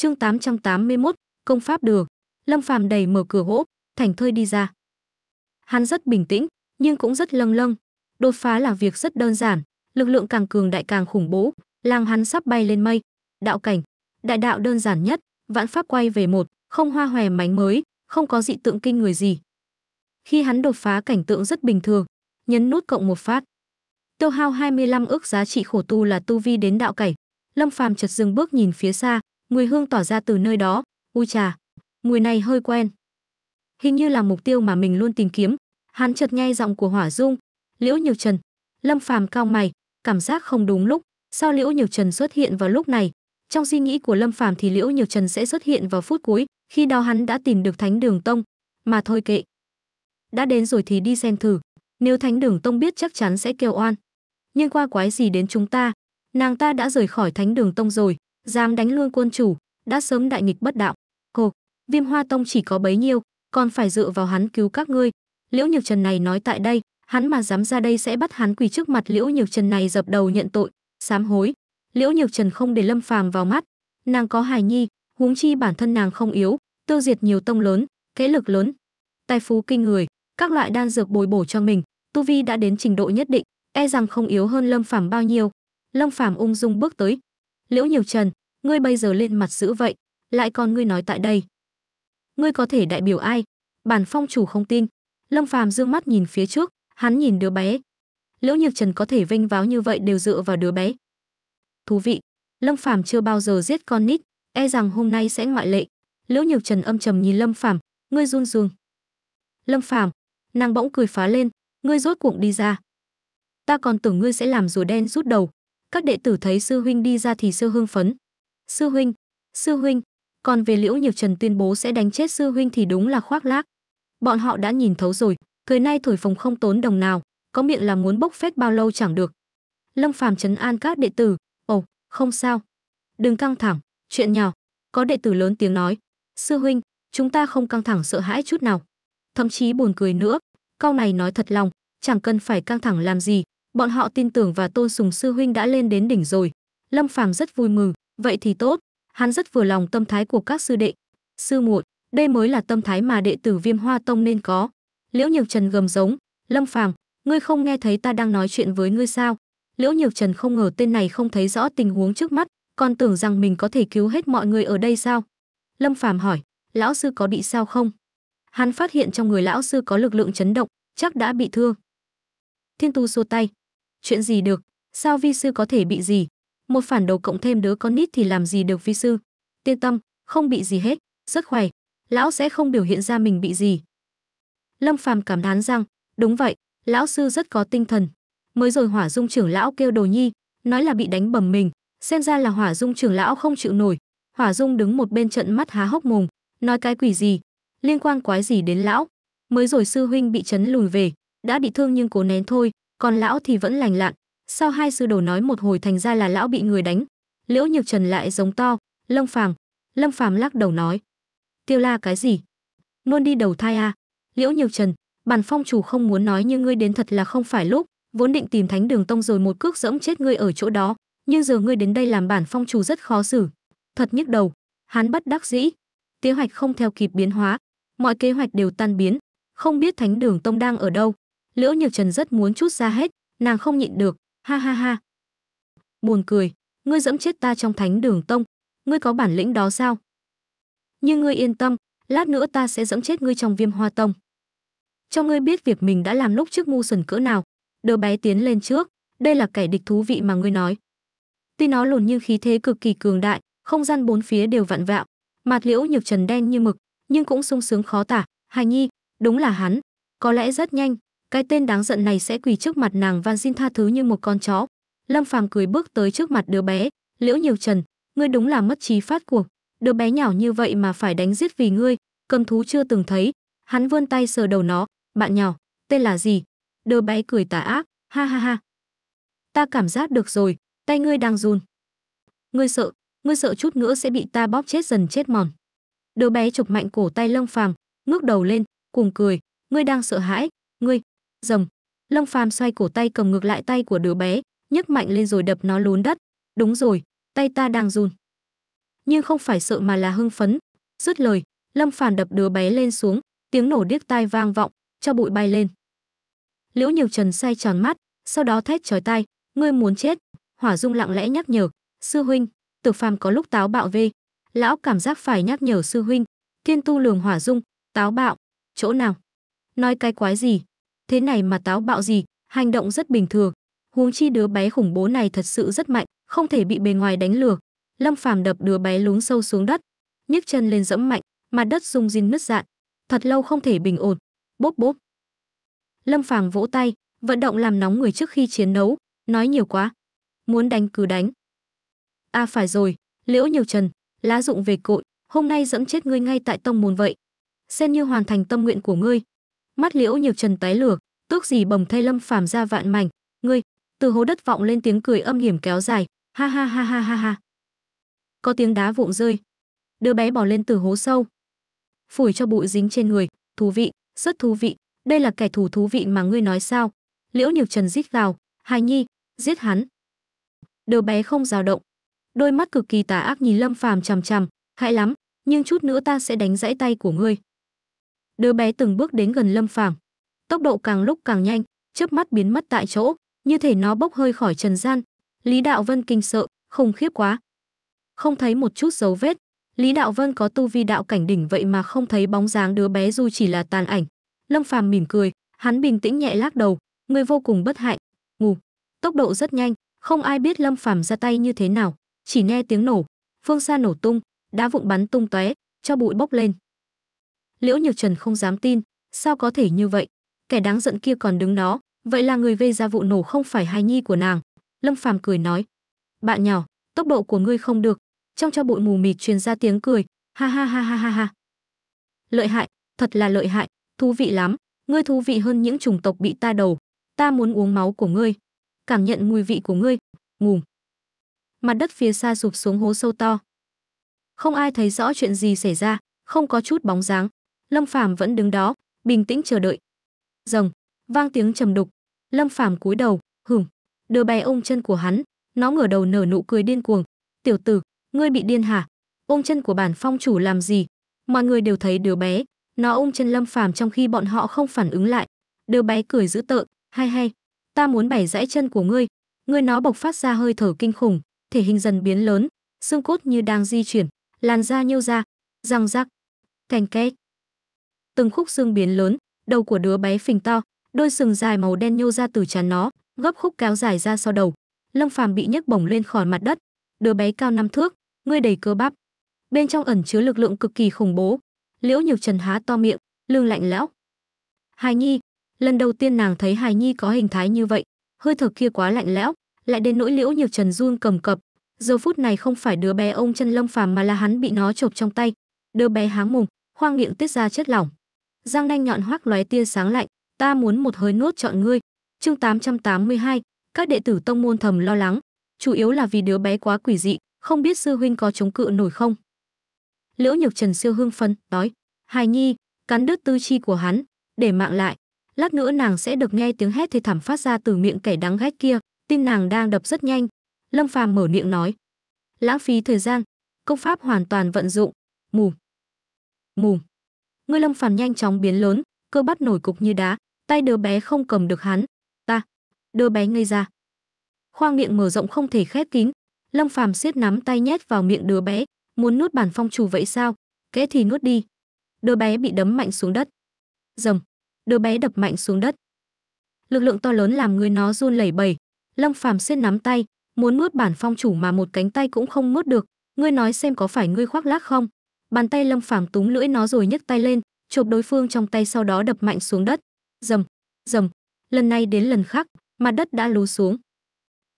Chương 881, công pháp được. Lâm Phàm đẩy mở cửa hỗ, thành thơi đi ra. Hắn rất bình tĩnh, nhưng cũng rất lâng lâng. Đột phá là việc rất đơn giản, lực lượng càng cường đại càng khủng bố, làng hắn sắp bay lên mây. Đạo cảnh, đại đạo đơn giản nhất, vạn pháp quay về một, không hoa hòe mánh mới, không có dị tượng kinh người gì. Khi hắn đột phá cảnh tượng rất bình thường, nhấn nút cộng một phát. Tiêu hao 25 ước giá trị khổ tu là tu vi đến đạo cảnh. Lâm Phàm chợt dừng bước nhìn phía xa, mùi hương tỏa ra từ nơi đó ui trà mùi này hơi quen hình như là mục tiêu mà mình luôn tìm kiếm hắn chợt nghe giọng của hỏa dung liễu nhiều trần lâm phàm cao mày cảm giác không đúng lúc sao liễu nhiều trần xuất hiện vào lúc này trong suy nghĩ của lâm phàm thì liễu nhiều trần sẽ xuất hiện vào phút cuối khi đó hắn đã tìm được thánh đường tông mà thôi kệ đã đến rồi thì đi xem thử nếu thánh đường tông biết chắc chắn sẽ kêu oan nhưng qua quái gì đến chúng ta nàng ta đã rời khỏi thánh đường tông rồi dám đánh luôn quân chủ, đã sớm đại nghịch bất đạo. Hồ, Viêm Hoa Tông chỉ có bấy nhiêu, còn phải dựa vào hắn cứu các ngươi. Liễu Nhược Trần này nói tại đây, hắn mà dám ra đây sẽ bắt hắn quỳ trước mặt Liễu Nhược Trần này dập đầu nhận tội, sám hối. Liễu Nhược Trần không để Lâm Phàm vào mắt, nàng có hài nhi, huống chi bản thân nàng không yếu, tiêu diệt nhiều tông lớn, thế lực lớn, tài phú kinh người, các loại đan dược bồi bổ cho mình, tu vi đã đến trình độ nhất định, e rằng không yếu hơn Lâm Phàm bao nhiêu. Lâm Phàm ung dung bước tới, Liễu Nhược Trần, ngươi bây giờ lên mặt dữ vậy, lại còn ngươi nói tại đây. Ngươi có thể đại biểu ai? Bản phong chủ không tin. Lâm Phàm dương mắt nhìn phía trước, hắn nhìn đứa bé. Liễu Nhược Trần có thể vênh váo như vậy đều dựa vào đứa bé. Thú vị, Lâm Phàm chưa bao giờ giết con nít, e rằng hôm nay sẽ ngoại lệ. Liễu Nhược Trần âm trầm nhìn Lâm Phàm, ngươi run run. Lâm Phàm, nàng bỗng cười phá lên, ngươi rốt cuộc đi ra. Ta còn tưởng ngươi sẽ làm rùa đen rút đầu. Các đệ tử thấy sư huynh đi ra thì siêu hương phấn, Sư huynh, sư huynh, còn về Liễu Nhược Trần tuyên bố sẽ đánh chết sư huynh thì đúng là khoác lác. Bọn họ đã nhìn thấu rồi, thời nay thổi phồng không tốn đồng nào, có miệng là muốn bốc phét bao lâu chẳng được. Lâm Phàm trấn an các đệ tử, "Ồ, không sao. Đừng căng thẳng, chuyện nhỏ." Có đệ tử lớn tiếng nói, "Sư huynh, chúng ta không căng thẳng sợ hãi chút nào." Thậm chí buồn cười nữa, câu này nói thật lòng, chẳng cần phải căng thẳng làm gì, bọn họ tin tưởng và tôn sùng sư huynh đã lên đến đỉnh rồi. Lâm Phàm rất vui mừng, Vậy thì tốt, hắn rất vừa lòng tâm thái của các sư đệ. Sư muội, đây mới là tâm thái mà đệ tử Viêm Hoa Tông nên có. Liễu Nhược Trần gầm giống, "Lâm Phàm, ngươi không nghe thấy ta đang nói chuyện với ngươi sao?" Liễu Nhược Trần không ngờ tên này không thấy rõ tình huống trước mắt, còn tưởng rằng mình có thể cứu hết mọi người ở đây sao? Lâm Phàm hỏi, "Lão sư có bị sao không?" Hắn phát hiện trong người lão sư có lực lượng chấn động, chắc đã bị thương. Thiên Tu xua tay, "Chuyện gì được, sao vi sư có thể bị gì, một phản đồ cộng thêm đứa con nít thì làm gì được vi sư yên tâm không bị gì hết rất khỏe lão sẽ không biểu hiện ra mình bị gì lâm phàm cảm thán rằng đúng vậy lão sư rất có tinh thần mới rồi hỏa dung trưởng lão kêu đồ nhi nói là bị đánh bầm mình xem ra là hỏa dung trưởng lão không chịu nổi hỏa dung đứng một bên trận mắt há hốc mồm nói cái quỷ gì liên quan quái gì đến lão mới rồi sư huynh bị chấn lùi về đã bị thương nhưng cố nén thôi còn lão thì vẫn lành lặn sau hai sư đồ nói một hồi thành ra là lão bị người đánh? Liễu Nhược Trần lại giống to, "Lâm Phàm." Lâm Phàm lắc đầu nói, "Tiêu La cái gì? Luôn đi đầu thai a." À? Liễu Nhược Trần, bản phong chủ không muốn nói nhưng ngươi đến thật là không phải lúc, vốn định tìm Thánh Đường Tông rồi một cước dẫm chết ngươi ở chỗ đó, nhưng giờ ngươi đến đây làm bản phong chủ rất khó xử. Thật nhức đầu. Hắn bất đắc dĩ. Kế hoạch không theo kịp biến hóa, mọi kế hoạch đều tan biến, không biết Thánh Đường Tông đang ở đâu. Liễu Nhược Trần rất muốn chút ra hết, nàng không nhịn được, ha ha ha. Buồn cười, ngươi dẫm chết ta trong thánh đường tông, ngươi có bản lĩnh đó sao? Nhưng ngươi yên tâm, lát nữa ta sẽ dẫm chết ngươi trong viêm hoa tông. Cho ngươi biết việc mình đã làm lúc trước ngu sần cỡ nào, đứa bé tiến lên trước, đây là kẻ địch thú vị mà ngươi nói. Tuy nó lùn nhưng khí thế cực kỳ cường đại, không gian bốn phía đều vặn vẹo, mặt liễu nhược trần đen như mực, nhưng cũng sung sướng khó tả, hài nhi, đúng là hắn, có lẽ rất nhanh, cái tên đáng giận này sẽ quỳ trước mặt nàng van xin tha thứ như một con chó. Lâm Phàm cười bước tới trước mặt đứa bé, "Liễu Nhiều Trần, ngươi đúng là mất trí phát cuộc, đứa bé nhỏ như vậy mà phải đánh giết vì ngươi, cầm thú chưa từng thấy." Hắn vươn tay sờ đầu nó, "Bạn nhỏ, tên là gì?" Đứa bé cười tà ác, "Ha ha ha. Ta cảm giác được rồi, tay ngươi đang run. Ngươi sợ, ngươi sợ chút nữa sẽ bị ta bóp chết dần chết mòn." Đứa bé chụp mạnh cổ tay Lâm Phàm, ngước đầu lên, cùng cười, "Ngươi đang sợ hãi, ngươi, rồng long phàm xoay cổ tay cầm ngược lại tay của đứa bé nhấc mạnh lên rồi đập nó lún đất đúng rồi tay ta đang run nhưng không phải sợ mà là hưng phấn dứt lời lâm phàm đập đứa bé lên xuống tiếng nổ điếc tai vang vọng cho bụi bay lên liễu nhiều trần say tròn mắt sau đó thét chói tai ngươi muốn chết hỏa dung lặng lẽ nhắc nhở sư huynh tử phàm có lúc táo bạo về lão cảm giác phải nhắc nhở sư huynh thiên tu lường hỏa dung táo bạo chỗ nào nói cái quái gì Thế này mà táo bạo gì, hành động rất bình thường. Huống chi đứa bé khủng bố này thật sự rất mạnh, không thể bị bề ngoài đánh lừa. Lâm Phàm đập đứa bé lún sâu xuống đất, nhấc chân lên dẫm mạnh, mặt đất rung rinh nứt dạn, thật lâu không thể bình ổn. Bốp bốp. Lâm Phàm vỗ tay, vận động làm nóng người trước khi chiến đấu, nói nhiều quá. Muốn đánh cứ đánh. À phải rồi, Liễu Nhiều Trần, lá dụng về cội, hôm nay dẫm chết ngươi ngay tại tông môn vậy. Xem như hoàn thành tâm nguyện của ngươi, mắt liễu nhiều trần tái lửa tước gì bồng thay lâm phàm ra vạn mảnh ngươi từ hố đất vọng lên tiếng cười âm hiểm kéo dài ha ha ha ha ha ha có tiếng đá vụn rơi đứa bé bỏ lên từ hố sâu phủi cho bụi dính trên người thú vị rất thú vị đây là kẻ thù thú vị mà ngươi nói sao liễu nhược trần rít vào, hài nhi giết hắn đứa bé không dao động đôi mắt cực kỳ tà ác nhìn lâm phàm chằm chằm hại lắm nhưng chút nữa ta sẽ đánh gãy tay của ngươi đứa bé từng bước đến gần lâm phàm tốc độ càng lúc càng nhanh chớp mắt biến mất tại chỗ như thể nó bốc hơi khỏi trần gian lý đạo vân kinh sợ không khiếp quá không thấy một chút dấu vết lý đạo vân có tu vi đạo cảnh đỉnh vậy mà không thấy bóng dáng đứa bé dù chỉ là tàn ảnh lâm phàm mỉm cười hắn bình tĩnh nhẹ lắc đầu người vô cùng bất hạnh ngủ tốc độ rất nhanh không ai biết lâm phàm ra tay như thế nào chỉ nghe tiếng nổ phương xa nổ tung đá vụn bắn tung tóe cho bụi bốc lên Liễu Nhược Trần không dám tin, sao có thể như vậy? Kẻ đáng giận kia còn đứng đó, vậy là người gây ra vụ nổ không phải Hai nhi của nàng. Lâm Phàm cười nói, bạn nhỏ, tốc độ của ngươi không được. Trong cho bụi mù mịt truyền ra tiếng cười, ha ha ha ha ha ha. Lợi hại, thật là lợi hại, thú vị lắm, ngươi thú vị hơn những chủng tộc bị ta đầu. Ta muốn uống máu của ngươi, cảm nhận mùi vị của ngươi, ngùm. Mặt đất phía xa sụp xuống hố sâu to. Không ai thấy rõ chuyện gì xảy ra, không có chút bóng dáng. Lâm Phàm vẫn đứng đó, bình tĩnh chờ đợi. Rồng, vang tiếng trầm đục, Lâm Phàm cúi đầu, hửng, đưa bay ôm chân của hắn, nó ngửa đầu nở nụ cười điên cuồng, "Tiểu tử, ngươi bị điên hả? Ôm chân của bản phong chủ làm gì?" Mọi người đều thấy đứa bé, nó ôm chân Lâm Phàm trong khi bọn họ không phản ứng lại. Đứa bé cười dữ tợn, "Hay hay, ta muốn bẻ rãy chân của ngươi." Ngươi nó bộc phát ra hơi thở kinh khủng, thể hình dần biến lớn, xương cốt như đang di chuyển, làn da nhêu ra, răng rắc, cành két từng khúc xương biến lớn, đầu của đứa bé phình to, đôi sừng dài màu đen nhô ra từ trán nó, gấp khúc kéo dài ra sau đầu. Lâm Phàm bị nhấc bổng lên khỏi mặt đất, đứa bé cao năm thước, ngươi đầy cơ bắp. Bên trong ẩn chứa lực lượng cực kỳ khủng bố. Liễu Nhược Trần há to miệng, lưng lạnh lẽo. Hài Nhi, lần đầu tiên nàng thấy Hài Nhi có hình thái như vậy, hơi thở kia quá lạnh lẽo, lại đến nỗi Liễu Nhược Trần run cầm cập. Giờ phút này không phải đứa bé ông chân Lâm Phàm mà là hắn bị nó chộp trong tay. Đứa bé háng mồm, khoang miệng tiết ra chất lỏng răng nanh nhọn hoác lóe tia sáng lạnh, ta muốn một hơi nuốt chọn ngươi. Chương 882, các đệ tử tông môn thầm lo lắng, chủ yếu là vì đứa bé quá quỷ dị, không biết sư huynh có chống cự nổi không. Liễu Nhược Trần siêu hưng phấn, nói: "Hài nhi, cắn đứt tư chi của hắn, để mạng lại, lát nữa nàng sẽ được nghe tiếng hét thê thảm phát ra từ miệng kẻ đáng ghét kia, tim nàng đang đập rất nhanh." Lâm Phàm mở miệng nói: "Lãng phí thời gian, công pháp hoàn toàn vận dụng." Mù. Mù. Ngươi Lâm Phàm nhanh chóng biến lớn, cơ bắp nổi cục như đá, tay đứa bé không cầm được hắn. Ta, đứa bé ngây ra. Khoang miệng mở rộng không thể khép kín, Lâm Phàm siết nắm tay nhét vào miệng đứa bé, muốn nuốt bản phong chủ vậy sao? Kẽ thì nuốt đi. Đứa bé bị đấm mạnh xuống đất. Rầm, đứa bé đập mạnh xuống đất. Lực lượng to lớn làm người nó run lẩy bẩy, Lâm Phàm siết nắm tay, muốn nuốt bản phong chủ mà một cánh tay cũng không nuốt được, ngươi nói xem có phải ngươi khoác lác không? bàn tay lâm phàm túng lưỡi nó rồi nhấc tay lên chộp đối phương trong tay sau đó đập mạnh xuống đất rầm rầm lần này đến lần khác mặt đất đã lú xuống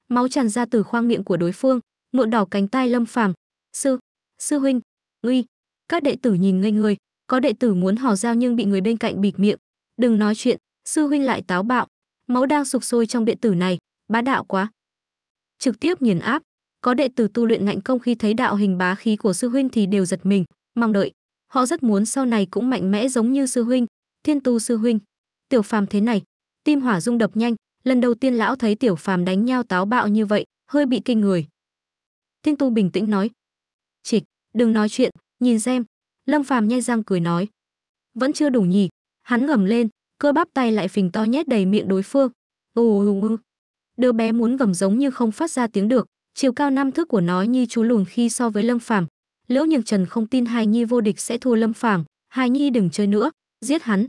máu tràn ra từ khoang miệng của đối phương nhuộn đỏ cánh tay lâm phàm sư sư huynh nguy các đệ tử nhìn ngây người có đệ tử muốn hò dao nhưng bị người bên cạnh bịt miệng đừng nói chuyện sư huynh lại táo bạo máu đang sục sôi trong đệ tử này bá đạo quá trực tiếp nghiền áp có đệ tử tu luyện ngạnh công khi thấy đạo hình bá khí của sư huynh thì đều giật mình mong đợi. Họ rất muốn sau này cũng mạnh mẽ giống như sư huynh, Thiên Tu sư huynh. Tiểu Phàm thế này, tim Hỏa Dung đập nhanh, lần đầu tiên lão thấy Tiểu Phàm đánh nhau táo bạo như vậy, hơi bị kinh người. Thiên Tu bình tĩnh nói: "Trịch, đừng nói chuyện, nhìn xem." Lâm Phàm nhai răng cười nói: "Vẫn chưa đủ nhì Hắn gầm lên, cơ bắp tay lại phình to nhét đầy miệng đối phương. Ù ù ù. Đứa bé muốn gầm giống như không phát ra tiếng được, chiều cao năm thước của nó như chú lùn khi so với Lâm Phàm, Liễu Nhược Trần không tin Hài Nhi vô địch sẽ thua Lâm Phảng, Hài Nhi đừng chơi nữa, giết hắn.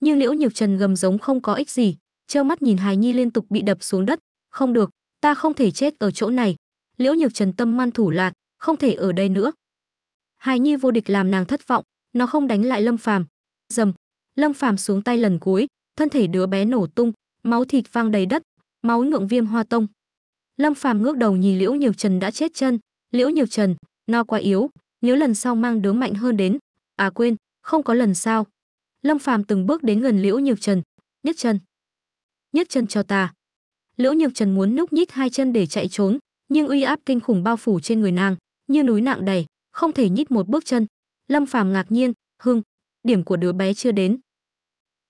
Nhưng Liễu Nhược Trần gầm giống không có ích gì, trơ mắt nhìn Hài Nhi liên tục bị đập xuống đất, không được, ta không thể chết ở chỗ này. Liễu Nhược Trần tâm man thủ lạn, không thể ở đây nữa. Hài Nhi vô địch làm nàng thất vọng, nó không đánh lại Lâm Phàm. Dầm, Lâm Phàm xuống tay lần cuối, thân thể đứa bé nổ tung, máu thịt vang đầy đất, máu ngượng viêm hoa tông. Lâm Phàm ngước đầu nhìn Liễu Nhược Trần đã chết chân, Liễu Nhược Trần, No quá yếu, nhớ lần sau mang đứa mạnh hơn đến. À quên, không có lần sau. Lâm Phàm từng bước đến gần Liễu Nhược Trần, nhấc chân. Nhấc chân cho ta. Liễu Nhược Trần muốn núp nhích hai chân để chạy trốn, nhưng uy áp kinh khủng bao phủ trên người nàng, như núi nặng đầy, không thể nhích một bước chân. Lâm Phàm ngạc nhiên, hưng, điểm của đứa bé chưa đến.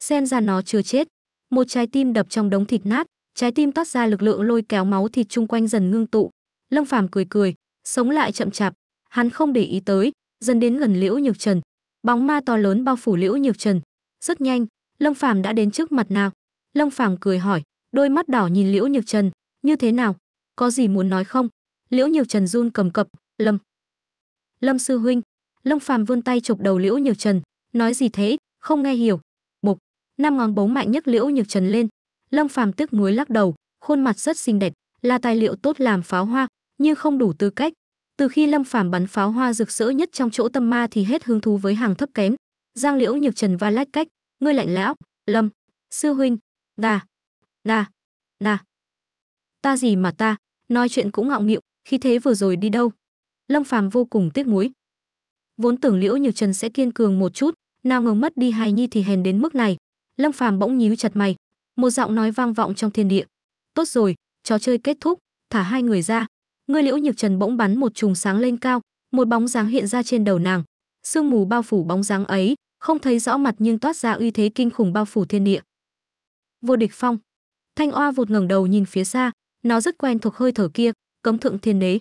Xem ra nó chưa chết. Một trái tim đập trong đống thịt nát, trái tim toát ra lực lượng lôi kéo máu thịt chung quanh dần ngưng tụ. Lâm Phàm cười cười, sống lại chậm chạp, hắn không để ý tới dần đến gần liễu nhược trần bóng ma to lớn bao phủ liễu nhược trần rất nhanh lâm phàm đã đến trước mặt nào lâm phàm cười hỏi đôi mắt đỏ nhìn liễu nhược trần như thế nào có gì muốn nói không liễu nhược trần run cầm cập lâm lâm sư huynh lâm phàm vươn tay chụp đầu liễu nhược trần nói gì thế không nghe hiểu mục năm ngón bấu mạnh nhấc liễu nhược trần lên lâm phàm tức nuối lắc đầu khuôn mặt rất xinh đẹp là tài liệu tốt làm pháo hoa nhưng không đủ tư cách từ khi Lâm Phàm bắn pháo hoa rực rỡ nhất trong chỗ tâm ma thì hết hứng thú với hàng thấp kém. Giang Liễu Nhược Trần va lách cách, ngươi lạnh lẽo Lâm, sư huynh, nà, nà, nà. Ta gì mà ta, nói chuyện cũng ngạo nghịu, khi thế vừa rồi đi đâu? Lâm Phàm vô cùng tiếc nuối. Vốn tưởng Liễu Nhược Trần sẽ kiên cường một chút, nào ngờ mất đi hài nhi thì hèn đến mức này. Lâm Phàm bỗng nhíu chặt mày, một giọng nói vang vọng trong thiên địa. Tốt rồi, trò chơi kết thúc, thả hai người ra. Ngươi Liễu Nhược Trần bỗng bắn một chùm sáng lên cao, một bóng dáng hiện ra trên đầu nàng. Sương mù bao phủ bóng dáng ấy, không thấy rõ mặt nhưng toát ra uy thế kinh khủng bao phủ thiên địa. Vô địch phong. Thanh Oa vụt ngẩng đầu nhìn phía xa, nó rất quen thuộc hơi thở kia, cấm thượng thiên đế.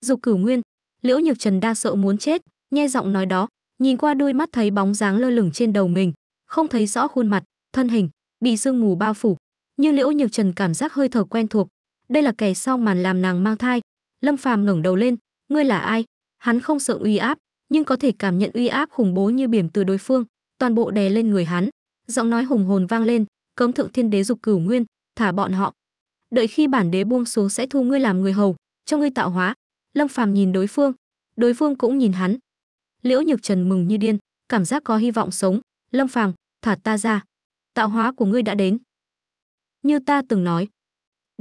Dục Cửu Nguyên, Liễu Nhược Trần đa sợ muốn chết, nghe giọng nói đó, nhìn qua đôi mắt thấy bóng dáng lơ lửng trên đầu mình, không thấy rõ khuôn mặt, thân hình, bị sương mù bao phủ, nhưng Liễu Nhược Trần cảm giác hơi thở quen thuộc, đây là kẻ sau màn làm nàng mang thai, Lâm Phàm ngẩng đầu lên, ngươi là ai? Hắn không sợ uy áp, nhưng có thể cảm nhận uy áp khủng bố như biển từ đối phương, toàn bộ đè lên người hắn. Giọng nói hùng hồn vang lên, cấm thượng thiên đế dục cửu nguyên, thả bọn họ. Đợi khi bản đế buông xuống sẽ thu ngươi làm người hầu, cho ngươi tạo hóa. Lâm Phàm nhìn đối phương, đối phương cũng nhìn hắn. Liễu Nhược Trần mừng như điên, cảm giác có hy vọng sống. Lâm Phàm, thả ta ra. Tạo hóa của ngươi đã đến. Như ta từng nói,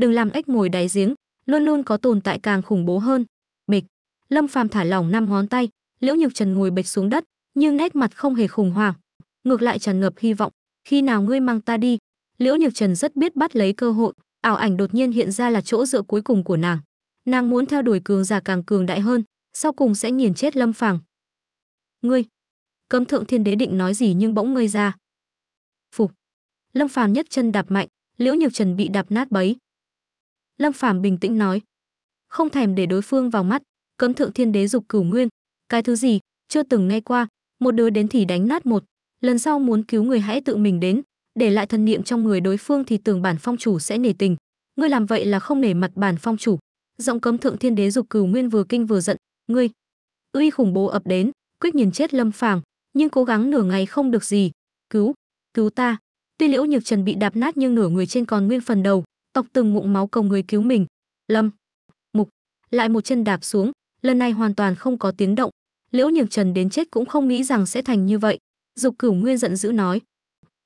đừng làm ếch ngồi đáy giếng, luôn luôn có tồn tại càng khủng bố hơn. Bịch, Lâm Phàm thả lỏng năm ngón tay, Liễu Nhược Trần ngồi bịch xuống đất, nhưng nét mặt không hề khủng hoảng, ngược lại tràn ngập hy vọng, khi nào ngươi mang ta đi? Liễu Nhược Trần rất biết bắt lấy cơ hội, ảo ảnh đột nhiên hiện ra là chỗ dựa cuối cùng của nàng. Nàng muốn theo đuổi cường giả càng cường đại hơn, sau cùng sẽ nghiền chết Lâm Phàm. Ngươi, Cấm Thượng Thiên Đế định nói gì nhưng bỗng ngây ra. Phục. Lâm Phàm nhất chân đạp mạnh, Liễu Nhược Trần bị đạp nát bấy, Lâm Phàm bình tĩnh nói, không thèm để đối phương vào mắt, cấm thượng thiên đế dục cửu nguyên, cái thứ gì, chưa từng nghe qua, một đứa đến thì đánh nát một, lần sau muốn cứu người hãy tự mình đến, để lại thân niệm trong người đối phương thì tưởng bản phong chủ sẽ nể tình, ngươi làm vậy là không nể mặt bản phong chủ. Giọng cấm thượng thiên đế dục cửu nguyên vừa kinh vừa giận, ngươi, uy khủng bố ập đến, quyết nhìn chết Lâm Phàm, nhưng cố gắng nửa ngày không được gì, cứu, cứu ta. Tuy Liễu Nhược Trần bị đạp nát nhưng nửa người trên còn nguyên phần đầu, tộc từng ngụm máu cầu người cứu mình. Lâm, Mục, lại một chân đạp xuống, lần này hoàn toàn không có tiếng động. Liễu Nhược Trần đến chết cũng không nghĩ rằng sẽ thành như vậy. Dục Cửu Nguyên giận dữ nói: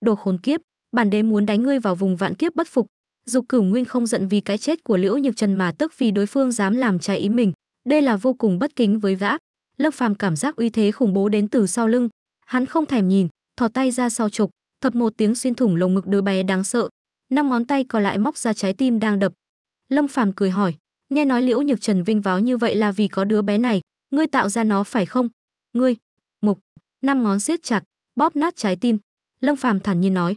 "Đồ khốn kiếp, bản đế muốn đánh ngươi vào vùng vạn kiếp bất phục." Dục Cửu Nguyên không giận vì cái chết của Liễu Nhược Trần mà tức vì đối phương dám làm trái ý mình, đây là vô cùng bất kính với vã Lâm Phàm cảm giác uy thế khủng bố đến từ sau lưng, hắn không thèm nhìn, thò tay ra sau chụp, thập một tiếng xuyên thủng lồng ngực đứa bé đáng sợ, năm ngón tay còn lại móc ra trái tim đang đập. Lâm Phàm cười hỏi, nghe nói Liễu Nhược Trần vinh váo như vậy là vì có đứa bé này, ngươi tạo ra nó phải không? Ngươi, mục, năm ngón siết chặt, bóp nát trái tim. Lâm Phàm thản nhiên nói,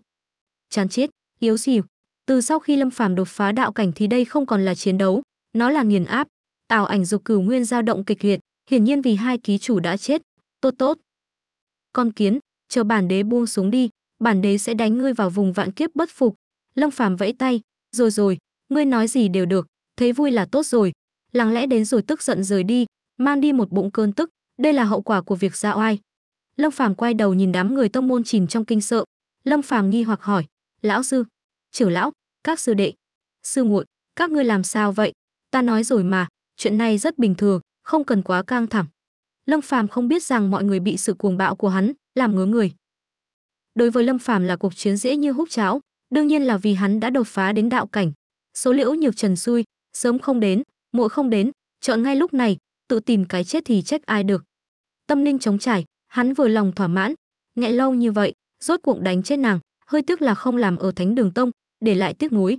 chán chết, yếu xìu. Từ sau khi Lâm Phàm đột phá đạo cảnh thì đây không còn là chiến đấu, nó là nghiền áp. Ảo ảnh dục cửu nguyên dao động kịch liệt, hiển nhiên vì hai ký chủ đã chết. Tốt tốt. Con kiến, chờ bản đế buông xuống đi, bản đế sẽ đánh ngươi vào vùng vạn kiếp bất phục, Lâm Phàm vẫy tay, "Rồi rồi, ngươi nói gì đều được, thấy vui là tốt rồi." Lặng lẽ đến rồi tức giận rời đi, mang đi một bụng cơn tức, đây là hậu quả của việc ra oai. Lâm Phàm quay đầu nhìn đám người tông môn chìm trong kinh sợ, Lâm Phàm nghi hoặc hỏi: "Lão sư, trưởng lão, các sư đệ, sư muội, các ngươi làm sao vậy? Ta nói rồi mà, chuyện này rất bình thường, không cần quá căng thẳng." Lâm Phàm không biết rằng mọi người bị sự cuồng bạo của hắn làm ngứa người. Đối với Lâm Phàm là cuộc chiến dễ như hút cháo, đương nhiên là vì hắn đã đột phá đến đạo cảnh. Số liễu nhược trần xui, sớm không đến, muội không đến, chọn ngay lúc này, tự tìm cái chết thì trách ai được. Tâm linh chống trải, hắn vừa lòng thỏa mãn, nghẹ lâu như vậy, rốt cuộc đánh chết nàng, hơi tiếc là không làm ở Thánh Đường Tông, để lại tiếc nuối.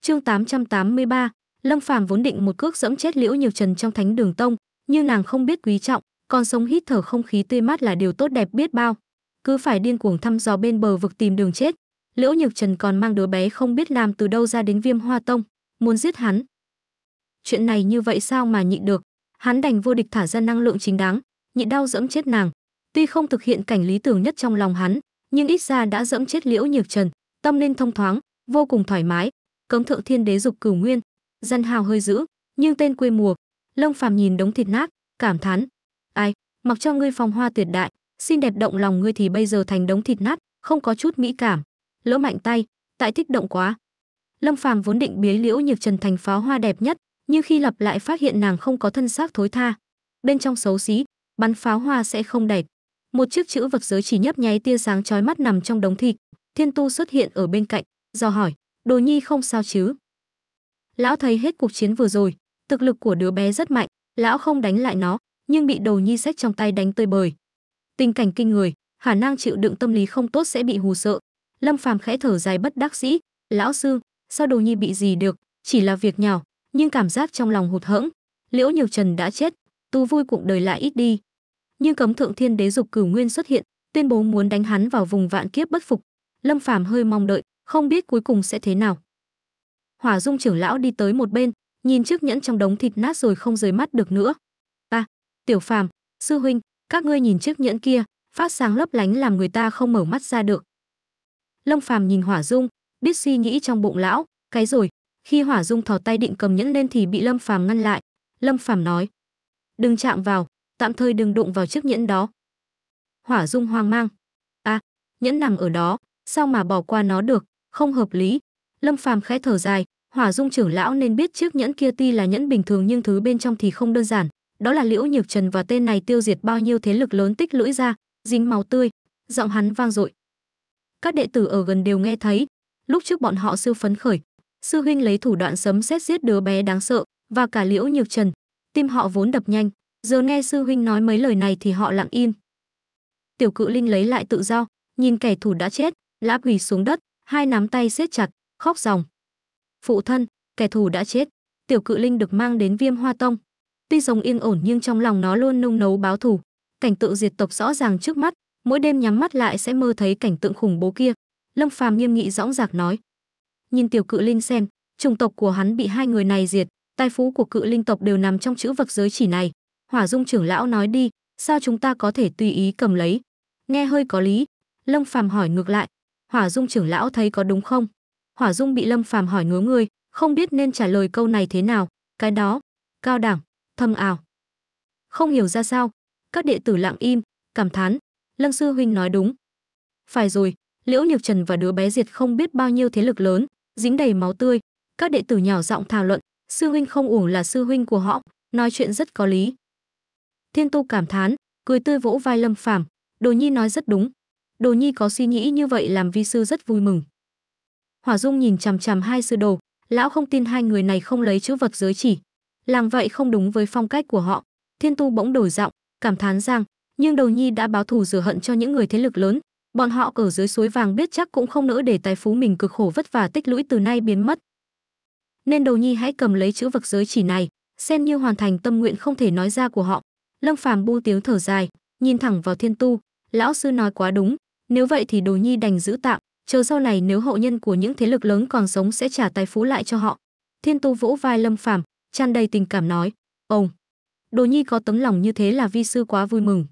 Chương 883, Lâm Phàm vốn định một cước dẫm chết Liễu Nhiều Trần trong Thánh Đường Tông, nhưng nàng không biết quý trọng, còn sống hít thở không khí tươi mát là điều tốt đẹp biết bao. Cứ phải điên cuồng thăm dò bên bờ vực tìm đường chết, Liễu Nhược Trần còn mang đứa bé không biết làm từ đâu ra đến Viêm Hoa Tông, muốn giết hắn. Chuyện này như vậy sao mà nhịn được, hắn đành vô địch thả ra năng lượng chính đáng, nhịn đau dẫm chết nàng. Tuy không thực hiện cảnh lý tưởng nhất trong lòng hắn, nhưng ít ra đã dẫm chết Liễu Nhược Trần, tâm nên thông thoáng, vô cùng thoải mái, cấm thượng thiên đế dục cửu nguyên, gian hào hơi dữ, nhưng tên quê mùa. Lông Phàm nhìn đống thịt nát, cảm thán, ai, mặc cho ngươi phong hoa tuyệt đại, xinh đẹp động lòng ngươi thì bây giờ thành đống thịt nát, không có chút mỹ cảm lỡ mạnh tay tại thích động quá lâm phàm vốn định bế liễu nhược trần thành pháo hoa đẹp nhất nhưng khi lặp lại phát hiện nàng không có thân xác thối tha bên trong xấu xí bắn pháo hoa sẽ không đẹp một chiếc chữ vật giới chỉ nhấp nháy tia sáng chói mắt nằm trong đống thịt thiên tu xuất hiện ở bên cạnh do hỏi đồ nhi không sao chứ lão thấy hết cuộc chiến vừa rồi thực lực của đứa bé rất mạnh lão không đánh lại nó nhưng bị Đồ nhi sách trong tay đánh tơi bời tình cảnh kinh người khả năng chịu đựng tâm lý không tốt sẽ bị hù sợ Lâm Phàm khẽ thở dài bất đắc dĩ, lão sư, sao đồ nhi bị gì được, chỉ là việc nhỏ, nhưng cảm giác trong lòng hụt hẫng. Liễu nhiều Trần đã chết, tu vui cuộc đời lại ít đi. Nhưng cấm thượng thiên đế dục cửu nguyên xuất hiện, tuyên bố muốn đánh hắn vào vùng vạn kiếp bất phục. Lâm Phàm hơi mong đợi, không biết cuối cùng sẽ thế nào. Hỏa Dung trưởng lão đi tới một bên, nhìn chiếc nhẫn trong đống thịt nát rồi không rời mắt được nữa. Ba, Tiểu Phàm, sư huynh, các ngươi nhìn chiếc nhẫn kia, phát sáng lấp lánh làm người ta không mở mắt ra được. Long Phàm nhìn Hỏa Dung, biết suy nghĩ trong bụng lão, cái rồi, khi Hỏa Dung thò tay định cầm nhẫn lên thì bị Lâm Phàm ngăn lại. Lâm Phàm nói: "Đừng chạm vào, tạm thời đừng đụng vào chiếc nhẫn đó." Hỏa Dung hoang mang: "A, à, nhẫn nằm ở đó, sao mà bỏ qua nó được, không hợp lý." Lâm Phàm khẽ thở dài, Hỏa Dung trưởng lão nên biết chiếc nhẫn kia tuy là nhẫn bình thường nhưng thứ bên trong thì không đơn giản, đó là Liễu Nhược Trần và tên này tiêu diệt bao nhiêu thế lực lớn tích lũy ra, dính máu tươi, giọng hắn vang dội. Các đệ tử ở gần đều nghe thấy, lúc trước bọn họ siêu phấn khởi, sư huynh lấy thủ đoạn sấm xét giết đứa bé đáng sợ và cả Liễu Nhược Trần, tim họ vốn đập nhanh, giờ nghe sư huynh nói mấy lời này thì họ lặng im. Tiểu Cự Linh lấy lại tự do, nhìn kẻ thù đã chết, lã quỳ xuống đất, hai nắm tay siết chặt, khóc ròng. Phụ thân, kẻ thù đã chết, Tiểu Cự Linh được mang đến Viêm Hoa Tông. Tuy sống yên ổn nhưng trong lòng nó luôn nung nấu báo thù, cảnh tượng diệt tộc rõ ràng trước mắt, mỗi đêm nhắm mắt lại sẽ mơ thấy cảnh tượng khủng bố kia lâm phàm nghiêm nghị dõng dạc nói nhìn tiểu cự linh xem chủng tộc của hắn bị hai người này diệt tài phú của cự linh tộc đều nằm trong chữ vật giới chỉ này hỏa dung trưởng lão nói đi sao chúng ta có thể tùy ý cầm lấy nghe hơi có lý lâm phàm hỏi ngược lại hỏa dung trưởng lão thấy có đúng không hỏa dung bị lâm phàm hỏi ngứa người không biết nên trả lời câu này thế nào cái đó cao đẳng thâm ảo không hiểu ra sao các đệ tử lặng im cảm thán Lăng sư huynh nói đúng. Phải rồi, Liễu Nhược Trần và đứa bé diệt không biết bao nhiêu thế lực lớn, dính đầy máu tươi, các đệ tử nhỏ giọng thảo luận, sư huynh không uổng là sư huynh của họ, nói chuyện rất có lý. Thiên Tu cảm thán, cười tươi vỗ vai Lâm Phàm, Đồ Nhi nói rất đúng. Đồ Nhi có suy nghĩ như vậy làm vi sư rất vui mừng. Hỏa Dung nhìn chằm chằm hai sư đồ, lão không tin hai người này không lấy chữ vật giới chỉ. Làm vậy không đúng với phong cách của họ. Thiên Tu bỗng đổi giọng, cảm thán rằng nhưng đầu nhi đã báo thù rửa hận cho những người thế lực lớn bọn họ ở dưới suối vàng biết chắc cũng không nỡ để tài phú mình cực khổ vất vả tích lũy từ nay biến mất nên đầu nhi hãy cầm lấy chữ vực giới chỉ này xem như hoàn thành tâm nguyện không thể nói ra của họ lâm phàm bu tiếng thở dài nhìn thẳng vào thiên tu lão sư nói quá đúng nếu vậy thì đồ nhi đành giữ tạm chờ sau này nếu hậu nhân của những thế lực lớn còn sống sẽ trả tài phú lại cho họ thiên tu vỗ vai lâm phàm tràn đầy tình cảm nói ông đồ nhi có tấm lòng như thế là vi sư quá vui mừng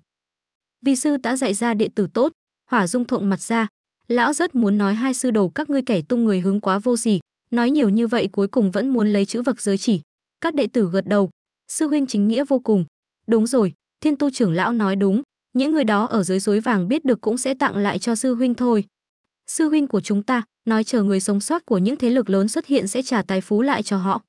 vi sư đã dạy ra đệ tử tốt hỏa dung thộng mặt ra lão rất muốn nói hai sư đồ các ngươi kẻ tung người hướng quá vô gì nói nhiều như vậy cuối cùng vẫn muốn lấy chữ vật giới chỉ các đệ tử gật đầu sư huynh chính nghĩa vô cùng đúng rồi thiên tu trưởng lão nói đúng những người đó ở dưới suối vàng biết được cũng sẽ tặng lại cho sư huynh thôi sư huynh của chúng ta nói chờ người sống sót của những thế lực lớn xuất hiện sẽ trả tài phú lại cho họ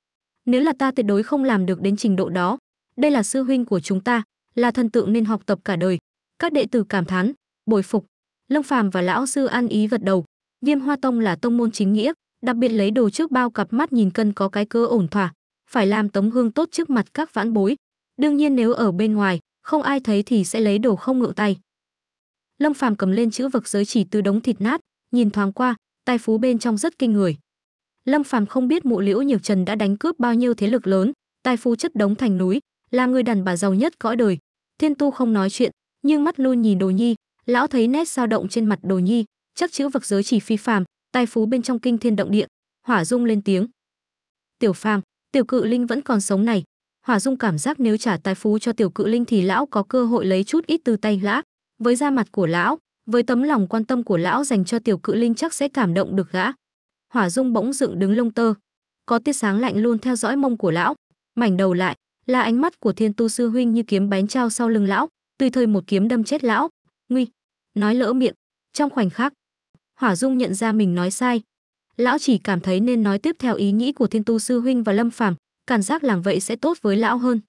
nếu là ta tuyệt đối không làm được đến trình độ đó đây là sư huynh của chúng ta là thần tượng nên học tập cả đời các đệ tử cảm thán, bồi phục, Lâm Phàm và lão sư an ý gật đầu. Viêm Hoa Tông là tông môn chính nghĩa, đặc biệt lấy đồ trước bao cặp mắt nhìn cân có cái cơ ổn thỏa, phải làm tấm hương tốt trước mặt các vãn bối. Đương nhiên nếu ở bên ngoài, không ai thấy thì sẽ lấy đồ không ngự tay. Lâm Phàm cầm lên chữ vực giới chỉ từ đống thịt nát, nhìn thoáng qua, tài phú bên trong rất kinh người. Lâm Phàm không biết mụ Liễu Nhược Trần đã đánh cướp bao nhiêu thế lực lớn, tài phú chất đống thành núi, là người đàn bà giàu nhất cõi đời. Thiên Tu không nói chuyện, nhưng mắt luôn nhìn đồ nhi lão thấy nét dao động trên mặt đồ nhi chắc chữ vực giới chỉ phi phàm tài phú bên trong kinh thiên động địa hỏa dung lên tiếng tiểu phàm tiểu cự linh vẫn còn sống này hỏa dung cảm giác nếu trả tài phú cho tiểu cự linh thì lão có cơ hội lấy chút ít từ tay gã với da mặt của lão với tấm lòng quan tâm của lão dành cho tiểu cự linh chắc sẽ cảm động được gã hỏa dung bỗng dựng đứng lông tơ có tia sáng lạnh luôn theo dõi mông của lão mảnh đầu lại là ánh mắt của thiên tu sư huynh như kiếm bén trao sau lưng lão tươi thời một kiếm đâm chết lão nguy nói lỡ miệng trong khoảnh khắc hỏa dung nhận ra mình nói sai lão chỉ cảm thấy nên nói tiếp theo ý nghĩ của thiên tu sư huynh và lâm phàm cảm giác làm vậy sẽ tốt với lão hơn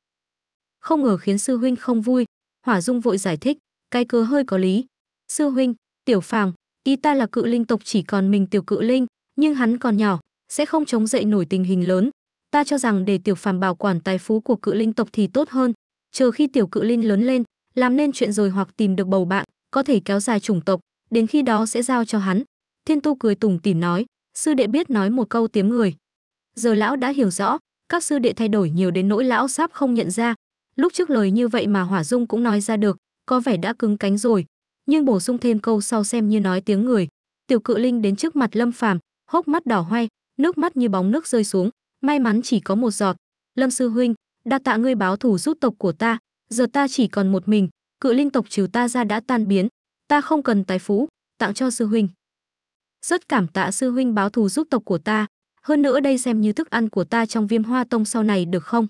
không ngờ khiến sư huynh không vui hỏa dung vội giải thích cái cớ hơi có lý sư huynh tiểu phàm y ta là cự linh tộc chỉ còn mình tiểu cự linh nhưng hắn còn nhỏ sẽ không chống dậy nổi tình hình lớn ta cho rằng để tiểu phàm bảo quản tài phú của cự linh tộc thì tốt hơn chờ khi tiểu cự linh lớn lên làm nên chuyện rồi hoặc tìm được bầu bạn, có thể kéo dài chủng tộc, đến khi đó sẽ giao cho hắn. Thiên tu cười tủm tỉm nói, sư đệ biết nói một câu tiếng người. Giờ lão đã hiểu rõ, các sư đệ thay đổi nhiều đến nỗi lão sắp không nhận ra. Lúc trước lời như vậy mà Hỏa Dung cũng nói ra được, có vẻ đã cứng cánh rồi, nhưng bổ sung thêm câu sau xem như nói tiếng người. Tiểu Cự Linh đến trước mặt Lâm Phàm, hốc mắt đỏ hoe, nước mắt như bóng nước rơi xuống, may mắn chỉ có một giọt. Lâm sư huynh, đa tạ ngươi báo thủ giúp tộc của ta, giờ ta chỉ còn một mình cự linh tộc trừ ta ra đã tan biến ta không cần tài phú tặng cho sư huynh rất cảm tạ sư huynh báo thù giúp tộc của ta hơn nữa đây xem như thức ăn của ta trong viêm hoa tông sau này được không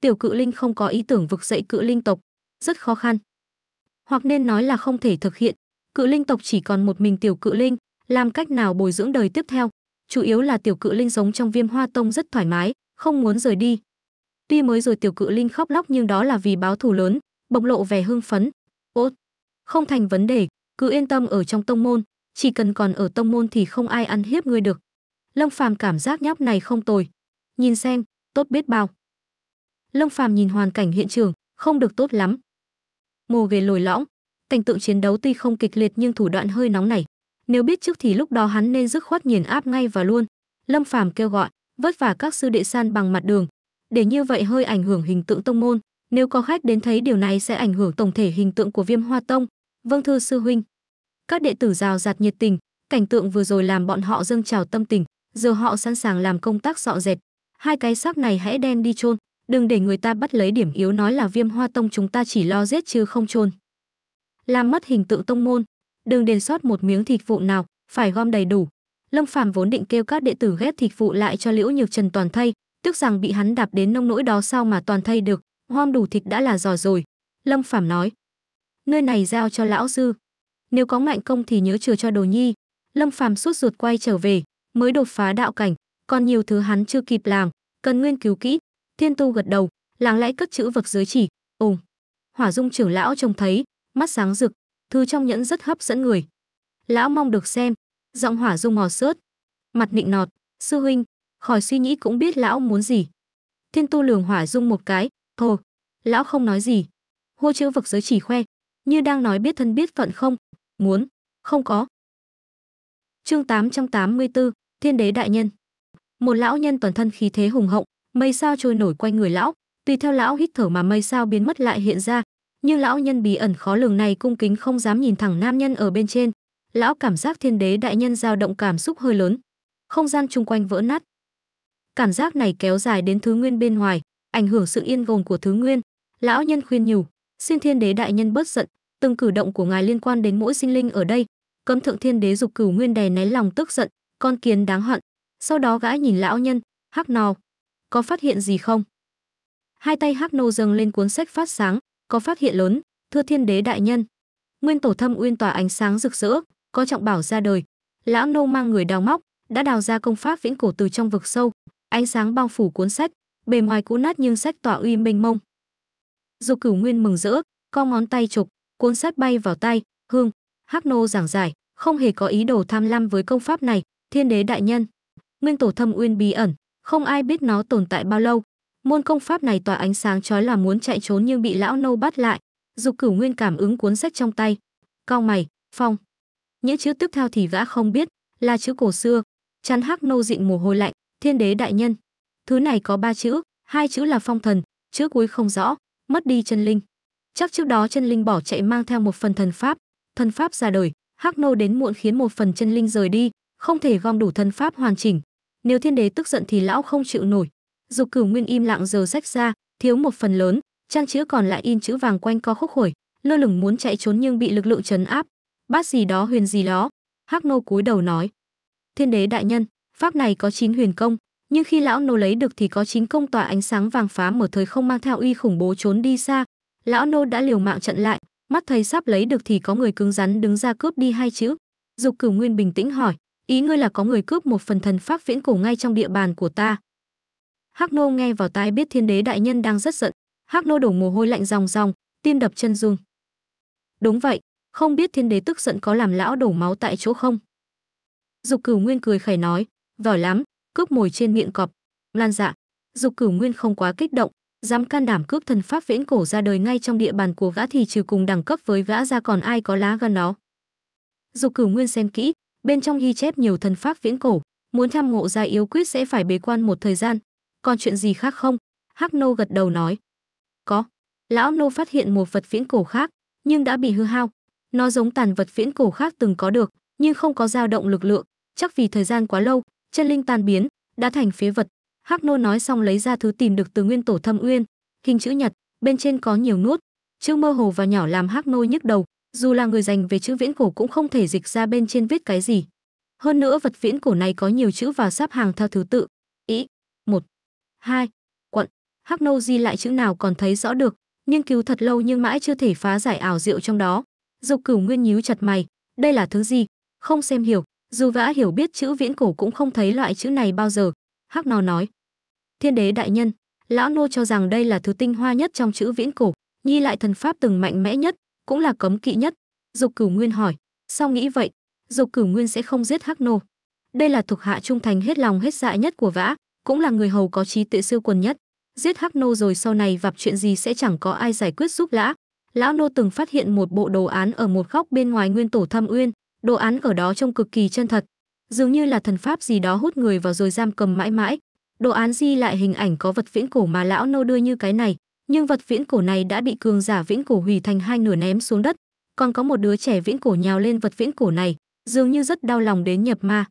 tiểu cự linh không có ý tưởng vực dậy cự linh tộc rất khó khăn hoặc nên nói là không thể thực hiện cự linh tộc chỉ còn một mình tiểu cự linh làm cách nào bồi dưỡng đời tiếp theo chủ yếu là tiểu cự linh sống trong viêm hoa tông rất thoải mái không muốn rời đi Tuy mới rồi tiểu cự linh khóc lóc nhưng đó là vì báo thù lớn, bộc lộ vẻ hưng phấn. Ốt, không thành vấn đề, cứ yên tâm ở trong tông môn, chỉ cần còn ở tông môn thì không ai ăn hiếp ngươi được. Lâm Phàm cảm giác nhóc này không tồi. Nhìn xem, tốt biết bao. Lâm Phàm nhìn hoàn cảnh hiện trường, không được tốt lắm. Mồ ghề lồi lõng, cảnh tượng chiến đấu tuy không kịch liệt nhưng thủ đoạn hơi nóng này. Nếu biết trước thì lúc đó hắn nên dứt khoát nghiền áp ngay và luôn. Lâm Phàm kêu gọi, vất vả các sư đệ san bằng mặt đường, để như vậy hơi ảnh hưởng hình tượng tông môn nếu có khách đến thấy điều này sẽ ảnh hưởng tổng thể hình tượng của viêm hoa tông vâng thư sư huynh các đệ tử rào rạt nhiệt tình cảnh tượng vừa rồi làm bọn họ dâng trào tâm tình giờ họ sẵn sàng làm công tác dọn dẹp hai cái xác này hãy đen đi chôn đừng để người ta bắt lấy điểm yếu nói là viêm hoa tông chúng ta chỉ lo giết chứ không chôn làm mất hình tượng tông môn đừng đền sót một miếng thịt vụ nào phải gom đầy đủ lâm phàm vốn định kêu các đệ tử ghép thịt vụ lại cho liễu nhược trần toàn thay tức rằng bị hắn đạp đến nông nỗi đó sao mà toàn thay được, hoang đủ thịt đã là giỏi rồi. Lâm Phàm nói. Nơi này giao cho lão dư. Nếu có mạnh công thì nhớ chừa cho đồ nhi. Lâm Phàm suốt ruột quay trở về, mới đột phá đạo cảnh, còn nhiều thứ hắn chưa kịp làm, cần nghiên cứu kỹ. Thiên Tu gật đầu, làng lãi cất chữ vật dưới chỉ, ồm. Hỏa Dung trưởng lão trông thấy, mắt sáng rực, thư trong nhẫn rất hấp dẫn người. Lão mong được xem, giọng Hỏa Dung mò sớt, mặt nịnh nọt, sư huynh, Khỏi suy nghĩ cũng biết lão muốn gì. Thiên tu lường hỏa dung một cái, thôi, lão không nói gì. Hô chữ vực giới chỉ khoe, như đang nói biết thân biết phận không, muốn, không có. Chương 884, Thiên đế đại nhân. Một lão nhân toàn thân khí thế hùng hậu, mây sao trôi nổi quanh người lão, tùy theo lão hít thở mà mây sao biến mất lại hiện ra, nhưng lão nhân bí ẩn khó lường này cung kính không dám nhìn thẳng nam nhân ở bên trên. Lão cảm giác thiên đế đại nhân dao động cảm xúc hơi lớn. Không gian chung quanh vỡ nát, Cảm giác này kéo dài đến thứ nguyên bên ngoài, ảnh hưởng sự yên gồm của thứ nguyên. Lão nhân khuyên nhủ, xin thiên đế đại nhân bớt giận, từng cử động của ngài liên quan đến mỗi sinh linh ở đây. Cấm thượng thiên đế dục cửu nguyên đè nén lòng tức giận, con kiến đáng hận. Sau đó gã nhìn lão nhân, hắc nò, có phát hiện gì không? Hai tay hắc nô dâng lên cuốn sách phát sáng, có phát hiện lớn, thưa thiên đế đại nhân. Nguyên tổ thâm uyên tỏa ánh sáng rực rỡ, có trọng bảo ra đời. Lão nô mang người đào móc, đã đào ra công pháp viễn cổ từ trong vực sâu, ánh sáng bao phủ cuốn sách, bề ngoài cũ nát nhưng sách tỏa uy mênh mông. Dục Cửu Nguyên mừng rỡ, con ngón tay chụp, cuốn sách bay vào tay, hương, Hắc Nô giảng giải, không hề có ý đồ tham lam với công pháp này, Thiên Đế đại nhân. Nguyên tổ thâm uyên bí ẩn, không ai biết nó tồn tại bao lâu. Môn công pháp này tỏa ánh sáng chói là muốn chạy trốn nhưng bị lão nô bắt lại. Dục Cửu Nguyên cảm ứng cuốn sách trong tay, Cao mày, phong. Những chữ tiếp theo thì gã không biết, là chữ cổ xưa. Chắn Hắc Nô dịn mồ hôi lạnh, Thiên đế đại nhân. Thứ này có ba chữ, hai chữ là phong thần, chữ cuối không rõ, mất đi chân linh. Chắc trước đó chân linh bỏ chạy mang theo một phần thần pháp, thần pháp ra đời, Hắc nô đến muộn khiến một phần chân linh rời đi, không thể gom đủ thần pháp hoàn chỉnh. Nếu thiên đế tức giận thì lão không chịu nổi. Dục Cửu Nguyên im lặng giờ rách ra, thiếu một phần lớn, trang chữ còn lại in chữ vàng quanh co khúc hồi lơ lửng muốn chạy trốn nhưng bị lực lượng trấn áp. Bát gì đó huyền gì đó, Hắc nô cúi đầu nói: "Thiên đế đại nhân, Pháp này có 9 huyền công, nhưng khi lão nô lấy được thì có 9 công tỏa ánh sáng vàng phá mở thời không mang theo uy khủng bố trốn đi xa. Lão nô đã liều mạng chặn lại, mắt thấy sắp lấy được thì có người cứng rắn đứng ra cướp đi hai chữ. Dục Cửu Nguyên bình tĩnh hỏi, ý ngươi là có người cướp một phần thần pháp viễn cổ ngay trong địa bàn của ta? Hắc nô nghe vào tai biết Thiên Đế đại nhân đang rất giận, Hắc nô đổ mồ hôi lạnh ròng ròng, tim đập chân run. Đúng vậy, không biết Thiên Đế tức giận có làm lão đổ máu tại chỗ không? Dục Cửu Nguyên cười khẩy nói, giỏi lắm cướp mồi trên miệng cọp lan dạ dục cửu nguyên không quá kích động dám can đảm cướp thần pháp viễn cổ ra đời ngay trong địa bàn của gã thì trừ cùng đẳng cấp với gã ra còn ai có lá gan đó dục cửu nguyên xem kỹ bên trong ghi chép nhiều thần pháp viễn cổ muốn tham ngộ ra yếu quyết sẽ phải bế quan một thời gian còn chuyện gì khác không hắc nô gật đầu nói có lão nô phát hiện một vật viễn cổ khác nhưng đã bị hư hao nó giống tàn vật viễn cổ khác từng có được nhưng không có dao động lực lượng chắc vì thời gian quá lâu chân linh tan biến, đã thành phế vật. Hắc Nô nói xong lấy ra thứ tìm được từ nguyên tổ thâm uyên, hình chữ nhật, bên trên có nhiều nút, chữ mơ hồ và nhỏ làm Hắc Nô nhức đầu, dù là người dành về chữ viễn cổ cũng không thể dịch ra bên trên viết cái gì. Hơn nữa vật viễn cổ này có nhiều chữ và sắp hàng theo thứ tự. Ý, một, hai, quận, Hắc Nô di lại chữ nào còn thấy rõ được, nghiên cứu thật lâu nhưng mãi chưa thể phá giải ảo diệu trong đó. Dục Cửu Nguyên nhíu chặt mày, đây là thứ gì? Không xem hiểu, dù vã hiểu biết chữ viễn cổ cũng không thấy loại chữ này bao giờ hắc nó nói thiên đế đại nhân lão nô cho rằng đây là thứ tinh hoa nhất trong chữ viễn cổ nhi lại thần pháp từng mạnh mẽ nhất cũng là cấm kỵ nhất dục cửu nguyên hỏi sao nghĩ vậy dục cửu nguyên sẽ không giết hắc nô đây là thuộc hạ trung thành hết lòng hết dạ nhất của vã cũng là người hầu có trí tuệ siêu quần nhất giết hắc nô rồi sau này gặp chuyện gì sẽ chẳng có ai giải quyết giúp lã lão nô từng phát hiện một bộ đồ án ở một góc bên ngoài nguyên tổ thâm uyên Đồ án ở đó trông cực kỳ chân thật, dường như là thần pháp gì đó hút người vào rồi giam cầm mãi mãi. Đồ án di lại hình ảnh có vật viễn cổ mà lão nô đưa như cái này, nhưng vật viễn cổ này đã bị cường giả viễn cổ hủy thành hai nửa ném xuống đất, còn có một đứa trẻ viễn cổ nhào lên vật viễn cổ này, dường như rất đau lòng đến nhập ma.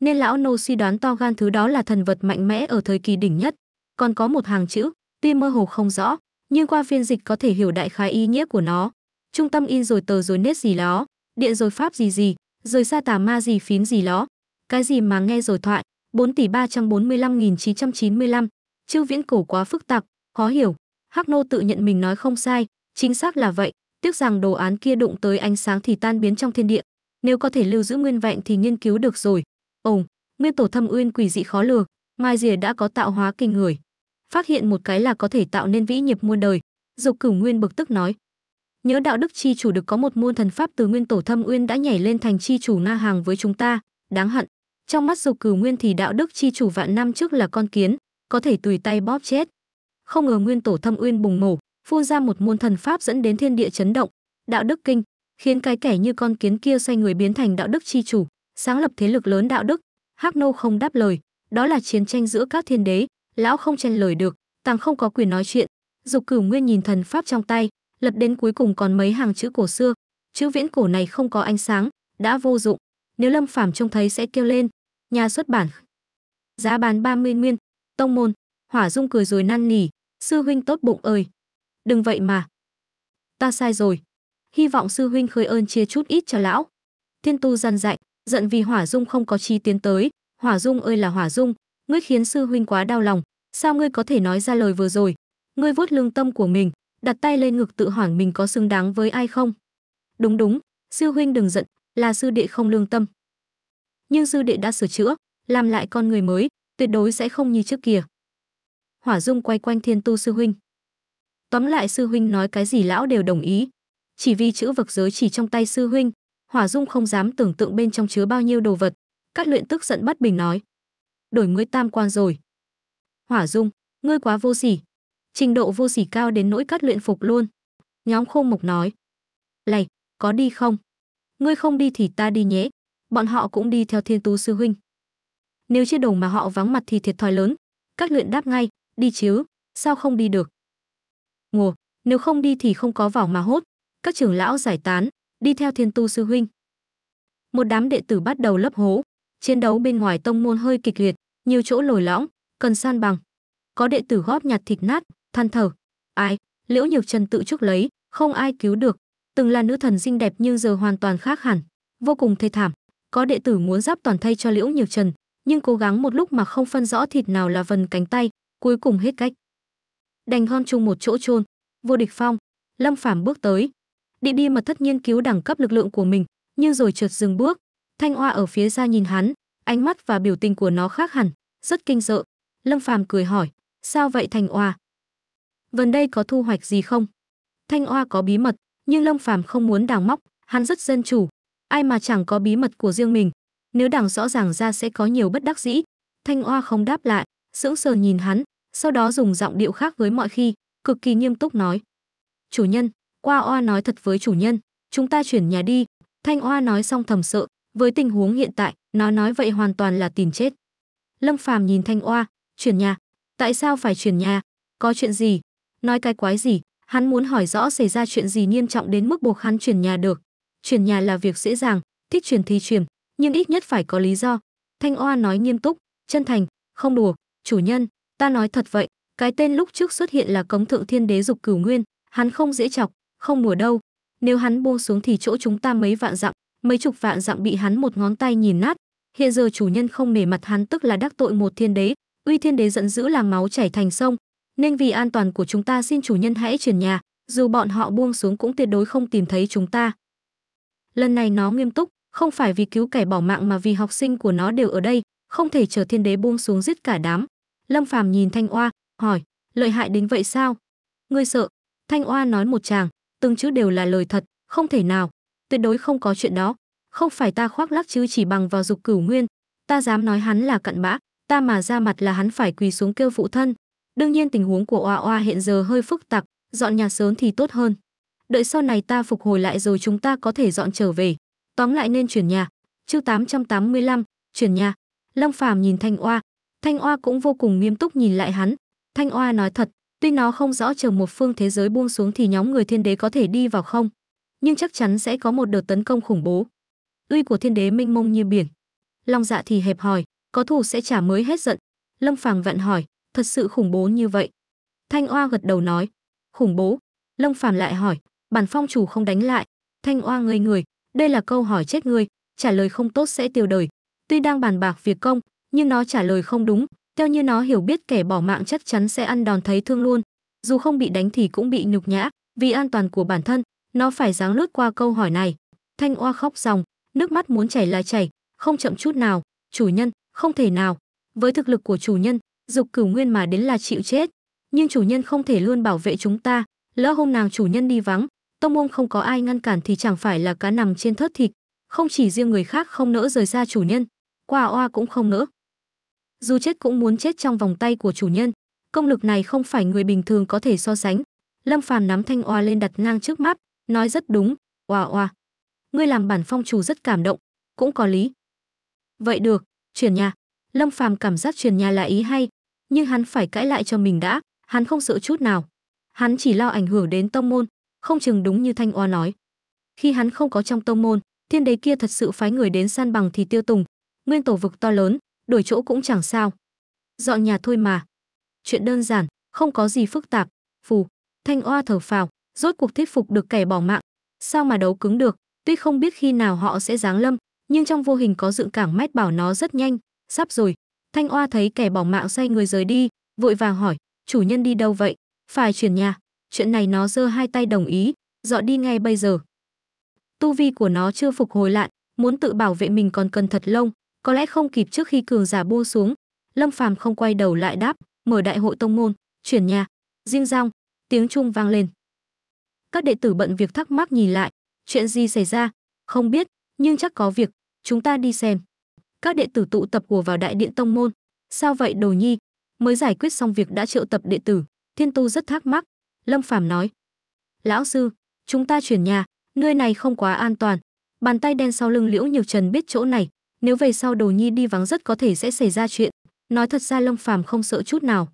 Nên lão nô suy đoán to gan thứ đó là thần vật mạnh mẽ ở thời kỳ đỉnh nhất, còn có một hàng chữ, tuy mơ hồ không rõ, nhưng qua phiên dịch có thể hiểu đại khái ý nghĩa của nó. Trung tâm in rồi tờ rồi nét gì đó, điện rồi pháp gì gì, rồi sa tà ma gì phín gì đó. Cái gì mà nghe rồi thoại, 4 tỷ 345.995, chữ viễn cổ quá phức tạp, khó hiểu. Hắc nô tự nhận mình nói không sai, chính xác là vậy, tiếc rằng đồ án kia đụng tới ánh sáng thì tan biến trong thiên địa, nếu có thể lưu giữ nguyên vẹn thì nghiên cứu được rồi. Ổng, nguyên tổ thâm uyên quỷ dị khó lường, mai rìa đã có tạo hóa kinh người. Phát hiện một cái là có thể tạo nên vĩ nghiệp muôn đời. Dục cửu nguyên bực tức nói, nhớ đạo đức chi chủ được có một môn thần pháp từ nguyên tổ thâm uyên đã nhảy lên thành chi chủ na hàng với chúng ta đáng hận trong mắt dục cửu nguyên thì đạo đức chi chủ vạn năm trước là con kiến có thể tùy tay bóp chết không ngờ nguyên tổ thâm uyên bùng nổ phun ra một môn thần pháp dẫn đến thiên địa chấn động đạo đức kinh khiến cái kẻ như con kiến kia xoay người biến thành đạo đức chi chủ sáng lập thế lực lớn đạo đức hắc nô không đáp lời đó là chiến tranh giữa các thiên đế lão không chen lời được tàng không có quyền nói chuyện dục cửu nguyên nhìn thần pháp trong tay lật đến cuối cùng còn mấy hàng chữ cổ xưa chữ viễn cổ này không có ánh sáng đã vô dụng nếu lâm phàm trông thấy sẽ kêu lên nhà xuất bản giá bán 30 nguyên tông môn hỏa dung cười rồi năn nỉ sư huynh tốt bụng ơi đừng vậy mà ta sai rồi hy vọng sư huynh khơi ơn chia chút ít cho lão thiên tu gian dạy giận vì hỏa dung không có chi tiến tới hỏa dung ơi là hỏa dung ngươi khiến sư huynh quá đau lòng sao ngươi có thể nói ra lời vừa rồi ngươi vuốt lương tâm của mình đặt tay lên ngực tự hỏi mình có xứng đáng với ai không. Đúng đúng, sư huynh đừng giận, là sư đệ không lương tâm. Nhưng sư đệ đã sửa chữa, làm lại con người mới, tuyệt đối sẽ không như trước kia. Hỏa Dung quay quanh Thiên Tu sư huynh. Tóm lại sư huynh nói cái gì lão đều đồng ý. Chỉ vì chữ vực giới chỉ trong tay sư huynh, Hỏa Dung không dám tưởng tượng bên trong chứa bao nhiêu đồ vật. các luyện tức giận bất bình nói. Đổi mới tam quan rồi. Hỏa Dung, ngươi quá vô sỉ, trình độ vô sỉ cao đến nỗi cắt luyện phục luôn. Nhóm khô mục nói. Lầy, có đi không? Ngươi không đi thì ta đi nhé. Bọn họ cũng đi theo thiên tú sư huynh. Nếu chưa đồng mà họ vắng mặt thì thiệt thòi lớn. Các luyện đáp ngay, đi chứ, sao không đi được? Ngồi, nếu không đi thì không có vỏ mà hốt. Các trưởng lão giải tán, đi theo thiên tu sư huynh. Một đám đệ tử bắt đầu lấp hố. Chiến đấu bên ngoài tông môn hơi kịch liệt, nhiều chỗ lồi lõng, cần san bằng. Có đệ tử góp nhặt thịt nát, than thở ai liễu nhược trần tự chúc lấy không ai cứu được từng là nữ thần xinh đẹp nhưng giờ hoàn toàn khác hẳn vô cùng thê thảm có đệ tử muốn giáp toàn thay cho liễu nhược trần nhưng cố gắng một lúc mà không phân rõ thịt nào là vần cánh tay cuối cùng hết cách đành gom chung một chỗ chôn vô địch phong lâm phàm bước tới đi đi mà thất nhiên cứu đẳng cấp lực lượng của mình nhưng rồi trượt dừng bước thanh oa ở phía xa nhìn hắn ánh mắt và biểu tình của nó khác hẳn rất kinh sợ lâm phàm cười hỏi sao vậy thanh oa gần đây có thu hoạch gì không? Thanh Oa có bí mật, nhưng Long Phàm không muốn đảng móc, hắn rất dân chủ, ai mà chẳng có bí mật của riêng mình. Nếu đảng rõ ràng ra sẽ có nhiều bất đắc dĩ. Thanh Oa không đáp lại, sững sờ nhìn hắn, sau đó dùng giọng điệu khác với mọi khi, cực kỳ nghiêm túc nói: "Chủ nhân, Qua Oa nói thật với chủ nhân, chúng ta chuyển nhà đi." Thanh Oa nói xong thầm sợ, với tình huống hiện tại, nó nói vậy hoàn toàn là tìm chết. Lâm Phàm nhìn Thanh Oa, "Chuyển nhà? Tại sao phải chuyển nhà? Có chuyện gì?" Nói cái quái gì, hắn muốn hỏi rõ xảy ra chuyện gì nghiêm trọng đến mức buộc hắn chuyển nhà được. Chuyển nhà là việc dễ dàng, thích chuyển thì chuyển, nhưng ít nhất phải có lý do. Thanh Oa nói nghiêm túc, chân thành, không đùa, chủ nhân, ta nói thật vậy, cái tên lúc trước xuất hiện là cống thượng thiên đế dục cửu nguyên, hắn không dễ chọc, không mùa đâu. Nếu hắn buông xuống thì chỗ chúng ta mấy vạn dặm, mấy chục vạn dặm bị hắn một ngón tay nhìn nát. Hiện giờ chủ nhân không nể mặt hắn tức là đắc tội một thiên đế, uy thiên đế giận dữ làm máu chảy thành sông, nên vì an toàn của chúng ta xin chủ nhân hãy chuyển nhà, dù bọn họ buông xuống cũng tuyệt đối không tìm thấy chúng ta. Lần này nó nghiêm túc, không phải vì cứu kẻ bỏ mạng mà vì học sinh của nó đều ở đây, không thể chờ thiên đế buông xuống giết cả đám. Lâm Phàm nhìn Thanh Oa, hỏi, lợi hại đến vậy sao? Ngươi sợ? Thanh Oa nói một chàng, từng chữ đều là lời thật, không thể nào, tuyệt đối không có chuyện đó. Không phải ta khoác lác chứ chỉ bằng vào dục cửu nguyên, ta dám nói hắn là cận bã, ta mà ra mặt là hắn phải quỳ xuống kêu phụ thân, Đương nhiên tình huống của Oa Oa hiện giờ hơi phức tạp, dọn nhà sớm thì tốt hơn. Đợi sau này ta phục hồi lại rồi chúng ta có thể dọn trở về. Tóm lại nên chuyển nhà. Chương 885, chuyển nhà. Long Phàm nhìn Thanh Oa, Thanh Oa cũng vô cùng nghiêm túc nhìn lại hắn. Thanh Oa nói thật, tuy nó không rõ chờ một phương thế giới buông xuống thì nhóm người thiên đế có thể đi vào không, nhưng chắc chắn sẽ có một đợt tấn công khủng bố. Uy của thiên đế mênh mông như biển. Long dạ thì hẹp hòi, có thù sẽ trả mới hết giận. Lâm Phàm vặn hỏi, Thật sự khủng bố như vậy. Thanh Oa gật đầu nói, khủng bố. Lông Phàm lại hỏi, bản phong chủ không đánh lại. Thanh Oa ngây người, đây là câu hỏi chết người, trả lời không tốt sẽ tiêu đời. Tuy đang bàn bạc việc công, nhưng nó trả lời không đúng, theo như nó hiểu biết kẻ bỏ mạng chắc chắn sẽ ăn đòn thấy thương luôn. Dù không bị đánh thì cũng bị nhục nhã, vì an toàn của bản thân, nó phải ráng lướt qua câu hỏi này. Thanh Oa khóc ròng, nước mắt muốn chảy là chảy, không chậm chút nào. Chủ nhân, không thể nào. Với thực lực của chủ nhân, dục cửu nguyên mà đến là chịu chết nhưng chủ nhân không thể luôn bảo vệ chúng ta lỡ hôm nàng chủ nhân đi vắng tông môn không có ai ngăn cản thì chẳng phải là cá nằm trên thớt thịt không chỉ riêng người khác không nỡ rời xa chủ nhân qua oa cũng không nỡ dù chết cũng muốn chết trong vòng tay của chủ nhân công lực này không phải người bình thường có thể so sánh lâm phàm nắm thanh oa lên đặt ngang trước mắt nói rất đúng oa oa ngươi làm bản phong chủ rất cảm động cũng có lý vậy được chuyển nhà Lâm Phàm cảm giác truyền nhà là ý hay, nhưng hắn phải cãi lại cho mình đã, hắn không sợ chút nào. Hắn chỉ lo ảnh hưởng đến tông môn, không chừng đúng như Thanh Oa nói. Khi hắn không có trong tông môn, thiên đế kia thật sự phái người đến san bằng thì tiêu tùng, nguyên tổ vực to lớn, đổi chỗ cũng chẳng sao. Dọn nhà thôi mà. Chuyện đơn giản, không có gì phức tạp. Phù, Thanh Oa thở phào, rốt cuộc thuyết phục được kẻ bỏ mạng, sao mà đấu cứng được, tuy không biết khi nào họ sẽ giáng lâm, nhưng trong vô hình có dự cảm mách bảo nó rất nhanh, sắp rồi thanh oa thấy kẻ bỏ mạng xoay người rời đi vội vàng hỏi chủ nhân đi đâu vậy phải chuyển nhà chuyện này nó giơ hai tay đồng ý dọn đi ngay bây giờ tu vi của nó chưa phục hồi lại muốn tự bảo vệ mình còn cần thật lông có lẽ không kịp trước khi cường giả buông xuống lâm phàm không quay đầu lại đáp mở đại hội tông môn chuyển nhà diên rong tiếng chuông vang lên các đệ tử bận việc thắc mắc nhìn lại chuyện gì xảy ra không biết nhưng chắc có việc chúng ta đi xem các đệ tử tụ tập của vào đại điện tông môn. Sao vậy Đồ Nhi? Mới giải quyết xong việc đã triệu tập đệ tử, Thiên Tu rất thắc mắc. Lâm Phàm nói: "Lão sư, chúng ta chuyển nhà, nơi này không quá an toàn." Bàn tay đen sau lưng Liễu Nhược Trần biết chỗ này, nếu về sau Đồ Nhi đi vắng rất có thể sẽ xảy ra chuyện. Nói thật ra Lâm Phàm không sợ chút nào.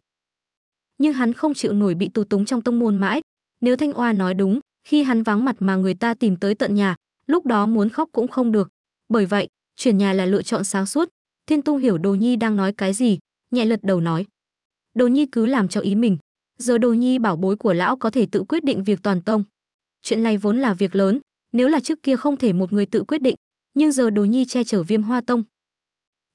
Nhưng hắn không chịu nổi bị tù túng trong tông môn mãi. Nếu Thanh Oa nói đúng, khi hắn vắng mặt mà người ta tìm tới tận nhà, lúc đó muốn khóc cũng không được. Bởi vậy, Chuyển nhà là lựa chọn sáng suốt, Thiên Tung hiểu Đồ Nhi đang nói cái gì, nhẹ lật đầu nói. Đồ Nhi cứ làm cho ý mình, giờ Đồ Nhi bảo bối của lão có thể tự quyết định việc toàn tông. Chuyện này vốn là việc lớn, nếu là trước kia không thể một người tự quyết định, nhưng giờ Đồ Nhi che chở Viêm Hoa Tông.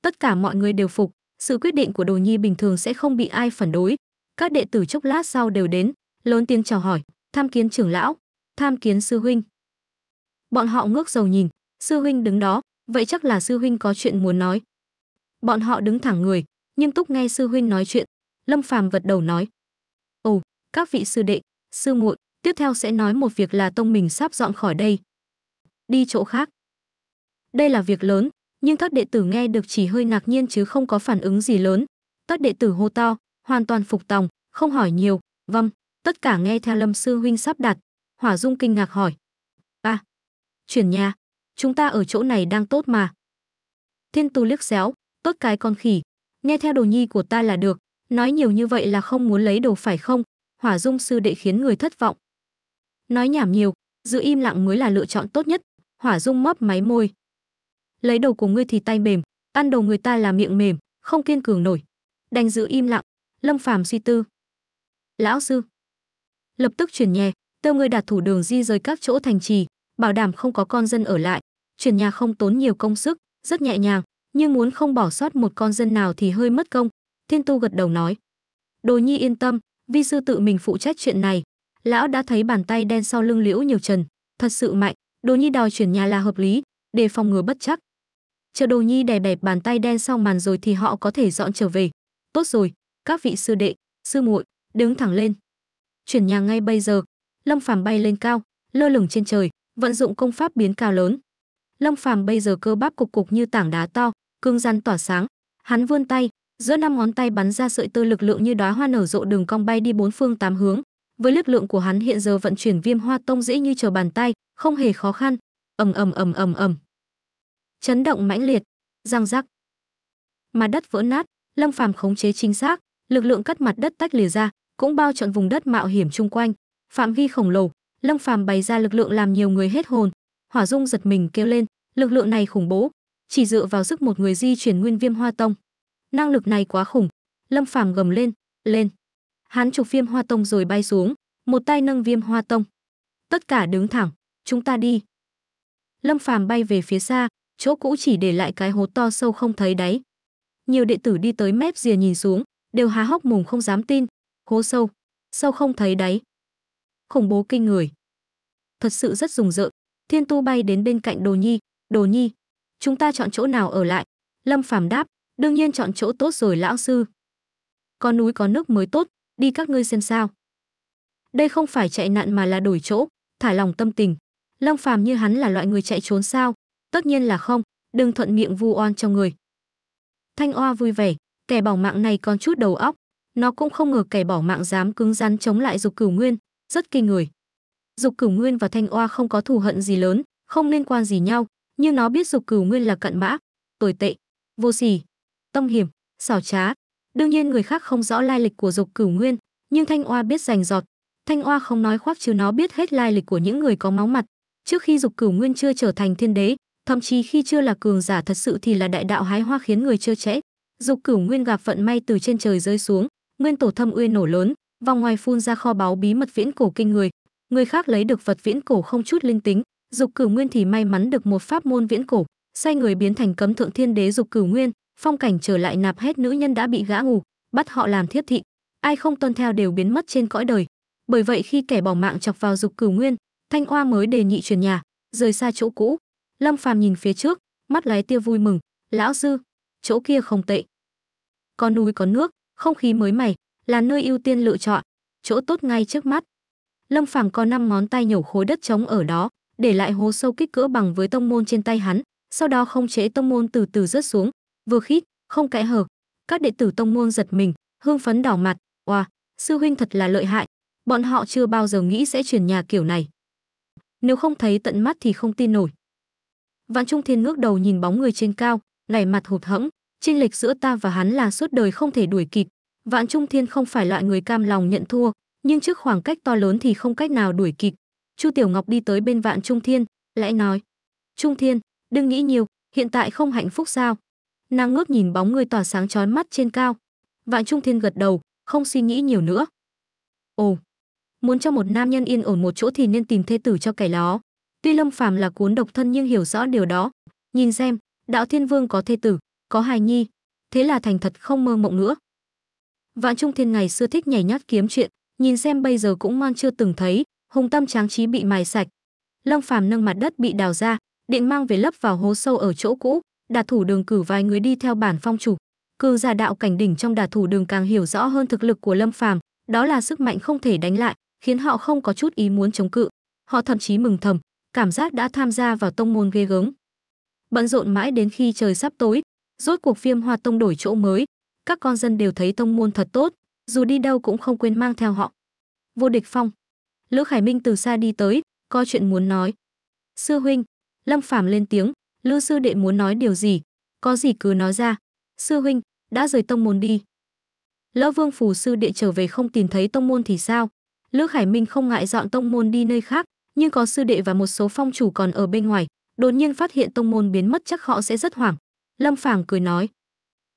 Tất cả mọi người đều phục, sự quyết định của Đồ Nhi bình thường sẽ không bị ai phản đối. Các đệ tử chốc lát sau đều đến, lớn tiếng chào hỏi, tham kiến trưởng lão, tham kiến sư huynh. Bọn họ ngước dầu nhìn, sư huynh đứng đó, vậy chắc là sư huynh có chuyện muốn nói. Bọn họ đứng thẳng người, nghiêm túc nghe sư huynh nói chuyện, Lâm Phàm vật đầu nói: "Ồ, các vị sư đệ, sư muội, tiếp theo sẽ nói một việc là tông mình sắp dọn khỏi đây, đi chỗ khác." Đây là việc lớn, nhưng các đệ tử nghe được chỉ hơi ngạc nhiên chứ không có phản ứng gì lớn. Các đệ tử hô to, hoàn toàn phục tòng, không hỏi nhiều, vâng, tất cả nghe theo Lâm sư huynh sắp đặt. Hỏa Dung kinh ngạc hỏi: "A, à, chuyển nhà?" chúng ta ở chỗ này đang tốt mà. Thiên Tú liếc xéo, tốt cái con khỉ, nghe theo đồ nhi của ta là được, nói nhiều như vậy là không muốn lấy đồ phải không, hỏa dung sư đệ khiến người thất vọng. Nói nhảm nhiều, giữ im lặng mới là lựa chọn tốt nhất, hỏa dung mấp máy môi. Lấy đồ của ngươi thì tay mềm, ăn đồ người ta là miệng mềm, không kiên cường nổi. Đành giữ im lặng, lâm phàm suy tư. Lão sư, lập tức chuyển nhẹ tiêu người đạt thủ đường di rời các chỗ thành trì, bảo đảm không có con dân ở lại. Chuyển nhà không tốn nhiều công sức, rất nhẹ nhàng, nhưng muốn không bỏ sót một con dân nào thì hơi mất công. Thiên Tu gật đầu nói. Đồ Nhi yên tâm, vi sư tự mình phụ trách chuyện này. Lão đã thấy bàn tay đen sau lưng liễu nhiều trần, thật sự mạnh, Đồ Nhi đòi chuyển nhà là hợp lý, để phòng ngừa bất chắc. Chờ Đồ Nhi đè bẹp bàn tay đen xong màn rồi thì họ có thể dọn trở về. Tốt rồi, các vị sư đệ, sư muội, đứng thẳng lên. Chuyển nhà ngay bây giờ. Lâm Phàm bay lên cao, lơ lửng trên trời, vận dụng công pháp biến cao lớn. Long Phàm bây giờ cơ bắp cục cục như tảng đá to, cương gian tỏa sáng, hắn vươn tay, giữa năm ngón tay bắn ra sợi tơ lực lượng như đóa hoa nở rộ đường cong bay đi bốn phương tám hướng. Với lực lượng của hắn hiện giờ vận chuyển Viêm Hoa Tông dễ như trở bàn tay, không hề khó khăn. Ầm ầm ầm ầm ầm. Chấn động mãnh liệt, răng rắc. Mặt đất vỡ nát, Lâm Phàm khống chế chính xác, lực lượng cắt mặt đất tách lìa ra, cũng bao trọn vùng đất mạo hiểm chung quanh, phạm vi khổng lồ, Lâm Phàm bày ra lực lượng làm nhiều người hết hồn, Hỏa Dung giật mình kêu lên, lực lượng này khủng bố, chỉ dựa vào sức một người di chuyển nguyên viêm hoa tông. Năng lực này quá khủng, Lâm Phàm gầm lên, lên. Hắn chụp viêm hoa tông rồi bay xuống, một tay nâng viêm hoa tông. Tất cả đứng thẳng, chúng ta đi. Lâm Phàm bay về phía xa, chỗ cũ chỉ để lại cái hố to sâu không thấy đáy. Nhiều đệ tử đi tới mép rìa nhìn xuống, đều há hốc mồm không dám tin, hố sâu, sâu không thấy đáy khủng bố kinh người. Thật sự rất rùng rợn. Thiên Tu bay đến bên cạnh Đồ Nhi, "Đồ Nhi, chúng ta chọn chỗ nào ở lại?" Lâm Phàm đáp, "Đương nhiên chọn chỗ tốt rồi lão sư. Có núi có nước mới tốt, đi các ngươi xem sao." Đây không phải chạy nạn mà là đổi chỗ, thả lòng tâm tình. Lâm Phàm như hắn là loại người chạy trốn sao? Tất nhiên là không, đừng thuận miệng vu oan cho người. Thanh Oa vui vẻ, kẻ bỏ mạng này còn chút đầu óc, nó cũng không ngờ kẻ bỏ mạng dám cứng rắn chống lại dục cửu nguyên rất kinh người. Dục Cửu Nguyên và Thanh Oa không có thù hận gì lớn, không liên quan gì nhau, nhưng nó biết Dục Cửu Nguyên là cận bã, tồi tệ, vô sỉ, tâm hiểm, xảo trá. Đương nhiên người khác không rõ lai lịch của Dục Cửu Nguyên, nhưng Thanh Oa biết rành rọt. Thanh Oa không nói khoác chứ nó biết hết lai lịch của những người có máu mặt. Trước khi Dục Cửu Nguyên chưa trở thành thiên đế, thậm chí khi chưa là cường giả thật sự thì là đại đạo hái hoa khiến người chưa trễ. Dục Cửu Nguyên gặp vận may từ trên trời rơi xuống, nguyên tổ thâm uyên nổ lớn, vòng ngoài phun ra kho báu bí mật viễn cổ kinh người người khác lấy được vật viễn cổ không chút linh tính dục cửu nguyên thì may mắn được một pháp môn viễn cổ sai người biến thành cấm thượng thiên đế dục cửu nguyên phong cảnh trở lại nạp hết nữ nhân đã bị gã ngủ bắt họ làm thiếp thị ai không tuân theo đều biến mất trên cõi đời bởi vậy khi kẻ bỏ mạng chọc vào dục cửu nguyên thanh oa mới đề nghị truyền nhà rời xa chỗ cũ lâm phàm nhìn phía trước mắt lái tia vui mừng lão sư chỗ kia không tệ có núi có nước không khí mới mẻ là nơi ưu tiên lựa chọn, chỗ tốt ngay trước mắt. Lâm Phàm có năm ngón tay nhổ khối đất trống ở đó, để lại hố sâu kích cỡ bằng với tông môn trên tay hắn, sau đó không chế tông môn từ từ rớt xuống, vừa khít, không kẽ hở. Các đệ tử tông môn giật mình, hương phấn đỏ mặt, oà, wow, sư huynh thật là lợi hại, bọn họ chưa bao giờ nghĩ sẽ truyền nhà kiểu này. Nếu không thấy tận mắt thì không tin nổi. Vạn Trung Thiên ngước đầu nhìn bóng người trên cao, nảy mặt hụt hẫng, chênh lệch giữa ta và hắn là suốt đời không thể đuổi kịp, Vạn Trung Thiên không phải loại người cam lòng nhận thua, nhưng trước khoảng cách to lớn thì không cách nào đuổi kịp. Chu Tiểu Ngọc đi tới bên Vạn Trung Thiên, lại nói: "Trung Thiên, đừng nghĩ nhiều, hiện tại không hạnh phúc sao?" Nàng ngước nhìn bóng người tỏa sáng chói mắt trên cao. Vạn Trung Thiên gật đầu, không suy nghĩ nhiều nữa. Ồ, muốn cho một nam nhân yên ổn một chỗ thì nên tìm thê tử cho kẻ đó. Tuy Lâm Phàm là cuốn độc thân nhưng hiểu rõ điều đó, nhìn xem, Đạo Thiên Vương có thê tử, có hài nhi, thế là thành thật không mơ mộng nữa. Vạn Trung Thiên ngày xưa thích nhảy nhót kiếm chuyện, nhìn xem bây giờ cũng ngoan chưa từng thấy, hùng tâm tráng trí bị mài sạch. Long Phàm nâng mặt đất bị đào ra, điện mang về lấp vào hố sâu ở chỗ cũ, đà thủ đường cử vài người đi theo bản phong chủ. Cường giả đạo cảnh đỉnh trong đà thủ đường càng hiểu rõ hơn thực lực của Lâm Phàm, đó là sức mạnh không thể đánh lại, khiến họ không có chút ý muốn chống cự. Họ thậm chí mừng thầm, cảm giác đã tham gia vào tông môn ghê gớm. Bận rộn mãi đến khi trời sắp tối, rốt cuộc Viêm Hoa Tông đổi chỗ mới, các con dân đều thấy tông môn thật tốt, dù đi đâu cũng không quên mang theo họ. Vô địch phong. Lữ Khải Minh từ xa đi tới, có chuyện muốn nói. Sư huynh, Lâm Phàm lên tiếng, Lữ sư đệ muốn nói điều gì, có gì cứ nói ra. Sư huynh, đã rời tông môn đi. Lỡ Vương phủ sư đệ trở về không tìm thấy tông môn thì sao? Lữ Khải Minh không ngại dọn tông môn đi nơi khác, nhưng có sư đệ và một số phong chủ còn ở bên ngoài, đột nhiên phát hiện tông môn biến mất chắc họ sẽ rất hoảng. Lâm Phàm cười nói: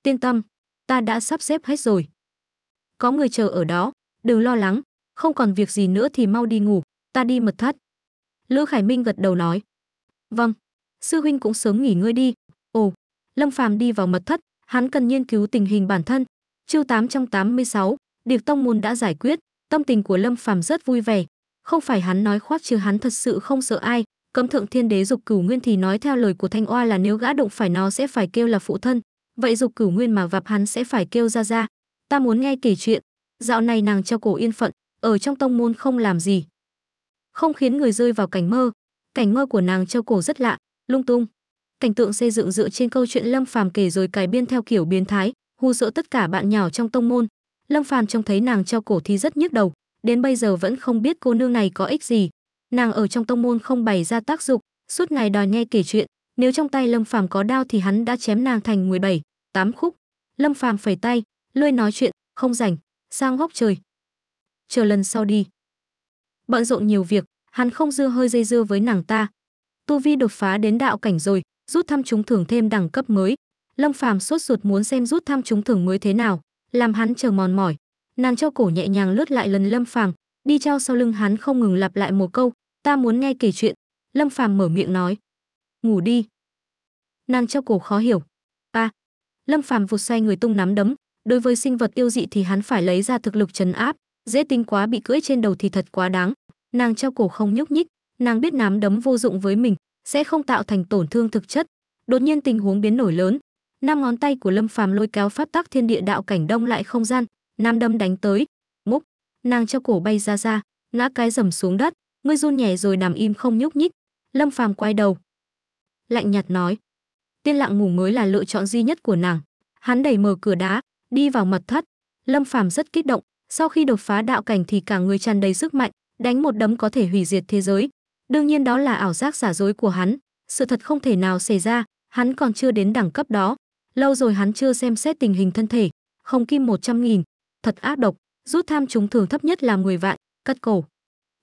"Tiên tâm, ta đã sắp xếp hết rồi. Có người chờ ở đó, đừng lo lắng, không còn việc gì nữa thì mau đi ngủ, ta đi mật thất. Lữ Khải Minh gật đầu nói. Vâng, sư huynh cũng sớm nghỉ ngơi đi. Ồ, Lâm Phàm đi vào mật thất, hắn cần nghiên cứu tình hình bản thân. Chương 886, Điệp Tông môn đã giải quyết, tâm tình của Lâm Phàm rất vui vẻ. Không phải hắn nói khoác chứ hắn thật sự không sợ ai, Cấm Thượng Thiên Đế Dục Cửu Nguyên thì nói theo lời của Thanh Oa là nếu gã động phải nó sẽ phải kêu là phụ thân, vậy dục cửu nguyên mà gặp hắn sẽ phải kêu ra ra ta muốn nghe kể chuyện dạo này nàng treo cổ yên phận ở trong tông môn không làm gì không khiến người rơi vào cảnh mơ cảnh mơ của nàng treo cổ rất lạ lung tung cảnh tượng xây dựng dựa trên câu chuyện lâm phàm kể rồi cải biên theo kiểu biến thái hù sợ tất cả bạn nhỏ trong tông môn lâm phàm trông thấy nàng treo cổ thì rất nhức đầu đến bây giờ vẫn không biết cô nương này có ích gì nàng ở trong tông môn không bày ra tác dụng suốt ngày đòi nghe kể chuyện nếu trong tay lâm phàm có đao thì hắn đã chém nàng thành 17, tám khúc lâm phàm phẩy tay lươi nói chuyện không rảnh sang góc trời chờ lần sau đi bận rộn nhiều việc hắn không dưa hơi dây dưa với nàng ta tu vi đột phá đến đạo cảnh rồi rút thăm chúng thưởng thêm đẳng cấp mới lâm phàm sốt ruột muốn xem rút thăm chúng thưởng mới thế nào làm hắn chờ mòn mỏi nàng trao cổ nhẹ nhàng lướt lại lần lâm phàm đi trao sau lưng hắn không ngừng lặp lại một câu ta muốn nghe kể chuyện lâm phàm mở miệng nói ngủ đi nàng trao cổ khó hiểu a à, lâm phàm vụt xoay người tung nắm đấm đối với sinh vật yêu dị thì hắn phải lấy ra thực lực trấn áp dễ tính quá bị cưỡi trên đầu thì thật quá đáng nàng treo cổ không nhúc nhích nàng biết nắm đấm vô dụng với mình sẽ không tạo thành tổn thương thực chất đột nhiên tình huống biến nổi lớn năm ngón tay của lâm phàm lôi kéo pháp tắc thiên địa đạo cảnh đông lại không gian nam đâm đánh tới múc nàng treo cổ bay ra ra ngã cái rầm xuống đất ngươi run nhẹ rồi nằm im không nhúc nhích lâm phàm quay đầu lạnh nhạt nói Tiên lặng ngủ mới là lựa chọn duy nhất của nàng. Hắn đẩy mở cửa đá, đi vào mật thất. Lâm Phàm rất kích động, sau khi đột phá đạo cảnh thì cả người tràn đầy sức mạnh, đánh một đấm có thể hủy diệt thế giới. Đương nhiên đó là ảo giác giả dối của hắn, sự thật không thể nào xảy ra, hắn còn chưa đến đẳng cấp đó. Lâu rồi hắn chưa xem xét tình hình thân thể, không kim một trăm nghìn, thật ác độc, rút tham chúng thường thấp nhất là 10 vạn, cắt cổ.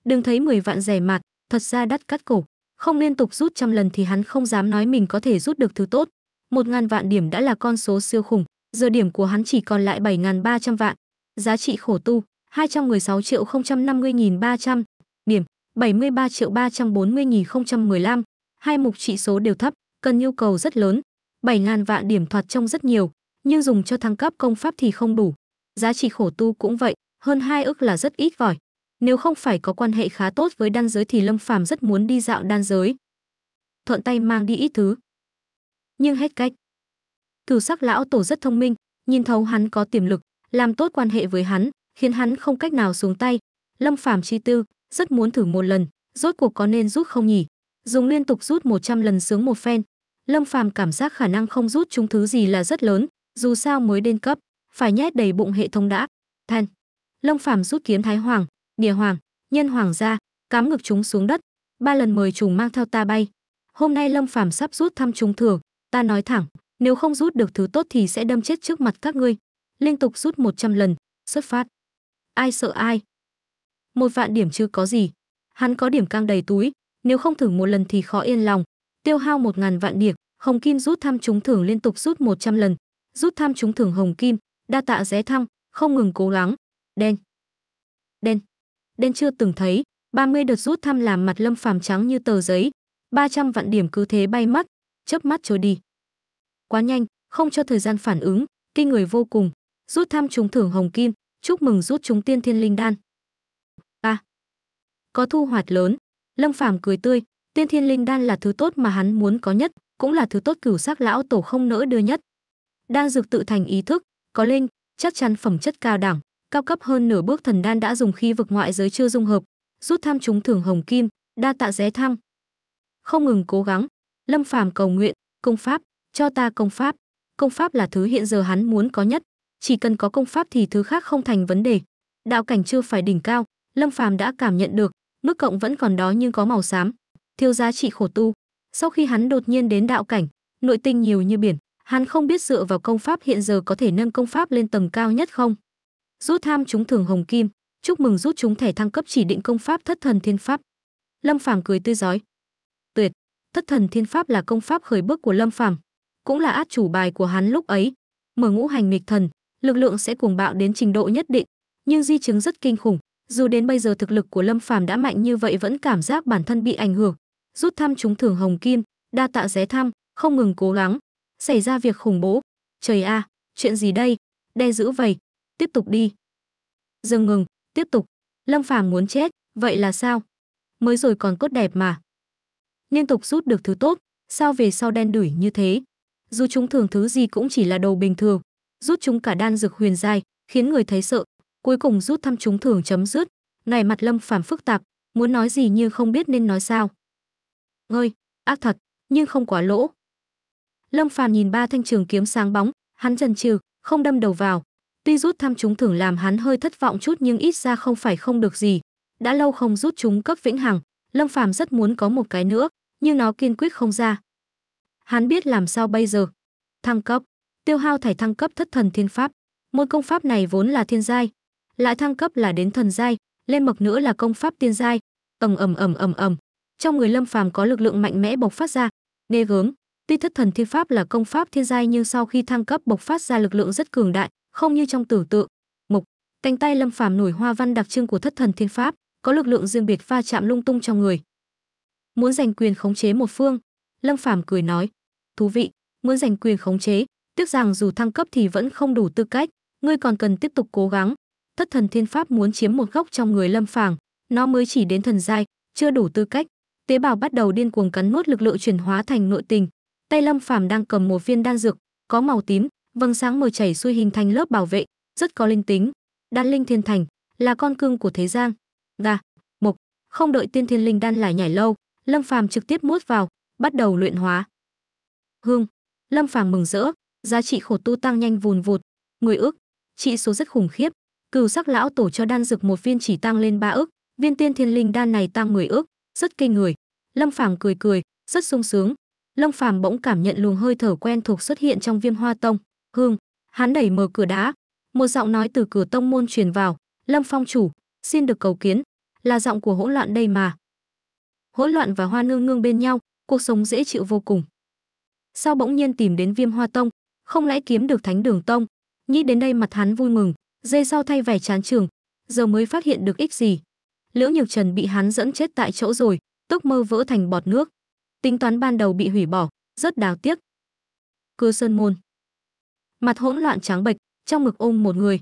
Đừng thấy 10 vạn rẻ mạt, thật ra đắt cắt cổ. Không liên tục rút trăm lần thì hắn không dám nói mình có thể rút được thứ tốt. Một ngàn vạn điểm đã là con số siêu khủng, giờ điểm của hắn chỉ còn lại 7.300 vạn. Giá trị khổ tu 216 triệu 050.300, điểm 73 triệu 340.015. Hai mục trị số đều thấp, cần nhu cầu rất lớn. 7.000 vạn điểm thoạt trông rất nhiều, nhưng dùng cho thăng cấp công pháp thì không đủ. Giá trị khổ tu cũng vậy, hơn 2 ức là rất ít vỏi. Nếu không phải có quan hệ khá tốt với đan giới thì Lâm Phàm rất muốn đi dạo đan giới. Thuận tay mang đi ít thứ. Nhưng hết cách. Cửu sắc lão tổ rất thông minh, nhìn thấu hắn có tiềm lực, làm tốt quan hệ với hắn, khiến hắn không cách nào xuống tay. Lâm Phàm chi tư, rất muốn thử một lần, rốt cuộc có nên rút không nhỉ? Dùng liên tục rút 100 lần sướng một phen. Lâm Phàm cảm giác khả năng không rút chúng thứ gì là rất lớn, dù sao mới đên cấp, phải nhét đầy bụng hệ thống đã. Than. Lâm Phàm rút kiếm Thái Hoàng, địa hoàng, nhân hoàng gia, cắm ngực chúng xuống đất, ba lần mời trùng mang theo ta bay. Hôm nay Lâm Phàm sắp rút thăm trúng thưởng, ta nói thẳng, nếu không rút được thứ tốt thì sẽ đâm chết trước mặt các ngươi. Liên tục rút 100 lần, xuất phát. Ai sợ ai? Một vạn điểm chưa có gì. Hắn có điểm căng đầy túi, nếu không thử một lần thì khó yên lòng. Tiêu hao một ngàn vạn điểm, Hồng Kim rút thăm trúng thưởng liên tục rút 100 lần, rút thăm trúng thưởng Hồng Kim, đa tạ rẽ thăng, không ngừng cố gắng. Đen. Đen đen chưa từng thấy, 30 đợt rút thăm làm mặt Lâm Phàm trắng như tờ giấy, 300 vạn điểm cứ thế bay mất, chớp mắt trôi đi. Quá nhanh, không cho thời gian phản ứng, kinh người vô cùng, rút thăm trúng thưởng hồng kim, chúc mừng rút trúng tiên thiên linh đan. A. À, có thu hoạch lớn, Lâm Phàm cười tươi, tiên thiên linh đan là thứ tốt mà hắn muốn có nhất, cũng là thứ tốt cửu sắc lão tổ không nỡ đưa nhất. Đan dược tự thành ý thức, có linh, chắc chắn phẩm chất cao đẳng cao cấp hơn nửa bước thần đan đã dùng khi vực ngoại giới chưa dung hợp rút tham chúng thưởng hồng kim đa tạ ré thăng không ngừng cố gắng lâm phàm cầu nguyện công pháp cho ta công pháp công pháp là thứ hiện giờ hắn muốn có nhất chỉ cần có công pháp thì thứ khác không thành vấn đề đạo cảnh chưa phải đỉnh cao lâm phàm đã cảm nhận được mức cộng vẫn còn đó nhưng có màu xám thiêu giá trị khổ tu sau khi hắn đột nhiên đến đạo cảnh nội tinh nhiều như biển hắn không biết dựa vào công pháp hiện giờ có thể nâng công pháp lên tầng cao nhất không rút tham chúng thường hồng kim chúc mừng rút chúng thẻ thăng cấp chỉ định công pháp thất thần thiên pháp lâm phàm cười tươi giói tuyệt thất thần thiên pháp là công pháp khởi bước của lâm phàm cũng là át chủ bài của hắn lúc ấy mở ngũ hành nghịch thần lực lượng sẽ cuồng bạo đến trình độ nhất định nhưng di chứng rất kinh khủng dù đến bây giờ thực lực của lâm phàm đã mạnh như vậy vẫn cảm giác bản thân bị ảnh hưởng rút thăm chúng thường hồng kim đa tạ ré thăm không ngừng cố gắng xảy ra việc khủng bố trời a à, chuyện gì đây đe dữ vậy tiếp tục đi. Dừng ngừng, tiếp tục. Lâm Phàm muốn chết, vậy là sao? Mới rồi còn cốt đẹp mà. Liên tục rút được thứ tốt, sao về sau đen đủi như thế? Dù chúng thường thứ gì cũng chỉ là đồ bình thường, rút chúng cả đan dược huyền giai, khiến người thấy sợ, cuối cùng rút thăm chúng thường chấm dứt. Này mặt Lâm Phàm phức tạp, muốn nói gì nhưng không biết nên nói sao. Ngơi, ác thật, nhưng không quá lỗ. Lâm Phàm nhìn ba thanh trường kiếm sáng bóng, hắn chần chừ, không đâm đầu vào, Tuy rút thăm chúng thường làm hắn hơi thất vọng chút nhưng ít ra không phải không được gì. Đã lâu không rút chúng cấp vĩnh hằng, Lâm Phàm rất muốn có một cái nữa, nhưng nó kiên quyết không ra. Hắn biết làm sao bây giờ. Thăng cấp, tiêu hao thải thăng cấp thất thần thiên pháp. Môn công pháp này vốn là thiên giai, lại thăng cấp là đến thần giai, lên bậc nữa là công pháp tiên giai. Ầm ầm ầm ầm ầm. Trong người Lâm Phàm có lực lượng mạnh mẽ bộc phát ra, nê gớm, Tuy thất thần thiên pháp là công pháp thiên giai nhưng sau khi thăng cấp bộc phát ra lực lượng rất cường đại, không như trong tử tượng. mục, cánh tay Lâm Phàm nổi hoa văn đặc trưng của thất thần thiên pháp, có lực lượng riêng biệt va chạm lung tung trong người. Muốn giành quyền khống chế một phương, Lâm Phàm cười nói, "Thú vị, muốn giành quyền khống chế, tiếc rằng dù thăng cấp thì vẫn không đủ tư cách, ngươi còn cần tiếp tục cố gắng." Thất thần thiên pháp muốn chiếm một góc trong người Lâm Phàm, nó mới chỉ đến thần giai, chưa đủ tư cách. Tế bào bắt đầu điên cuồng cắn nuốt lực lượng chuyển hóa thành nội tình. Tay Lâm Phàm đang cầm một viên đan dược, có màu tím, vầng sáng mờ chảy xuôi hình thành lớp bảo vệ, rất có linh tính. Đan linh thiên thành là con cưng của thế gian. Đa, mục, không đợi tiên thiên linh đan lại nhảy lâu, Lâm Phàm trực tiếp mút vào, bắt đầu luyện hóa. Hương, Lâm Phàm mừng rỡ, giá trị khổ tu tăng nhanh vùn vụt, người ước, trị số rất khủng khiếp, cừu sắc lão tổ cho đan dược một viên chỉ tăng lên ba ước viên tiên thiên linh đan này tăng người ước rất kinh người. Lâm Phàm cười cười, rất sung sướng. Lâm Phàm bỗng cảm nhận luồng hơi thở quen thuộc xuất hiện trong Viêm Hoa Tông, Hương, hắn đẩy mở cửa đá, một giọng nói từ cửa tông môn truyền vào, "Lâm Phong chủ, xin được cầu kiến." Là giọng của hỗn loạn đây mà. Hỗn loạn và Hoa Nương Nương bên nhau, cuộc sống dễ chịu vô cùng. Sao bỗng nhiên tìm đến Viêm Hoa Tông, không lẽ kiếm được Thánh Đường Tông? Nghĩ đến đây mặt hắn vui mừng, dây sau thay vẻ chán trường, giờ mới phát hiện được ích gì. Liễu Nhược Trần bị hắn dẫn chết tại chỗ rồi, tốc mơ vỡ thành bọt nước. Tính toán ban đầu bị hủy bỏ, rất đáng tiếc. Cư Sơn Môn mặt hỗn loạn trắng bệch, trong ngực ôm một người.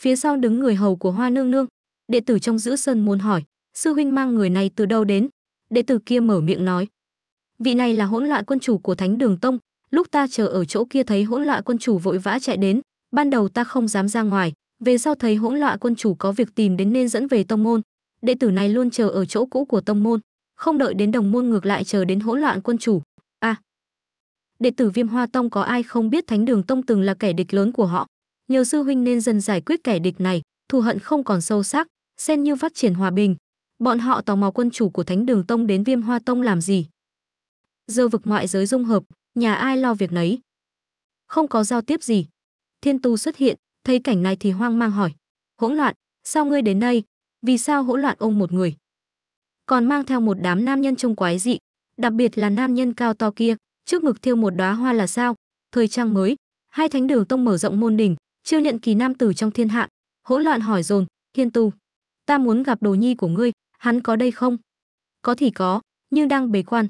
Phía sau đứng người hầu của Hoa Nương Nương, đệ tử trong giữ sơn muốn hỏi, sư huynh mang người này từ đâu đến? Đệ tử kia mở miệng nói, vị này là hỗn loạn quân chủ của Thánh Đường Tông, lúc ta chờ ở chỗ kia thấy hỗn loạn quân chủ vội vã chạy đến, ban đầu ta không dám ra ngoài, về sau thấy hỗn loạn quân chủ có việc tìm đến nên dẫn về tông môn. Đệ tử này luôn chờ ở chỗ cũ của tông môn, không đợi đến đồng môn ngược lại chờ đến hỗn loạn quân chủ. À, đệ tử Viêm Hoa Tông có ai không biết Thánh Đường Tông từng là kẻ địch lớn của họ. Nhiều sư huynh nên dần giải quyết kẻ địch này, thù hận không còn sâu sắc, xen như phát triển hòa bình. Bọn họ tò mò quân chủ của Thánh Đường Tông đến Viêm Hoa Tông làm gì? Giờ vực ngoại giới dung hợp, nhà ai lo việc nấy? Không có giao tiếp gì. Thiên Tu xuất hiện, thấy cảnh này thì hoang mang hỏi: "Hỗn loạn, sao ngươi đến đây? Vì sao hỗn loạn ôm một người?" Còn mang theo một đám nam nhân trông quái dị, đặc biệt là nam nhân cao to kia, trước ngực thiêu một đóa hoa là sao thời trang mới hai thánh đường tông mở rộng môn đỉnh chưa nhận kỳ nam tử trong thiên hạ hỗn loạn hỏi dồn hiên tu ta muốn gặp đồ nhi của ngươi hắn có đây không có thì có nhưng đang bế quan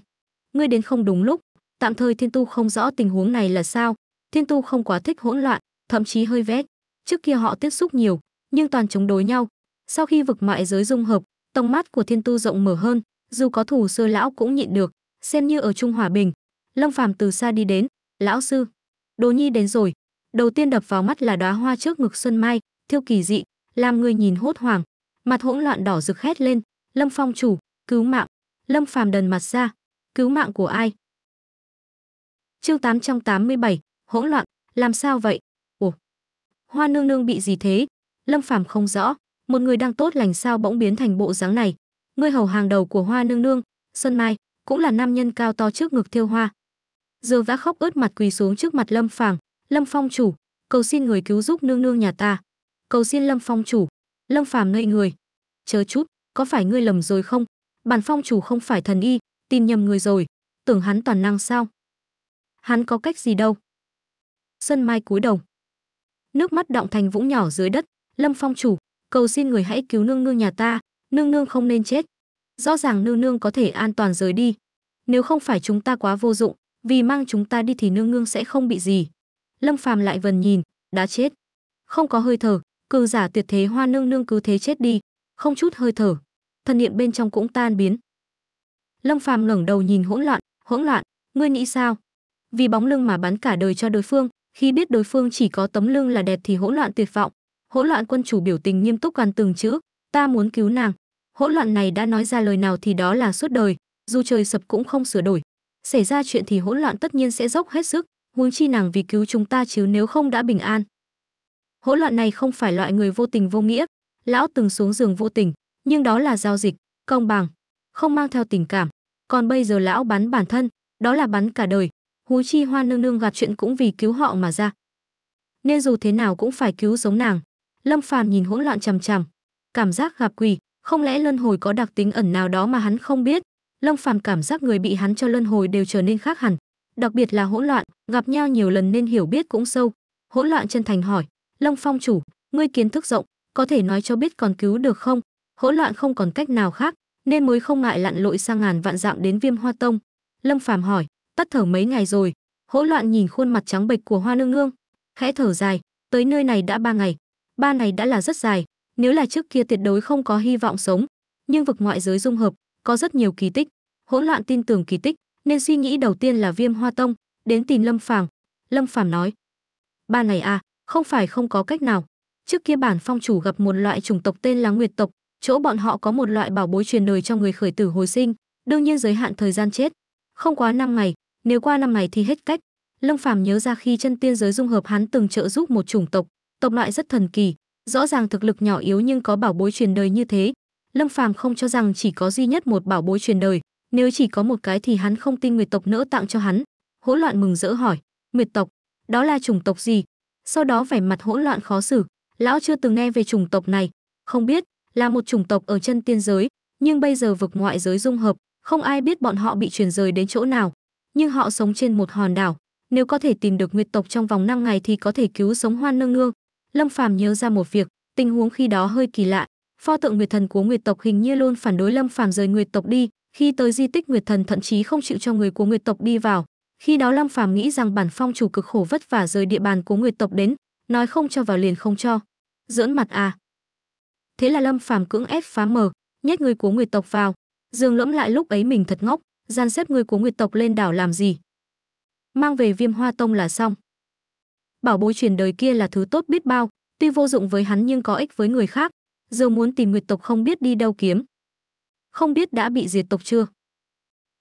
ngươi đến không đúng lúc tạm thời thiên tu không rõ tình huống này là sao thiên tu không quá thích hỗn loạn thậm chí hơi vét trước kia họ tiếp xúc nhiều nhưng toàn chống đối nhau sau khi vực mại giới dung hợp tông mắt của thiên tu rộng mở hơn dù có thủ xưa lão cũng nhịn được xem như ở trung hòa bình Lâm Phàm từ xa đi đến, "Lão sư, Đồ Nhi đến rồi." Đầu tiên đập vào mắt là đóa hoa trước ngực xuân mai, thiêu kỳ dị, làm người nhìn hốt hoảng, mặt hỗn loạn đỏ rực hét lên, "Lâm Phong chủ, cứu mạng!" Lâm Phàm đần mặt ra, "Cứu mạng của ai?" Chương 887, hỗn loạn, làm sao vậy? Ủa, Hoa Nương Nương bị gì thế? Lâm Phàm không rõ, một người đang tốt lành sao bỗng biến thành bộ dáng này. Ngươi hầu hàng đầu của Hoa Nương Nương, Xuân Mai, cũng là nam nhân cao to trước ngực thiêu hoa, giờ vã khóc ướt mặt quỳ xuống trước mặt lâm phàng lâm phong chủ cầu xin người cứu giúp nương nương nhà ta cầu xin lâm phong chủ lâm phàm ngây người chờ chút có phải ngươi lầm rồi không bản phong chủ không phải thần y tin nhầm người rồi tưởng hắn toàn năng sao hắn có cách gì đâu sân mai cúi đầu nước mắt động thành vũng nhỏ dưới đất lâm phong chủ cầu xin người hãy cứu nương nương nhà ta nương nương không nên chết rõ ràng nương nương có thể an toàn rời đi nếu không phải chúng ta quá vô dụng vì mang chúng ta đi thì nương nương sẽ không bị gì. Lâm Phàm lại vần nhìn, đã chết. Không có hơi thở, cư giả tuyệt thế hoa nương nương cứ thế chết đi, không chút hơi thở. Thần niệm bên trong cũng tan biến. Lâm Phàm ngẩng đầu nhìn hỗn loạn, hỗn loạn, ngươi nghĩ sao? Vì bóng lưng mà bắn cả đời cho đối phương, khi biết đối phương chỉ có tấm lưng là đẹp thì hỗn loạn tuyệt vọng. Hỗn loạn quân chủ biểu tình nghiêm túc gần từng chữ, ta muốn cứu nàng. Hỗn loạn này đã nói ra lời nào thì đó là suốt đời, dù trời sập cũng không sửa đổi, xảy ra chuyện thì hỗn loạn tất nhiên sẽ dốc hết sức huống chi nàng vì cứu chúng ta chứ nếu không đã bình an hỗn loạn này không phải loại người vô tình vô nghĩa lão từng xuống giường vô tình nhưng đó là giao dịch công bằng không mang theo tình cảm còn bây giờ lão bắn bản thân đó là bắn cả đời huống chi hoa nương nương gạt chuyện cũng vì cứu họ mà ra nên dù thế nào cũng phải cứu sống nàng lâm phàm nhìn hỗn loạn chằm chằm cảm giác gặp quỷ không lẽ luân hồi có đặc tính ẩn nào đó mà hắn không biết Long Phàm cảm giác người bị hắn cho luân hồi đều trở nên khác hẳn, đặc biệt là hỗn loạn, gặp nhau nhiều lần nên hiểu biết cũng sâu. Hỗn loạn chân thành hỏi, "Long Phong chủ, ngươi kiến thức rộng, có thể nói cho biết còn cứu được không?" Hỗn loạn không còn cách nào khác, nên mới không ngại lặn lội sang ngàn vạn dặm đến Viêm Hoa Tông. Lâm Phàm hỏi, "Tắt thở mấy ngày rồi?" Hỗn loạn nhìn khuôn mặt trắng bệch của Hoa Nương Nương, khẽ thở dài, tới nơi này đã ba ngày, ba ngày đã là rất dài, nếu là trước kia tuyệt đối không có hy vọng sống, nhưng vực ngoại giới dung hợp, có rất nhiều kỳ tích hỗn loạn tin tưởng kỳ tích nên suy nghĩ đầu tiên là viêm hoa tông đến tìm lâm phàm lâm phàm nói ba ngày à không phải không có cách nào trước kia bản phong chủ gặp một loại chủng tộc tên là nguyệt tộc chỗ bọn họ có một loại bảo bối truyền đời cho người khởi tử hồi sinh đương nhiên giới hạn thời gian chết không quá năm ngày nếu qua năm ngày thì hết cách lâm phàm nhớ ra khi chân tiên giới dung hợp hắn từng trợ giúp một chủng tộc tộc loại rất thần kỳ rõ ràng thực lực nhỏ yếu nhưng có bảo bối truyền đời như thế Lâm Phàm không cho rằng chỉ có duy nhất một bảo bối truyền đời, nếu chỉ có một cái thì hắn không tin Nguyệt tộc nỡ tặng cho hắn. Hỗn loạn mừng rỡ hỏi, "Nguyệt tộc, đó là chủng tộc gì?" Sau đó vẻ mặt hỗn loạn khó xử, lão chưa từng nghe về chủng tộc này, không biết, là một chủng tộc ở chân tiên giới, nhưng bây giờ vực ngoại giới dung hợp, không ai biết bọn họ bị truyền rời đến chỗ nào, nhưng họ sống trên một hòn đảo, nếu có thể tìm được Nguyệt tộc trong vòng 5 ngày thì có thể cứu sống Hoan Nương Nương. Lâm Phàm nhớ ra một việc, tình huống khi đó hơi kỳ lạ, pho tượng Nguyệt Thần của Nguyệt tộc hình như luôn phản đối Lâm Phàm rời Nguyệt tộc đi, khi tới di tích Nguyệt Thần thậm chí không chịu cho người của Nguyệt tộc đi vào. Khi đó Lâm Phàm nghĩ rằng bản phong chủ cực khổ vất vả rời địa bàn của Nguyệt tộc đến, nói không cho vào liền không cho. Giỡn mặt à? Thế là Lâm Phàm cưỡng ép phá mở, nhét người của Nguyệt tộc vào. Dương Lẫm lại lúc ấy mình thật ngốc, gian xếp người của Nguyệt tộc lên đảo làm gì? Mang về Viêm Hoa Tông là xong. Bảo bối truyền đời kia là thứ tốt biết bao, tuy vô dụng với hắn nhưng có ích với người khác, giờ muốn tìm nguyệt tộc không biết đi đâu kiếm. Không biết đã bị diệt tộc chưa?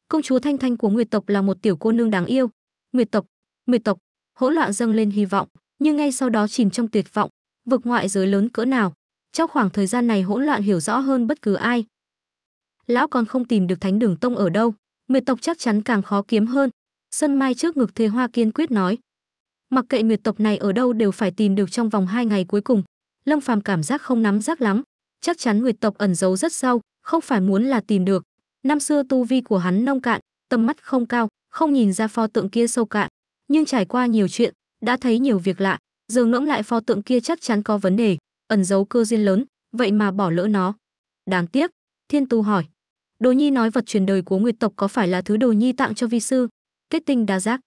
Công chúa Thanh Thanh của nguyệt tộc là một tiểu cô nương đáng yêu. Nguyệt tộc, nguyệt tộc, hỗn loạn dâng lên hy vọng, nhưng ngay sau đó chìm trong tuyệt vọng, vực ngoại giới lớn cỡ nào. Trong khoảng thời gian này hỗn loạn hiểu rõ hơn bất cứ ai. Lão còn không tìm được thánh đường tông ở đâu, nguyệt tộc chắc chắn càng khó kiếm hơn. Sân Mai trước ngực Thề Hoa kiên quyết nói. Mặc kệ nguyệt tộc này ở đâu đều phải tìm được trong vòng hai ngày cuối cùng, Lâm Phàm cảm giác không nắm giác lắm, chắc chắn Nguyệt tộc ẩn giấu rất sâu, không phải muốn là tìm được. Năm xưa tu vi của hắn nông cạn, tầm mắt không cao, không nhìn ra pho tượng kia sâu cạn, nhưng trải qua nhiều chuyện, đã thấy nhiều việc lạ, giờ ngẫm lại pho tượng kia chắc chắn có vấn đề, ẩn giấu cơ duyên lớn, vậy mà bỏ lỡ nó. Đáng tiếc, Thiên Tu hỏi, Đồ Nhi nói vật truyền đời của Nguyệt tộc có phải là thứ Đồ Nhi tặng cho vi sư, kết tinh đa giác.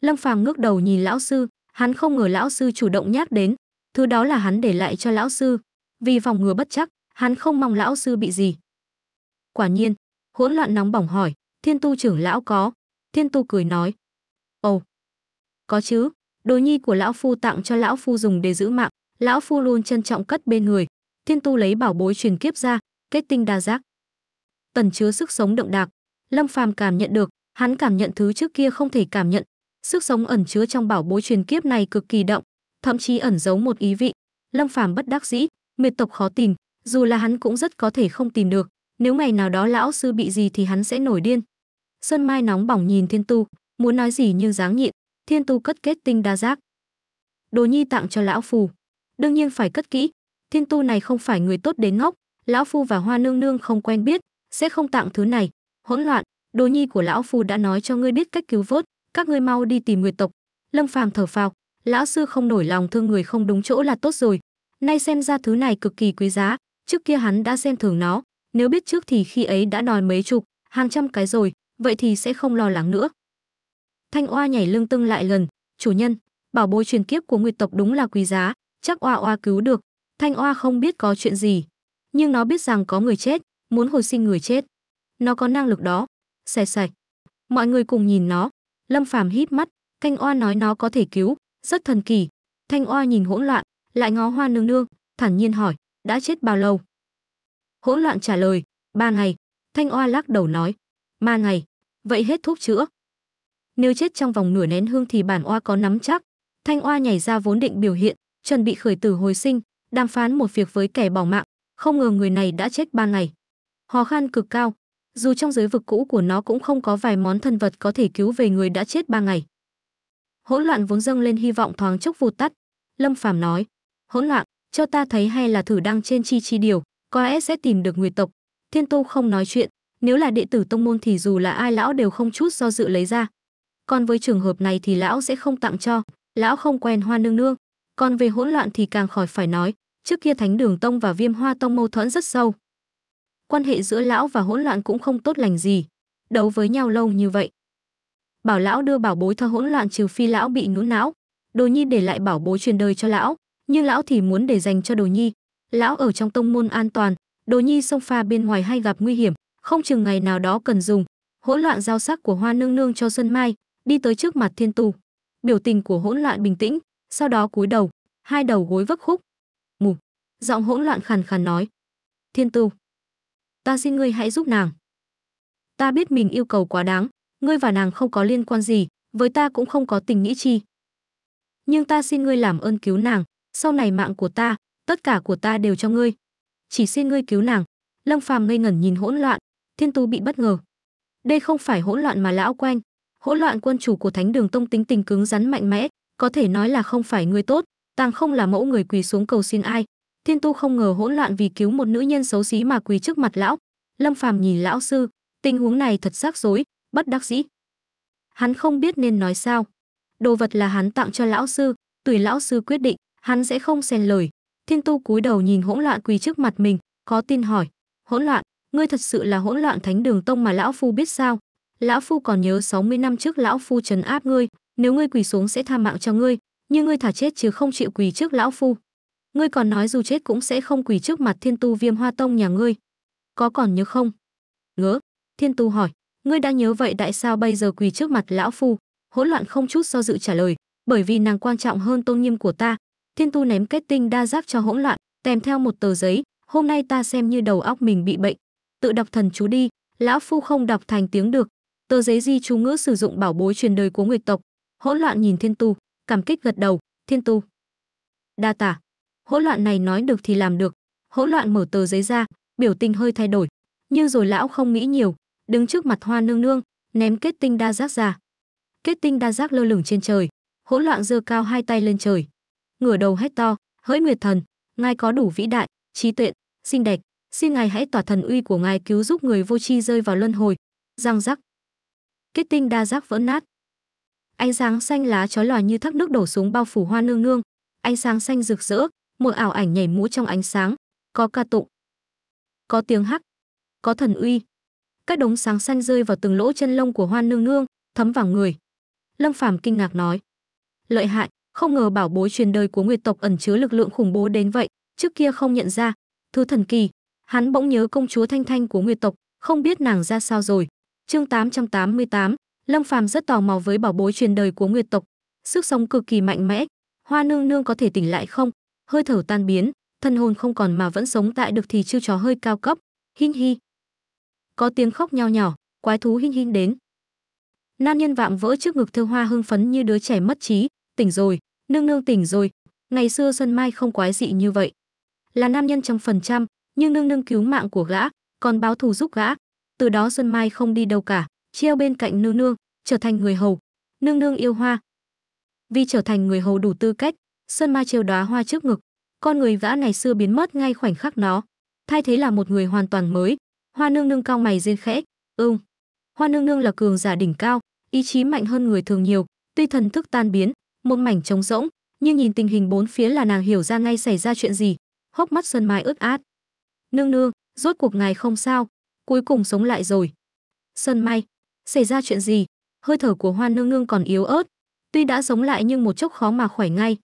Lâm Phàm ngước đầu nhìn lão sư, hắn không ngờ lão sư chủ động nhắc đến, thứ đó là hắn để lại cho lão sư, vì phòng ngừa bất chắc, hắn không mong lão sư bị gì. Quả nhiên, hỗn loạn nóng bỏng hỏi, thiên tu trưởng lão có, thiên tu cười nói. Ồ, có chứ, đồ nhi của lão phu tặng cho lão phu dùng để giữ mạng, lão phu luôn trân trọng cất bên người, thiên tu lấy bảo bối truyền kiếp ra, kết tinh đa giác. Tần chứa sức sống động đạc, lâm phàm cảm nhận được, hắn cảm nhận thứ trước kia không thể cảm nhận, sức sống ẩn chứa trong bảo bối truyền kiếp này cực kỳ động, thậm chí ẩn giấu một ý vị. Lâm Phàm bất đắc dĩ, miệt tộc khó tìm, dù là hắn cũng rất có thể không tìm được, nếu ngày nào đó lão sư bị gì thì hắn sẽ nổi điên. Sơn Mai nóng bỏng nhìn Thiên Tu, muốn nói gì nhưng dáng nhịn, Thiên Tu cất kết tinh đa giác. Đồ nhi tặng cho lão phù, đương nhiên phải cất kỹ, Thiên Tu này không phải người tốt đến ngốc, lão phu và Hoa nương nương không quen biết, sẽ không tặng thứ này. Hỗn loạn, Đồ nhi của lão phu đã nói cho ngươi biết cách cứu vớt, các ngươi mau đi tìm người tộc. Lâm Phàm thở phào, lão sư không nổi lòng thương người không đúng chỗ là tốt rồi. Nay xem ra thứ này cực kỳ quý giá, trước kia hắn đã xem thường nó, nếu biết trước thì khi ấy đã đòi mấy chục, hàng trăm cái rồi, vậy thì sẽ không lo lắng nữa. Thanh Oa nhảy lưng tưng lại lần, chủ nhân, bảo bối truyền kiếp của nguyệt tộc đúng là quý giá, chắc Oa Oa cứu được. Thanh Oa không biết có chuyện gì, nhưng nó biết rằng có người chết, muốn hồi sinh người chết. Nó có năng lực đó. Xẻ sạch. Mọi người cùng nhìn nó. Lâm Phàm hít mắt, Thanh Oa nói nó có thể cứu, rất thần kỳ. Thanh Oa nhìn hỗn loạn, lại ngó hoa nương nương, thản nhiên hỏi, đã chết bao lâu? Hỗn loạn trả lời, ba ngày. Thanh Oa lắc đầu nói, ba ngày, vậy hết thuốc chữa. Nếu chết trong vòng nửa nén hương thì bản Oa có nắm chắc. Thanh Oa nhảy ra vốn định biểu hiện, chuẩn bị khởi tử hồi sinh, đàm phán một việc với kẻ bỏ mạng, không ngờ người này đã chết ba ngày. Khó khăn cực cao, dù trong giới vực cũ của nó cũng không có vài món thân vật có thể cứu về người đã chết ba ngày hỗn loạn vốn dâng lên hy vọng thoáng chốc vụt tắt lâm phàm nói hỗn loạn cho ta thấy hay là thử đăng trên chi chi điều có coi sẽ tìm được nguyệt tộc thiên tu không nói chuyện nếu là đệ tử tông môn thì dù là ai lão đều không chút do dự lấy ra còn với trường hợp này thì lão sẽ không tặng cho lão không quen hoa nương nương còn về hỗn loạn thì càng khỏi phải nói trước kia thánh đường tông và viêm hoa tông mâu thuẫn rất sâu quan hệ giữa lão và hỗn loạn cũng không tốt lành gì đấu với nhau lâu như vậy bảo lão đưa bảo bối theo hỗn loạn trừ phi lão bị nún não đồ nhi để lại bảo bối truyền đời cho lão nhưng lão thì muốn để dành cho đồ nhi lão ở trong tông môn an toàn đồ nhi sông pha bên ngoài hay gặp nguy hiểm không chừng ngày nào đó cần dùng hỗn loạn giao sắc của hoa nương nương cho xuân mai đi tới trước mặt thiên tu biểu tình của hỗn loạn bình tĩnh sau đó cúi đầu hai đầu gối vấp khúc mù giọng hỗn loạn khàn khàn nói thiên tu ta xin ngươi hãy giúp nàng ta biết mình yêu cầu quá đáng ngươi và nàng không có liên quan gì, với ta cũng không có tình nghĩa chi. Nhưng ta xin ngươi làm ơn cứu nàng, sau này mạng của ta, tất cả của ta đều cho ngươi. Chỉ xin ngươi cứu nàng. Lâm Phàm ngây ngẩn nhìn hỗn loạn, Thiên Tu bị bất ngờ. Đây không phải hỗn loạn mà lão quanh, hỗn loạn quân chủ của Thánh Đường Tông tính tình cứng rắn mạnh mẽ, có thể nói là không phải người tốt, tàng không là mẫu người quỳ xuống cầu xin ai. Thiên Tu không ngờ hỗn loạn vì cứu một nữ nhân xấu xí mà quỳ trước mặt lão. Lâm Phàm nhìn lão sư, tình huống này thật rắc rối, bất đắc dĩ. Hắn không biết nên nói sao. Đồ vật là hắn tặng cho lão sư, tùy lão sư quyết định, hắn sẽ không xen lời. Thiên tu cúi đầu nhìn hỗn loạn quỳ trước mặt mình, có tin hỏi. Hỗn loạn, ngươi thật sự là hỗn loạn thánh đường tông mà lão phu biết sao? Lão phu còn nhớ 60 năm trước lão phu trấn áp ngươi, nếu ngươi quỳ xuống sẽ tha mạng cho ngươi, nhưng ngươi thả chết chứ không chịu quỳ trước lão phu. Ngươi còn nói dù chết cũng sẽ không quỳ trước mặt thiên tu viêm hoa tông nhà ngươi. Có còn nhớ không? Ngớ, thiên tu hỏi ngươi đã nhớ vậy tại sao bây giờ quỳ trước mặt lão phu hỗn loạn không chút do dự trả lời bởi vì nàng quan trọng hơn tôn nghiêm của ta thiên tu ném kết tinh đa giác cho hỗn loạn kèm theo một tờ giấy hôm nay ta xem như đầu óc mình bị bệnh tự đọc thần chú đi lão phu không đọc thành tiếng được tờ giấy di chú ngữ sử dụng bảo bối truyền đời của người tộc hỗn loạn nhìn thiên tu cảm kích gật đầu thiên tu đa tả hỗn loạn này nói được thì làm được hỗn loạn mở tờ giấy ra biểu tình hơi thay đổi nhưng rồi lão không nghĩ nhiều đứng trước mặt hoa nương nương ném kết tinh đa giác ra kết tinh đa giác lơ lửng trên trời hỗn loạn giơ cao hai tay lên trời ngửa đầu hét to hỡi nguyệt thần ngài có đủ vĩ đại trí tuệ xinh đẹp xin ngài hãy tỏa thần uy của ngài cứu giúp người vô tri rơi vào luân hồi giang giác kết tinh đa giác vỡ nát ánh sáng xanh lá chói lòa như thác nước đổ xuống bao phủ hoa nương nương ánh sáng xanh rực rỡ một ảo ảnh nhảy múa trong ánh sáng có ca tụng có tiếng hắc có thần uy các đống sáng xanh rơi vào từng lỗ chân lông của Hoan Nương Nương, thấm vào người. Lâm Phàm kinh ngạc nói: "Lợi hại, không ngờ bảo bối truyền đời của Nguyệt tộc ẩn chứa lực lượng khủng bố đến vậy, trước kia không nhận ra, thứ thần kỳ." Hắn bỗng nhớ công chúa Thanh Thanh của Nguyệt tộc, không biết nàng ra sao rồi. Chương 888, Lâm Phàm rất tò mò với bảo bối truyền đời của Nguyệt tộc, sức sống cực kỳ mạnh mẽ, Hoa Nương Nương có thể tỉnh lại không? Hơi thở tan biến, thân hồn không còn mà vẫn sống tại được thì chưa chó hơi cao cấp. Hin hi, có tiếng khóc nho nhỏ, quái thú hinh hinh đến. nam nhân vạm vỡ trước ngực thơ hoa hưng phấn như đứa trẻ mất trí, tỉnh rồi, nương nương tỉnh rồi, ngày xưa Xuân Mai không quái dị như vậy. Là nam nhân trong phần trăm, nhưng nương nương cứu mạng của gã, còn báo thù giúp gã. Từ đó Xuân Mai không đi đâu cả, treo bên cạnh nương nương, trở thành người hầu. Nương nương yêu hoa. Vì trở thành người hầu đủ tư cách, Xuân Mai treo đóa hoa trước ngực. Con người gã ngày xưa biến mất ngay khoảnh khắc nó, thay thế là một người hoàn toàn mới, Hoa Nương Nương cao mày rên khẽ, "Ừm." Hoa Nương Nương là cường giả đỉnh cao, ý chí mạnh hơn người thường nhiều, tuy thần thức tan biến, một mảnh trống rỗng, nhưng nhìn tình hình bốn phía là nàng hiểu ra ngay xảy ra chuyện gì, hốc mắt Xuân Mai ướt át. "Nương nương, rốt cuộc ngài không sao, cuối cùng sống lại rồi." Xuân Mai, xảy ra chuyện gì? Hơi thở của Hoa Nương Nương còn yếu ớt, tuy đã sống lại nhưng một chốc khó mà khỏe ngay.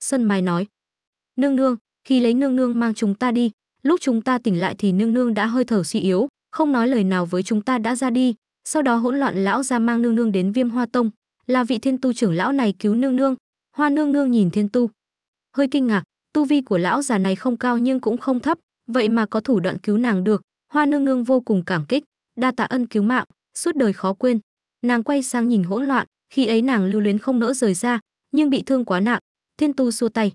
Xuân Mai nói: "Nương nương, khi lấy nương nương mang chúng ta đi, lúc chúng ta tỉnh lại thì nương nương đã hơi thở suy yếu không nói lời nào với chúng ta đã ra đi sau đó hỗn loạn lão ra mang nương nương đến viêm hoa tông là vị thiên tu trưởng lão này cứu nương nương hoa nương nương nhìn thiên tu hơi kinh ngạc tu vi của lão già này không cao nhưng cũng không thấp vậy mà có thủ đoạn cứu nàng được hoa nương nương vô cùng cảm kích đa tạ ân cứu mạng suốt đời khó quên nàng quay sang nhìn hỗn loạn khi ấy nàng lưu luyến không nỡ rời ra nhưng bị thương quá nặng thiên tu xua tay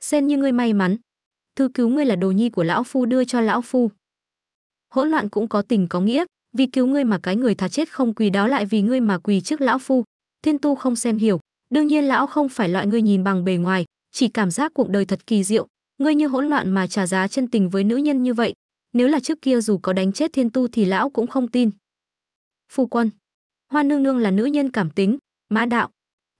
sen như ngươi may mắn thư cứu ngươi là đồ nhi của lão phu đưa cho lão phu hỗn loạn cũng có tình có nghĩa vì cứu ngươi mà cái người thà chết không quỳ đó lại vì ngươi mà quỳ trước lão phu thiên tu không xem hiểu đương nhiên lão không phải loại ngươi nhìn bằng bề ngoài chỉ cảm giác cuộc đời thật kỳ diệu ngươi như hỗn loạn mà trả giá chân tình với nữ nhân như vậy nếu là trước kia dù có đánh chết thiên tu thì lão cũng không tin phu quân hoa nương nương là nữ nhân cảm tính mã đạo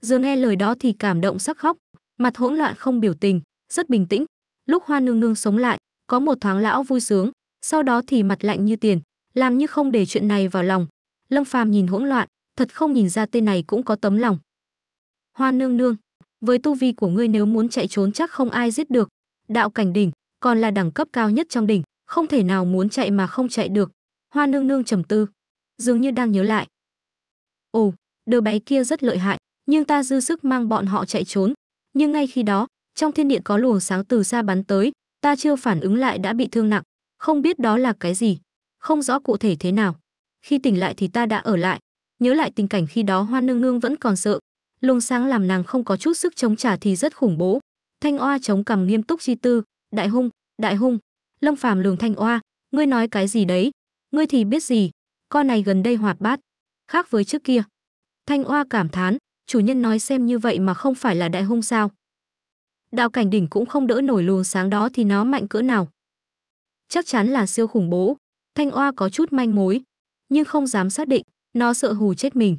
giờ nghe lời đó thì cảm động sắc khóc mặt hỗn loạn không biểu tình rất bình tĩnh lúc hoa nương nương sống lại có một thoáng lão vui sướng sau đó thì mặt lạnh như tiền làm như không để chuyện này vào lòng lâm phàm nhìn hỗn loạn thật không nhìn ra tên này cũng có tấm lòng hoa nương nương với tu vi của ngươi nếu muốn chạy trốn chắc không ai giết được đạo cảnh đỉnh còn là đẳng cấp cao nhất trong đỉnh không thể nào muốn chạy mà không chạy được hoa nương nương trầm tư dường như đang nhớ lại ồ đứa bé kia rất lợi hại nhưng ta dư sức mang bọn họ chạy trốn nhưng ngay khi đó trong thiên địa có luồng sáng từ xa bắn tới, ta chưa phản ứng lại đã bị thương nặng, không biết đó là cái gì, không rõ cụ thể thế nào. Khi tỉnh lại thì ta đã ở lại, nhớ lại tình cảnh khi đó Hoa Nương Nương vẫn còn sợ, luồng sáng làm nàng không có chút sức chống trả thì rất khủng bố. Thanh Oa chống cằm nghiêm túc chi tư, "Đại hung, đại hung." Lâm Phàm lường Thanh Oa, "Ngươi nói cái gì đấy? Ngươi thì biết gì? Con này gần đây hoạt bát, khác với trước kia." Thanh Oa cảm thán, "Chủ nhân nói xem như vậy mà không phải là đại hung sao? đạo cảnh đỉnh cũng không đỡ nổi luồng sáng đó thì nó mạnh cỡ nào. Chắc chắn là siêu khủng bố, Thanh Oa có chút manh mối, nhưng không dám xác định, nó sợ hù chết mình.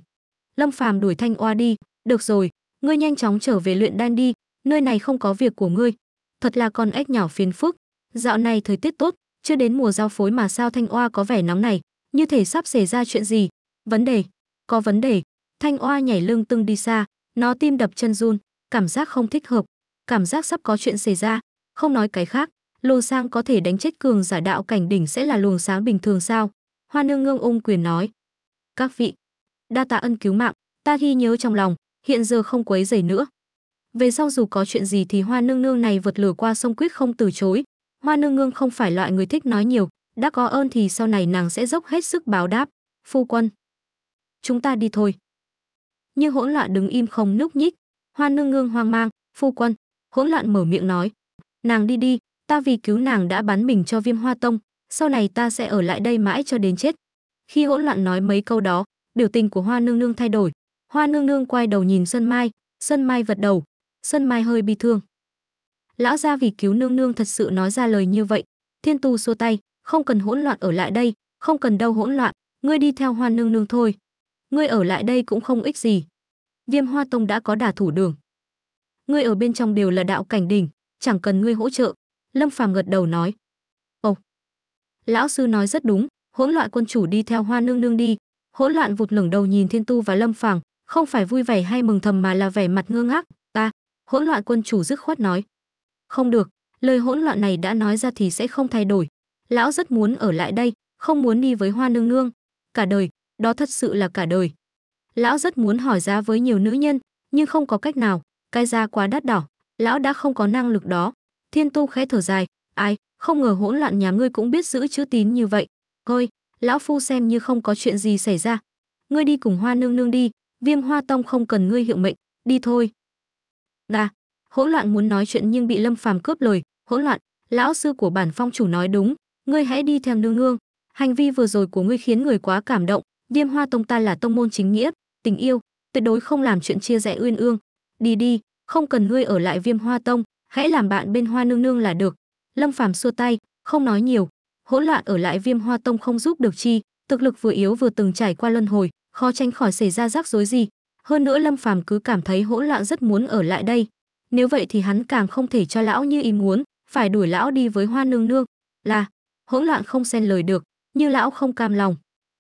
Lâm Phàm đuổi Thanh Oa đi, "Được rồi, ngươi nhanh chóng trở về luyện đan đi, nơi này không có việc của ngươi." Thật là con ếch nhỏ phiền phức, dạo này thời tiết tốt, chưa đến mùa giao phối mà sao Thanh Oa có vẻ nóng này, như thể sắp xảy ra chuyện gì. Vấn đề, có vấn đề. Thanh Oa nhảy lưng tưng đi xa, nó tim đập chân run, cảm giác không thích hợp cảm giác sắp có chuyện xảy ra không nói cái khác lô sang có thể đánh chết cường giả đạo cảnh đỉnh sẽ là luồng sáng bình thường sao hoa nương ngương ung quyền nói các vị đa tạ ân cứu mạng ta ghi nhớ trong lòng hiện giờ không quấy dày nữa về sau dù có chuyện gì thì hoa nương nương này vượt lửa qua sông quyết không từ chối hoa nương ngương không phải loại người thích nói nhiều đã có ơn thì sau này nàng sẽ dốc hết sức báo đáp phu quân chúng ta đi thôi nhưng hỗn loạn đứng im không núp nhích hoa nương ngương hoang mang phu quân hỗn loạn mở miệng nói nàng đi đi ta vì cứu nàng đã bán mình cho viêm hoa tông sau này ta sẽ ở lại đây mãi cho đến chết khi hỗn loạn nói mấy câu đó biểu tình của hoa nương nương thay đổi hoa nương nương quay đầu nhìn sân mai sân mai vật đầu sân mai hơi bi thương lão gia vì cứu nương nương thật sự nói ra lời như vậy thiên tu xua tay không cần hỗn loạn ở lại đây không cần đâu hỗn loạn ngươi đi theo hoa nương nương thôi ngươi ở lại đây cũng không ích gì viêm hoa tông đã có đả thủ đường ngươi ở bên trong đều là đạo cảnh đỉnh, chẳng cần ngươi hỗ trợ." Lâm Phàm gật đầu nói. "Ồ, lão sư nói rất đúng, hỗn loạn quân chủ đi theo Hoa Nương Nương đi." Hỗn loạn vụt lửng đầu nhìn Thiên Tu và Lâm Phàm, không phải vui vẻ hay mừng thầm mà là vẻ mặt ngơ ngác, "Ta." hỗn loạn quân chủ dứt khoát nói. "Không được, lời hỗn loạn này đã nói ra thì sẽ không thay đổi. Lão rất muốn ở lại đây, không muốn đi với Hoa Nương Nương. Cả đời, đó thật sự là cả đời." Lão rất muốn hỏi giá với nhiều nữ nhân, nhưng không có cách nào, cái giá quá đắt đỏ, lão đã không có năng lực đó. Thiên Tu khẽ thở dài, ai, không ngờ hỗn loạn nhà ngươi cũng biết giữ chữ tín như vậy. Thôi, lão phu xem như không có chuyện gì xảy ra. Ngươi đi cùng hoa nương nương đi, viêm hoa tông không cần ngươi hiệu mệnh, đi thôi. Đà, hỗn loạn muốn nói chuyện nhưng bị lâm phàm cướp lời, hỗn loạn, lão sư của bản phong chủ nói đúng, ngươi hãy đi theo nương nương. Hành vi vừa rồi của ngươi khiến người quá cảm động, viêm hoa tông ta là tông môn chính nghĩa, tình yêu, tuyệt đối không làm chuyện chia rẽ uyên ương đi đi không cần ngươi ở lại viêm hoa tông hãy làm bạn bên hoa nương nương là được lâm phàm xua tay không nói nhiều hỗn loạn ở lại viêm hoa tông không giúp được chi thực lực vừa yếu vừa từng trải qua luân hồi khó tránh khỏi xảy ra rắc rối gì hơn nữa lâm phàm cứ cảm thấy hỗn loạn rất muốn ở lại đây nếu vậy thì hắn càng không thể cho lão như ý muốn phải đuổi lão đi với hoa nương nương là hỗn loạn không xen lời được nhưng lão không cam lòng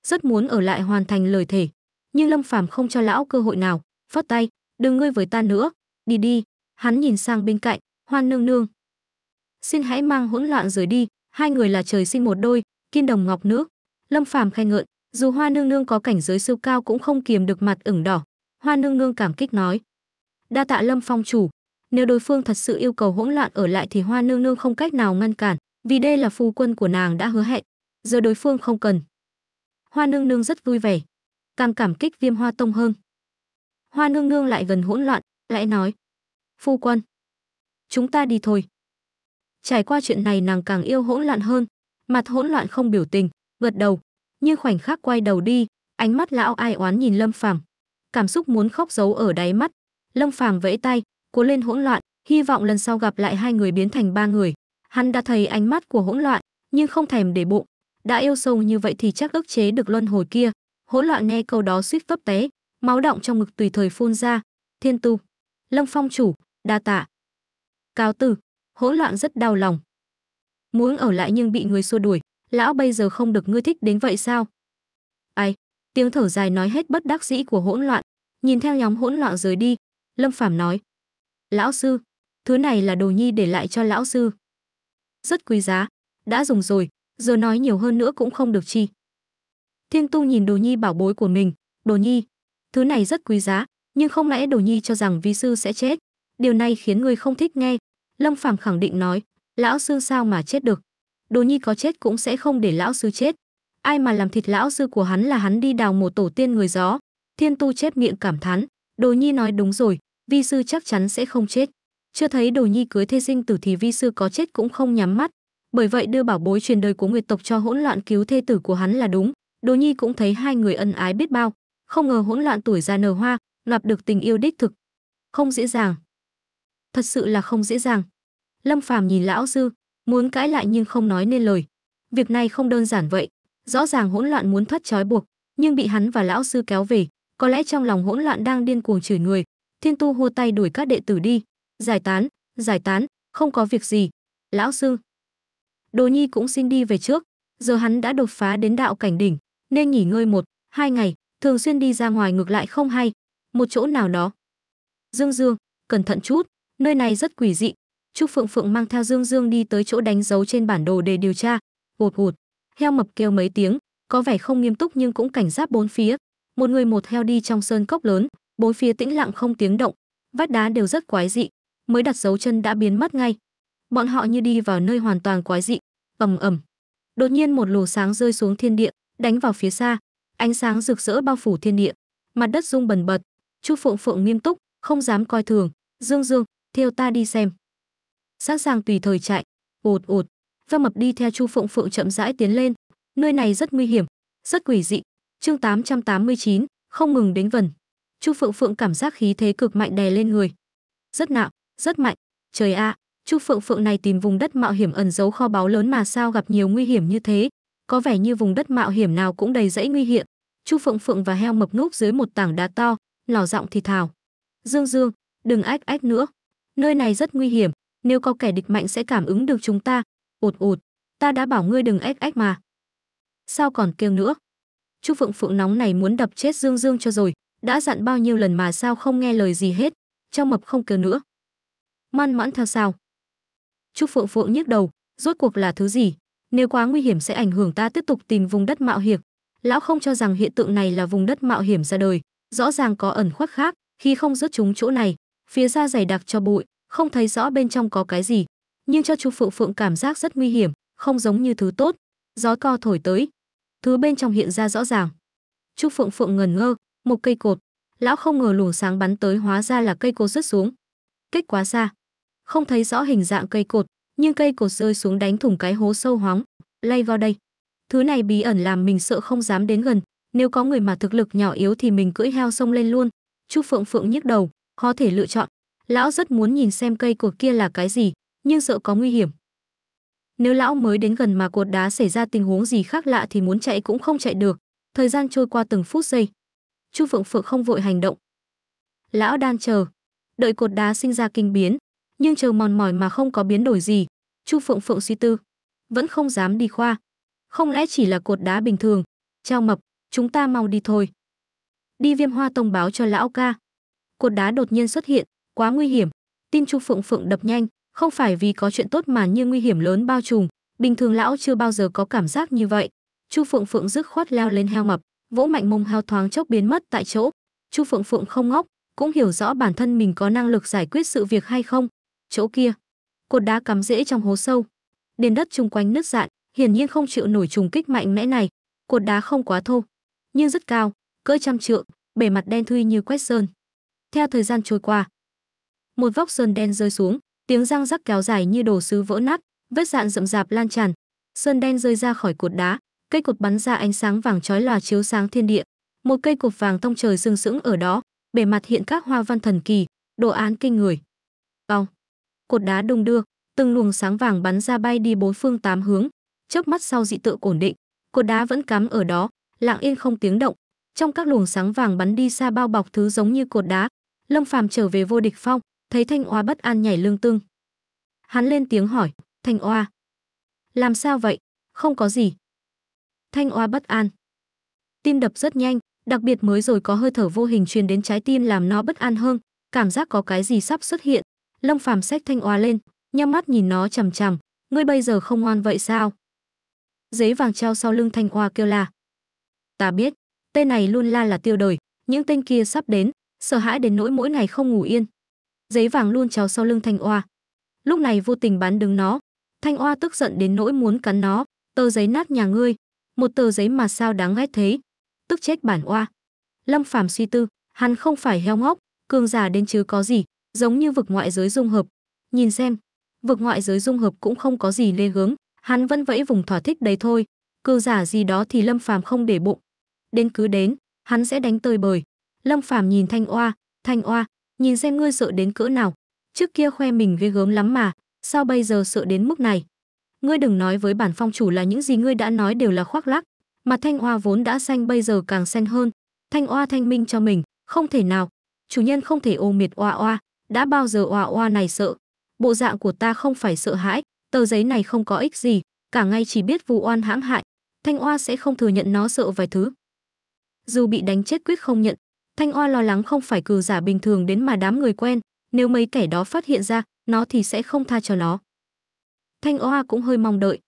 rất muốn ở lại hoàn thành lời thể nhưng lâm phàm không cho lão cơ hội nào phất tay đừng ngươi với ta nữa, đi đi. Hắn nhìn sang bên cạnh, hoan nương nương. Xin hãy mang hỗn loạn rời đi, hai người là trời sinh một đôi, kiên đồng ngọc nước. Lâm Phàm khai ngợi, dù hoa nương nương có cảnh giới siêu cao cũng không kiềm được mặt ửng đỏ. Hoa nương nương cảm kích nói. Đa tạ Lâm Phong chủ, nếu đối phương thật sự yêu cầu hỗn loạn ở lại thì hoa nương nương không cách nào ngăn cản, vì đây là phu quân của nàng đã hứa hẹn, giờ đối phương không cần. Hoa nương nương rất vui vẻ, càng cảm kích viêm hoa tông hơn. Hoa nương nương lại gần hỗn loạn, lại nói: "Phu quân, chúng ta đi thôi." Trải qua chuyện này nàng càng yêu hỗn loạn hơn, mặt hỗn loạn không biểu tình, gật đầu, như khoảnh khắc quay đầu đi, ánh mắt lão ai oán nhìn Lâm Phàm, cảm xúc muốn khóc giấu ở đáy mắt. Lâm Phàm vẫy tay, cố lên hỗn loạn, hy vọng lần sau gặp lại hai người biến thành ba người. Hắn đã thấy ánh mắt của hỗn loạn, nhưng không thèm để bụng, đã yêu sâu như vậy thì chắc ức chế được luân hồi kia. Hỗn loạn nghe câu đó suýt vấp té, máu động trong ngực tùy thời phun ra thiên tu lâm phong chủ đa tạ cáo tử hỗn loạn rất đau lòng muốn ở lại nhưng bị người xua đuổi lão bây giờ không được ngươi thích đến vậy sao ai tiếng thở dài nói hết bất đắc dĩ của hỗn loạn nhìn theo nhóm hỗn loạn rời đi lâm phàm nói lão sư thứ này là đồ nhi để lại cho lão sư rất quý giá đã dùng rồi giờ nói nhiều hơn nữa cũng không được chi thiên tu nhìn đồ nhi bảo bối của mình đồ nhi thứ này rất quý giá nhưng không lẽ đồ nhi cho rằng vi sư sẽ chết điều này khiến người không thích nghe lâm phàm khẳng định nói lão sư sao mà chết được đồ nhi có chết cũng sẽ không để lão sư chết ai mà làm thịt lão sư của hắn là hắn đi đào mộ tổ tiên người gió thiên tu chép miệng cảm thán đồ nhi nói đúng rồi vi sư chắc chắn sẽ không chết chưa thấy đồ nhi cưới thê sinh tử thì vi sư có chết cũng không nhắm mắt bởi vậy đưa bảo bối truyền đời của nguyệt tộc cho hỗn loạn cứu thê tử của hắn là đúng đồ nhi cũng thấy hai người ân ái biết bao không ngờ hỗn loạn tuổi già nở hoa, gặp được tình yêu đích thực. Không dễ dàng. Thật sự là không dễ dàng. Lâm Phàm nhìn lão dư, muốn cãi lại nhưng không nói nên lời. Việc này không đơn giản vậy, rõ ràng hỗn loạn muốn thoát trói buộc, nhưng bị hắn và lão sư kéo về, có lẽ trong lòng hỗn loạn đang điên cuồng chửi người. Thiên Tu hô tay đuổi các đệ tử đi, giải tán, giải tán, không có việc gì. Lão sư. Đồ Nhi cũng xin đi về trước, giờ hắn đã đột phá đến đạo cảnh đỉnh, nên nghỉ ngơi một, hai ngày, thường xuyên đi ra ngoài ngược lại không hay một chỗ nào đó dương dương cẩn thận chút nơi này rất quỷ dị trúc phượng phượng mang theo dương dương đi tới chỗ đánh dấu trên bản đồ để điều tra hột hột heo mập kêu mấy tiếng có vẻ không nghiêm túc nhưng cũng cảnh giác bốn phía một người một heo đi trong sơn cốc lớn bốn phía tĩnh lặng không tiếng động vách đá đều rất quái dị mới đặt dấu chân đã biến mất ngay bọn họ như đi vào nơi hoàn toàn quái dị ầm ầm đột nhiên một lù sáng rơi xuống thiên địa đánh vào phía xa ánh sáng rực rỡ bao phủ thiên địa mặt đất rung bần bật chu phượng phượng nghiêm túc không dám coi thường dương dương theo ta đi xem sẵn sàng tùy thời chạy ột ột Vang Mập đi theo Chu Phượng Phượng chậm rãi tiến lên, nơi này rất nguy hiểm, rất quỷ dị. Chương 889, không ngừng đến gần. Chu Phượng Phượng cảm giác khí thế cực mạnh đè lên người. Rất nặng, rất mạnh. Trời ạ, à, Chu Phượng Phượng này tìm vùng đất mạo hiểm ẩn giấu kho báu lớn mà sao gặp nhiều nguy hiểm như thế? Có vẻ như vùng đất mạo hiểm nào cũng đầy rẫy nguy hiểm, Chu Phượng Phượng và heo mập núp dưới một tảng đá to, lò giọng thì thào. Dương Dương, đừng ách ách nữa. Nơi này rất nguy hiểm, nếu có kẻ địch mạnh sẽ cảm ứng được chúng ta. Ột ột, ta đã bảo ngươi đừng ách ách mà. Sao còn kêu nữa? Chu Phượng Phượng nóng này muốn đập chết Dương Dương cho rồi, đã dặn bao nhiêu lần mà sao không nghe lời gì hết, trong mập không kêu nữa. man mãn theo sao? Chu Phượng Phượng nhức đầu, rốt cuộc là thứ gì? Nếu quá nguy hiểm sẽ ảnh hưởng ta tiếp tục tìm vùng đất mạo hiểm, lão không cho rằng hiện tượng này là vùng đất mạo hiểm ra đời rõ ràng có ẩn khuất khác khi không rớt chúng chỗ này phía ra dày đặc cho bụi không thấy rõ bên trong có cái gì nhưng cho chu phượng phượng cảm giác rất nguy hiểm không giống như thứ tốt gió co thổi tới thứ bên trong hiện ra rõ ràng chu phượng phượng ngần ngơ một cây cột lão không ngờ luồng sáng bắn tới hóa ra là cây cột rớt xuống cách quá xa không thấy rõ hình dạng cây cột nhưng cây cột rơi xuống đánh thủng cái hố sâu hóng lay vào đây Thứ này bí ẩn làm mình sợ không dám đến gần, nếu có người mà thực lực nhỏ yếu thì mình cưỡi heo sông lên luôn. chu Phượng Phượng nhức đầu, khó thể lựa chọn. Lão rất muốn nhìn xem cây cột kia là cái gì, nhưng sợ có nguy hiểm. Nếu lão mới đến gần mà cột đá xảy ra tình huống gì khác lạ thì muốn chạy cũng không chạy được. Thời gian trôi qua từng phút giây. Chu Phượng Phượng không vội hành động. Lão đang chờ, đợi cột đá sinh ra kinh biến, nhưng chờ mòn mỏi mà không có biến đổi gì. Chu Phượng Phượng suy tư, vẫn không dám đi khoa không lẽ chỉ là cột đá bình thường trao mập chúng ta mau đi thôi đi viêm hoa thông báo cho lão ca cột đá đột nhiên xuất hiện quá nguy hiểm tin chu phượng phượng đập nhanh không phải vì có chuyện tốt mà như nguy hiểm lớn bao trùm bình thường lão chưa bao giờ có cảm giác như vậy chu phượng phượng dứt khoát leo lên heo mập vỗ mạnh mông heo thoáng chốc biến mất tại chỗ chu phượng phượng không ngốc cũng hiểu rõ bản thân mình có năng lực giải quyết sự việc hay không chỗ kia cột đá cắm rễ trong hố sâu đền đất chung quanh nứt dạn hiển nhiên không chịu nổi trùng kích mạnh mẽ này. Cột đá không quá thô, nhưng rất cao, cỡ trăm trượng, bề mặt đen thui như quét sơn. Theo thời gian trôi qua, một vóc sơn đen rơi xuống, tiếng răng rắc kéo dài như đồ sứ vỡ nát, vết dạn rậm rạp lan tràn, sơn đen rơi ra khỏi cột đá, cây cột bắn ra ánh sáng vàng chói lòa chiếu sáng thiên địa. Một cây cột vàng tông trời sừng sững ở đó, bề mặt hiện các hoa văn thần kỳ, đồ án kinh người. Ong. Cột đá đung đưa, từng luồng sáng vàng bắn ra bay đi bốn phương tám hướng, chớp mắt sau dị tượng ổn định cột đá vẫn cắm ở đó lặng yên không tiếng động trong các luồng sáng vàng bắn đi xa bao bọc thứ giống như cột đá lâm phàm trở về vô địch phong thấy thanh oa bất an nhảy lưng tương hắn lên tiếng hỏi thanh oa làm sao vậy không có gì thanh oa bất an tim đập rất nhanh đặc biệt mới rồi có hơi thở vô hình truyền đến trái tim làm nó bất an hơn cảm giác có cái gì sắp xuất hiện lâm phàm xách thanh oa lên nhắm mắt nhìn nó chằm chằm ngươi bây giờ không ngoan vậy sao giấy vàng treo sau lưng Thanh Hoa kêu la. Ta biết, tên này luôn la là tiêu đời, những tên kia sắp đến, sợ hãi đến nỗi mỗi ngày không ngủ yên. Giấy vàng luôn treo sau lưng Thanh Hoa. Lúc này vô tình bán đứng nó, Thanh Hoa tức giận đến nỗi muốn cắn nó, tờ giấy nát nhà ngươi, một tờ giấy mà sao đáng ghét thế, tức chết bản oa. Lâm Phàm suy tư, hắn không phải heo ngốc, cường giả đến chứ có gì, giống như vực ngoại giới dung hợp. Nhìn xem, vực ngoại giới dung hợp cũng không có gì lê hướng hắn vẫn vẫy vùng thỏa thích đấy thôi cư giả gì đó thì lâm phàm không để bụng đến cứ đến hắn sẽ đánh tơi bời lâm phàm nhìn thanh oa thanh oa nhìn xem ngươi sợ đến cỡ nào trước kia khoe mình ghê gớm lắm mà sao bây giờ sợ đến mức này ngươi đừng nói với bản phong chủ là những gì ngươi đã nói đều là khoác lác mà thanh oa vốn đã xanh bây giờ càng xanh hơn thanh oa thanh minh cho mình không thể nào chủ nhân không thể ô miệt oa oa đã bao giờ oa oa này sợ bộ dạng của ta không phải sợ hãi tờ giấy này không có ích gì, cả ngày chỉ biết vu oan hãng hại, Thanh Oa sẽ không thừa nhận nó sợ vài thứ. Dù bị đánh chết quyết không nhận, Thanh Oa lo lắng không phải cừ giả bình thường đến mà đám người quen, nếu mấy kẻ đó phát hiện ra, nó thì sẽ không tha cho nó. Thanh Oa cũng hơi mong đợi.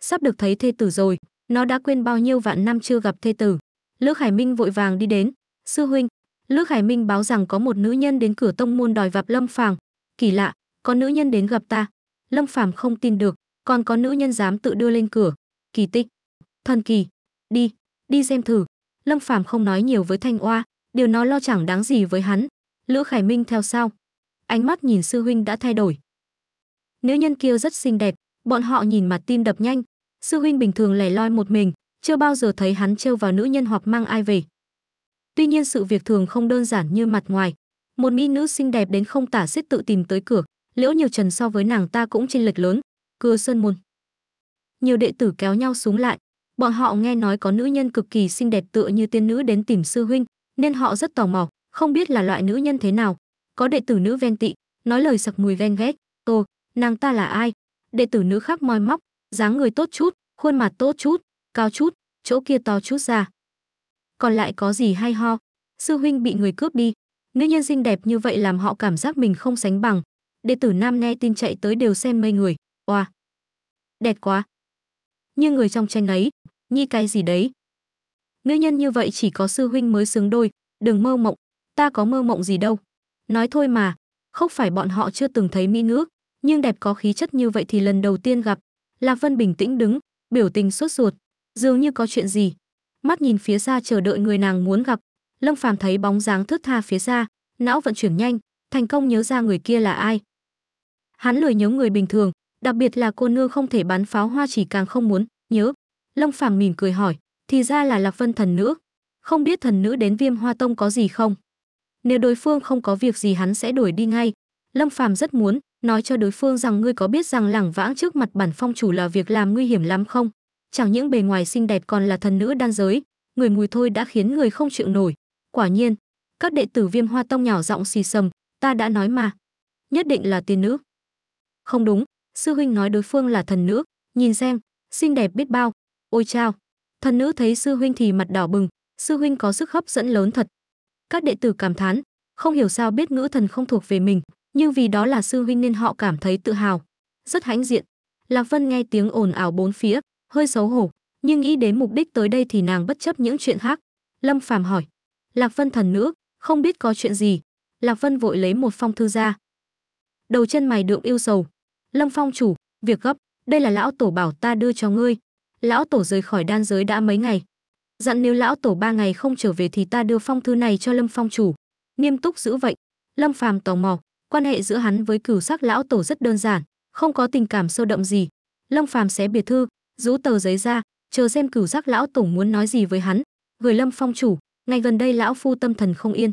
Sắp được thấy thê tử rồi, nó đã quên bao nhiêu vạn năm chưa gặp thê tử. Lữ Hải Minh vội vàng đi đến, "Sư huynh, Lữ Hải Minh báo rằng có một nữ nhân đến cửa tông môn đòi vạp Lâm Phàng, kỳ lạ, có nữ nhân đến gặp ta, Lâm Phàm không tin được, còn có nữ nhân dám tự đưa lên cửa. Kỳ tích, thần kỳ, đi, đi xem thử. Lâm Phàm không nói nhiều với Thanh Oa, điều nó lo chẳng đáng gì với hắn. Lữ Khải Minh theo sau. Ánh mắt nhìn sư huynh đã thay đổi. Nữ nhân kia rất xinh đẹp, bọn họ nhìn mặt tim đập nhanh. Sư huynh bình thường lẻ loi một mình, chưa bao giờ thấy hắn trêu vào nữ nhân hoặc mang ai về. Tuy nhiên sự việc thường không đơn giản như mặt ngoài. Một mỹ nữ xinh đẹp đến không tả xiết tự tìm tới cửa, liễu nhiều trần so với nàng ta cũng trên lệch lớn cưa sơn môn nhiều đệ tử kéo nhau xuống lại bọn họ nghe nói có nữ nhân cực kỳ xinh đẹp tựa như tiên nữ đến tìm sư huynh nên họ rất tò mò không biết là loại nữ nhân thế nào có đệ tử nữ ven tị nói lời sặc mùi ven ghét tô nàng ta là ai đệ tử nữ khác moi móc dáng người tốt chút khuôn mặt tốt chút cao chút chỗ kia to chút ra còn lại có gì hay ho sư huynh bị người cướp đi nữ nhân xinh đẹp như vậy làm họ cảm giác mình không sánh bằng đệ tử nam nghe tin chạy tới đều xem mây người oa wow. đẹp quá như người trong tranh ấy như cái gì đấy nữ nhân như vậy chỉ có sư huynh mới xứng đôi đừng mơ mộng ta có mơ mộng gì đâu nói thôi mà không phải bọn họ chưa từng thấy mỹ nữ nhưng đẹp có khí chất như vậy thì lần đầu tiên gặp lạc vân bình tĩnh đứng biểu tình sốt ruột dường như có chuyện gì mắt nhìn phía xa chờ đợi người nàng muốn gặp lâm phàm thấy bóng dáng thướt tha phía xa não vận chuyển nhanh thành công nhớ ra người kia là ai hắn lười nhớ người bình thường đặc biệt là cô nương không thể bắn pháo hoa chỉ càng không muốn nhớ long phàm mỉm cười hỏi thì ra là lạc vân thần nữ không biết thần nữ đến viêm hoa tông có gì không nếu đối phương không có việc gì hắn sẽ đuổi đi ngay lâm phàm rất muốn nói cho đối phương rằng ngươi có biết rằng lảng vãng trước mặt bản phong chủ là việc làm nguy hiểm lắm không chẳng những bề ngoài xinh đẹp còn là thần nữ đan giới người mùi thôi đã khiến người không chịu nổi quả nhiên các đệ tử viêm hoa tông nhỏ giọng xì sầm ta đã nói mà nhất định là tiên nữ không đúng, sư huynh nói đối phương là thần nữ, nhìn xem, xinh đẹp biết bao. Ôi chao. Thần nữ thấy sư huynh thì mặt đỏ bừng, sư huynh có sức hấp dẫn lớn thật. Các đệ tử cảm thán, không hiểu sao biết ngữ thần không thuộc về mình, nhưng vì đó là sư huynh nên họ cảm thấy tự hào, rất hãnh diện. Lạc Vân nghe tiếng ồn ào bốn phía, hơi xấu hổ, nhưng nghĩ đến mục đích tới đây thì nàng bất chấp những chuyện khác. Lâm Phàm hỏi, "Lạc Vân thần nữ, không biết có chuyện gì?" Lạc Vân vội lấy một phong thư ra. Đầu chân mày đượm yêu sầu, Lâm Phong chủ, việc gấp, đây là lão tổ bảo ta đưa cho ngươi. Lão tổ rời khỏi đan giới đã mấy ngày. Dặn nếu lão tổ ba ngày không trở về thì ta đưa phong thư này cho Lâm Phong chủ. Nghiêm túc giữ vậy. Lâm Phàm tò mò, quan hệ giữa hắn với cửu sắc lão tổ rất đơn giản, không có tình cảm sâu đậm gì. Lâm Phàm xé biệt thư, rũ tờ giấy ra, chờ xem cửu sắc lão tổ muốn nói gì với hắn. Gửi Lâm Phong chủ, ngày gần đây lão phu tâm thần không yên.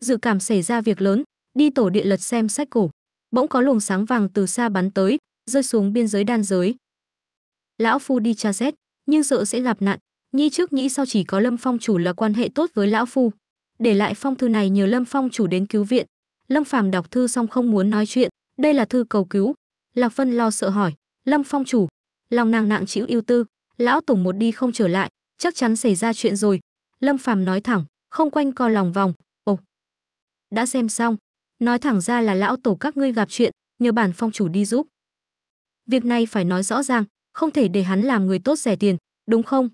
Dự cảm xảy ra việc lớn, đi tổ địa lật xem sách cổ, bỗng có luồng sáng vàng từ xa bắn tới, rơi xuống biên giới đan giới. Lão phu đi tra xét, nhưng sợ sẽ gặp nạn, nhi trước nghĩ sau chỉ có Lâm Phong chủ là quan hệ tốt với lão phu. Để lại phong thư này nhờ Lâm Phong chủ đến cứu viện. Lâm Phàm đọc thư xong không muốn nói chuyện, đây là thư cầu cứu. Lạc Vân lo sợ hỏi, "Lâm Phong chủ, lòng nàng nặng chịu ưu tư, lão tổng một đi không trở lại, chắc chắn xảy ra chuyện rồi." Lâm Phàm nói thẳng, không quanh co lòng vòng, "Ồ, đã xem xong, Nói thẳng ra là lão tổ các ngươi gặp chuyện, nhờ bản phong chủ đi giúp. Việc này phải nói rõ ràng, không thể để hắn làm người tốt rẻ tiền, đúng không?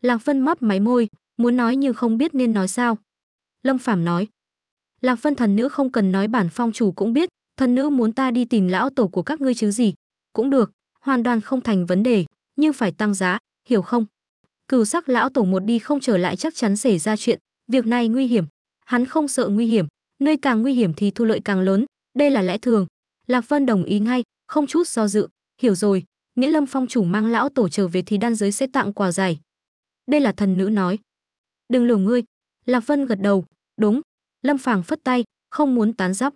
Lạc Vân mấp máy môi, muốn nói nhưng không biết nên nói sao. Lâm Phàm nói, Lạc Vân thần nữ không cần nói bản phong chủ cũng biết, thần nữ muốn ta đi tìm lão tổ của các ngươi chứ gì. Cũng được, hoàn toàn không thành vấn đề, nhưng phải tăng giá, hiểu không? cửu sắc lão tổ một đi không trở lại chắc chắn xảy ra chuyện, việc này nguy hiểm. Hắn không sợ nguy hiểm, nơi càng nguy hiểm thì thu lợi càng lớn đây là lẽ thường lạc vân đồng ý ngay không chút do dự hiểu rồi miễn lâm phong chủ mang lão tổ trở về thì đan giới sẽ tặng quà giải đây là thần nữ nói đừng lừa ngươi lạc vân gật đầu đúng lâm phàng phất tay không muốn tán giáp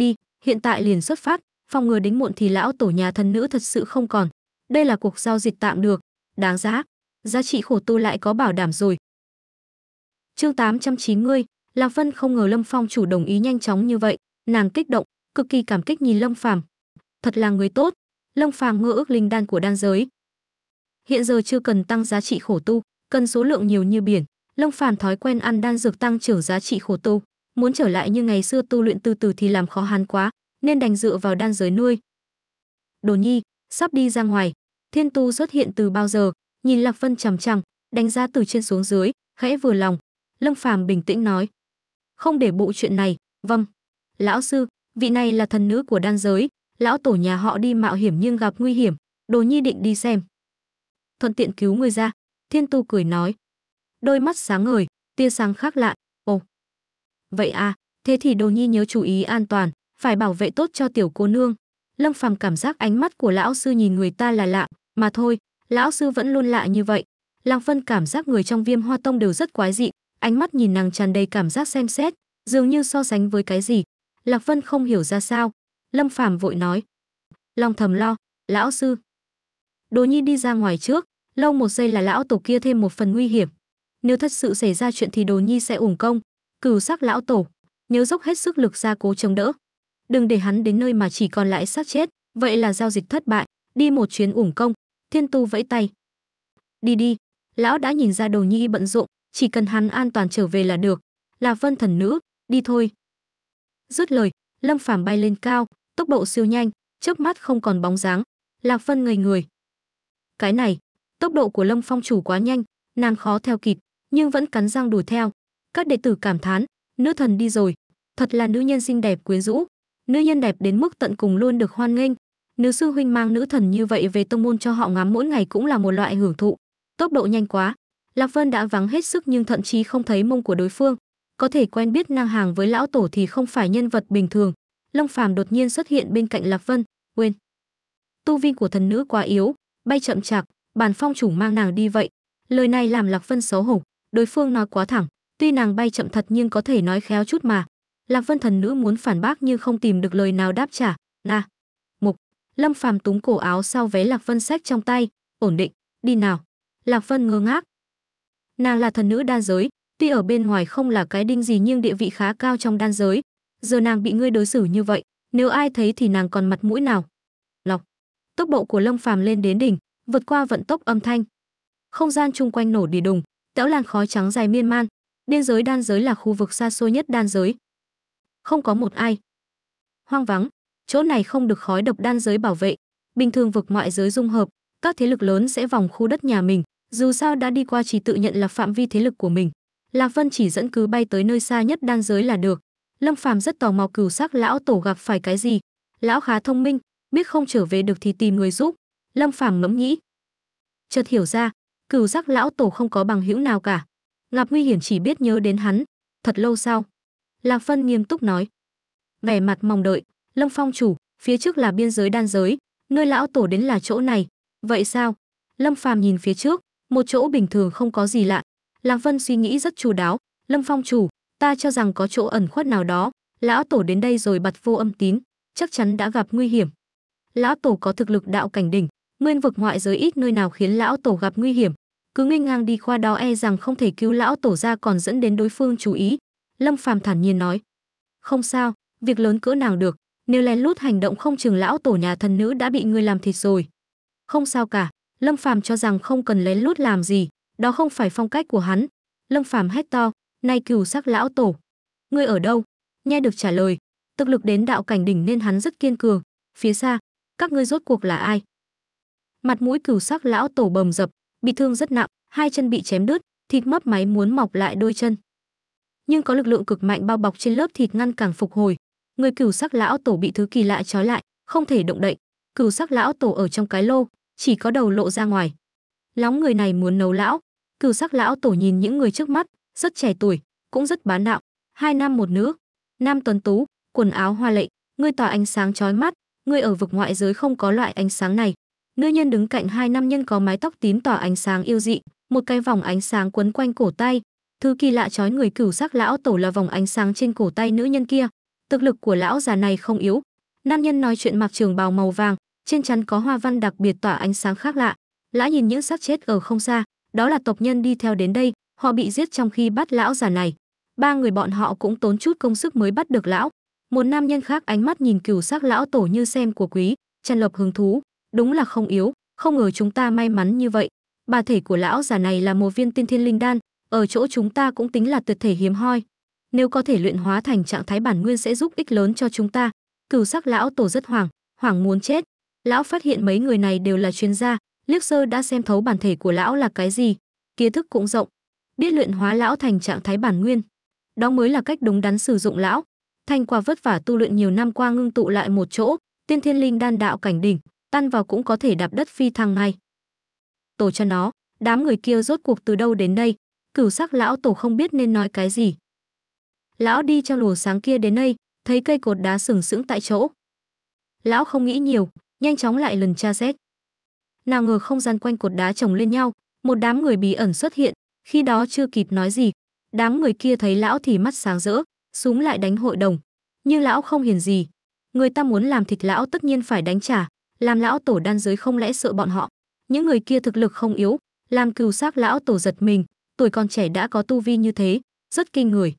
đi hiện tại liền xuất phát phòng ngừa đến muộn thì lão tổ nhà thần nữ thật sự không còn đây là cuộc giao dịch tạm được đáng giá giá trị khổ tu lại có bảo đảm rồi chương 890, Lạc Vân không ngờ Lâm Phong chủ đồng ý nhanh chóng như vậy, nàng kích động, cực kỳ cảm kích nhìn Lâm Phàm. Thật là người tốt, Lâm Phàm mơ ước linh đan của đan giới. Hiện giờ chưa cần tăng giá trị khổ tu, cần số lượng nhiều như biển, Lâm Phàm thói quen ăn đan dược tăng trưởng giá trị khổ tu, muốn trở lại như ngày xưa tu luyện từ từ thì làm khó hắn quá, nên đành dựa vào đan giới nuôi. Đồ Nhi, sắp đi ra ngoài, Thiên Tu xuất hiện từ bao giờ, nhìn Lạc Vân chằm chằm, đánh giá từ trên xuống dưới, khẽ vừa lòng, Lâm Phàm bình tĩnh nói, không để bộ chuyện này. Vâng, lão sư, vị này là thần nữ của đan giới, lão tổ nhà họ đi mạo hiểm nhưng gặp nguy hiểm, Đồ Nhi định đi xem. Thuận tiện cứu người ra, Thiên Tu cười nói. Đôi mắt sáng ngời, tia sáng khác lạ, ồ. Vậy à, thế thì Đồ Nhi nhớ chú ý an toàn, phải bảo vệ tốt cho tiểu cô nương. Lâm Phàm cảm giác ánh mắt của lão sư nhìn người ta là lạ, mà thôi, lão sư vẫn luôn lạ như vậy. Lăng Vân cảm giác người trong viêm hoa tông đều rất quái dị, ánh mắt nhìn nàng tràn đầy cảm giác xem xét, dường như so sánh với cái gì. Lạc Vân không hiểu ra sao, Lâm Phàm vội nói. Long thầm lo, lão sư. Đồ Nhi đi ra ngoài trước, lâu một giây là lão tổ kia thêm một phần nguy hiểm. Nếu thật sự xảy ra chuyện thì Đồ Nhi sẽ ủng công, cửu sắc lão tổ, nhớ dốc hết sức lực ra cố chống đỡ. Đừng để hắn đến nơi mà chỉ còn lại xác chết, vậy là giao dịch thất bại, đi một chuyến ủng công. Thiên Tu vẫy tay. Đi đi, lão đã nhìn ra Đồ Nhi bận rộn, chỉ cần hắn an toàn trở về là được. Là Vân thần nữ, đi thôi. Dứt lời, Lâm Phàm bay lên cao, tốc độ siêu nhanh, chớp mắt không còn bóng dáng. Lạc Vân ngây người. Cái này, tốc độ của Lâm Phong chủ quá nhanh, nàng khó theo kịp, nhưng vẫn cắn răng đuổi theo. Các đệ tử cảm thán, nữ thần đi rồi, thật là nữ nhân xinh đẹp quyến rũ, nữ nhân đẹp đến mức tận cùng luôn được hoan nghênh. Nếu sư huynh mang nữ thần như vậy về tông môn cho họ ngắm mỗi ngày cũng là một loại hưởng thụ. Tốc độ nhanh quá, Lạc Vân đã vắng hết sức nhưng thậm chí không thấy mông của đối phương. Có thể quen biết nàng hàng với lão tổ thì không phải nhân vật bình thường. Long Phàm đột nhiên xuất hiện bên cạnh Lạc Vân, quên. Tu vi của thần nữ quá yếu, bay chậm chạp, bản phong chủ mang nàng đi vậy. Lời này làm Lạc Vân xấu hổ, đối phương nói quá thẳng, tuy nàng bay chậm thật nhưng có thể nói khéo chút mà. Lạc Vân thần nữ muốn phản bác nhưng không tìm được lời nào đáp trả. Na. Mục, Lâm Phàm túm cổ áo sau vé Lạc Vân sách trong tay, ổn định, đi nào. Lạc Vân ngơ ngác, Nàng là thần nữ đan giới, tuy ở bên ngoài không là cái đinh gì nhưng địa vị khá cao trong đan giới. Giờ nàng bị ngươi đối xử như vậy, nếu ai thấy thì nàng còn mặt mũi nào? Lọc. Tốc độ của Lâm Phàm lên đến đỉnh, vượt qua vận tốc âm thanh. Không gian chung quanh nổ đi đùng, tẽo làn khói trắng dài miên man. Biên giới đan giới là khu vực xa xôi nhất đan giới. Không có một ai. Hoang vắng, chỗ này không được khói độc đan giới bảo vệ. Bình thường vực ngoại giới dung hợp, các thế lực lớn sẽ vòng khu đất nhà mình, dù sao đã đi qua chỉ tự nhận là phạm vi thế lực của mình. Lạc Vân chỉ dẫn cứ bay tới nơi xa nhất đan giới là được. Lâm Phàm rất tò mò cửu sắc lão tổ gặp phải cái gì. Lão khá thông minh, biết không trở về được thì tìm người giúp. Lâm Phàm ngẫm nghĩ. Chợt hiểu ra, cửu sắc lão tổ không có bằng hữu nào cả. Ngạp nguy hiểm chỉ biết nhớ đến hắn. Thật lâu sau. Lạc Vân nghiêm túc nói. Vẻ mặt mong đợi, Lâm Phong chủ, phía trước là biên giới đan giới, nơi lão tổ đến là chỗ này. Vậy sao? Lâm Phàm nhìn phía trước, một chỗ bình thường không có gì lạ lạc vân suy nghĩ rất chu đáo lâm phong chủ ta cho rằng có chỗ ẩn khuất nào đó lão tổ đến đây rồi bật vô âm tín chắc chắn đã gặp nguy hiểm lão tổ có thực lực đạo cảnh đỉnh nguyên vực ngoại giới ít nơi nào khiến lão tổ gặp nguy hiểm cứ nghênh ngang đi qua đó e rằng không thể cứu lão tổ ra còn dẫn đến đối phương chú ý lâm phàm thản nhiên nói không sao việc lớn cỡ nàng được nếu lén lút hành động không chừng lão tổ nhà thần nữ đã bị người làm thịt rồi không sao cả Lâm Phàm cho rằng không cần lén lút làm gì, đó không phải phong cách của hắn. Lâm Phàm hét to, "Nay cừu sắc lão tổ, ngươi ở đâu?" Nghe được trả lời, thực lực đến đạo cảnh đỉnh nên hắn rất kiên cường, phía xa, các ngươi rốt cuộc là ai? Mặt mũi cừu sắc lão tổ bầm dập, bị thương rất nặng, hai chân bị chém đứt, thịt mấp máy muốn mọc lại đôi chân. Nhưng có lực lượng cực mạnh bao bọc trên lớp thịt ngăn cản phục hồi, người cửu sắc lão tổ bị thứ kỳ lạ trói lại, không thể động đậy. Cửu sắc lão tổ ở trong cái lô, chỉ có đầu lộ ra ngoài. Lóng người này muốn nấu lão, cửu sắc lão tổ nhìn những người trước mắt, rất trẻ tuổi, cũng rất bán đạo, hai nam một nữ, nam tuấn tú, quần áo hoa lệ, người tỏa ánh sáng chói mắt, người ở vực ngoại giới không có loại ánh sáng này. Nữ nhân đứng cạnh hai nam nhân có mái tóc tím tỏa ánh sáng yêu dị, một cái vòng ánh sáng quấn quanh cổ tay, thứ kỳ lạ chói người cửu sắc lão tổ là vòng ánh sáng trên cổ tay nữ nhân kia. Thực lực của lão già này không yếu. Nam nhân nói chuyện mặc trường bào màu vàng, trên chắn có hoa văn đặc biệt tỏa ánh sáng khác lạ. Lã nhìn những xác chết ở không xa, đó là tộc nhân đi theo đến đây, họ bị giết trong khi bắt lão già này. Ba người bọn họ cũng tốn chút công sức mới bắt được lão. Một nam nhân khác ánh mắt nhìn cửu xác lão tổ như xem của quý, tràn ngập hứng thú, đúng là không yếu, không ngờ chúng ta may mắn như vậy. Bà thể của lão già này là một viên tiên thiên linh đan, ở chỗ chúng ta cũng tính là tuyệt thể hiếm hoi. Nếu có thể luyện hóa thành trạng thái bản nguyên sẽ giúp ích lớn cho chúng ta. Cửu sắc lão tổ rất hoảng, hoảng muốn chết, lão phát hiện mấy người này đều là chuyên gia liếc sơ đã xem thấu bản thể của lão là cái gì kiến thức cũng rộng biết luyện hóa lão thành trạng thái bản nguyên đó mới là cách đúng đắn sử dụng lão thành quả vất vả tu luyện nhiều năm qua ngưng tụ lại một chỗ tiên thiên linh đan đạo cảnh đỉnh tan vào cũng có thể đạp đất phi thăng ngay tổ cho nó đám người kia rốt cuộc từ đâu đến đây cửu sắc lão tổ không biết nên nói cái gì lão đi trong lùa sáng kia đến đây thấy cây cột đá sừng sững tại chỗ lão không nghĩ nhiều nhanh chóng lại lần tra xét. Nào ngờ không gian quanh cột đá chồng lên nhau, một đám người bí ẩn xuất hiện, khi đó chưa kịp nói gì, đám người kia thấy lão thì mắt sáng rỡ, súng lại đánh hội đồng. Nhưng lão không hiền gì, người ta muốn làm thịt lão tất nhiên phải đánh trả, làm lão tổ đan giới không lẽ sợ bọn họ. Những người kia thực lực không yếu, làm cừu xác lão tổ giật mình, tuổi còn trẻ đã có tu vi như thế, rất kinh người.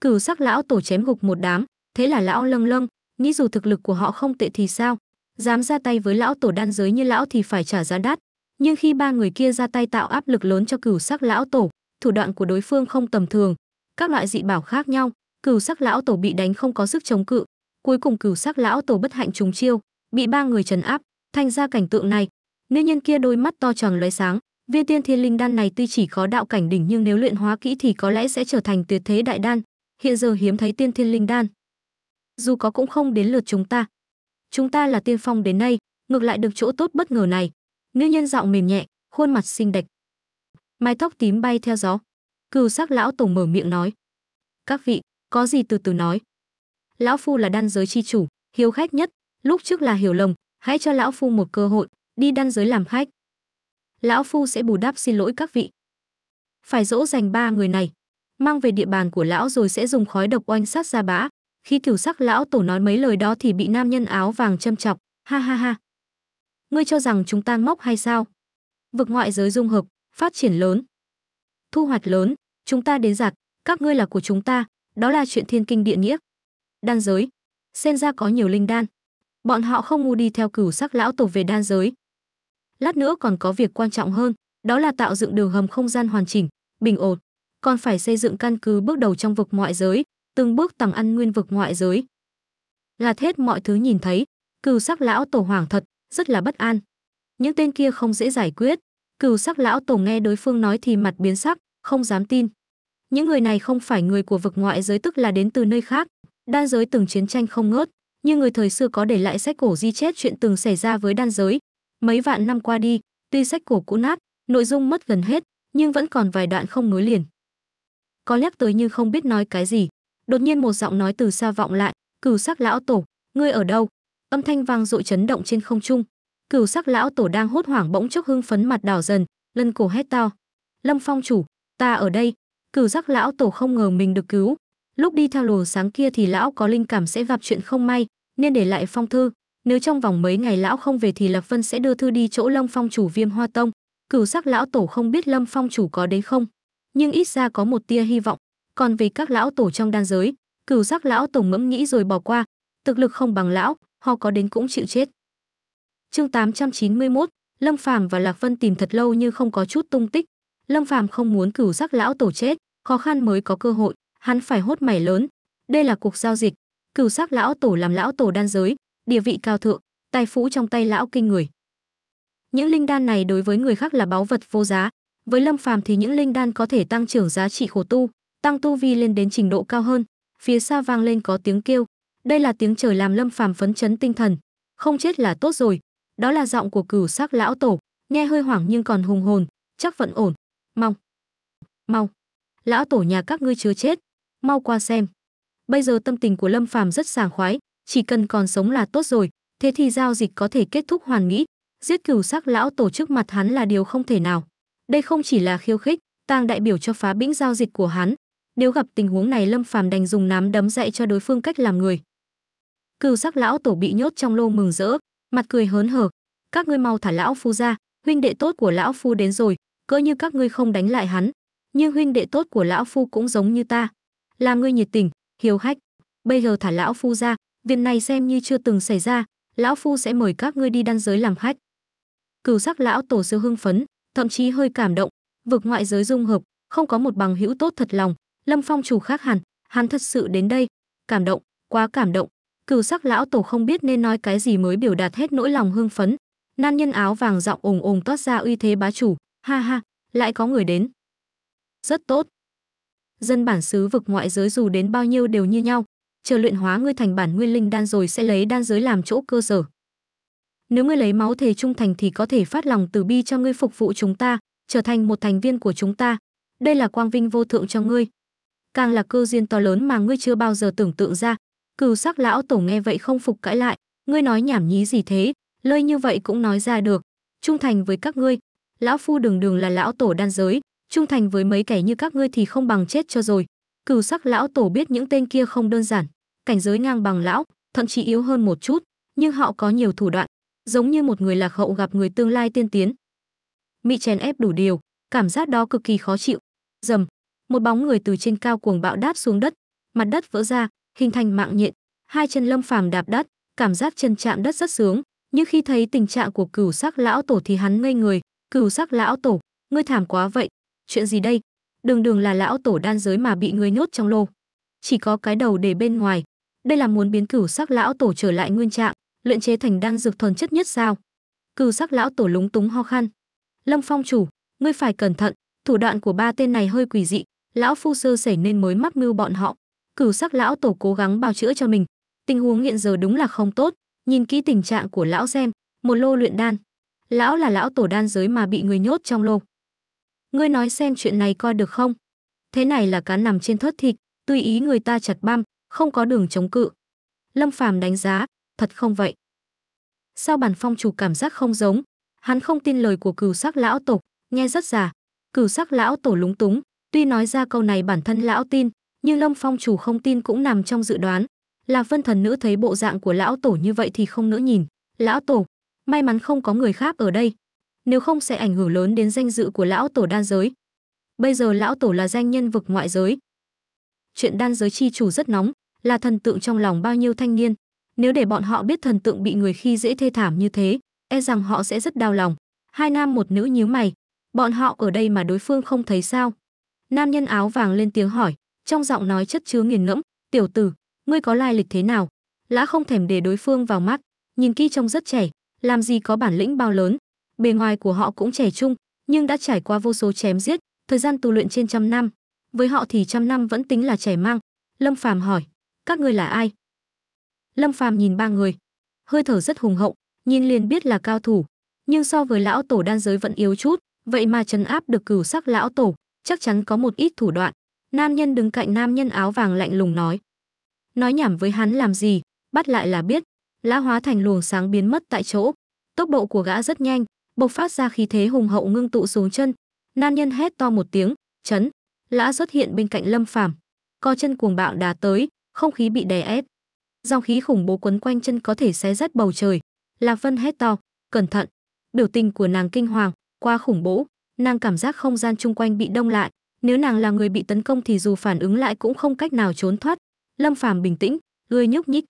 Cửu sắc lão tổ chém gục một đám, thế là lão lâng lâng, nghĩ dù thực lực của họ không tệ thì sao, dám ra tay với lão tổ đan giới như lão thì phải trả giá đắt nhưng khi ba người kia ra tay tạo áp lực lớn cho cửu sắc lão tổ thủ đoạn của đối phương không tầm thường các loại dị bảo khác nhau cửu sắc lão tổ bị đánh không có sức chống cự cuối cùng cửu sắc lão tổ bất hạnh trùng chiêu bị ba người trấn áp thành ra cảnh tượng này nữ nhân kia đôi mắt to tròn lóe sáng viên tiên thiên linh đan này tuy chỉ có đạo cảnh đỉnh nhưng nếu luyện hóa kỹ thì có lẽ sẽ trở thành tuyệt thế đại đan hiện giờ hiếm thấy tiên thiên linh đan dù có cũng không đến lượt chúng ta chúng ta là tiên phong đến nay, ngược lại được chỗ tốt bất ngờ này. Nữ nhân giọng mềm nhẹ, khuôn mặt xinh đẹp. Mái tóc tím bay theo gió. Cừu sắc lão tổng mở miệng nói. Các vị, có gì từ từ nói. Lão Phu là đan giới chi chủ, hiếu khách nhất, lúc trước là hiểu lầm, hãy cho Lão Phu một cơ hội, đi đan giới làm khách. Lão Phu sẽ bù đắp xin lỗi các vị. Phải dỗ dành ba người này, mang về địa bàn của Lão rồi sẽ dùng khói độc oanh sát ra bã, khi cửu sắc lão tổ nói mấy lời đó thì bị nam nhân áo vàng châm chọc, ha ha ha. Ngươi cho rằng chúng ta ngốc hay sao? Vực ngoại giới dung hợp, phát triển lớn. Thu hoạch lớn, chúng ta đến giặc, các ngươi là của chúng ta, đó là chuyện thiên kinh địa nghĩa. Đan giới, sen ra có nhiều linh đan. Bọn họ không ngu đi theo cửu sắc lão tổ về đan giới. Lát nữa còn có việc quan trọng hơn, đó là tạo dựng đường hầm không gian hoàn chỉnh, bình ổn, còn phải xây dựng căn cứ bước đầu trong vực ngoại giới, từng bước tàng ăn nguyên vực ngoại giới. Là hết mọi thứ nhìn thấy, cừu sắc lão tổ hoàng thật, rất là bất an. Những tên kia không dễ giải quyết, cừu sắc lão tổ nghe đối phương nói thì mặt biến sắc, không dám tin. Những người này không phải người của vực ngoại giới tức là đến từ nơi khác, đan giới từng chiến tranh không ngớt, như người thời xưa có để lại sách cổ di chép chuyện từng xảy ra với đan giới. Mấy vạn năm qua đi, tuy sách cổ cũ nát, nội dung mất gần hết, nhưng vẫn còn vài đoạn không nối liền. Có nhắc tới nhưng không biết nói cái gì đột nhiên một giọng nói từ xa vọng lại cửu sắc lão tổ ngươi ở đâu âm thanh vang dội chấn động trên không trung cửu sắc lão tổ đang hốt hoảng bỗng chốc hưng phấn mặt đỏ dần lân cổ hét to lâm phong chủ ta ở đây cửu sắc lão tổ không ngờ mình được cứu lúc đi theo lùa sáng kia thì lão có linh cảm sẽ gặp chuyện không may nên để lại phong thư nếu trong vòng mấy ngày lão không về thì lập vân sẽ đưa thư đi chỗ lâm phong chủ viêm hoa tông cửu sắc lão tổ không biết lâm phong chủ có đến không nhưng ít ra có một tia hy vọng còn vì các lão tổ trong đan giới cửu sắc lão tổ ngẫm nghĩ rồi bỏ qua thực lực không bằng lão họ có đến cũng chịu chết chương 891, lâm phàm và lạc vân tìm thật lâu nhưng không có chút tung tích lâm phàm không muốn cửu sắc lão tổ chết khó khăn mới có cơ hội hắn phải hốt mảy lớn đây là cuộc giao dịch cửu sắc lão tổ làm lão tổ đan giới địa vị cao thượng tài phú trong tay lão kinh người những linh đan này đối với người khác là báu vật vô giá với lâm phàm thì những linh đan có thể tăng trưởng giá trị khổ tu tăng tu vi lên đến trình độ cao hơn phía xa vang lên có tiếng kêu đây là tiếng trời làm lâm phàm phấn chấn tinh thần không chết là tốt rồi đó là giọng của cửu sắc lão tổ nghe hơi hoảng nhưng còn hùng hồn chắc vẫn ổn mong mau lão tổ nhà các ngươi chưa chết mau qua xem bây giờ tâm tình của lâm phàm rất sảng khoái chỉ cần còn sống là tốt rồi thế thì giao dịch có thể kết thúc hoàn mỹ giết cửu sắc lão tổ trước mặt hắn là điều không thể nào đây không chỉ là khiêu khích tang đại biểu cho phá bĩnh giao dịch của hắn nếu gặp tình huống này Lâm Phàm đành dùng nắm đấm dạy cho đối phương cách làm người. Cừu sắc lão tổ bị nhốt trong lô mừng rỡ, mặt cười hớn hở, "Các ngươi mau thả lão phu ra, huynh đệ tốt của lão phu đến rồi, cỡ như các ngươi không đánh lại hắn, nhưng huynh đệ tốt của lão phu cũng giống như ta, là ngươi nhiệt tình, hiếu khách, bây giờ thả lão phu ra, việc này xem như chưa từng xảy ra, lão phu sẽ mời các ngươi đi đan giới làm khách." Cừu sắc lão tổ siêu hưng phấn, thậm chí hơi cảm động, vực ngoại giới dung hợp, không có một bằng hữu tốt thật lòng, Lâm Phong chủ khác hẳn, hắn thật sự đến đây, cảm động, quá cảm động. Cửu sắc lão tổ không biết nên nói cái gì mới biểu đạt hết nỗi lòng hưng phấn. Nan nhân áo vàng giọng ồm ồm toát ra uy thế bá chủ, ha ha, lại có người đến. Rất tốt. Dân bản xứ vực ngoại giới dù đến bao nhiêu đều như nhau, chờ luyện hóa ngươi thành bản nguyên linh đan rồi sẽ lấy đan giới làm chỗ cơ sở. Nếu ngươi lấy máu thề trung thành thì có thể phát lòng từ bi cho ngươi phục vụ chúng ta, trở thành một thành viên của chúng ta. Đây là quang vinh vô thượng cho ngươi, càng là cơ duyên to lớn mà ngươi chưa bao giờ tưởng tượng ra cừu sắc lão tổ nghe vậy không phục cãi lại ngươi nói nhảm nhí gì thế lời như vậy cũng nói ra được trung thành với các ngươi lão phu đường đường là lão tổ đan giới trung thành với mấy kẻ như các ngươi thì không bằng chết cho rồi cừu sắc lão tổ biết những tên kia không đơn giản cảnh giới ngang bằng lão thậm chí yếu hơn một chút nhưng họ có nhiều thủ đoạn giống như một người lạc hậu gặp người tương lai tiên tiến mị chèn ép đủ điều cảm giác đó cực kỳ khó chịu dầm một bóng người từ trên cao cuồng bạo đáp xuống đất mặt đất vỡ ra hình thành mạng nhện hai chân lâm phàm đạp đất cảm giác chân chạm đất rất sướng nhưng khi thấy tình trạng của cửu sắc lão tổ thì hắn ngây người cửu sắc lão tổ ngươi thảm quá vậy chuyện gì đây đường đường là lão tổ đan giới mà bị ngươi nhốt trong lô chỉ có cái đầu để bên ngoài đây là muốn biến cửu sắc lão tổ trở lại nguyên trạng luyện chế thành đan dược thuần chất nhất sao cửu sắc lão tổ lúng túng ho khăn lâm phong chủ ngươi phải cẩn thận thủ đoạn của ba tên này hơi quỷ dị lão phu sơ sẩy nên mới mắc mưu bọn họ cửu sắc lão tổ cố gắng bào chữa cho mình tình huống hiện giờ đúng là không tốt nhìn kỹ tình trạng của lão xem một lô luyện đan lão là lão tổ đan giới mà bị người nhốt trong lô ngươi nói xem chuyện này coi được không thế này là cá nằm trên thớt thịt tùy ý người ta chặt băm không có đường chống cự lâm phàm đánh giá thật không vậy sao bản phong chủ cảm giác không giống hắn không tin lời của cửu sắc lão tổ nghe rất già cửu sắc lão tổ lúng túng Tuy nói ra câu này bản thân lão tin, nhưng Lâm Phong chủ không tin cũng nằm trong dự đoán. Lạc Vân thần nữ thấy bộ dạng của lão tổ như vậy thì không nữa nhìn. Lão tổ, may mắn không có người khác ở đây. Nếu không sẽ ảnh hưởng lớn đến danh dự của lão tổ đan giới. Bây giờ lão tổ là danh nhân vực ngoại giới. Chuyện đan giới chi chủ rất nóng, là thần tượng trong lòng bao nhiêu thanh niên. Nếu để bọn họ biết thần tượng bị người khi dễ thê thảm như thế, e rằng họ sẽ rất đau lòng. Hai nam một nữ nhíu mày. Bọn họ ở đây mà đối phương không thấy sao, Nam nhân áo vàng lên tiếng hỏi, trong giọng nói chất chứa nghiền ngẫm, "Tiểu tử, ngươi có lai lịch thế nào?" Lã không thèm để đối phương vào mắt, nhìn kỹ trông rất trẻ, làm gì có bản lĩnh bao lớn, bề ngoài của họ cũng trẻ trung, nhưng đã trải qua vô số chém giết, thời gian tu luyện trên trăm năm, với họ thì trăm năm vẫn tính là trẻ mang. Lâm Phàm hỏi, "Các ngươi là ai?" Lâm Phàm nhìn ba người, hơi thở rất hùng hậu, nhìn liền biết là cao thủ, nhưng so với lão tổ đan giới vẫn yếu chút, vậy mà trấn áp được cửu sắc lão tổ, chắc chắn có một ít thủ đoạn. Nam nhân đứng cạnh nam nhân áo vàng lạnh lùng nói. Nói nhảm với hắn làm gì, bắt lại là biết. Lã hóa thành luồng sáng biến mất tại chỗ. Tốc độ của gã rất nhanh, bộc phát ra khí thế hùng hậu ngưng tụ xuống chân. Nam nhân hét to một tiếng, chấn. Lã xuất hiện bên cạnh lâm phàm. Co chân cuồng bạo đá tới, không khí bị đè ép. Dòng khí khủng bố quấn quanh chân có thể xé rách bầu trời. Lạc Vân hét to, cẩn thận. Biểu tình của nàng kinh hoàng, qua khủng bố nàng cảm giác không gian chung quanh bị đông lại nếu nàng là người bị tấn công thì dù phản ứng lại cũng không cách nào trốn thoát lâm phàm bình tĩnh lươi nhúc nhích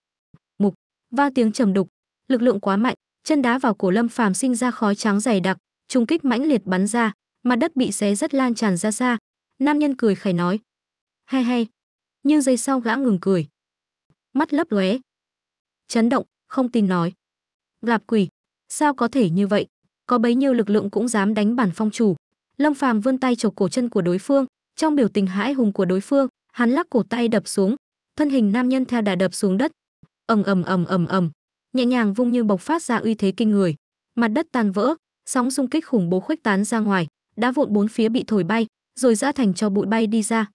mục va tiếng trầm đục lực lượng quá mạnh chân đá vào cổ lâm phàm sinh ra khói trắng dày đặc trung kích mãnh liệt bắn ra mặt đất bị xé rất lan tràn ra xa nam nhân cười khẩy nói hay hay nhưng giây sau gã ngừng cười mắt lấp lóe chấn động không tin nói lạp quỷ sao có thể như vậy có bấy nhiêu lực lượng cũng dám đánh bản phong chủ lâm phàm vươn tay chộp cổ chân của đối phương trong biểu tình hãi hùng của đối phương hắn lắc cổ tay đập xuống thân hình nam nhân theo đà đập xuống đất ầm ầm ầm ầm ầm nhẹ nhàng vung như bộc phát ra uy thế kinh người mặt đất tan vỡ sóng xung kích khủng bố khuếch tán ra ngoài đá vụn bốn phía bị thổi bay rồi ra thành cho bụi bay đi ra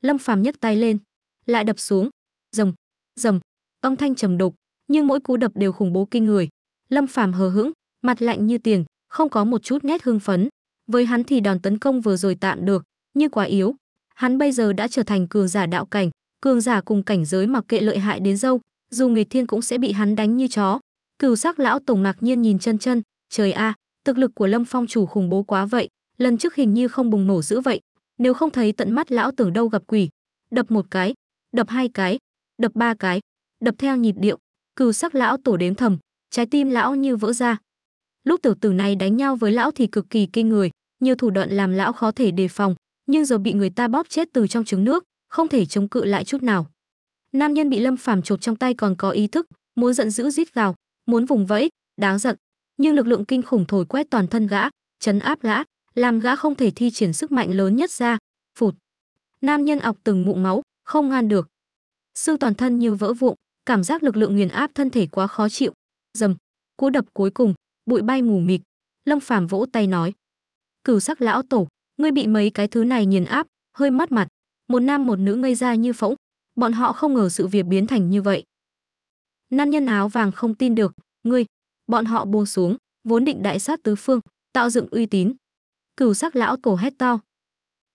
lâm phàm nhấc tay lên lại đập xuống rầm rầm âm thanh trầm đục nhưng mỗi cú đập đều khủng bố kinh người lâm phàm hờ hững mặt lạnh như tiền, không có một chút nét hưng phấn. Với hắn thì đòn tấn công vừa rồi tạm được, nhưng quá yếu. Hắn bây giờ đã trở thành cường giả đạo cảnh, cường giả cùng cảnh giới mặc kệ lợi hại đến dâu, dù nghịch thiên cũng sẽ bị hắn đánh như chó. Cửu sắc lão tổng ngạc nhiên nhìn chân chân, trời a, à, thực lực của Lâm Phong chủ khủng bố quá vậy, lần trước hình như không bùng nổ dữ vậy, nếu không thấy tận mắt lão tưởng đâu gặp quỷ. Đập một cái, đập hai cái, đập ba cái, đập theo nhịp điệu, cừu sắc lão tổ đếm thầm, trái tim lão như vỡ ra, lúc tiểu tử này đánh nhau với lão thì cực kỳ kinh người nhiều thủ đoạn làm lão khó thể đề phòng nhưng giờ bị người ta bóp chết từ trong trứng nước không thể chống cự lại chút nào nam nhân bị lâm phàm chộp trong tay còn có ý thức muốn giận dữ rít gào muốn vùng vẫy đáng giận nhưng lực lượng kinh khủng thổi quét toàn thân gã chấn áp gã làm gã không thể thi triển sức mạnh lớn nhất ra phụt nam nhân ọc từng mụn máu không ngăn được xương toàn thân như vỡ vụn cảm giác lực lượng nghiền áp thân thể quá khó chịu dầm cú đập cuối cùng bụi bay mù mịt lâm phàm vỗ tay nói cửu sắc lão tổ ngươi bị mấy cái thứ này nghiền áp hơi mất mặt một nam một nữ ngây ra như phỗng bọn họ không ngờ sự việc biến thành như vậy nam nhân áo vàng không tin được ngươi bọn họ buông xuống vốn định đại sát tứ phương tạo dựng uy tín cửu sắc lão cổ hét to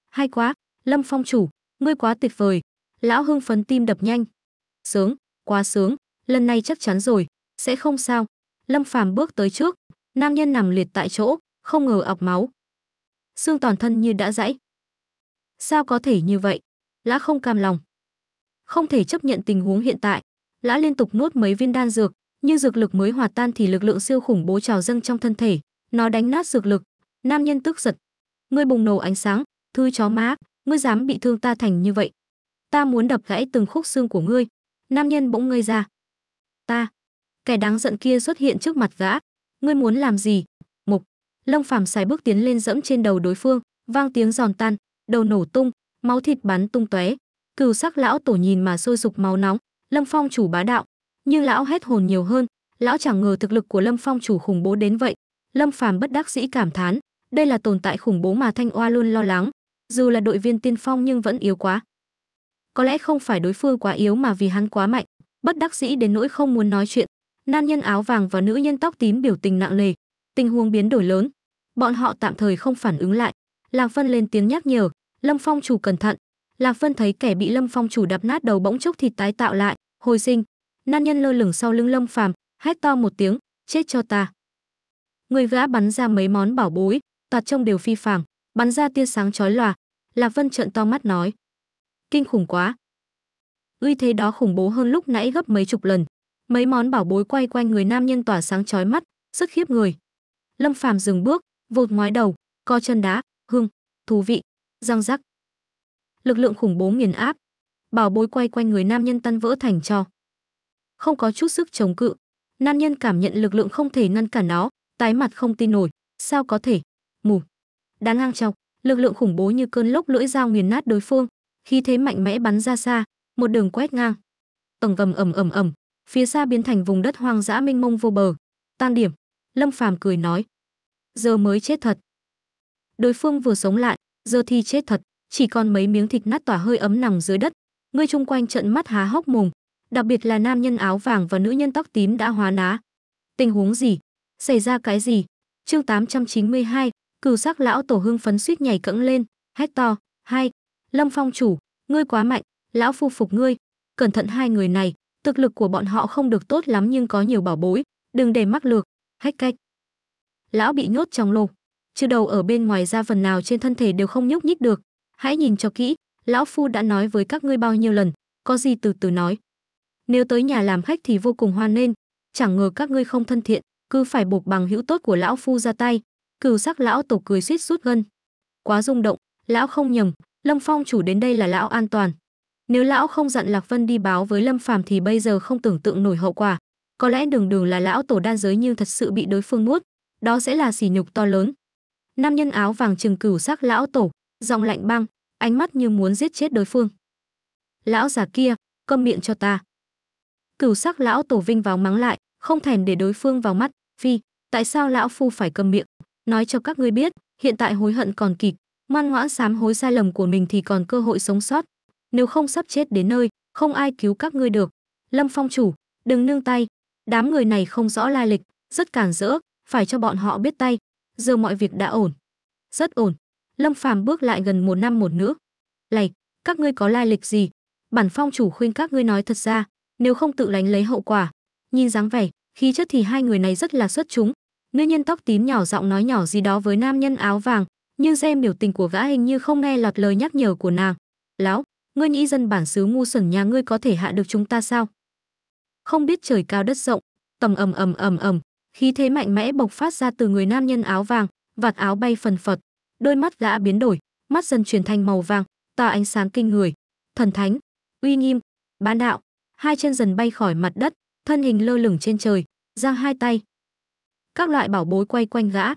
hay quá lâm phong chủ ngươi quá tuyệt vời lão hưng phấn tim đập nhanh sướng quá sướng lần này chắc chắn rồi sẽ không sao lâm phàm bước tới trước Nam nhân nằm liệt tại chỗ, không ngờ ọc máu. Xương toàn thân như đã rãy. Sao có thể như vậy? Lã không cam lòng. Không thể chấp nhận tình huống hiện tại. Lã liên tục nuốt mấy viên đan dược, như dược lực mới hòa tan thì lực lượng siêu khủng bố trào dâng trong thân thể. Nó đánh nát dược lực. Nam nhân tức giật. Ngươi bùng nổ ánh sáng, thư chó má, ngươi dám bị thương ta thành như vậy. Ta muốn đập gãy từng khúc xương của ngươi. Nam nhân bỗng ngây ra. Ta. Kẻ đáng giận kia xuất hiện trước mặt gã, ngươi muốn làm gì mục lông phàm xài bước tiến lên dẫm trên đầu đối phương vang tiếng giòn tan đầu nổ tung máu thịt bắn tung tóe cừu sắc lão tổ nhìn mà sôi sục máu nóng lâm phong chủ bá đạo nhưng lão hết hồn nhiều hơn lão chẳng ngờ thực lực của lâm phong chủ khủng bố đến vậy lâm phàm bất đắc dĩ cảm thán đây là tồn tại khủng bố mà thanh oa luôn lo lắng dù là đội viên tiên phong nhưng vẫn yếu quá có lẽ không phải đối phương quá yếu mà vì hắn quá mạnh bất đắc dĩ đến nỗi không muốn nói chuyện Nam nhân áo vàng và nữ nhân tóc tím biểu tình nặng nề, tình huống biến đổi lớn. Bọn họ tạm thời không phản ứng lại. Lạc Vân lên tiếng nhắc nhở, Lâm Phong chủ cẩn thận. Lạc Vân thấy kẻ bị Lâm Phong chủ đập nát đầu bỗng chốc thịt tái tạo lại, hồi sinh. Nam nhân lơ lửng sau lưng Lâm Phàm, hét to một tiếng, chết cho ta. Người gã bắn ra mấy món bảo bối, toạt trông đều phi phàng, bắn ra tia sáng chói lòa. Lạc Vân trợn to mắt nói, kinh khủng quá. Uy thế đó khủng bố hơn lúc nãy gấp mấy chục lần, Mấy món bảo bối quay quanh người nam nhân tỏa sáng chói mắt, sức khiếp người. Lâm Phàm dừng bước, vụt ngoái đầu, co chân đá, hương, thú vị, răng rắc. Lực lượng khủng bố nghiền áp, bảo bối quay quanh người nam nhân tan vỡ thành cho. Không có chút sức chống cự, nam nhân cảm nhận lực lượng không thể ngăn cản nó, tái mặt không tin nổi, sao có thể? Mù. đá ngang chọc, lực lượng khủng bố như cơn lốc lưỡi dao nghiền nát đối phương, khi thế mạnh mẽ bắn ra xa, một đường quét ngang. tầng ầm ầm ầm ầm phía xa biến thành vùng đất hoang dã mênh mông vô bờ. Tan điểm, Lâm Phàm cười nói, giờ mới chết thật. Đối phương vừa sống lại, giờ thì chết thật, chỉ còn mấy miếng thịt nát tỏa hơi ấm nằm dưới đất. Người chung quanh trận mắt há hốc mồm, đặc biệt là nam nhân áo vàng và nữ nhân tóc tím đã hóa ná. Tình huống gì? Xảy ra cái gì? Chương 892, cừu sắc lão tổ hưng phấn suýt nhảy cẫng lên, hét to, "Hai, Lâm Phong chủ, ngươi quá mạnh, lão phu phục ngươi, cẩn thận hai người này, Thực lực của bọn họ không được tốt lắm nhưng có nhiều bảo bối, đừng để mắc lược, hách cách. Lão bị nhốt trong lô, chứ đầu ở bên ngoài ra phần nào trên thân thể đều không nhúc nhích được. Hãy nhìn cho kỹ, lão phu đã nói với các ngươi bao nhiêu lần, có gì từ từ nói. Nếu tới nhà làm khách thì vô cùng hoan nên, chẳng ngờ các ngươi không thân thiện, cứ phải buộc bằng hữu tốt của lão phu ra tay. Cừu sắc lão tổ cười suýt rút gân. Quá rung động, lão không nhầm, Lâm Phong chủ đến đây là lão an toàn, nếu lão không dặn Lạc Vân đi báo với Lâm Phàm thì bây giờ không tưởng tượng nổi hậu quả. Có lẽ đường đường là lão tổ đan giới nhưng thật sự bị đối phương nuốt, đó sẽ là sỉ nhục to lớn. Nam nhân áo vàng trừng cửu sắc lão tổ, giọng lạnh băng, ánh mắt như muốn giết chết đối phương. Lão già kia, câm miệng cho ta. Cửu sắc lão tổ vinh vào mắng lại, không thèm để đối phương vào mắt, phi, tại sao lão phu phải câm miệng? Nói cho các ngươi biết, hiện tại hối hận còn kịp, ngoan ngoãn sám hối sai lầm của mình thì còn cơ hội sống sót, nếu không sắp chết đến nơi, không ai cứu các ngươi được. Lâm Phong chủ, đừng nương tay, đám người này không rõ lai lịch, rất cản rỡ, phải cho bọn họ biết tay, giờ mọi việc đã ổn. Rất ổn. Lâm Phàm bước lại gần một năm một nữ. lầy các ngươi có lai lịch gì? Bản phong chủ khuyên các ngươi nói thật ra, nếu không tự lánh lấy hậu quả. Nhìn dáng vẻ, khí chất thì hai người này rất là xuất chúng. Nữ nhân tóc tím nhỏ giọng nói nhỏ gì đó với nam nhân áo vàng, nhưng xem biểu tình của gã hình như không nghe lọt lời nhắc nhở của nàng. Lão, ngươi nghĩ dân bản xứ ngu xuẩn nhà ngươi có thể hạ được chúng ta sao? Không biết trời cao đất rộng, tầm ầm ầm ầm ầm, khí thế mạnh mẽ bộc phát ra từ người nam nhân áo vàng, vạt áo bay phần phật, đôi mắt gã biến đổi, mắt dần chuyển thành màu vàng, tỏa ánh sáng kinh người, thần thánh, uy nghiêm, Bán đạo, hai chân dần bay khỏi mặt đất, thân hình lơ lửng trên trời, giang hai tay. Các loại bảo bối quay quanh gã,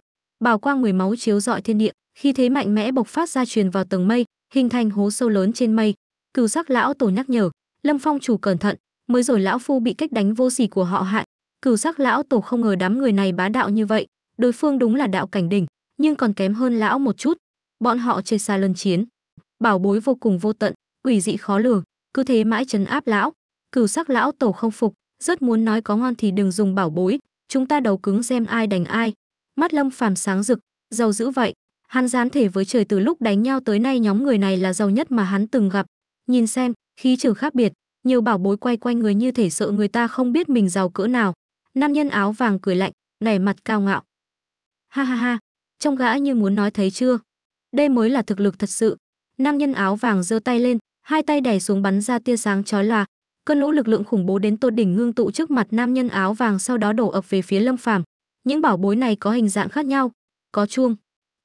bảo quang mười máu chiếu rọi thiên địa, khi thế mạnh mẽ bộc phát ra truyền vào tầng mây, hình thành hố sâu lớn trên mây, cừu sắc lão tổ nhắc nhở lâm phong chủ cẩn thận mới rồi lão phu bị cách đánh vô sỉ của họ hạn cừu sắc lão tổ không ngờ đám người này bá đạo như vậy đối phương đúng là đạo cảnh đỉnh nhưng còn kém hơn lão một chút bọn họ chơi xa lân chiến bảo bối vô cùng vô tận quỷ dị khó lường cứ thế mãi chấn áp lão cừu sắc lão tổ không phục rất muốn nói có ngon thì đừng dùng bảo bối chúng ta đầu cứng xem ai đánh ai mắt lâm phàm sáng rực giàu dữ vậy hắn dám thể với trời từ lúc đánh nhau tới nay nhóm người này là giàu nhất mà hắn từng gặp Nhìn xem, khí trường khác biệt, nhiều bảo bối quay quanh người như thể sợ người ta không biết mình giàu cỡ nào. Nam nhân áo vàng cười lạnh, nảy mặt cao ngạo. Ha ha ha, trong gã như muốn nói thấy chưa? Đây mới là thực lực thật sự. Nam nhân áo vàng giơ tay lên, hai tay đè xuống bắn ra tia sáng chói lòa, cơn lũ lực lượng khủng bố đến tột đỉnh ngưng tụ trước mặt nam nhân áo vàng sau đó đổ ập về phía Lâm Phàm. Những bảo bối này có hình dạng khác nhau, có chuông,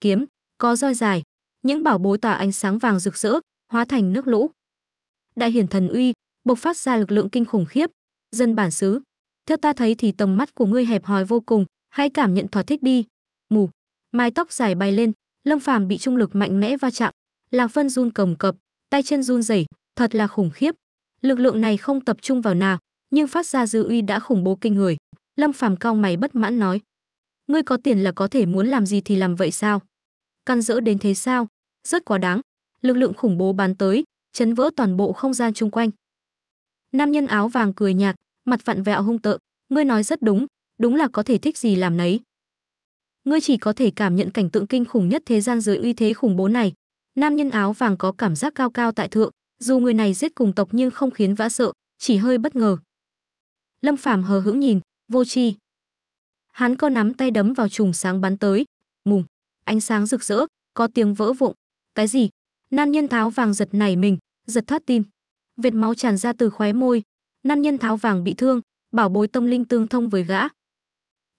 kiếm, có roi dài, những bảo bối tỏa ánh sáng vàng rực rỡ, hóa thành nước lũ đại hiển thần uy, bộc phát ra lực lượng kinh khủng khiếp. Dân bản xứ, theo ta thấy thì tầm mắt của ngươi hẹp hòi vô cùng, hãy cảm nhận thỏa thích đi. Mù, mái tóc dài bay lên, Lâm Phàm bị trung lực mạnh mẽ va chạm, Lạc Vân run cầm cập, tay chân run rẩy, thật là khủng khiếp. Lực lượng này không tập trung vào nào, nhưng phát ra dư uy đã khủng bố kinh người. Lâm Phàm cao mày bất mãn nói: "Ngươi có tiền là có thể muốn làm gì thì làm vậy sao? Căn dỡ đến thế sao? Rất quá đáng." Lực lượng khủng bố bán tới, chấn vỡ toàn bộ không gian chung quanh. Nam nhân áo vàng cười nhạt, mặt vặn vẹo hung tợn, "Ngươi nói rất đúng, đúng là có thể thích gì làm nấy. Ngươi chỉ có thể cảm nhận cảnh tượng kinh khủng nhất thế gian dưới uy thế khủng bố này." Nam nhân áo vàng có cảm giác cao cao tại thượng, dù người này giết cùng tộc nhưng không khiến vã sợ, chỉ hơi bất ngờ. Lâm Phàm hờ hững nhìn, vô chi Hắn có nắm tay đấm vào chùm sáng bắn tới, mùng, ánh sáng rực rỡ, có tiếng vỡ vụng Cái gì? Nam nhân tháo vàng giật nảy mình, giật thoát tin, vệt máu tràn ra từ khóe môi nan nhân tháo vàng bị thương bảo bối tâm linh tương thông với gã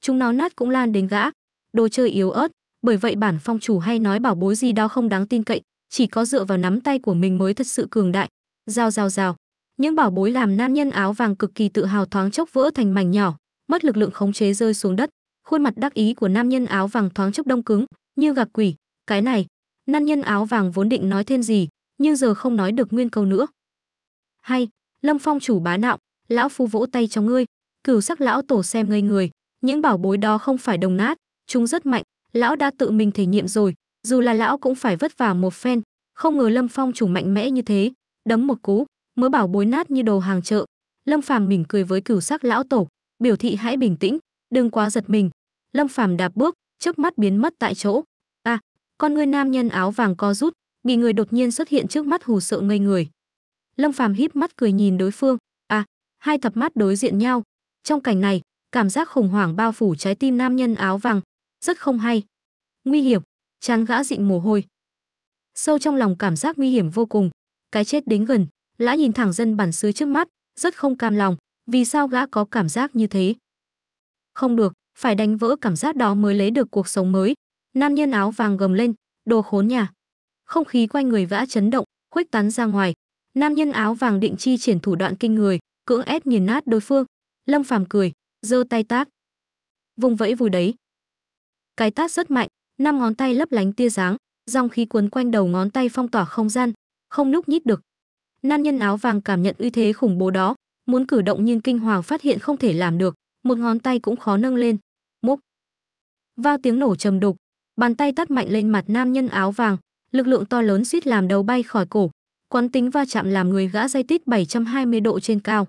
chúng nó nát cũng lan đến gã đồ chơi yếu ớt bởi vậy bản phong chủ hay nói bảo bối gì đó không đáng tin cậy chỉ có dựa vào nắm tay của mình mới thật sự cường đại rào rào rào những bảo bối làm nam nhân áo vàng cực kỳ tự hào thoáng chốc vỡ thành mảnh nhỏ mất lực lượng khống chế rơi xuống đất khuôn mặt đắc ý của nam nhân áo vàng thoáng chốc đông cứng như gặp quỷ cái này nam nhân áo vàng vốn định nói thêm gì nhưng giờ không nói được nguyên câu nữa. Hay, Lâm Phong chủ bá đạo, lão phu vỗ tay cho ngươi, cửu sắc lão tổ xem ngây người, những bảo bối đó không phải đồng nát, chúng rất mạnh, lão đã tự mình thể nghiệm rồi, dù là lão cũng phải vất vả một phen, không ngờ Lâm Phong chủ mạnh mẽ như thế, đấm một cú, mới bảo bối nát như đồ hàng chợ. Lâm Phàm mỉm cười với cửu sắc lão tổ, biểu thị hãy bình tĩnh, đừng quá giật mình. Lâm Phàm đạp bước, chớp mắt biến mất tại chỗ. A, à, con người nam nhân áo vàng co rút, bị người đột nhiên xuất hiện trước mắt hù sợ ngây người. Lâm Phàm híp mắt cười nhìn đối phương, à, hai cặp mắt đối diện nhau. Trong cảnh này, cảm giác khủng hoảng bao phủ trái tim nam nhân áo vàng, rất không hay. Nguy hiểm, chán gã dịn mồ hôi. Sâu trong lòng cảm giác nguy hiểm vô cùng, cái chết đến gần, lã nhìn thẳng dân bản xứ trước mắt, rất không cam lòng, vì sao gã có cảm giác như thế? Không được, phải đánh vỡ cảm giác đó mới lấy được cuộc sống mới. Nam nhân áo vàng gầm lên, đồ khốn nhà không khí quanh người vã chấn động, khuếch tán ra ngoài. Nam nhân áo vàng định chi triển thủ đoạn kinh người, cưỡng ép nghiền nát đối phương. Lâm Phàm cười, giơ tay tác. Vùng vẫy vùi đấy. Cái tát rất mạnh, năm ngón tay lấp lánh tia sáng, dòng khí cuốn quanh đầu ngón tay phong tỏa không gian, không núp nhít được. Nam nhân áo vàng cảm nhận uy thế khủng bố đó, muốn cử động nhưng kinh hoàng phát hiện không thể làm được, một ngón tay cũng khó nâng lên. Múc. Vào tiếng nổ trầm đục, bàn tay tát mạnh lên mặt nam nhân áo vàng, lực lượng to lớn suýt làm đầu bay khỏi cổ quán tính va chạm làm người gã dây tít 720 độ trên cao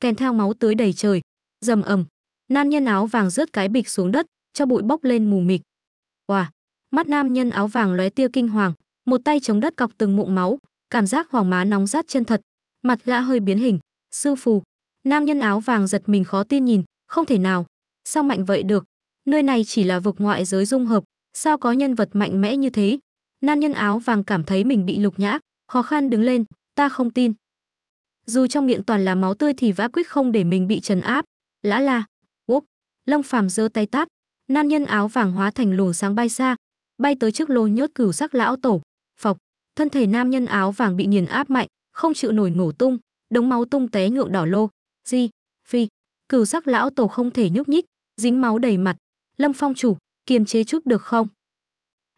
kèm theo máu tưới đầy trời rầm ầm nam nhân áo vàng rớt cái bịch xuống đất cho bụi bốc lên mù mịt Wow! mắt nam nhân áo vàng lóe tia kinh hoàng một tay chống đất cọc từng mụn máu cảm giác hoàng má nóng rát chân thật mặt gã hơi biến hình sư phù nam nhân áo vàng giật mình khó tin nhìn không thể nào sao mạnh vậy được nơi này chỉ là vực ngoại giới dung hợp sao có nhân vật mạnh mẽ như thế Nam nhân áo vàng cảm thấy mình bị lục nhã, khó khăn đứng lên, ta không tin. Dù trong miệng toàn là máu tươi thì vã quyết không để mình bị trần áp. Lã la, úp, lông Phàm giơ tay tát, Nam nhân áo vàng hóa thành luồng sáng bay xa, bay tới trước lô nhốt cửu sắc lão tổ, phọc, thân thể nam nhân áo vàng bị nghiền áp mạnh, không chịu nổi nổ tung, đống máu tung té nhuộm đỏ lô. Di, phi, cửu sắc lão tổ không thể nhúc nhích, dính máu đầy mặt. Lâm Phong chủ, kiềm chế chút được không?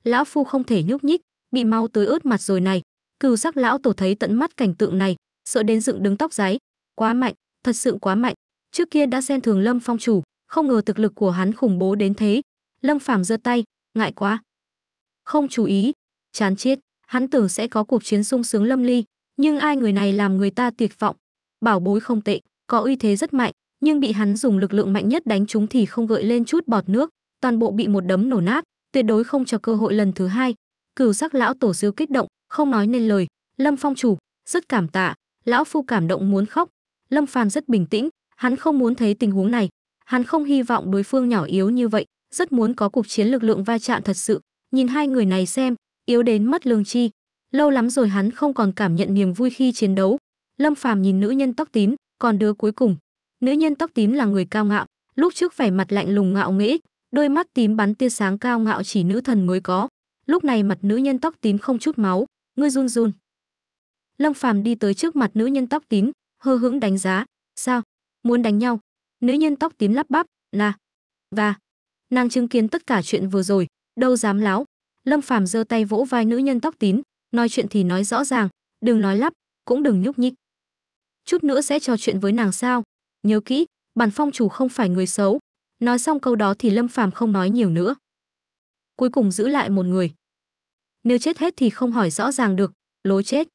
lão phu không thể nhúc nhích bị mau tới ướt mặt rồi này cừu sắc lão tổ thấy tận mắt cảnh tượng này sợ đến dựng đứng tóc ráy quá mạnh thật sự quá mạnh trước kia đã xen thường lâm phong chủ không ngờ thực lực của hắn khủng bố đến thế lâm phàm giơ tay ngại quá không chú ý chán chết hắn tưởng sẽ có cuộc chiến sung sướng lâm ly nhưng ai người này làm người ta tuyệt vọng bảo bối không tệ có uy thế rất mạnh nhưng bị hắn dùng lực lượng mạnh nhất đánh chúng thì không gợi lên chút bọt nước toàn bộ bị một đấm nổ nát tuyệt đối không cho cơ hội lần thứ hai cửu sắc lão tổ siêu kích động không nói nên lời lâm phong chủ rất cảm tạ lão phu cảm động muốn khóc lâm phàm rất bình tĩnh hắn không muốn thấy tình huống này hắn không hy vọng đối phương nhỏ yếu như vậy rất muốn có cuộc chiến lực lượng va chạm thật sự nhìn hai người này xem yếu đến mất lương chi lâu lắm rồi hắn không còn cảm nhận niềm vui khi chiến đấu lâm phàm nhìn nữ nhân tóc tím còn đứa cuối cùng nữ nhân tóc tím là người cao ngạo lúc trước vẻ mặt lạnh lùng ngạo nghễ đôi mắt tím bắn tia sáng cao ngạo chỉ nữ thần mới có lúc này mặt nữ nhân tóc tím không chút máu ngươi run run lâm phàm đi tới trước mặt nữ nhân tóc tím hơ hững đánh giá sao muốn đánh nhau nữ nhân tóc tím lắp bắp là và nàng chứng kiến tất cả chuyện vừa rồi đâu dám láo lâm phàm giơ tay vỗ vai nữ nhân tóc tím nói chuyện thì nói rõ ràng đừng nói lắp cũng đừng nhúc nhích chút nữa sẽ trò chuyện với nàng sao nhớ kỹ bản phong chủ không phải người xấu Nói xong câu đó thì Lâm Phàm không nói nhiều nữa. Cuối cùng giữ lại một người. Nếu chết hết thì không hỏi rõ ràng được, lối chết.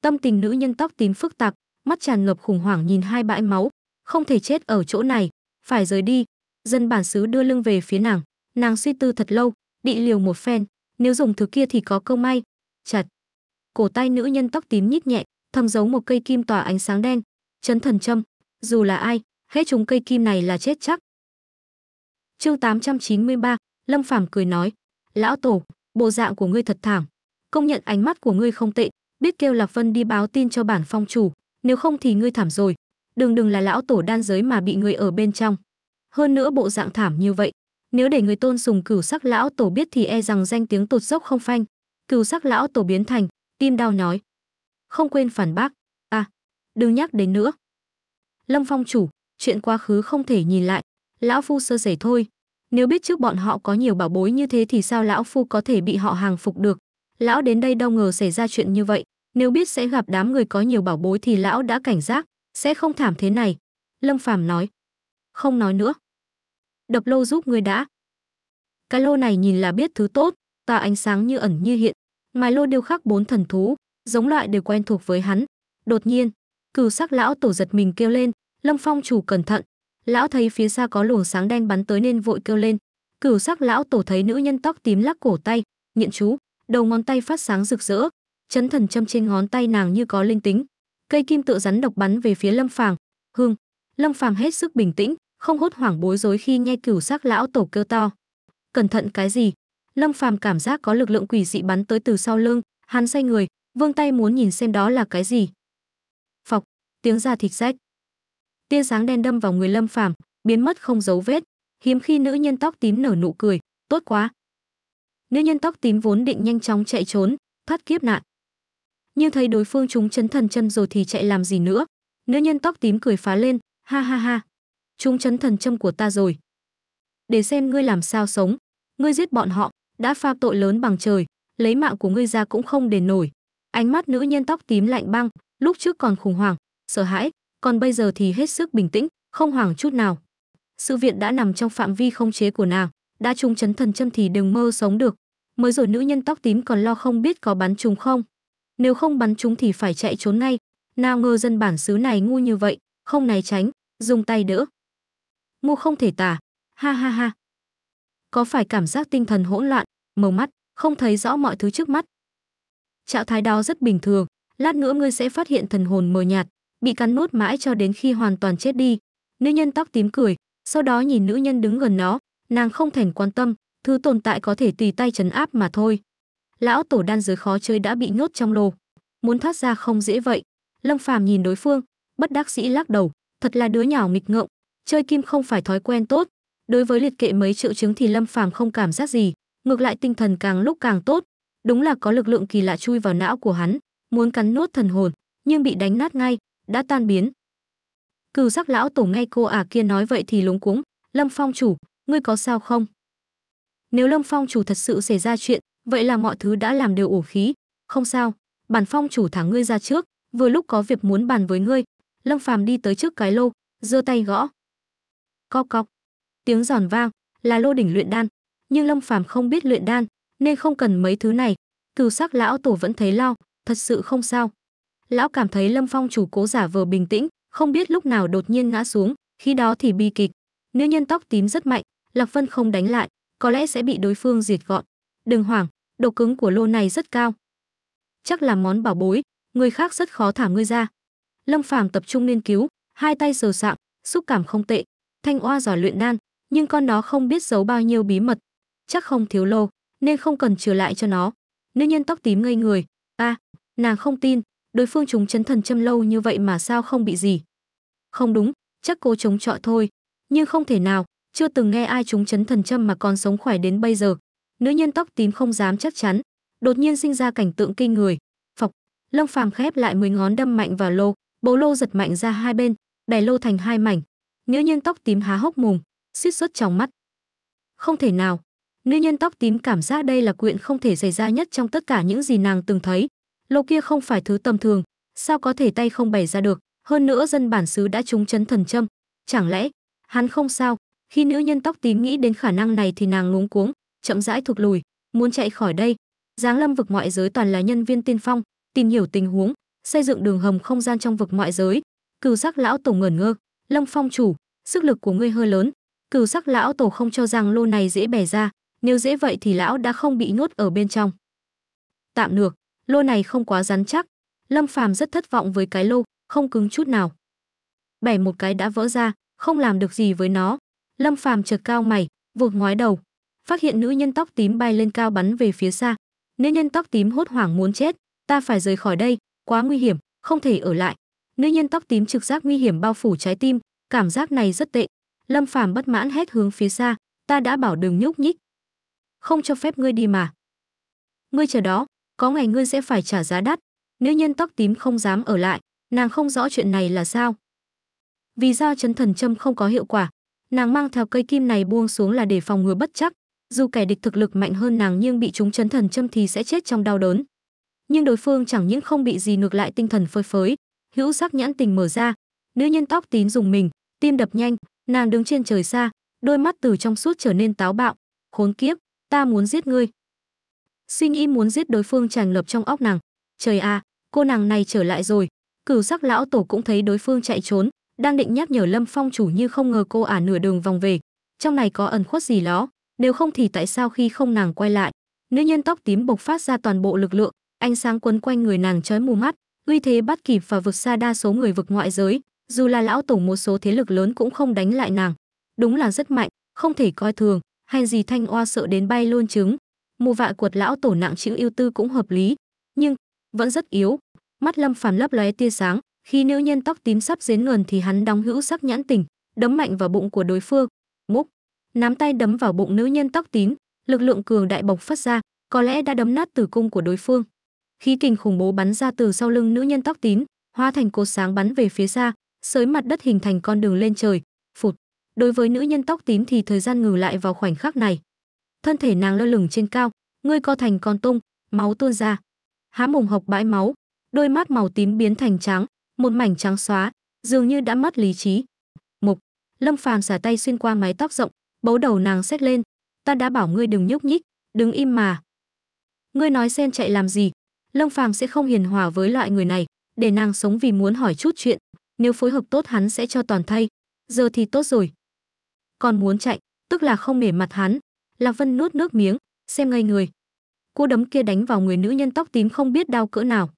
Tâm tình nữ nhân tóc tím phức tạp, mắt tràn ngập khủng hoảng nhìn hai bãi máu, không thể chết ở chỗ này, phải rời đi. Dân bản xứ đưa lưng về phía nàng, nàng suy tư thật lâu, bị liều một phen, nếu dùng thứ kia thì có câu may. Chặt. Cổ tay nữ nhân tóc tím nhít nhẹ, thâm giấu một cây kim tỏa ánh sáng đen, chấn thần châm, dù là ai, hết chúng cây kim này là chết chắc. Chương 893, Lâm Phàm cười nói, "Lão tổ, bộ dạng của ngươi thật thảm, công nhận ánh mắt của ngươi không tệ, biết kêu Lạc Vân đi báo tin cho bản phong chủ, nếu không thì ngươi thảm rồi, đừng đừng là lão tổ đan giới mà bị người ở bên trong. Hơn nữa bộ dạng thảm như vậy, nếu để người tôn sùng cửu sắc lão tổ biết thì e rằng danh tiếng tụt dốc không phanh." Cửu sắc lão tổ biến thành, tim đau nói, "Không quên phản bác, à, đừng nhắc đến nữa." Lâm Phong chủ, chuyện quá khứ không thể nhìn lại, lão phu sơ sẩy thôi nếu biết trước bọn họ có nhiều bảo bối như thế thì sao lão phu có thể bị họ hàng phục được lão đến đây đâu ngờ xảy ra chuyện như vậy nếu biết sẽ gặp đám người có nhiều bảo bối thì lão đã cảnh giác sẽ không thảm thế này lâm phàm nói không nói nữa đập lô giúp ngươi đã cái lô này nhìn là biết thứ tốt tỏa ánh sáng như ẩn như hiện mài lô đều khắc bốn thần thú giống loại đều quen thuộc với hắn đột nhiên cừu sắc lão tổ giật mình kêu lên lâm phong chủ cẩn thận lão thấy phía xa có luồng sáng đen bắn tới nên vội kêu lên cửu sắc lão tổ thấy nữ nhân tóc tím lắc cổ tay nhận chú đầu ngón tay phát sáng rực rỡ chấn thần châm trên ngón tay nàng như có linh tính cây kim tự rắn độc bắn về phía lâm phàng hương lâm phàng hết sức bình tĩnh không hốt hoảng bối rối khi nghe cửu sắc lão tổ kêu to cẩn thận cái gì lâm phàm cảm giác có lực lượng quỷ dị bắn tới từ sau lưng hắn say người vương tay muốn nhìn xem đó là cái gì phọc tiếng ra thịt rách tia sáng đen đâm vào người lâm phàm biến mất không dấu vết hiếm khi nữ nhân tóc tím nở nụ cười tốt quá nữ nhân tóc tím vốn định nhanh chóng chạy trốn thoát kiếp nạn nhưng thấy đối phương chúng chấn thần châm rồi thì chạy làm gì nữa nữ nhân tóc tím cười phá lên ha ha ha chúng chấn thần châm của ta rồi để xem ngươi làm sao sống ngươi giết bọn họ đã pha tội lớn bằng trời lấy mạng của ngươi ra cũng không đền nổi ánh mắt nữ nhân tóc tím lạnh băng lúc trước còn khủng hoảng sợ hãi còn bây giờ thì hết sức bình tĩnh, không hoảng chút nào. Sự việc đã nằm trong phạm vi không chế của nàng, đã trung chấn thần châm thì đừng mơ sống được. Mới rồi nữ nhân tóc tím còn lo không biết có bắn trúng không. Nếu không bắn trúng thì phải chạy trốn ngay. Nào ngờ dân bản xứ này ngu như vậy, không này tránh, dùng tay đỡ. mu không thể tả. Ha ha ha. Có phải cảm giác tinh thần hỗn loạn, mờ mắt, không thấy rõ mọi thứ trước mắt. Trạng thái đó rất bình thường, lát nữa ngươi sẽ phát hiện thần hồn mờ nhạt, bị cắn nuốt mãi cho đến khi hoàn toàn chết đi. Nữ nhân tóc tím cười, sau đó nhìn nữ nhân đứng gần nó, nàng không thèm quan tâm, thứ tồn tại có thể tùy tay chấn áp mà thôi. Lão tổ đan giới khó chơi đã bị nhốt trong lồ, muốn thoát ra không dễ vậy. Lâm Phàm nhìn đối phương, bất đắc sĩ lắc đầu, thật là đứa nhỏ nghịch ngợm, chơi kim không phải thói quen tốt. Đối với liệt kệ mấy triệu chứng thì Lâm Phàm không cảm giác gì, ngược lại tinh thần càng lúc càng tốt, đúng là có lực lượng kỳ lạ chui vào não của hắn, muốn cắn nuốt thần hồn, nhưng bị đánh nát ngay, đã tan biến. Cừu sắc lão tổ nghe cô ả à kia nói vậy thì lúng cuống, Lâm Phong chủ, ngươi có sao không? Nếu Lâm Phong chủ thật sự xảy ra chuyện, vậy là mọi thứ đã làm đều ổ khí, không sao, bản Phong chủ thả ngươi ra trước, vừa lúc có việc muốn bàn với ngươi. Lâm Phàm đi tới trước cái lô, giơ tay gõ. Cóc cóc, tiếng giòn vang, là lô đỉnh luyện đan, nhưng Lâm Phàm không biết luyện đan, nên không cần mấy thứ này. Cừu sắc lão tổ vẫn thấy lo, thật sự không sao lão cảm thấy lâm phong chủ cố giả vờ bình tĩnh không biết lúc nào đột nhiên ngã xuống khi đó thì bi kịch nữ nhân tóc tím rất mạnh lạc vân không đánh lại có lẽ sẽ bị đối phương diệt gọn đừng hoảng độ cứng của lô này rất cao chắc là món bảo bối người khác rất khó thả ngươi ra lâm phàm tập trung nghiên cứu hai tay sờ sạng xúc cảm không tệ thanh oa giỏi luyện đan nhưng con đó không biết giấu bao nhiêu bí mật chắc không thiếu lô nên không cần chừa lại cho nó nữ nhân tóc tím ngây người a à, nàng không tin đối phương chúng chấn thần châm lâu như vậy mà sao không bị gì. Không đúng, chắc cô chống trọi thôi, nhưng không thể nào, chưa từng nghe ai chúng chấn thần châm mà còn sống khỏe đến bây giờ. Nữ nhân tóc tím không dám chắc chắn, đột nhiên sinh ra cảnh tượng kinh người. Phọc, Lâm Phàm khép lại mười ngón đâm mạnh vào lô, bầu lô giật mạnh ra hai bên, đè lô thành hai mảnh. Nữ nhân tóc tím há hốc mồm, suýt xuất trong mắt. Không thể nào, nữ nhân tóc tím cảm giác đây là quyện không thể xảy ra nhất trong tất cả những gì nàng từng thấy, lô kia không phải thứ tầm thường sao có thể tay không bày ra được hơn nữa dân bản xứ đã trúng chấn thần châm chẳng lẽ hắn không sao khi nữ nhân tóc tím nghĩ đến khả năng này thì nàng luống cuống chậm rãi thụt lùi muốn chạy khỏi đây giáng lâm vực ngoại giới toàn là nhân viên tiên phong tìm hiểu tình huống xây dựng đường hầm không gian trong vực ngoại giới cừu sắc lão tổ ngẩn ngơ lâm phong chủ sức lực của ngươi hơi lớn cừu sắc lão tổ không cho rằng lô này dễ bẻ ra nếu dễ vậy thì lão đã không bị nhốt ở bên trong tạm được lô này không quá rắn chắc. Lâm Phàm rất thất vọng với cái lô, không cứng chút nào. Bẻ một cái đã vỡ ra, không làm được gì với nó. Lâm Phàm chợt cao mày, vụt ngoái đầu, phát hiện nữ nhân tóc tím bay lên cao bắn về phía xa. Nữ nhân tóc tím hốt hoảng muốn chết, ta phải rời khỏi đây, quá nguy hiểm, không thể ở lại. Nữ nhân tóc tím trực giác nguy hiểm bao phủ trái tim, cảm giác này rất tệ. Lâm Phàm bất mãn hét hướng phía xa, ta đã bảo đừng nhúc nhích. Không cho phép ngươi đi mà. Ngươi chờ đó, có ngày ngươi sẽ phải trả giá đắt nữ nhân tóc tím không dám ở lại nàng không rõ chuyện này là sao vì do chấn thần châm không có hiệu quả nàng mang theo cây kim này buông xuống là để phòng ngừa bất chắc dù kẻ địch thực lực mạnh hơn nàng nhưng bị chúng chấn thần châm thì sẽ chết trong đau đớn nhưng đối phương chẳng những không bị gì ngược lại tinh thần phơi phới hữu sắc nhãn tình mở ra nữ nhân tóc tím dùng mình tim đập nhanh nàng đứng trên trời xa đôi mắt từ trong suốt trở nên táo bạo khốn kiếp ta muốn giết ngươi Suy nghĩ muốn giết đối phương tràn ngập trong óc nàng. Trời a, à, cô nàng này trở lại rồi. Cửu sắc lão tổ cũng thấy đối phương chạy trốn, đang định nhắc nhở Lâm Phong chủ như không ngờ cô ả nửa đường vòng về. Trong này có ẩn khuất gì đó, nếu không thì tại sao khi không nàng quay lại? Nữ nhân tóc tím bộc phát ra toàn bộ lực lượng, ánh sáng quấn quanh người nàng chói mù mắt, uy thế bắt kịp và vượt xa đa số người vực ngoại giới, dù là lão tổ một số thế lực lớn cũng không đánh lại nàng. Đúng là rất mạnh, không thể coi thường, hay gì thanh oa sợ đến bay luôn trứng, mù vạ cuột lão tổ nặng chữ ưu tư cũng hợp lý, nhưng vẫn rất yếu. Mắt Lâm Phàm lấp lóe tia sáng, khi nữ nhân tóc tím sắp dến luồn thì hắn đóng hữu sắc nhãn tình, đấm mạnh vào bụng của đối phương. Múc, nắm tay đấm vào bụng nữ nhân tóc tím, lực lượng cường đại bộc phát ra, có lẽ đã đấm nát tử cung của đối phương. Khí kình khủng bố bắn ra từ sau lưng nữ nhân tóc tím, hóa thành cột sáng bắn về phía xa, sới mặt đất hình thành con đường lên trời. Phụt. Đối với nữ nhân tóc tím thì thời gian ngừng lại vào khoảnh khắc này thân thể nàng lơ lửng trên cao ngươi co thành con tung máu tuôn ra há mồm hộc bãi máu đôi mắt màu tím biến thành trắng một mảnh trắng xóa dường như đã mất lý trí mục lâm phàm xả tay xuyên qua mái tóc rộng bấu đầu nàng xét lên ta đã bảo ngươi đừng nhúc nhích đứng im mà ngươi nói xen chạy làm gì lâm phàm sẽ không hiền hòa với loại người này để nàng sống vì muốn hỏi chút chuyện nếu phối hợp tốt hắn sẽ cho toàn thay giờ thì tốt rồi còn muốn chạy tức là không nể mặt hắn Lạc Vân nuốt nước miếng, xem ngay người. Cú đấm kia đánh vào người nữ nhân tóc tím không biết đau cỡ nào.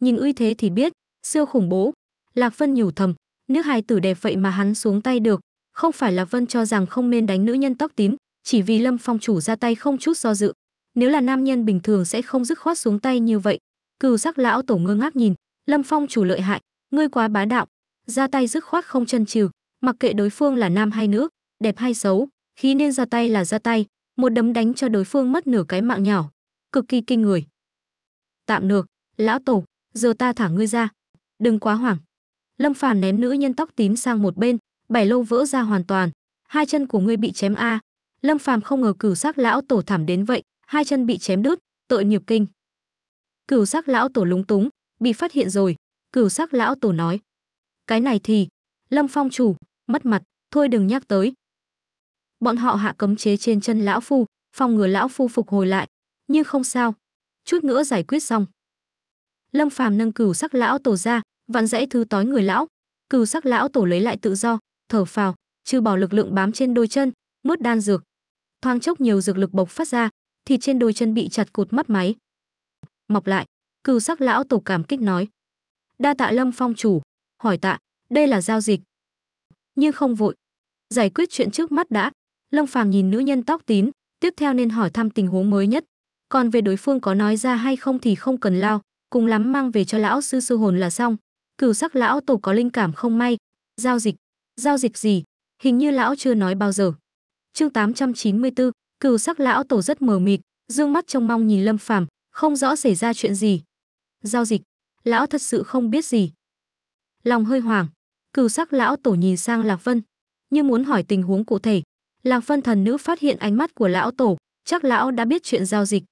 Nhìn uy thế thì biết, siêu khủng bố. Lạc Vân nhủ thầm, nước hài tử đẹp vậy mà hắn xuống tay được. Không phải Lạc Vân cho rằng không nên đánh nữ nhân tóc tím, chỉ vì Lâm Phong chủ ra tay không chút do dự. Nếu là nam nhân bình thường sẽ không dứt khoát xuống tay như vậy. Cừu sắc lão tổ ngơ ngác nhìn, Lâm Phong chủ lợi hại, ngươi quá bá đạo, ra tay dứt khoát không chân chừ, mặc kệ đối phương là nam hay nữ, đẹp hay xấu, khi nên ra tay là ra tay, một đấm đánh cho đối phương mất nửa cái mạng nhỏ, cực kỳ kinh người. Tạm được, lão tổ, giờ ta thả ngươi ra, đừng quá hoảng. Lâm Phàm ném nữ nhân tóc tím sang một bên, bảy lô vỡ ra hoàn toàn, hai chân của ngươi bị chém a. Lâm Phàm không ngờ cửu sắc lão tổ thảm đến vậy, hai chân bị chém đứt, tội nghiệp kinh. Cửu sắc lão tổ lúng túng, bị phát hiện rồi, cửu sắc lão tổ nói. Cái này thì, Lâm Phong chủ, mất mặt, thôi đừng nhắc tới, bọn họ hạ cấm chế trên chân lão phu phòng ngừa lão phu phục hồi lại nhưng không sao chút ngỡ giải quyết xong lâm phàm nâng cửu sắc lão tổ ra vặn dãy thứ tói người lão cửu sắc lão tổ lấy lại tự do thở phào trừ bỏ lực lượng bám trên đôi chân mướt đan dược thoáng chốc nhiều dược lực bộc phát ra thì trên đôi chân bị chặt cụt mất máy mọc lại cửu sắc lão tổ cảm kích nói đa tạ lâm phong chủ hỏi tạ đây là giao dịch nhưng không vội giải quyết chuyện trước mắt đã Lâm Phàm nhìn nữ nhân tóc tím, tiếp theo nên hỏi thăm tình huống mới nhất. Còn về đối phương có nói ra hay không thì không cần lao, cùng lắm mang về cho lão sư sư hồn là xong. Cửu sắc lão tổ có linh cảm không may. Giao dịch, giao dịch gì? Hình như lão chưa nói bao giờ. Chương 894, Cửu sắc lão tổ rất mờ mịt, dương mắt trông mong nhìn Lâm Phàm, không rõ xảy ra chuyện gì. Giao dịch, lão thật sự không biết gì. Lòng hơi hoảng, Cửu sắc lão tổ nhìn sang Lạc Vân, như muốn hỏi tình huống cụ thể, Làng phân thần nữ phát hiện ánh mắt của lão tổ, chắc lão đã biết chuyện giao dịch.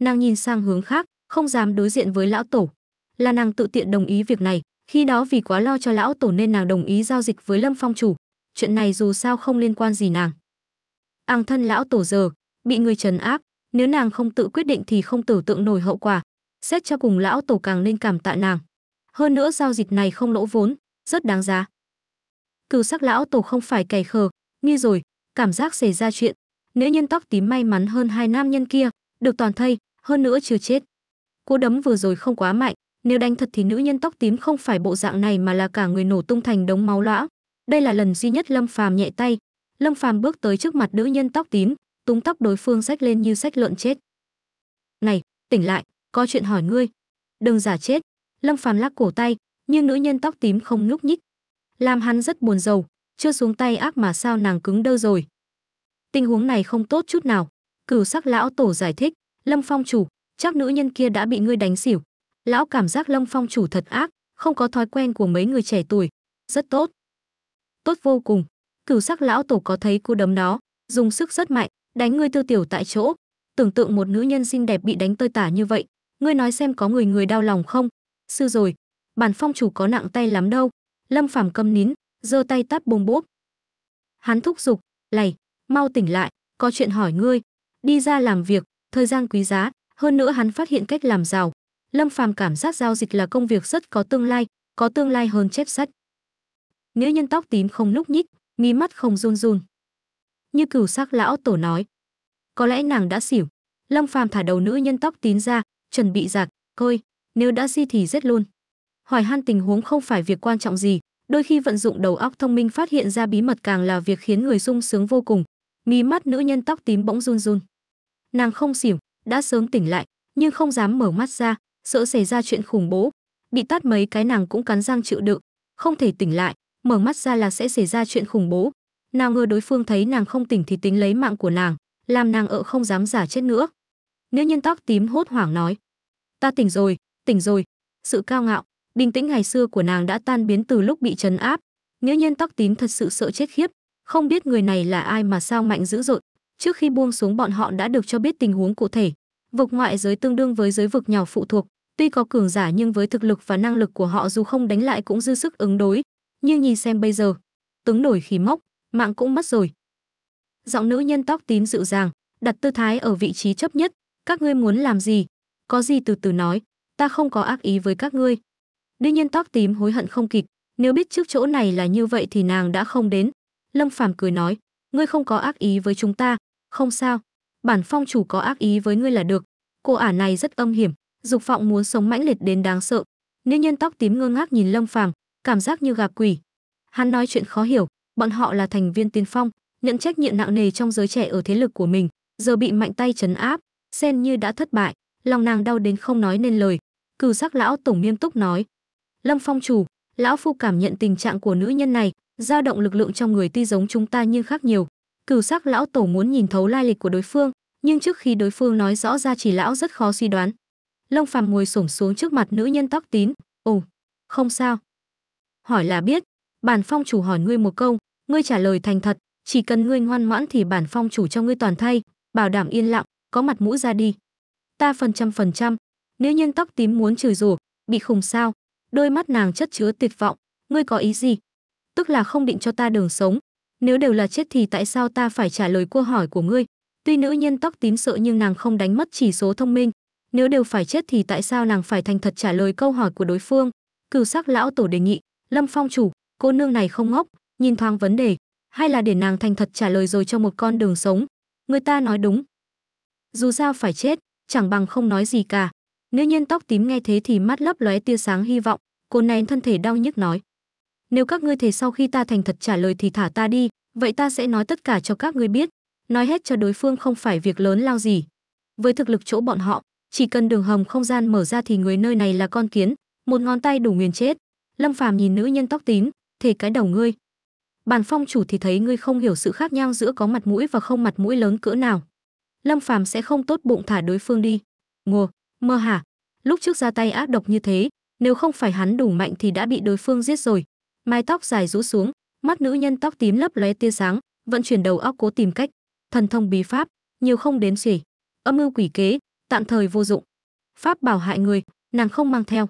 Nàng nhìn sang hướng khác, không dám đối diện với lão tổ. Là nàng tự tiện đồng ý việc này, khi đó vì quá lo cho lão tổ nên nàng đồng ý giao dịch với Lâm Phong chủ. Chuyện này dù sao không liên quan gì nàng. Ang thân lão tổ giờ, bị người trấn áp, nếu nàng không tự quyết định thì không tưởng tượng nổi hậu quả. Xét cho cùng lão tổ càng nên cảm tạ nàng. Hơn nữa giao dịch này không lỗ vốn, rất đáng giá. Cửu sắc lão tổ không phải cày khờ, nghi rồi, cảm giác xảy ra chuyện nữ nhân tóc tím may mắn hơn hai nam nhân kia được toàn thây hơn nữa chưa chết cú đấm vừa rồi không quá mạnh nếu đánh thật thì nữ nhân tóc tím không phải bộ dạng này mà là cả người nổ tung thành đống máu lõa đây là lần duy nhất lâm phàm nhẹ tay lâm phàm bước tới trước mặt nữ nhân tóc tím túng tóc đối phương rách lên như sách lợn chết này tỉnh lại có chuyện hỏi ngươi đừng giả chết lâm phàm lắc cổ tay nhưng nữ nhân tóc tím không nhúc nhích làm hắn rất buồn rầu chưa xuống tay ác mà sao nàng cứng đơ rồi. Tình huống này không tốt chút nào. Cửu sắc lão tổ giải thích, Lâm Phong chủ, chắc nữ nhân kia đã bị ngươi đánh xỉu. Lão cảm giác Lâm Phong chủ thật ác, không có thói quen của mấy người trẻ tuổi. Rất tốt. Tốt vô cùng. Cửu sắc lão tổ có thấy cô đấm đó, dùng sức rất mạnh, đánh ngươi tư tiểu tại chỗ. Tưởng tượng một nữ nhân xinh đẹp bị đánh tơi tả như vậy, ngươi nói xem có người người đau lòng không? Sư rồi, bản phong chủ có nặng tay lắm đâu. Lâm Phàm câm nín, giơ tay tát bùng bốp. Hắn thúc giục, lầy, mau tỉnh lại, có chuyện hỏi ngươi. Đi ra làm việc, thời gian quý giá, hơn nữa hắn phát hiện cách làm giàu. Lâm Phàm cảm giác giao dịch là công việc rất có tương lai, có tương lai hơn chép sách. Nữ nhân tóc tím không lúc nhích, mí mắt không run run. Như cửu sắc lão tổ nói, có lẽ nàng đã xỉu. Lâm Phàm thả đầu nữ nhân tóc tím ra, chuẩn bị giặc, coi nếu đã di thì giết luôn. Hỏi han tình huống không phải việc quan trọng gì, Đôi khi vận dụng đầu óc thông minh phát hiện ra bí mật càng là việc khiến người sung sướng vô cùng. Mí mắt nữ nhân tóc tím bỗng run run. Nàng không xỉu, đã sớm tỉnh lại, nhưng không dám mở mắt ra, sợ xảy ra chuyện khủng bố. Bị tát mấy cái nàng cũng cắn răng chịu đựng, không thể tỉnh lại, mở mắt ra là sẽ xảy ra chuyện khủng bố. Nào ngờ đối phương thấy nàng không tỉnh thì tính lấy mạng của nàng, làm nàng ợ không dám giả chết nữa. Nữ nhân tóc tím hốt hoảng nói: "Ta tỉnh rồi, tỉnh rồi." Sự cao ngạo, Bình tĩnh ngày xưa của nàng đã tan biến từ lúc bị trấn áp. Nữ nhân tóc tím thật sự sợ chết khiếp, không biết người này là ai mà sao mạnh dữ dội. Trước khi buông xuống bọn họ đã được cho biết tình huống cụ thể. Vực ngoại giới tương đương với giới vực nhỏ phụ thuộc, tuy có cường giả nhưng với thực lực và năng lực của họ dù không đánh lại cũng dư sức ứng đối. Nhưng nhìn xem bây giờ, tướng nổi khí mốc mạng cũng mất rồi. Giọng nữ nhân tóc tím dịu dàng, đặt tư thái ở vị trí chấp nhất, các ngươi muốn làm gì? Có gì từ từ nói, ta không có ác ý với các ngươi, đương nhiên tóc tím hối hận không kịp nếu biết trước chỗ này là như vậy thì nàng đã không đến lâm phàm cười nói ngươi không có ác ý với chúng ta không sao bản phong chủ có ác ý với ngươi là được cô ả này rất âm hiểm dục vọng muốn sống mãnh liệt đến đáng sợ nữ nhân tóc tím ngơ ngác nhìn lâm phàm cảm giác như gặp quỷ hắn nói chuyện khó hiểu bọn họ là thành viên tiên phong nhận trách nhiệm nặng nề trong giới trẻ ở thế lực của mình giờ bị mạnh tay chấn áp xen như đã thất bại lòng nàng đau đến không nói nên lời cừu sắc lão tổng nghiêm túc nói Lâm Phong chủ, lão phu cảm nhận tình trạng của nữ nhân này, dao động lực lượng trong người tuy giống chúng ta nhưng khác nhiều. Cửu sắc lão tổ muốn nhìn thấu lai lịch của đối phương, nhưng trước khi đối phương nói rõ ra chỉ lão rất khó suy đoán. Lông Phàm ngồi xổm xuống trước mặt nữ nhân tóc tím, "Ồ, không sao." Hỏi là biết, bản phong chủ hỏi ngươi một câu, ngươi trả lời thành thật, chỉ cần ngươi ngoan ngoãn thì bản phong chủ cho ngươi toàn thay, bảo đảm yên lặng, có mặt mũi ra đi. Ta phần trăm phần trăm, Nếu nhân tóc tím muốn chửi rủa, bị khùng sao, đôi mắt nàng chất chứa tuyệt vọng ngươi có ý gì tức là không định cho ta đường sống nếu đều là chết thì tại sao ta phải trả lời câu hỏi của ngươi tuy nữ nhân tóc tím sợ nhưng nàng không đánh mất chỉ số thông minh nếu đều phải chết thì tại sao nàng phải thành thật trả lời câu hỏi của đối phương cửu sắc lão tổ đề nghị lâm phong chủ cô nương này không ngốc nhìn thoáng vấn đề hay là để nàng thành thật trả lời rồi cho một con đường sống người ta nói đúng dù sao phải chết chẳng bằng không nói gì cả Nữ nhân tóc tím nghe thế thì mắt lấp lóe tia sáng hy vọng, cô nén thân thể đau nhức nói: "Nếu các ngươi thề sau khi ta thành thật trả lời thì thả ta đi, vậy ta sẽ nói tất cả cho các ngươi biết." Nói hết cho đối phương không phải việc lớn lao gì. Với thực lực chỗ bọn họ, chỉ cần đường hầm không gian mở ra thì người nơi này là con kiến, một ngón tay đủ nguyền chết. Lâm Phàm nhìn nữ nhân tóc tím, thề cái đầu ngươi. bàn phong chủ thì thấy ngươi không hiểu sự khác nhau giữa có mặt mũi và không mặt mũi lớn cỡ nào. Lâm Phàm sẽ không tốt bụng thả đối phương đi. Ngô, Mơ hả? Lúc trước ra tay ác độc như thế, nếu không phải hắn đủ mạnh thì đã bị đối phương giết rồi. Mái tóc dài rũ xuống, mắt nữ nhân tóc tím lấp lóe tia sáng, vận chuyển đầu óc cố tìm cách. Thần thông bí pháp, nhiều không đến xuể. Âm mưu quỷ kế, tạm thời vô dụng. Pháp bảo hại người, nàng không mang theo.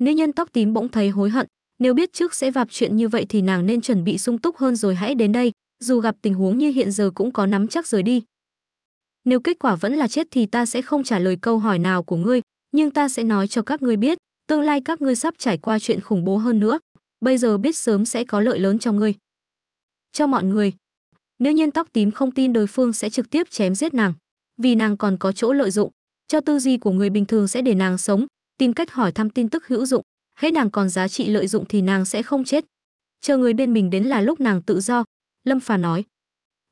Nữ nhân tóc tím bỗng thấy hối hận, nếu biết trước sẽ vạp chuyện như vậy thì nàng nên chuẩn bị sung túc hơn rồi hãy đến đây, dù gặp tình huống như hiện giờ cũng có nắm chắc rời đi. Nếu kết quả vẫn là chết thì ta sẽ không trả lời câu hỏi nào của ngươi, nhưng ta sẽ nói cho các ngươi biết, tương lai các ngươi sắp trải qua chuyện khủng bố hơn nữa. Bây giờ biết sớm sẽ có lợi lớn cho ngươi. Cho mọi người. Nếu nhân tóc tím không tin đối phương sẽ trực tiếp chém giết nàng, vì nàng còn có chỗ lợi dụng, cho tư duy của người bình thường sẽ để nàng sống, tìm cách hỏi thăm tin tức hữu dụng, hết nàng còn giá trị lợi dụng thì nàng sẽ không chết. Chờ người bên mình đến là lúc nàng tự do, Lâm Phà nói.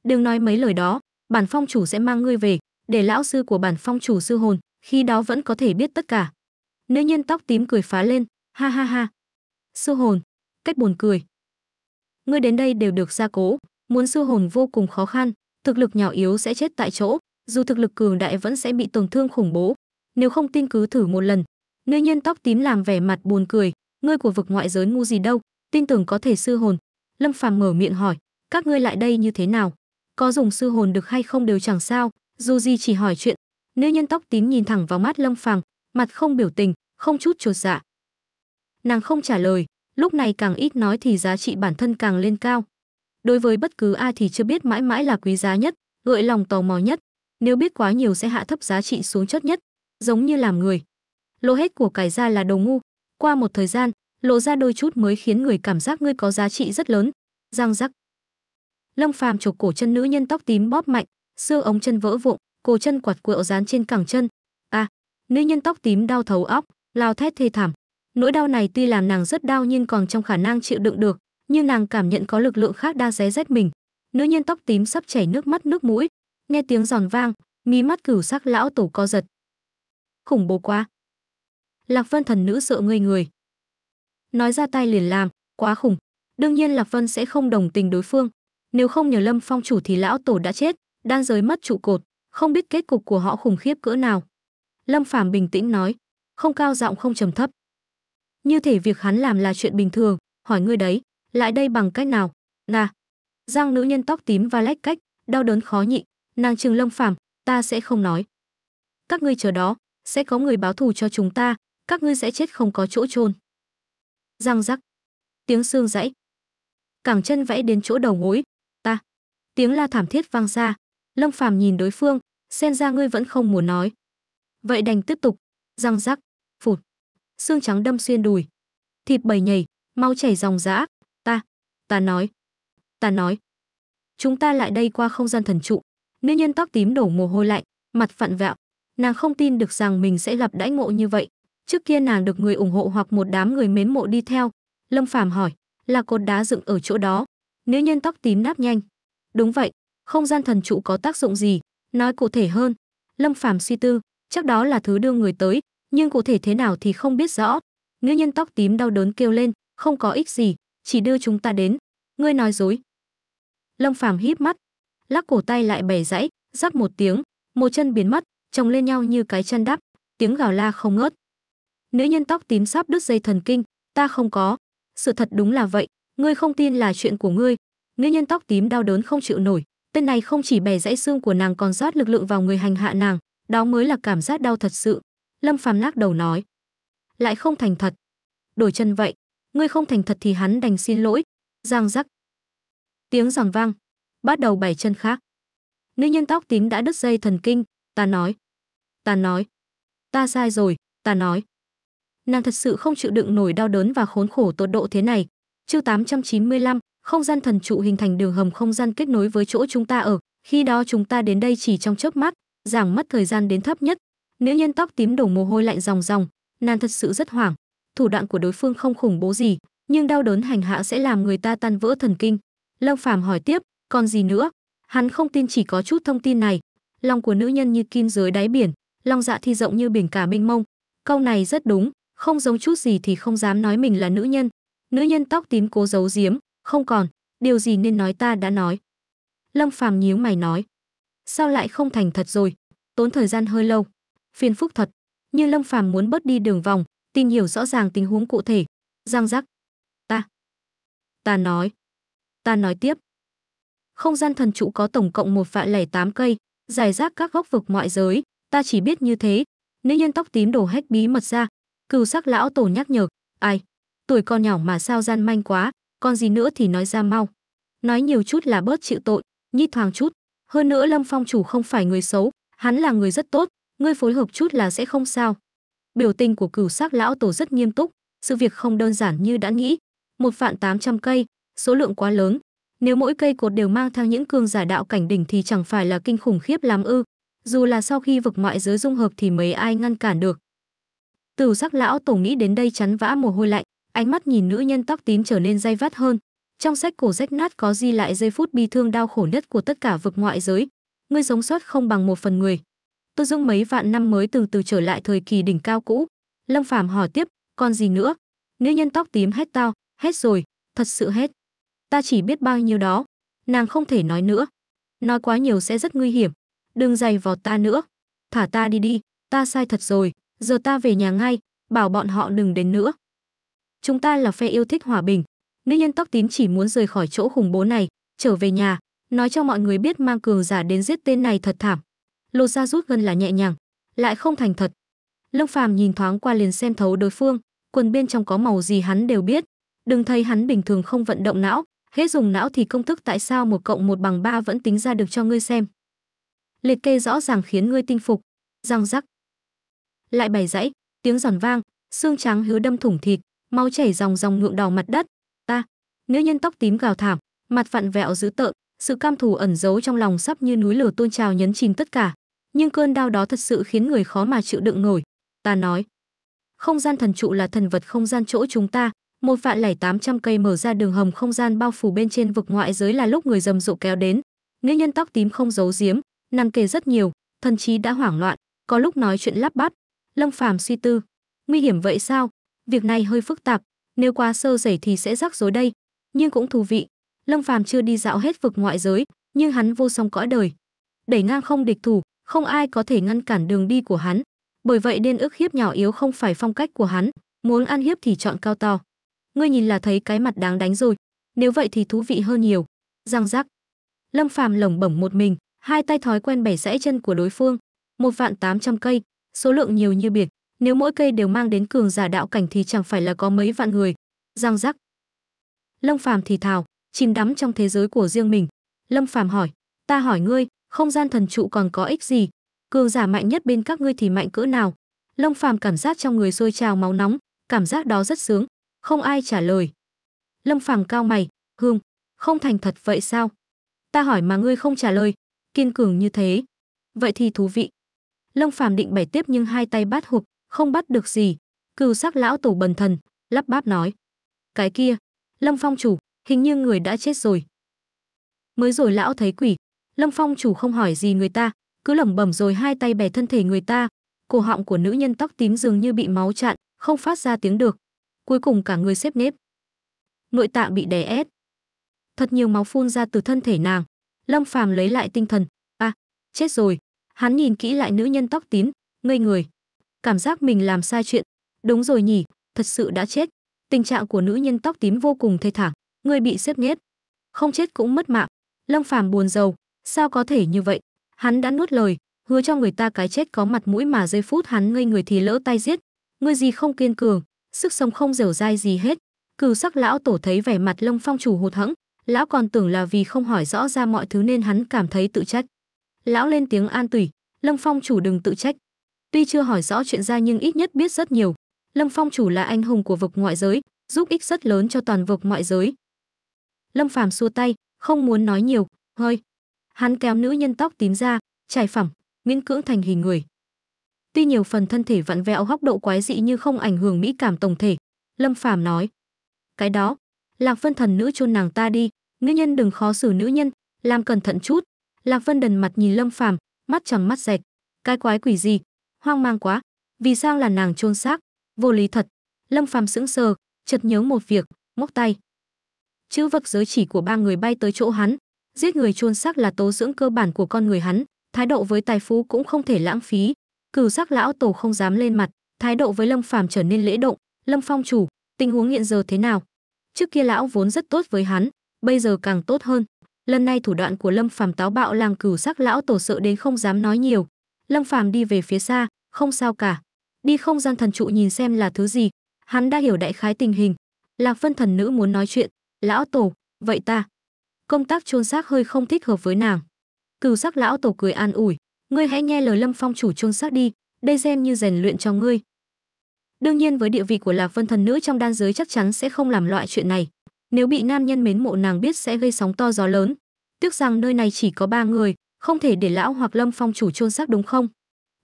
Đừng nói mấy lời đó, bản phong chủ sẽ mang ngươi về để lão sư của bản phong chủ sư hồn khi đó vẫn có thể biết tất cả nữ nhân tóc tím cười phá lên ha ha ha sư hồn cách buồn cười ngươi đến đây đều được gia cố muốn sư hồn vô cùng khó khăn thực lực nhỏ yếu sẽ chết tại chỗ dù thực lực cường đại vẫn sẽ bị tổn thương khủng bố nếu không tin cứ thử một lần nữ nhân tóc tím làm vẻ mặt buồn cười ngươi của vực ngoại giới ngu gì đâu tin tưởng có thể sư hồn lâm phàm mở miệng hỏi các ngươi lại đây như thế nào có dùng sư hồn được hay không đều chẳng sao dù gì chỉ hỏi chuyện nữ nhân tóc tím nhìn thẳng vào mắt lâm phàng mặt không biểu tình không chút chột dạ nàng không trả lời lúc này càng ít nói thì giá trị bản thân càng lên cao đối với bất cứ ai thì chưa biết mãi mãi là quý giá nhất gợi lòng tò mò nhất nếu biết quá nhiều sẽ hạ thấp giá trị xuống chót nhất giống như làm người lộ hết của cải ra là đầu ngu qua một thời gian lộ ra đôi chút mới khiến người cảm giác ngươi có giá trị rất lớn răng rắc Long Phàm chụp cổ chân nữ nhân tóc tím bóp mạnh, xương ống chân vỡ vụn, cổ chân quạt quẹo dán trên cẳng chân. A, à, nữ nhân tóc tím đau thấu óc, lao thét thê thảm. Nỗi đau này tuy làm nàng rất đau nhưng còn trong khả năng chịu đựng được, nhưng nàng cảm nhận có lực lượng khác đang xé rách mình. Nữ nhân tóc tím sắp chảy nước mắt nước mũi, nghe tiếng giòn vang, mí mắt cửu sắc lão tổ co giật. Khủng bố quá. Lạc Vân thần nữ sợ ngây người. Nói ra tay liền làm, quá khủng. Đương nhiên Lạc Vân sẽ không đồng tình đối phương, nếu không nhờ Lâm Phong chủ thì lão tổ đã chết, đan giới mất trụ cột, không biết kết cục của họ khủng khiếp cỡ nào. Lâm Phàm bình tĩnh nói, không cao giọng không trầm thấp. Như thể việc hắn làm là chuyện bình thường, hỏi ngươi đấy, lại đây bằng cách nào? Nà. Giang nữ nhân tóc tím và lách cách, đau đớn khó nhị. nàng trừng Lâm Phàm, ta sẽ không nói. Các ngươi chờ đó, sẽ có người báo thù cho chúng ta, các ngươi sẽ chết không có chỗ chôn. Giang rắc. Tiếng xương rãy. Cẳng chân vẽ đến chỗ đầu gối, ta tiếng la thảm thiết vang ra lâm phàm nhìn đối phương xen ra ngươi vẫn không muốn nói vậy đành tiếp tục răng rắc phụt xương trắng đâm xuyên đùi thịt bầy nhảy mau chảy dòng dã ta ta nói ta nói chúng ta lại đây qua không gian thần trụ nữ nhân tóc tím đổ mồ hôi lạnh mặt phặn vẹo nàng không tin được rằng mình sẽ gặp đãi ngộ như vậy trước kia nàng được người ủng hộ hoặc một đám người mến mộ đi theo lâm phàm hỏi là cột đá dựng ở chỗ đó Nữ nhân tóc tím đáp nhanh. Đúng vậy, không gian thần trụ có tác dụng gì? Nói cụ thể hơn, Lâm Phàm suy tư, chắc đó là thứ đưa người tới, nhưng cụ thể thế nào thì không biết rõ. Nữ nhân tóc tím đau đớn kêu lên, không có ích gì, chỉ đưa chúng ta đến. Ngươi nói dối. Lâm Phàm híp mắt, lắc cổ tay lại bẻ rãy, rắc một tiếng, một chân biến mất, chồng lên nhau như cái chân đắp, tiếng gào la không ngớt. Nữ nhân tóc tím sắp đứt dây thần kinh, ta không có. Sự thật đúng là vậy, ngươi không tin là chuyện của ngươi nữ nhân tóc tím đau đớn không chịu nổi tên này không chỉ bẻ dãy xương của nàng còn rót lực lượng vào người hành hạ nàng đó mới là cảm giác đau thật sự lâm phàm lắc đầu nói lại không thành thật đổi chân vậy ngươi không thành thật thì hắn đành xin lỗi giang rắc tiếng giòn vang bắt đầu bảy chân khác nữ nhân tóc tím đã đứt dây thần kinh ta nói ta nói ta sai rồi ta nói nàng thật sự không chịu đựng nổi đau đớn và khốn khổ tột độ thế này Chương 895, không gian thần trụ hình thành đường hầm không gian kết nối với chỗ chúng ta ở, khi đó chúng ta đến đây chỉ trong chớp mắt, giảm mất thời gian đến thấp nhất. Nữ nhân tóc tím đổ mồ hôi lạnh ròng ròng, nàng thật sự rất hoảng. Thủ đoạn của đối phương không khủng bố gì, nhưng đau đớn hành hạ sẽ làm người ta tan vỡ thần kinh. Lâm Phàm hỏi tiếp, còn gì nữa? Hắn không tin chỉ có chút thông tin này. Lòng của nữ nhân như kim dưới đáy biển, lòng dạ thì rộng như biển cả mênh mông. Câu này rất đúng, không giống chút gì thì không dám nói mình là nữ nhân, Nữ nhân tóc tím cố giấu giếm, không còn, điều gì nên nói ta đã nói. Lâm Phàm nhíu mày nói, sao lại không thành thật rồi, tốn thời gian hơi lâu, phiền phúc thật. như Lâm Phàm muốn bớt đi đường vòng, tìm hiểu rõ ràng tình huống cụ thể, giang giác Ta, ta nói, ta nói tiếp. Không gian thần trụ có tổng cộng một vạn lẻ tám cây, giải rác các góc vực ngoại giới, ta chỉ biết như thế. Nữ nhân tóc tím đổ hết bí mật ra, cừu sắc lão tổ nhắc nhở, ai, tuổi con nhỏ mà sao gian manh quá, con gì nữa thì nói ra mau. Nói nhiều chút là bớt chịu tội, nhi thoáng chút. Hơn nữa Lâm Phong chủ không phải người xấu, hắn là người rất tốt, ngươi phối hợp chút là sẽ không sao. Biểu tình của cửu sắc lão tổ rất nghiêm túc, sự việc không đơn giản như đã nghĩ. Một vạn tám trăm cây, số lượng quá lớn. Nếu mỗi cây cột đều mang theo những cương giả đạo cảnh đỉnh thì chẳng phải là kinh khủng khiếp làm ư. Dù là sau khi vực ngoại giới dung hợp thì mấy ai ngăn cản được. Tử sắc lão tổ nghĩ đến đây chắn vã mồ hôi lạnh, ánh mắt nhìn nữ nhân tóc tím trở nên dây vắt hơn trong sách cổ rách nát có ghi lại giây phút bi thương đau khổ nhất của tất cả vực ngoại giới ngươi sống sót không bằng một phần người tư dung mấy vạn năm mới từ từ trở lại thời kỳ đỉnh cao cũ lâm phàm hỏi tiếp còn gì nữa nữ nhân tóc tím hết tao hết rồi thật sự hết ta chỉ biết bao nhiêu đó nàng không thể nói nữa nói quá nhiều sẽ rất nguy hiểm đừng dày vò ta nữa thả ta đi đi ta sai thật rồi giờ ta về nhà ngay bảo bọn họ đừng đến nữa Chúng ta là phe yêu thích hòa bình. Nữ nhân tóc tím chỉ muốn rời khỏi chỗ khủng bố này, trở về nhà, nói cho mọi người biết mang cường giả đến giết tên này thật thảm. Lột ra rút gần là nhẹ nhàng, lại không thành thật. Lâm Phàm nhìn thoáng qua liền xem thấu đối phương, quần bên trong có màu gì hắn đều biết. Đừng thấy hắn bình thường không vận động não, hết dùng não thì công thức tại sao một cộng một bằng ba vẫn tính ra được cho ngươi xem. Liệt kê rõ ràng khiến ngươi tinh phục, răng rắc. Lại bày dãy, tiếng giòn vang, xương trắng hứa đâm thủng thịt, máu chảy dòng dòng nhuộm đỏ mặt đất ta nữ nhân tóc tím gào thảm mặt vặn vẹo dữ tợn sự cam thù ẩn giấu trong lòng sắp như núi lửa tuôn trào nhấn chìm tất cả nhưng cơn đau đó thật sự khiến người khó mà chịu đựng nổi ta nói không gian thần trụ là thần vật không gian chỗ chúng ta một vạn lẻ tám trăm cây mở ra đường hầm không gian bao phủ bên trên vực ngoại giới là lúc người rầm rộ kéo đến nữ nhân tóc tím không giấu giếm nàng kể rất nhiều thần trí đã hoảng loạn có lúc nói chuyện lắp bắp lâm phàm suy tư nguy hiểm vậy sao Việc này hơi phức tạp, nếu quá sơ sẩy thì sẽ rắc rối đây, nhưng cũng thú vị. Lâm Phàm chưa đi dạo hết vực ngoại giới, nhưng hắn vô song cõi đời. Đẩy ngang không địch thủ, không ai có thể ngăn cản đường đi của hắn. Bởi vậy nên ức hiếp nhỏ yếu không phải phong cách của hắn, muốn ăn hiếp thì chọn cao to. Ngươi nhìn là thấy cái mặt đáng đánh rồi, nếu vậy thì thú vị hơn nhiều. Răng rắc. Lâm Phàm lẩm bẩm một mình, hai tay thói quen bẻ rẽ chân của đối phương, một vạn tám trăm cây, số lượng nhiều như biển. Nếu mỗi cây đều mang đến cường giả đạo cảnh thì chẳng phải là có mấy vạn người. Giang giác. Lâm Phàm thì thào, chìm đắm trong thế giới của riêng mình. Lâm Phàm hỏi, ta hỏi ngươi, không gian thần trụ còn có ích gì? Cường giả mạnh nhất bên các ngươi thì mạnh cỡ nào? Lâm Phàm cảm giác trong người sôi trào máu nóng, cảm giác đó rất sướng. Không ai trả lời. Lâm Phàm cao mày, hương, không thành thật vậy sao? Ta hỏi mà ngươi không trả lời, kiên cường như thế. Vậy thì thú vị. Lâm Phàm định bày tiếp nhưng hai tay bát hụp, không bắt được gì. Cừu sắc lão tổ bần thần, lắp bắp nói. Cái kia, Lâm Phong chủ, hình như người đã chết rồi. Mới rồi lão thấy quỷ, Lâm Phong chủ không hỏi gì người ta, cứ lẩm bẩm rồi hai tay bẻ thân thể người ta. Cổ họng của nữ nhân tóc tím dường như bị máu chặn, không phát ra tiếng được. Cuối cùng cả người xếp nếp. Nội tạng bị đè ép. Thật nhiều máu phun ra từ thân thể nàng. Lâm Phàm lấy lại tinh thần. À, chết rồi. Hắn nhìn kỹ lại nữ nhân tóc tím, ngây người cảm giác mình làm sai chuyện. Đúng rồi nhỉ, thật sự đã chết. Tình trạng của nữ nhân tóc tím vô cùng thê thảm, người bị xếp nhét. Không chết cũng mất mạng. Lâm Phàm buồn rầu, sao có thể như vậy? Hắn đã nuốt lời, hứa cho người ta cái chết có mặt mũi mà giây phút hắn ngây người thì lỡ tay giết. Người gì không kiên cường, sức sống không dẻo dai gì hết. Cừu sắc lão tổ thấy vẻ mặt Lâm Phong chủ hụt hẫng, lão còn tưởng là vì không hỏi rõ ra mọi thứ nên hắn cảm thấy tự trách. Lão lên tiếng an tủy, Lâm Phong chủ đừng tự trách, Tuy chưa hỏi rõ chuyện ra nhưng ít nhất biết rất nhiều. Lâm Phong chủ là anh hùng của vực ngoại giới, giúp ích rất lớn cho toàn vực ngoại giới. Lâm Phàm xua tay, không muốn nói nhiều, hơi. Hắn kéo nữ nhân tóc tím ra, trải phẳng, miễn cưỡng thành hình người. Tuy nhiều phần thân thể vặn vẹo góc độ quái dị như không ảnh hưởng mỹ cảm tổng thể. Lâm Phàm nói, cái đó, Lạc Vân thần nữ chôn nàng ta đi, nữ nhân đừng khó xử nữ nhân, làm cẩn thận chút. Lạc Vân đần mặt nhìn Lâm Phàm, mắt chẳng mắt dẹt. Cái quái quỷ gì, hoang mang quá vì sao là nàng chôn xác vô lý thật lâm phàm sững sờ chợt nhớ một việc móc tay chữ vật giới chỉ của ba người bay tới chỗ hắn giết người chôn xác là tố dưỡng cơ bản của con người hắn thái độ với tài phú cũng không thể lãng phí cửu sắc lão tổ không dám lên mặt thái độ với lâm phàm trở nên lễ động lâm phong chủ tình huống hiện giờ thế nào trước kia lão vốn rất tốt với hắn bây giờ càng tốt hơn lần này thủ đoạn của lâm phàm táo bạo làm cửu sắc lão tổ sợ đến không dám nói nhiều Lâm Phàm đi về phía xa, không sao cả. Đi không gian thần trụ nhìn xem là thứ gì, hắn đã hiểu đại khái tình hình. Lạc Vân thần nữ muốn nói chuyện, "Lão tổ, vậy ta." Công tác chôn xác hơi không thích hợp với nàng. Cửu sắc lão tổ cười an ủi, "Ngươi hãy nghe lời Lâm Phong chủ chôn xác đi, đây xem như rèn luyện cho ngươi." Đương nhiên với địa vị của Lạc Vân thần nữ trong đan giới chắc chắn sẽ không làm loại chuyện này. Nếu bị nam nhân mến mộ nàng biết sẽ gây sóng to gió lớn. Tiếc rằng nơi này chỉ có ba người, không thể để lão hoặc lâm phong chủ chôn xác đúng không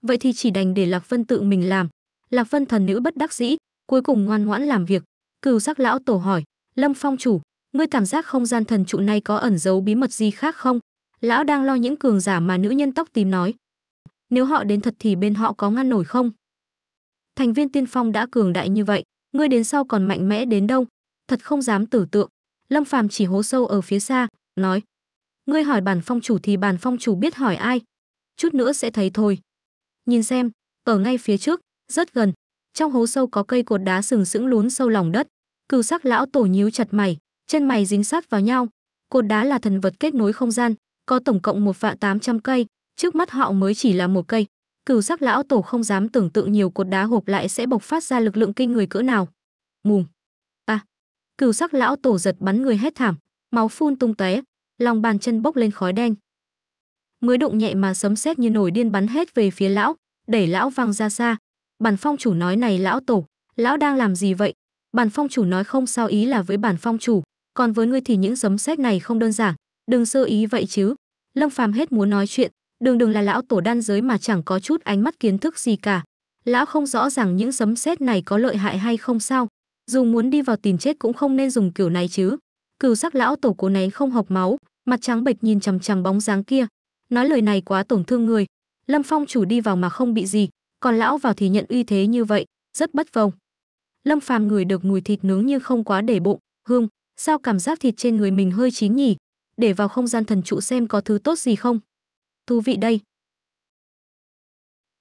vậy thì chỉ đành để lạc vân tự mình làm lạc vân thần nữ bất đắc dĩ cuối cùng ngoan ngoãn làm việc cừu sắc lão tổ hỏi lâm phong chủ ngươi cảm giác không gian thần trụ này có ẩn giấu bí mật gì khác không lão đang lo những cường giả mà nữ nhân tóc tím nói nếu họ đến thật thì bên họ có ngăn nổi không thành viên tiên phong đã cường đại như vậy ngươi đến sau còn mạnh mẽ đến đâu thật không dám tưởng tượng lâm phàm chỉ hố sâu ở phía xa nói ngươi hỏi bản phong chủ thì bản phong chủ biết hỏi ai. Chút nữa sẽ thấy thôi. Nhìn xem, ở ngay phía trước, rất gần, trong hố sâu có cây cột đá sừng sững lún sâu lòng đất. Cừu sắc lão tổ nhíu chặt mày, chân mày dính sát vào nhau. Cột đá là thần vật kết nối không gian, có tổng cộng một vạn tám trăm cây, trước mắt họ mới chỉ là một cây. Cừu sắc lão tổ không dám tưởng tượng nhiều cột đá hộp lại sẽ bộc phát ra lực lượng kinh người cỡ nào. Mùm. À. Cừu sắc lão tổ giật bắn người hét thảm, máu phun tung tóe, lòng bàn chân bốc lên khói đen. Mới đụng nhẹ mà sấm sét như nổi điên bắn hết về phía lão, đẩy lão văng ra xa. Bản phong chủ nói này lão tổ, lão đang làm gì vậy? Bản phong chủ nói không sao ý là với bản phong chủ, còn với ngươi thì những sấm sét này không đơn giản, đừng sơ ý vậy chứ. Lâm Phàm hết muốn nói chuyện, đường đường là lão tổ đan giới mà chẳng có chút ánh mắt kiến thức gì cả. Lão không rõ ràng những sấm sét này có lợi hại hay không sao, dù muốn đi vào tìm chết cũng không nên dùng kiểu này chứ cừu sắc lão tổ cố nén không học máu mặt trắng bệch nhìn chằm chằm bóng dáng kia nói lời này quá tổn thương người lâm phong chủ đi vào mà không bị gì còn lão vào thì nhận uy thế như vậy rất bất vông lâm phàm người được mùi thịt nướng như không quá để bụng hương sao cảm giác thịt trên người mình hơi chín nhỉ để vào không gian thần trụ xem có thứ tốt gì không thú vị đây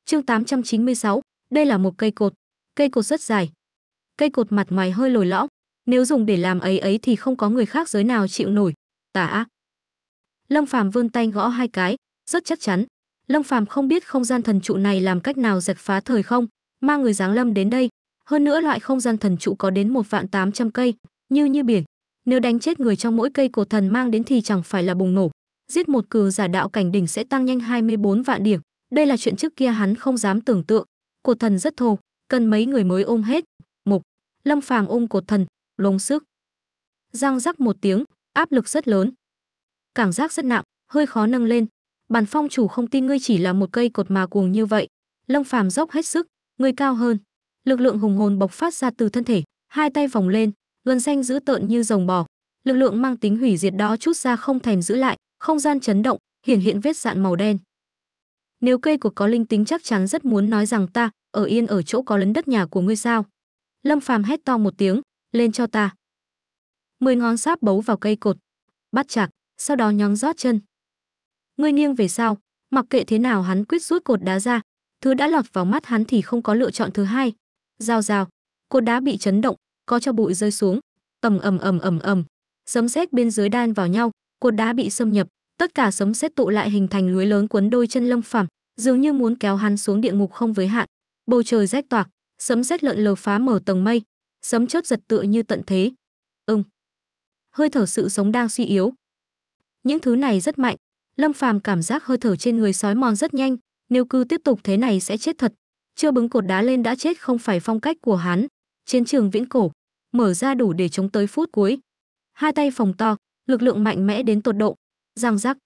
chương 896, đây là một cây cột cây cột rất dài cây cột mặt ngoài hơi lồi lõm nếu dùng để làm ấy ấy thì không có người khác giới nào chịu nổi tả. ác lâm phàm vươn tay gõ hai cái rất chắc chắn lâm phàm không biết không gian thần trụ này làm cách nào giật phá thời không mang người giáng lâm đến đây hơn nữa loại không gian thần trụ có đến một vạn tám trăm cây như như biển nếu đánh chết người trong mỗi cây cổ thần mang đến thì chẳng phải là bùng nổ giết một cừ giả đạo cảnh đỉnh sẽ tăng nhanh 24 vạn điểm đây là chuyện trước kia hắn không dám tưởng tượng cổ thần rất thô cần mấy người mới ôm hết mục lâm phàm ôm cổ thần lông sức. Răng rắc một tiếng, áp lực rất lớn. Cảm giác rất nặng, hơi khó nâng lên. Bản phong chủ không tin ngươi chỉ là một cây cột mà cuồng như vậy. Lâm phàm dốc hết sức, ngươi cao hơn. Lực lượng hùng hồn bộc phát ra từ thân thể, hai tay vòng lên, gần xanh dữ tợn như rồng bò. Lực lượng mang tính hủy diệt đó chút ra không thèm giữ lại, không gian chấn động, hiển hiện vết dạn màu đen. Nếu cây cột có linh tính chắc chắn rất muốn nói rằng ta, ở yên ở chỗ có lấn đất nhà của ngươi sao? Lâm Phàm hét to một tiếng, lên cho ta. Mười ngón sáp bấu vào cây cột, bắt chặt, sau đó nhón rót chân. Ngươi nghiêng về sau, mặc kệ thế nào hắn quyết rút cột đá ra, thứ đã lọt vào mắt hắn thì không có lựa chọn thứ hai. Rào rào, cột đá bị chấn động, có cho bụi rơi xuống, tầm ầm ầm ầm ầm, sấm sét bên dưới đan vào nhau, cột đá bị xâm nhập, tất cả sấm sét tụ lại hình thành lưới lớn quấn đôi chân Lâm phẩm, dường như muốn kéo hắn xuống địa ngục không giới hạn. Bầu trời rách toạc, sấm sét lợn lờ phá mở tầng mây, sấm chớp giật tựa như tận thế. Ưng. Hơi thở sự sống đang suy yếu. Những thứ này rất mạnh, Lâm Phàm cảm giác hơi thở trên người sói mòn rất nhanh, nếu cứ tiếp tục thế này sẽ chết thật. Chưa bứng cột đá lên đã chết không phải phong cách của hắn. Chiến trường viễn cổ, mở ra đủ để chống tới phút cuối. Hai tay phòng to, lực lượng mạnh mẽ đến tột độ. Giang rắc.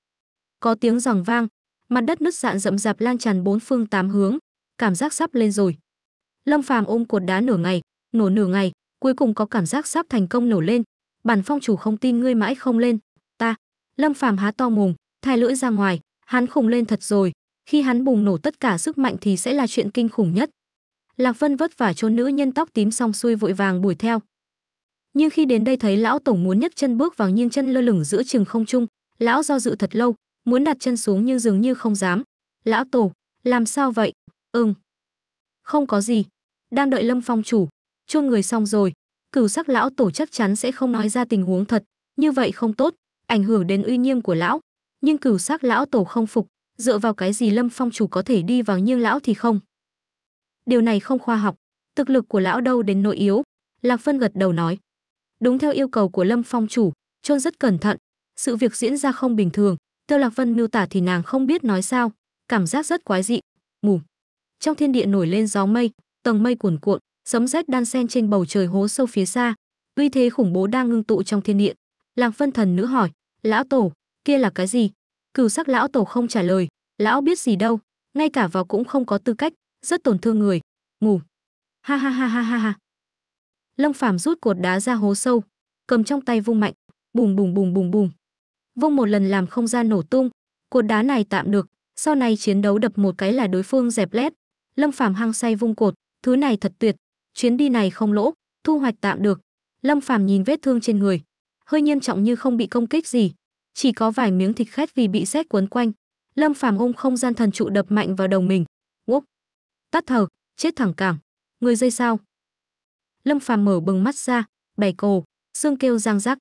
Có tiếng giằng vang, mặt đất nứt dạn rậm rạp lan tràn bốn phương tám hướng, cảm giác sắp lên rồi. Lâm Phàm ôm cột đá nửa ngày, nổ nửa ngày cuối cùng có cảm giác sắp thành công nổ lên bản phong chủ không tin ngươi mãi không lên ta lâm phàm há to mồm thai lưỡi ra ngoài hắn khùng lên thật rồi khi hắn bùng nổ tất cả sức mạnh thì sẽ là chuyện kinh khủng nhất lạc vân vất vả chôn nữ nhân tóc tím xong xuôi vội vàng đuổi theo nhưng khi đến đây thấy lão tổng muốn nhấc chân bước vào nhưng chân lơ lửng giữa trường không trung lão do dự thật lâu muốn đặt chân xuống nhưng dường như không dám lão tổ làm sao vậy ừm không có gì đang đợi lâm phong chủ chôn người xong rồi cửu sắc lão tổ chắc chắn sẽ không nói ra tình huống thật như vậy không tốt ảnh hưởng đến uy nghiêm của lão nhưng cửu sắc lão tổ không phục dựa vào cái gì lâm phong chủ có thể đi vào nghiêng lão thì không điều này không khoa học thực lực của lão đâu đến nội yếu lạc phân gật đầu nói đúng theo yêu cầu của lâm phong chủ chôn rất cẩn thận sự việc diễn ra không bình thường theo lạc vân miêu tả thì nàng không biết nói sao cảm giác rất quái dị mù trong thiên địa nổi lên gió mây tầng mây cuồn cuộn sấm rét đan sen trên bầu trời hố sâu phía xa uy thế khủng bố đang ngưng tụ trong thiên địa làng phân thần nữ hỏi lão tổ kia là cái gì cửu sắc lão tổ không trả lời lão biết gì đâu ngay cả vào cũng không có tư cách rất tổn thương người ngủ ha ha ha ha ha ha lâm phàm rút cột đá ra hố sâu cầm trong tay vung mạnh bùng bùng bùng bùng bùng vung một lần làm không gian nổ tung cột đá này tạm được sau này chiến đấu đập một cái là đối phương dẹp lép lâm phàm hăng say vung cột thứ này thật tuyệt chuyến đi này không lỗ, thu hoạch tạm được. Lâm Phàm nhìn vết thương trên người, hơi nghiêm trọng như không bị công kích gì, chỉ có vài miếng thịt khét vì bị xét quấn quanh. Lâm Phàm ôm không gian thần trụ đập mạnh vào đầu mình. Ngốc. Tắt thở, chết thẳng cẳng. Người dây sao? Lâm Phàm mở bừng mắt ra, bẻ cổ, xương kêu giang rắc.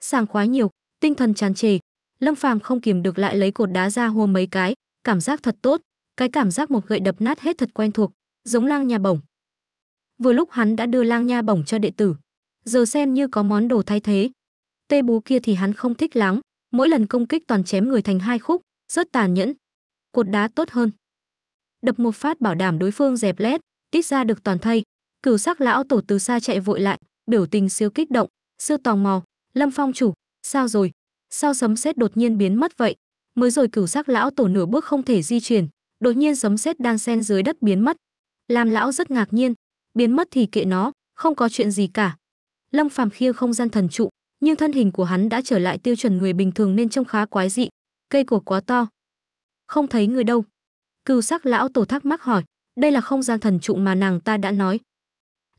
Sàng khoái nhiều, tinh thần tràn trề. Lâm Phàm không kiềm được lại lấy cột đá ra hô mấy cái, cảm giác thật tốt, cái cảm giác một gậy đập nát hết thật quen thuộc, giống lang nhà bổng vừa lúc hắn đã đưa lang nha bổng cho đệ tử giờ xem như có món đồ thay thế tê bú kia thì hắn không thích lắm mỗi lần công kích toàn chém người thành hai khúc rất tàn nhẫn cột đá tốt hơn đập một phát bảo đảm đối phương dẹp lét tít ra được toàn thây cửu sắc lão tổ từ xa chạy vội lại biểu tình siêu kích động siêu tò mò lâm phong chủ sao rồi sao sấm sét đột nhiên biến mất vậy mới rồi cửu sắc lão tổ nửa bước không thể di chuyển đột nhiên sấm sét đang sen dưới đất biến mất làm lão rất ngạc nhiên biến mất thì kệ nó, không có chuyện gì cả. Lâm Phàm khiêu không gian thần trụ, nhưng thân hình của hắn đã trở lại tiêu chuẩn người bình thường nên trông khá quái dị, cây cổ quá to. Không thấy người đâu. Cừu sắc lão tổ thắc mắc hỏi, đây là không gian thần trụ mà nàng ta đã nói.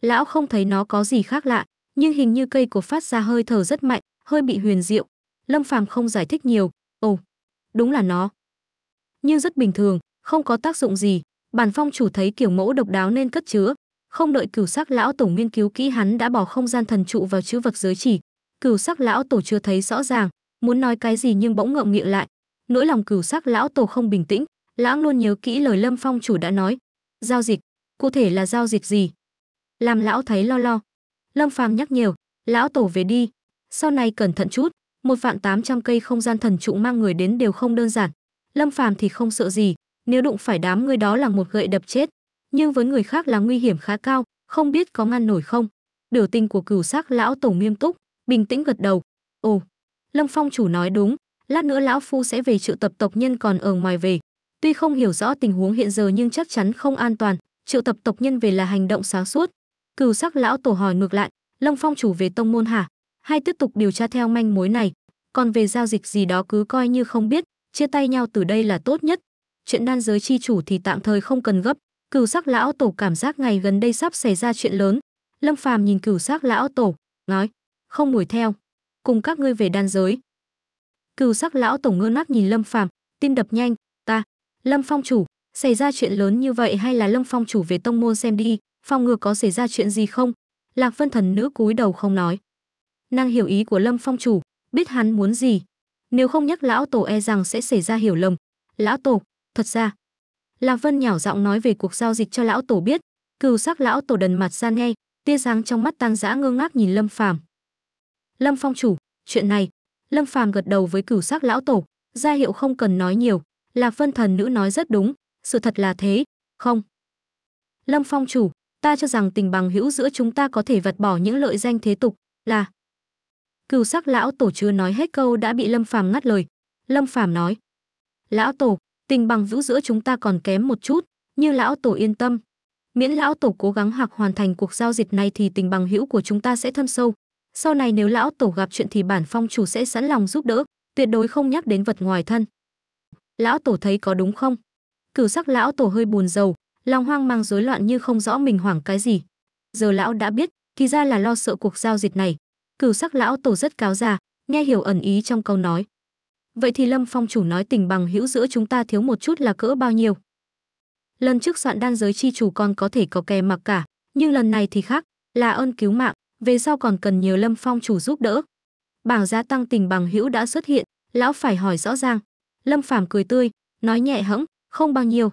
Lão không thấy nó có gì khác lạ, nhưng hình như cây cổ phát ra hơi thở rất mạnh, hơi bị huyền diệu. Lâm Phàm không giải thích nhiều, ồ, đúng là nó. Nhưng rất bình thường, không có tác dụng gì, bản phong chủ thấy kiểu mẫu độc đáo nên cất chứa, không đợi cửu sắc lão tổ nghiên cứu kỹ hắn đã bỏ không gian thần trụ vào chữ vật giới chỉ. Cửu sắc lão tổ chưa thấy rõ ràng, muốn nói cái gì nhưng bỗng ngậm miệng lại. Nỗi lòng cửu sắc lão tổ không bình tĩnh, lão luôn nhớ kỹ lời Lâm Phong chủ đã nói. Giao dịch, cụ thể là giao dịch gì? Làm lão thấy lo lo. Lâm Phàm nhắc nhiều, lão tổ về đi, sau này cẩn thận chút, một vạn tám trăm cây không gian thần trụ mang người đến đều không đơn giản. Lâm Phàm thì không sợ gì, nếu đụng phải đám người đó là một gậy đập chết, nhưng với người khác là nguy hiểm khá cao, không biết có ngăn nổi không. Biểu tình của cửu sắc lão tổ nghiêm túc, bình tĩnh gật đầu. Ồ, Lâm Phong chủ nói đúng, lát nữa lão phu sẽ về triệu tập tộc nhân còn ở ngoài về. Tuy không hiểu rõ tình huống hiện giờ nhưng chắc chắn không an toàn, triệu tập tộc nhân về là hành động sáng suốt. Cửu sắc lão tổ hỏi ngược lại, Lâm Phong chủ về tông môn hả? Hay tiếp tục điều tra theo manh mối này? Còn về giao dịch gì đó cứ coi như không biết, chia tay nhau từ đây là tốt nhất. Chuyện đan giới chi chủ thì tạm thời không cần gấp, cửu sắc lão tổ cảm giác ngày gần đây sắp xảy ra chuyện lớn lâm phàm nhìn cửu sắc lão tổ nói không đuổi theo cùng các ngươi về đan giới cửu sắc lão tổ ngơ ngác nhìn lâm phàm tim đập nhanh ta lâm phong chủ xảy ra chuyện lớn như vậy hay là lâm phong chủ về tông môn xem đi phòng ngừa có xảy ra chuyện gì không lạc vân thần nữ cúi đầu không nói nàng hiểu ý của lâm phong chủ biết hắn muốn gì nếu không nhắc lão tổ e rằng sẽ xảy ra hiểu lầm lão tổ thật ra Lạc Vân nhảo giọng nói về cuộc giao dịch cho lão tổ biết, cừu sắc lão tổ đần mặt ra nghe, tia sáng trong mắt tăng dã ngơ ngác nhìn Lâm Phàm. Lâm Phong chủ, chuyện này, Lâm Phàm gật đầu với cửu sắc lão tổ, gia hiệu không cần nói nhiều, Lạc Vân thần nữ nói rất đúng, sự thật là thế, không. Lâm Phong chủ, ta cho rằng tình bằng hữu giữa chúng ta có thể vật bỏ những lợi danh thế tục, là Cửu sắc lão tổ chưa nói hết câu đã bị Lâm Phàm ngắt lời. Lâm Phàm nói: "Lão tổ, tình bằng hữu giữa chúng ta còn kém một chút, như lão tổ yên tâm. Miễn lão tổ cố gắng hoặc hoàn thành cuộc giao dịch này thì tình bằng hữu của chúng ta sẽ thâm sâu. Sau này nếu lão tổ gặp chuyện thì bản phong chủ sẽ sẵn lòng giúp đỡ, tuyệt đối không nhắc đến vật ngoài thân. Lão tổ thấy có đúng không? Cửu sắc lão tổ hơi buồn rầu, lòng hoang mang rối loạn như không rõ mình hoảng cái gì. Giờ lão đã biết, kỳ ra là lo sợ cuộc giao dịch này. Cửu sắc lão tổ rất cáo già, nghe hiểu ẩn ý trong câu nói. Vậy thì Lâm Phong chủ nói tình bằng hữu giữa chúng ta thiếu một chút là cỡ bao nhiêu? Lần trước soạn đan giới chi chủ con có thể có kè mặc cả, nhưng lần này thì khác, là ơn cứu mạng, về sau còn cần nhờ Lâm Phong chủ giúp đỡ. Bảng gia tăng tình bằng hữu đã xuất hiện, lão phải hỏi rõ ràng. Lâm Phàm cười tươi, nói nhẹ hẫng, không bao nhiêu.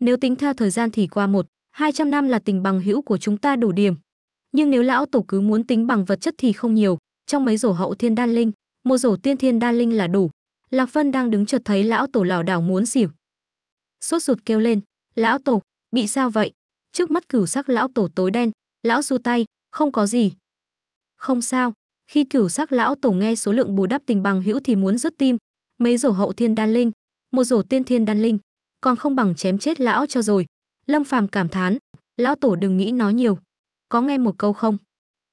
Nếu tính theo thời gian thì qua một, hai trăm năm là tình bằng hữu của chúng ta đủ điểm. Nhưng nếu lão tổ cứ muốn tính bằng vật chất thì không nhiều, trong mấy rổ hậu thiên đan linh, một rổ tiên thiên đa linh là đủ. Lạc Vân đang đứng chợt thấy lão tổ lảo đảo muốn xỉu. Sốt ruột kêu lên, lão tổ, bị sao vậy? Trước mắt cửu sắc lão tổ tối đen, lão du tay, không có gì. Không sao, khi cửu sắc lão tổ nghe số lượng bù đắp tình bằng hữu thì muốn rứt tim, mấy rổ hậu thiên đan linh, một rổ tiên thiên đan linh, còn không bằng chém chết lão cho rồi. Lâm Phàm cảm thán, lão tổ đừng nghĩ nói nhiều. Có nghe một câu không?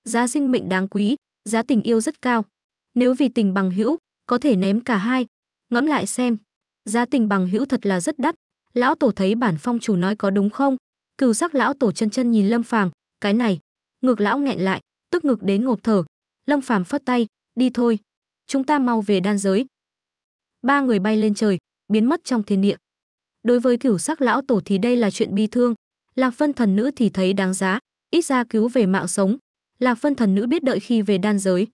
Giá sinh mệnh đáng quý, giá tình yêu rất cao, nếu vì tình bằng hữu, có thể ném cả hai. Ngẫm lại xem, giá tình bằng hữu thật là rất đắt. Lão tổ thấy bản phong chủ nói có đúng không? Cừu sắc lão tổ chân chân nhìn Lâm Phàm, cái này, ngược lão nghẹn lại, tức ngực đến ngộp thở. Lâm Phàm phất tay, đi thôi, chúng ta mau về đan giới. Ba người bay lên trời, biến mất trong thiên địa. Đối với cửu sắc lão tổ thì đây là chuyện bi thương, Lạc phân thần nữ thì thấy đáng giá, ít ra cứu về mạng sống. Lạc phân thần nữ biết đợi khi về đan giới,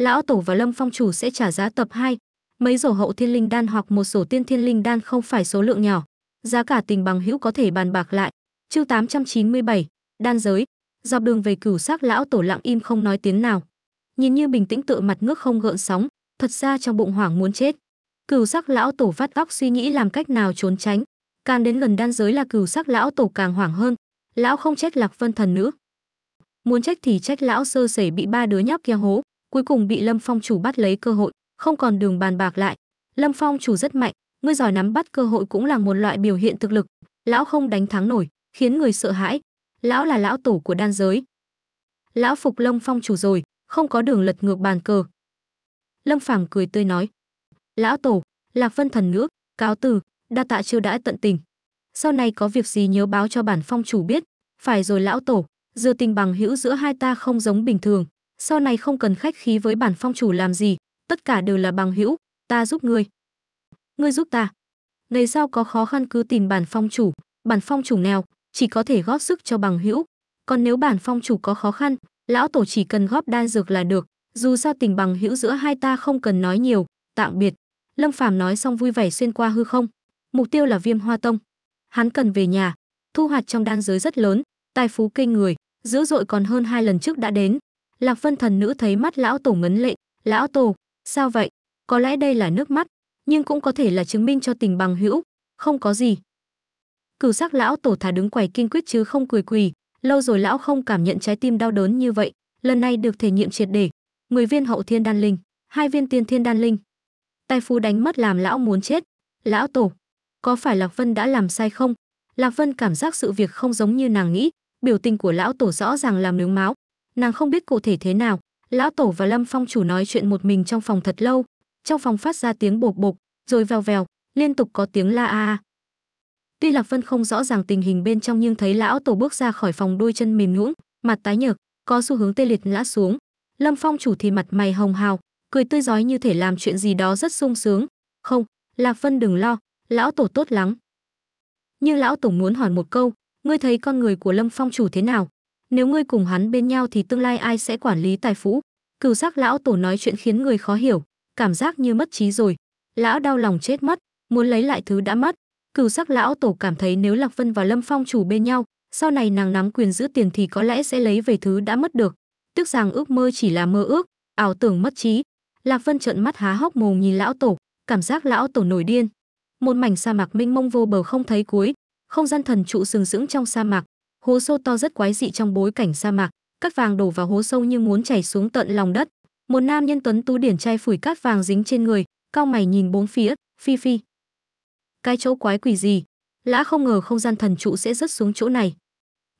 Lão Tổ và Lâm Phong Chủ sẽ trả giá tập 2, mấy rổ hậu thiên linh đan hoặc một sổ tiên thiên linh đan không phải số lượng nhỏ, giá cả tình bằng hữu có thể bàn bạc lại. Chương 897, đan giới. Dọc đường về cửu sắc lão tổ lặng im không nói tiếng nào. Nhìn như bình tĩnh tự mặt nước không gợn sóng, thật ra trong bụng hoảng muốn chết. Cửu sắc lão tổ vắt óc suy nghĩ làm cách nào trốn tránh, càng đến gần đan giới là cửu sắc lão tổ càng hoảng hơn, lão không trách Lạc Vân thần nữa. Muốn trách thì trách lão sơ sẩy bị ba đứa nhóc kia hố, cuối cùng bị Lâm Phong chủ bắt lấy cơ hội, không còn đường bàn bạc lại. Lâm Phong chủ rất mạnh, ngươi giỏi nắm bắt cơ hội cũng là một loại biểu hiện thực lực, lão không đánh thắng nổi, khiến người sợ hãi. Lão là lão tổ của đan giới. Lão phục Lâm Phong chủ rồi, không có đường lật ngược bàn cờ. Lâm Phàm cười tươi nói: "Lão tổ, Lạc Vân thần nữ, cáo từ, đa tạ chưa đã tận tình. Sau này có việc gì nhớ báo cho bản phong chủ biết, phải rồi lão tổ, dư tình bằng hữu giữa hai ta không giống bình thường." sau này không cần khách khí với bản phong chủ làm gì, tất cả đều là bằng hữu, ta giúp ngươi. Ngươi giúp ta. Này sao có khó khăn cứ tìm bản phong chủ, bản phong chủ nghèo chỉ có thể góp sức cho bằng hữu. Còn nếu bản phong chủ có khó khăn, lão tổ chỉ cần góp đan dược là được, dù sao tình bằng hữu giữa hai ta không cần nói nhiều, tạm biệt. Lâm Phàm nói xong vui vẻ xuyên qua hư không, mục tiêu là Viêm Hoa Tông. Hắn cần về nhà, thu hoạch trong đan giới rất lớn, tài phú kinh người, dữ dội còn hơn hai lần trước đã đến, Lạc Vân thần nữ thấy mắt lão tổ ngấn lệ, "Lão tổ, sao vậy?" Có lẽ đây là nước mắt, nhưng cũng có thể là chứng minh cho tình bằng hữu, không có gì. Cửu sắc lão tổ thả đứng quầy kiên quyết chứ không quỳ quỳ, lâu rồi lão không cảm nhận trái tim đau đớn như vậy, lần này được thể nghiệm triệt để. 10 viên hậu thiên đan linh, hai viên tiên thiên đan linh. Tài phú đánh mất làm lão muốn chết. Lão tổ, có phải Lạc Vân đã làm sai không? Lạc Vân cảm giác sự việc không giống như nàng nghĩ, biểu tình của lão tổ rõ ràng làm nướng máu, nàng không biết cụ thể thế nào lão tổ và lâm phong chủ nói chuyện một mình trong phòng thật lâu trong phòng phát ra tiếng bột bột rồi vèo vèo liên tục có tiếng la a à. tuy lạc vân không rõ ràng tình hình bên trong nhưng thấy lão tổ bước ra khỏi phòng đôi chân mềm nhũn mặt tái nhợt có xu hướng tê liệt ngã xuống lâm phong chủ thì mặt mày hồng hào cười tươi giói như thể làm chuyện gì đó rất sung sướng không lạc vân đừng lo lão tổ tốt lắm nhưng lão tổ muốn hỏi một câu ngươi thấy con người của lâm phong chủ thế nào nếu ngươi cùng hắn bên nhau thì tương lai ai sẽ quản lý tài phú? Cửu giác lão tổ nói chuyện khiến người khó hiểu, cảm giác như mất trí rồi. Lão đau lòng chết mất, muốn lấy lại thứ đã mất. Cửu giác lão tổ cảm thấy nếu Lạc Vân và Lâm Phong chủ bên nhau, sau này nàng nắm quyền giữ tiền thì có lẽ sẽ lấy về thứ đã mất được. Tức rằng ước mơ chỉ là mơ ước, ảo tưởng mất trí. Lạc Vân trợn mắt há hốc mồm nhìn lão tổ, cảm giác lão tổ nổi điên. Một mảnh sa mạc mênh mông vô bờ không thấy cuối, không gian thần trụ sừng sững trong sa mạc, hố sâu to rất quái dị trong bối cảnh sa mạc cát vàng đổ vào hố sâu như muốn chảy xuống tận lòng đất một nam nhân tuấn tú điển trai phủi cát vàng dính trên người cao mày nhìn bốn phía phi phi cái chỗ quái quỷ gì lã không ngờ không gian thần trụ sẽ rớt xuống chỗ này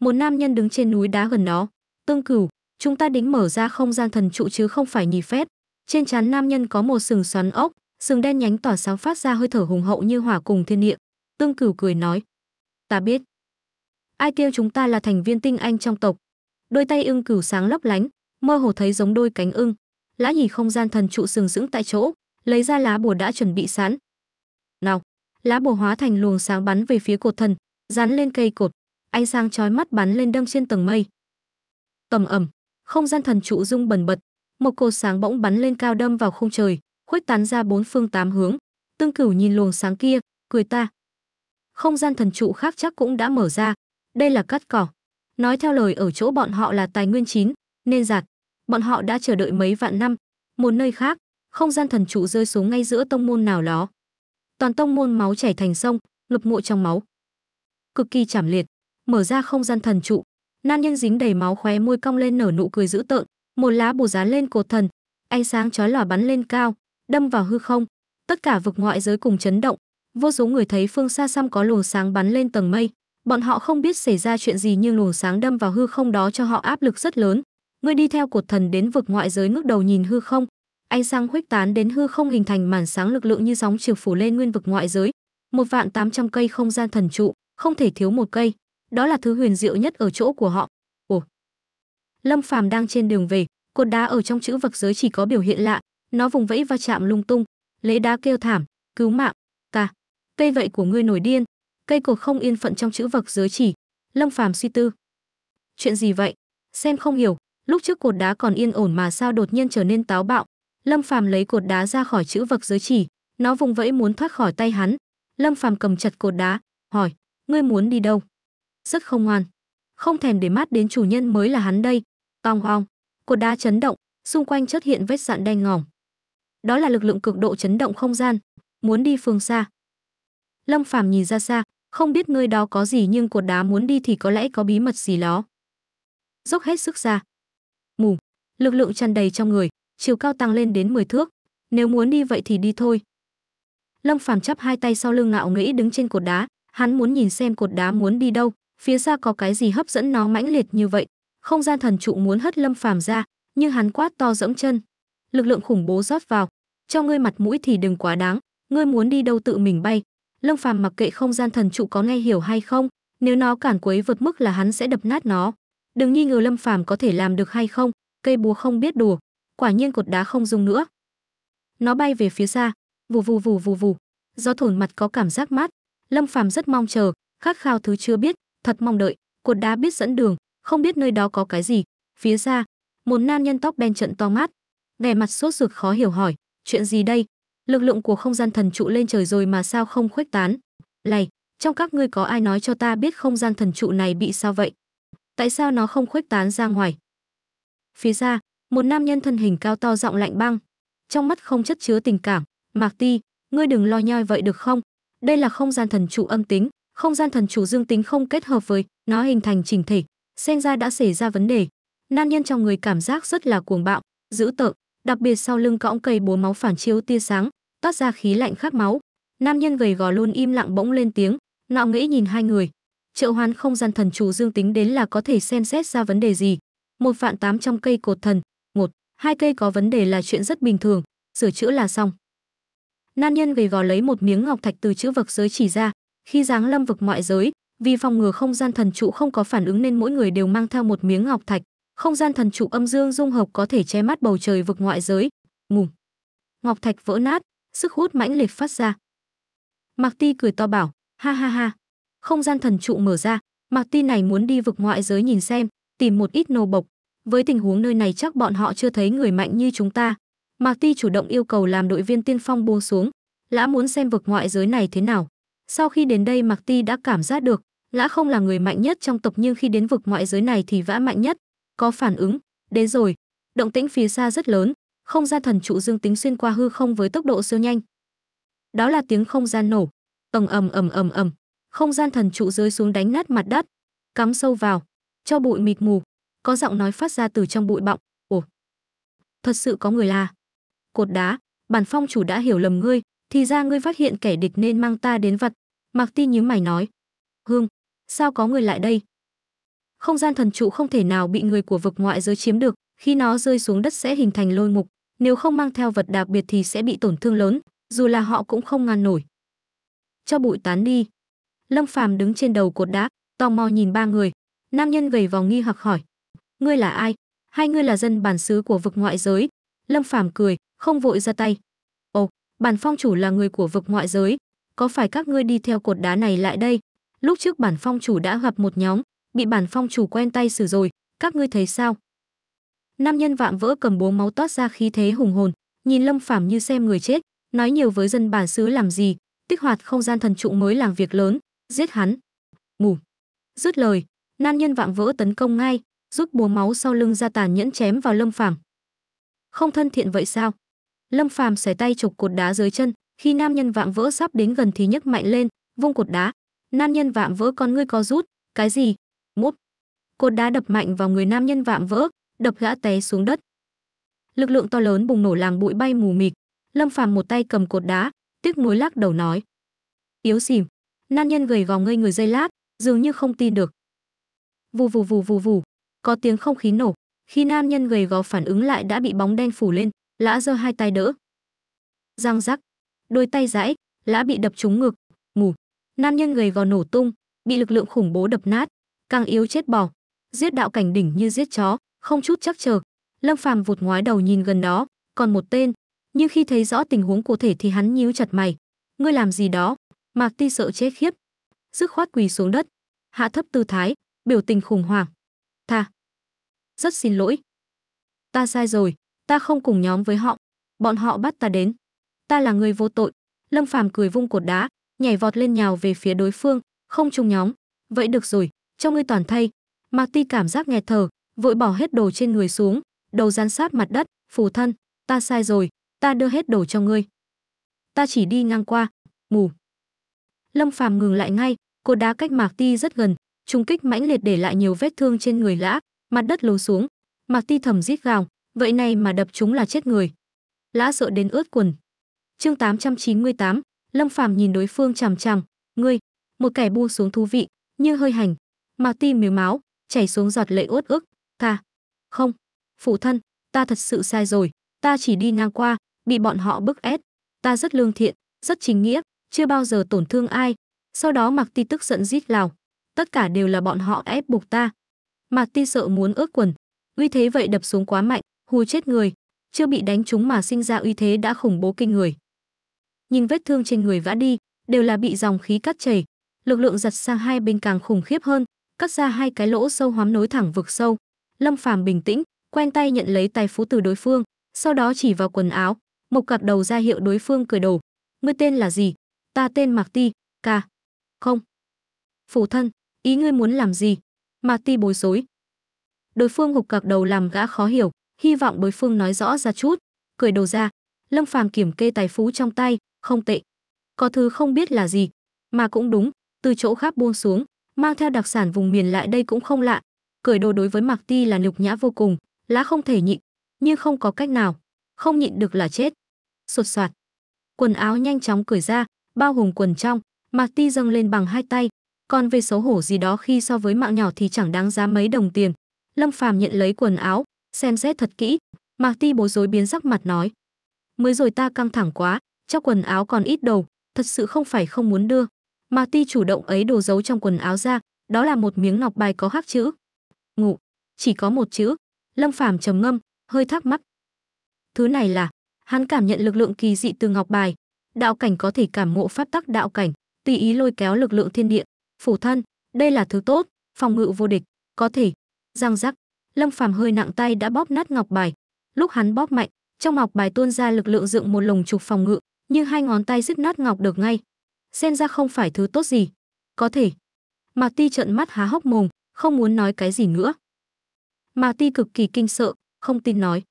một nam nhân đứng trên núi đá gần nó tương cửu chúng ta đính mở ra không gian thần trụ chứ không phải nhì phét. trên trán nam nhân có một sừng xoắn ốc sừng đen nhánh tỏa sáng phát ra hơi thở hùng hậu như hỏa cùng thiên địa tương cửu cười nói ta biết Ai kêu chúng ta là thành viên tinh anh trong tộc? Đôi tay ưng cửu sáng lấp lánh, mơ hồ thấy giống đôi cánh ưng. Lã nhỉ không gian thần trụ sừng sững tại chỗ, lấy ra lá bùa đã chuẩn bị sẵn. Nào, lá bùa hóa thành luồng sáng bắn về phía cột thần, dán lên cây cột, ánh sáng chói mắt bắn lên đâm trên tầng mây. Tầm ẩm, không gian thần trụ rung bần bật, một cột sáng bỗng bắn lên cao đâm vào không trời, khuếch tán ra bốn phương tám hướng. Tương Cửu nhìn luồng sáng kia, cười ta. Không gian thần trụ khác chắc cũng đã mở ra, đây là cắt cỏ. Nói theo lời ở chỗ bọn họ là tài nguyên chín, nên giạt. Bọn họ đã chờ đợi mấy vạn năm. Một nơi khác, không gian thần trụ rơi xuống ngay giữa tông môn nào đó. Toàn tông môn máu chảy thành sông, ngập ngụa trong máu. Cực kỳ chảm liệt, mở ra không gian thần trụ. Nan nhân dính đầy máu khóe môi cong lên nở nụ cười dữ tợn, một lá bùa dán lên cột thần, ánh sáng chói lòa bắn lên cao, đâm vào hư không. Tất cả vực ngoại giới cùng chấn động, vô số người thấy phương xa xăm có luồng sáng bắn lên tầng mây, Bọn họ không biết xảy ra chuyện gì nhưng luồng sáng đâm vào hư không đó cho họ áp lực rất lớn. Ngươi đi theo cột thần đến vực ngoại giới ngước đầu nhìn hư không, ánh sáng khuếch tán đến hư không hình thành màn sáng lực lượng như sóng triều phủ lên nguyên vực ngoại giới. Một vạn tám trăm cây không gian thần trụ, không thể thiếu một cây. Đó là thứ huyền diệu nhất ở chỗ của họ. Ồ. Lâm Phàm đang trên đường về, cột đá ở trong chữ vực giới chỉ có biểu hiện lạ, nó vùng vẫy va chạm lung tung, lấy đá kêu thảm, cứu mạng, ta. Cây vậy của ngươi nổi điên, cây cột không yên phận trong chữ vật giới chỉ lâm phàm suy tư chuyện gì vậy xem không hiểu lúc trước cột đá còn yên ổn mà sao đột nhiên trở nên táo bạo lâm phàm lấy cột đá ra khỏi chữ vật giới chỉ nó vùng vẫy muốn thoát khỏi tay hắn lâm phàm cầm chặt cột đá hỏi ngươi muốn đi đâu rất không ngoan không thèm để mắt đến chủ nhân mới là hắn đây tong ong cột đá chấn động xung quanh chất hiện vết dạn đen ngòm đó là lực lượng cực độ chấn động không gian muốn đi phương xa lâm phàm nhìn ra xa không biết nơi đó có gì nhưng cột đá muốn đi thì có lẽ có bí mật gì đó. Dốc hết sức ra. Mù, lực lượng tràn đầy trong người, chiều cao tăng lên đến 10 thước. Nếu muốn đi vậy thì đi thôi. Lâm Phàm chắp hai tay sau lưng ngạo nghĩ đứng trên cột đá, hắn muốn nhìn xem cột đá muốn đi đâu, phía xa có cái gì hấp dẫn nó mãnh liệt như vậy. Không gian thần trụ muốn hất Lâm Phàm ra, nhưng hắn quát to dẫm chân. Lực lượng khủng bố rót vào, cho ngươi mặt mũi thì đừng quá đáng, ngươi muốn đi đâu tự mình bay, Lâm Phàm mặc kệ không gian thần trụ có nghe hiểu hay không, nếu nó cản quấy vượt mức là hắn sẽ đập nát nó. Đừng nghi ngờ Lâm Phàm có thể làm được hay không, cây búa không biết đùa. quả nhiên cột đá không dùng nữa. Nó bay về phía xa, vù vù vù vù vù, gió thổi mặt có cảm giác mát, Lâm Phàm rất mong chờ, khát khao thứ chưa biết, thật mong đợi, cột đá biết dẫn đường, không biết nơi đó có cái gì. Phía xa, một nam nhân tóc đen trận to mát, vẻ mặt sốt ruột khó hiểu hỏi, chuyện gì đây? lực lượng của không gian thần trụ lên trời rồi mà sao không khuếch tán này trong các ngươi có ai nói cho ta biết không gian thần trụ này bị sao vậy tại sao nó không khuếch tán ra ngoài phía ra một nam nhân thân hình cao to giọng lạnh băng trong mắt không chất chứa tình cảm mạc ti ngươi đừng lo nhoi vậy được không đây là không gian thần trụ âm tính không gian thần trụ dương tính không kết hợp với nó hình thành chỉnh thể xem ra đã xảy ra vấn đề nam nhân trong người cảm giác rất là cuồng bạo dữ tợn đặc biệt sau lưng cõng cây búa máu phản chiếu tia sáng toát ra khí lạnh khát máu. Nam nhân gầy gò luôn im lặng bỗng lên tiếng, nọ nghĩ nhìn hai người. Triệu Hoán không gian thần chủ dương tính đến là có thể xem xét ra vấn đề gì. Một vạn tám trăm cây cột thần, một, hai cây có vấn đề là chuyện rất bình thường, sửa chữa là xong. Nam nhân gầy gò lấy một miếng ngọc thạch từ chữ vực giới chỉ ra, khi giáng lâm vực ngoại giới, vì phòng ngừa không gian thần trụ không có phản ứng nên mỗi người đều mang theo một miếng ngọc thạch. Không gian thần trụ âm dương dung hợp có thể che mắt bầu trời vực ngoại giới. Ngủ. Ngọc thạch vỡ nát, sức hút mãnh liệt phát ra. Mạc Ti cười to bảo, ha ha ha. Không gian thần trụ mở ra, Mạc Ti này muốn đi vực ngoại giới nhìn xem, tìm một ít nô bộc. Với tình huống nơi này chắc bọn họ chưa thấy người mạnh như chúng ta. Mạc Ti chủ động yêu cầu làm đội viên tiên phong buông xuống. Lã muốn xem vực ngoại giới này thế nào. Sau khi đến đây Mạc Ti đã cảm giác được, Lã không là người mạnh nhất trong tộc nhưng khi đến vực ngoại giới này thì vã mạnh nhất. Có phản ứng, đến rồi. Động tĩnh phía xa rất lớn, không gian thần trụ dương tính xuyên qua hư không với tốc độ siêu nhanh. Đó là tiếng không gian nổ, ầm ầm ầm ầm ầm, không gian thần trụ rơi xuống đánh nát mặt đất, cắm sâu vào, cho bụi mịt mù, có giọng nói phát ra từ trong bụi bọng, "Ồ, thật sự có người là." Cột đá, bản phong chủ đã hiểu lầm ngươi, thì ra ngươi phát hiện kẻ địch nên mang ta đến vật. Mặc Ti nhíu mày nói, "Hương, sao có người lại đây?" Không gian thần trụ không thể nào bị người của vực ngoại giới chiếm được, khi nó rơi xuống đất sẽ hình thành lôi ngục, nếu không mang theo vật đặc biệt thì sẽ bị tổn thương lớn, dù là họ cũng không ngăn nổi. Cho bụi tán đi. Lâm Phàm đứng trên đầu cột đá, tò mò nhìn ba người. Nam nhân gầy vòng nghi hoặc hỏi: "Ngươi là ai? Hai ngươi là dân bản xứ của vực ngoại giới?" Lâm Phàm cười, không vội ra tay. "Ồ, bản phong chủ là người của vực ngoại giới, có phải các ngươi đi theo cột đá này lại đây? Lúc trước bản phong chủ đã gặp một nhóm, bị bản phong chủ quen tay xử rồi, các ngươi thấy sao?" Nam nhân vạm vỡ cầm búa máu toát ra khí thế hùng hồn, nhìn Lâm Phàm như xem người chết, nói nhiều với dân bản xứ làm gì, kích hoạt không gian thần trụ mới làm việc lớn, giết hắn. Ngủ. Dứt lời, nam nhân vạm vỡ tấn công ngay, rút búa máu sau lưng ra tàn nhẫn chém vào Lâm Phàm. Không thân thiện vậy sao? Lâm Phàm xẻ tay chụp cột đá dưới chân, khi nam nhân vạm vỡ sắp đến gần thì nhấc mạnh lên, vung cột đá. Nam nhân vạm vỡ con ngươi co rút, cái gì? Mút. Cột đá đập mạnh vào người nam nhân vạm vỡ, đập gã té xuống đất. Lực lượng to lớn bùng nổ làm bụi bay mù mịt, Lâm Phàm một tay cầm cột đá, tiếc nuối lắc đầu nói: "Yếu xìm. Nan nhân gầy gò ngây người giây lát, dường như không tin được. Vù vù vù vù vù, có tiếng không khí nổ, khi nam nhân gầy gò phản ứng lại đã bị bóng đen phủ lên, lã giơ hai tay đỡ. Răng rắc, đôi tay giãy, lã bị đập trúng ngực, ngủ. Nam nhân gầy gò nổ tung, bị lực lượng khủng bố đập nát, càng yếu chết bỏ. Giết đạo cảnh đỉnh như giết chó, không chút chắc chờ lâm phàm vụt ngoái đầu nhìn gần đó còn một tên nhưng khi thấy rõ tình huống cụ thể thì hắn nhíu chặt mày ngươi làm gì đó mạc ti sợ chết khiếp dứt khoát quỳ xuống đất hạ thấp tư thái biểu tình khủng hoảng tha rất xin lỗi ta sai rồi ta không cùng nhóm với họ bọn họ bắt ta đến ta là người vô tội lâm phàm cười vung cột đá nhảy vọt lên nhào về phía đối phương không chung nhóm vậy được rồi cho ngươi toàn thay mạc ti cảm giác nghẹt thở vội bỏ hết đồ trên người xuống, đầu dán sát mặt đất, phù thân, ta sai rồi, ta đưa hết đồ cho ngươi. Ta chỉ đi ngang qua, mù. Lâm Phàm ngừng lại ngay, cô đá cách Mạc Ti rất gần, trùng kích mãnh liệt để lại nhiều vết thương trên người lã, mặt đất lún xuống. Mạc Ti thầm rít gào, vậy này mà đập chúng là chết người. Lã sợ đến ướt quần. Chương 898, Lâm Phàm nhìn đối phương chằm chằm, ngươi, một kẻ buông xuống thú vị, như hơi hành. Mạc Ti mếu máu, chảy xuống giọt lệ ướt ức. Ta, không, phụ thân, ta thật sự sai rồi, ta chỉ đi ngang qua, bị bọn họ bức ép. Ta rất lương thiện, rất chính nghĩa, chưa bao giờ tổn thương ai. Sau đó Mạc Ti tức giận rít lào. Tất cả đều là bọn họ ép buộc ta. Mạc Ti sợ muốn ướt quần. Uy thế vậy đập xuống quá mạnh, hù chết người. Chưa bị đánh chúng mà sinh ra uy thế đã khủng bố kinh người. Nhìn vết thương trên người vã đi, đều là bị dòng khí cắt chảy. Lực lượng giật sang hai bên càng khủng khiếp hơn, cắt ra hai cái lỗ sâu hoắm nối thẳng vực sâu. Lâm Phàm bình tĩnh, quen tay nhận lấy tài phú từ đối phương, sau đó chỉ vào quần áo, một Cạp đầu ra hiệu đối phương cười đầu. Ngươi tên là gì? Ta tên Mạc Ti, ca. Không. Phủ thân, ý ngươi muốn làm gì? Mạc Ti bối rối. Đối phương hụt cạp đầu làm gã khó hiểu, hy vọng đối phương nói rõ ra chút, cười đầu ra. Lâm Phàm kiểm kê tài phú trong tay, không tệ. Có thứ không biết là gì, mà cũng đúng, từ chỗ gáp buông xuống, mang theo đặc sản vùng miền lại đây cũng không lạ, cười đồ đối với mạc ti là nhục nhã vô cùng lã không thể nhịn nhưng không có cách nào không nhịn được là chết sột soạt quần áo nhanh chóng cởi ra bao hùng quần trong mạc ti dâng lên bằng hai tay còn về xấu hổ gì đó khi so với mạng nhỏ thì chẳng đáng giá mấy đồng tiền lâm phàm nhận lấy quần áo xem xét thật kỹ mạc ti bối rối biến sắc mặt nói mới rồi ta căng thẳng quá cho quần áo còn ít đầu, thật sự không phải không muốn đưa mạc ti chủ động ấy đồ giấu trong quần áo ra đó là một miếng ngọc bài có khắc chữ ngủ chỉ có một chữ lâm phàm trầm ngâm hơi thắc mắc thứ này là hắn cảm nhận lực lượng kỳ dị từ ngọc bài đạo cảnh có thể cảm ngộ pháp tắc đạo cảnh tùy ý lôi kéo lực lượng thiên địa phủ thân đây là thứ tốt phòng ngự vô địch có thể giang rắc lâm phàm hơi nặng tay đã bóp nát ngọc bài lúc hắn bóp mạnh trong ngọc bài tuôn ra lực lượng dựng một lồng trục phòng ngự nhưng hai ngón tay dứt nát ngọc được ngay xen ra không phải thứ tốt gì có thể mạc ti trợn mắt há hốc mồm không muốn nói cái gì nữa. Mà ti cực kỳ kinh sợ, không tin nói.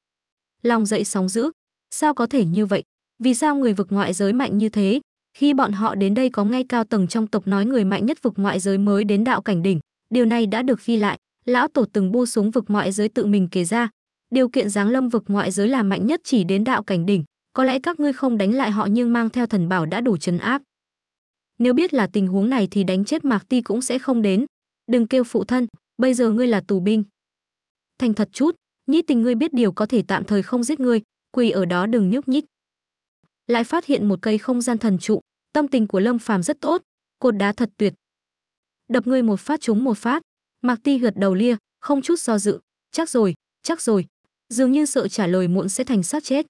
Lòng dậy sóng dữ, sao có thể như vậy? Vì sao người vực ngoại giới mạnh như thế? Khi bọn họ đến đây có ngay cao tầng trong tộc nói người mạnh nhất vực ngoại giới mới đến đạo cảnh đỉnh, điều này đã được ghi lại, lão tổ từng bu xuống vực ngoại giới tự mình kể ra. Điều kiện giáng lâm vực ngoại giới là mạnh nhất chỉ đến đạo cảnh đỉnh, có lẽ các ngươi không đánh lại họ nhưng mang theo thần bảo đã đủ chấn áp. Nếu biết là tình huống này thì đánh chết Mạc Ti cũng sẽ không đến, Đừng kêu phụ thân, bây giờ ngươi là tù binh. Thành thật chút, nhĩ tình ngươi biết điều có thể tạm thời không giết ngươi, quỳ ở đó đừng nhúc nhích. Lại phát hiện một cây không gian thần trụ, tâm tình của Lâm Phàm rất tốt, cột đá thật tuyệt. Đập ngươi một phát trúng một phát, Mạc Ti gật đầu lia, không chút do dự, chắc rồi, chắc rồi, dường như sợ trả lời muộn sẽ thành sát chết.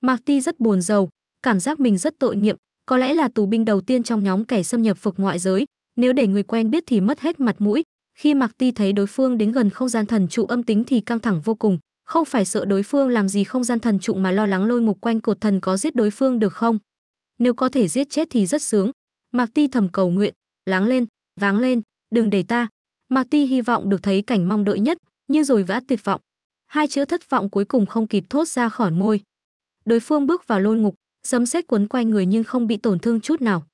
Mạc Ti rất buồn rầu, cảm giác mình rất tội nghiệp, có lẽ là tù binh đầu tiên trong nhóm kẻ xâm nhập phục ngoại giới, nếu để người quen biết thì mất hết mặt mũi. Khi Mạc Ti thấy đối phương đến gần không gian thần trụ âm tính thì căng thẳng vô cùng, không phải sợ đối phương làm gì không gian thần trụ mà lo lắng lôi mục quanh cột thần có giết đối phương được không. Nếu có thể giết chết thì rất sướng. Mạc Ti thầm cầu nguyện, láng lên, váng lên, đừng để ta. Mạc Ti hy vọng được thấy cảnh mong đợi nhất, nhưng rồi vã tuyệt vọng. Hai chữ thất vọng cuối cùng không kịp thốt ra khỏi môi. Đối phương bước vào lôi ngục, sấm sét quấn quanh người nhưng không bị tổn thương chút nào.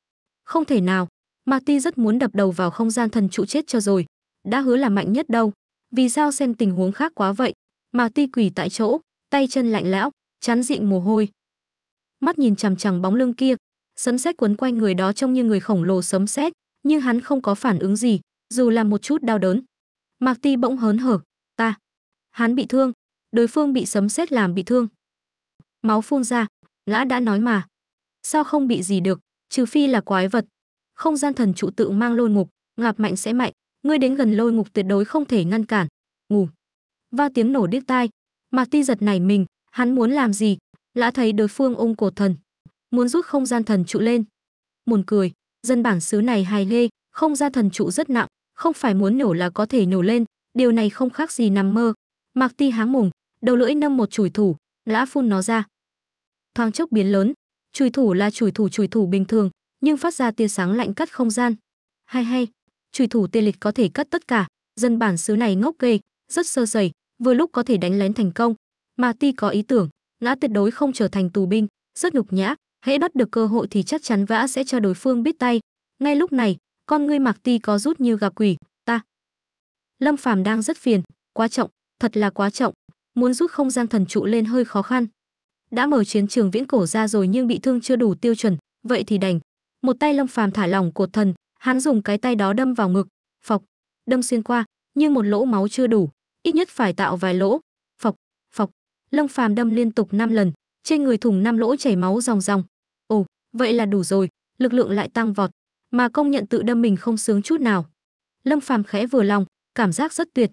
Không thể nào, Marty rất muốn đập đầu vào không gian thần trụ chết cho rồi. Đã hứa là mạnh nhất đâu. Vì sao xem tình huống khác quá vậy? Marty quỳ tại chỗ, tay chân lạnh lẽo, chán dịn mồ hôi. Mắt nhìn chằm chằm bóng lưng kia, sấm sét quấn quanh người đó trông như người khổng lồ sấm sét, nhưng hắn không có phản ứng gì, dù là một chút đau đớn. Marty bỗng hớn hở, ta. Hắn bị thương, đối phương bị sấm sét làm bị thương. Máu phun ra, ngã đã nói mà. Sao không bị gì được, trừ phi là quái vật, không gian thần trụ tự mang lôi ngục ngạp mạnh sẽ mạnh ngươi đến gần lôi ngục tuyệt đối không thể ngăn cản ngủ va tiếng nổ điếc tai mạc ti giật nảy mình hắn muốn làm gì lã thấy đối phương ung cổ thần muốn rút không gian thần trụ lên buồn cười dân bản xứ này hài hê không gian thần trụ rất nặng không phải muốn nổ là có thể nổ lên điều này không khác gì nằm mơ mạc ti háng mùng đầu lưỡi nâm một chùi thủ lã phun nó ra thoáng chốc biến lớn chùi thủ là chùi thủ chùi thủ bình thường nhưng phát ra tia sáng lạnh cắt không gian. Hay hay, chủy thủ tê lịch có thể cắt tất cả, dân bản xứ này ngốc ghê, rất sơ sẩy, vừa lúc có thể đánh lén thành công. Mà Ti có ý tưởng, ngã tuyệt đối không trở thành tù binh, rất nhục nhã, hễ bắt được cơ hội thì chắc chắn vã sẽ cho đối phương biết tay. Ngay lúc này, con ngươi Mạc Ti có rút như gặp quỷ, ta. Lâm Phàm đang rất phiền, quá trọng, thật là quá trọng, muốn rút không gian thần trụ lên hơi khó khăn. Đã mở chiến trường viễn cổ ra rồi nhưng bị thương chưa đủ tiêu chuẩn, vậy thì đành một tay Lâm Phàm thả lỏng cột thần, hắn dùng cái tay đó đâm vào ngực, phọc, đâm xuyên qua, nhưng một lỗ máu chưa đủ, ít nhất phải tạo vài lỗ, phọc, phọc. Lâm Phàm đâm liên tục năm lần, trên người thùng năm lỗ chảy máu ròng ròng. Ồ, vậy là đủ rồi, lực lượng lại tăng vọt, mà công nhận tự đâm mình không sướng chút nào. Lâm Phàm khẽ vừa lòng, cảm giác rất tuyệt.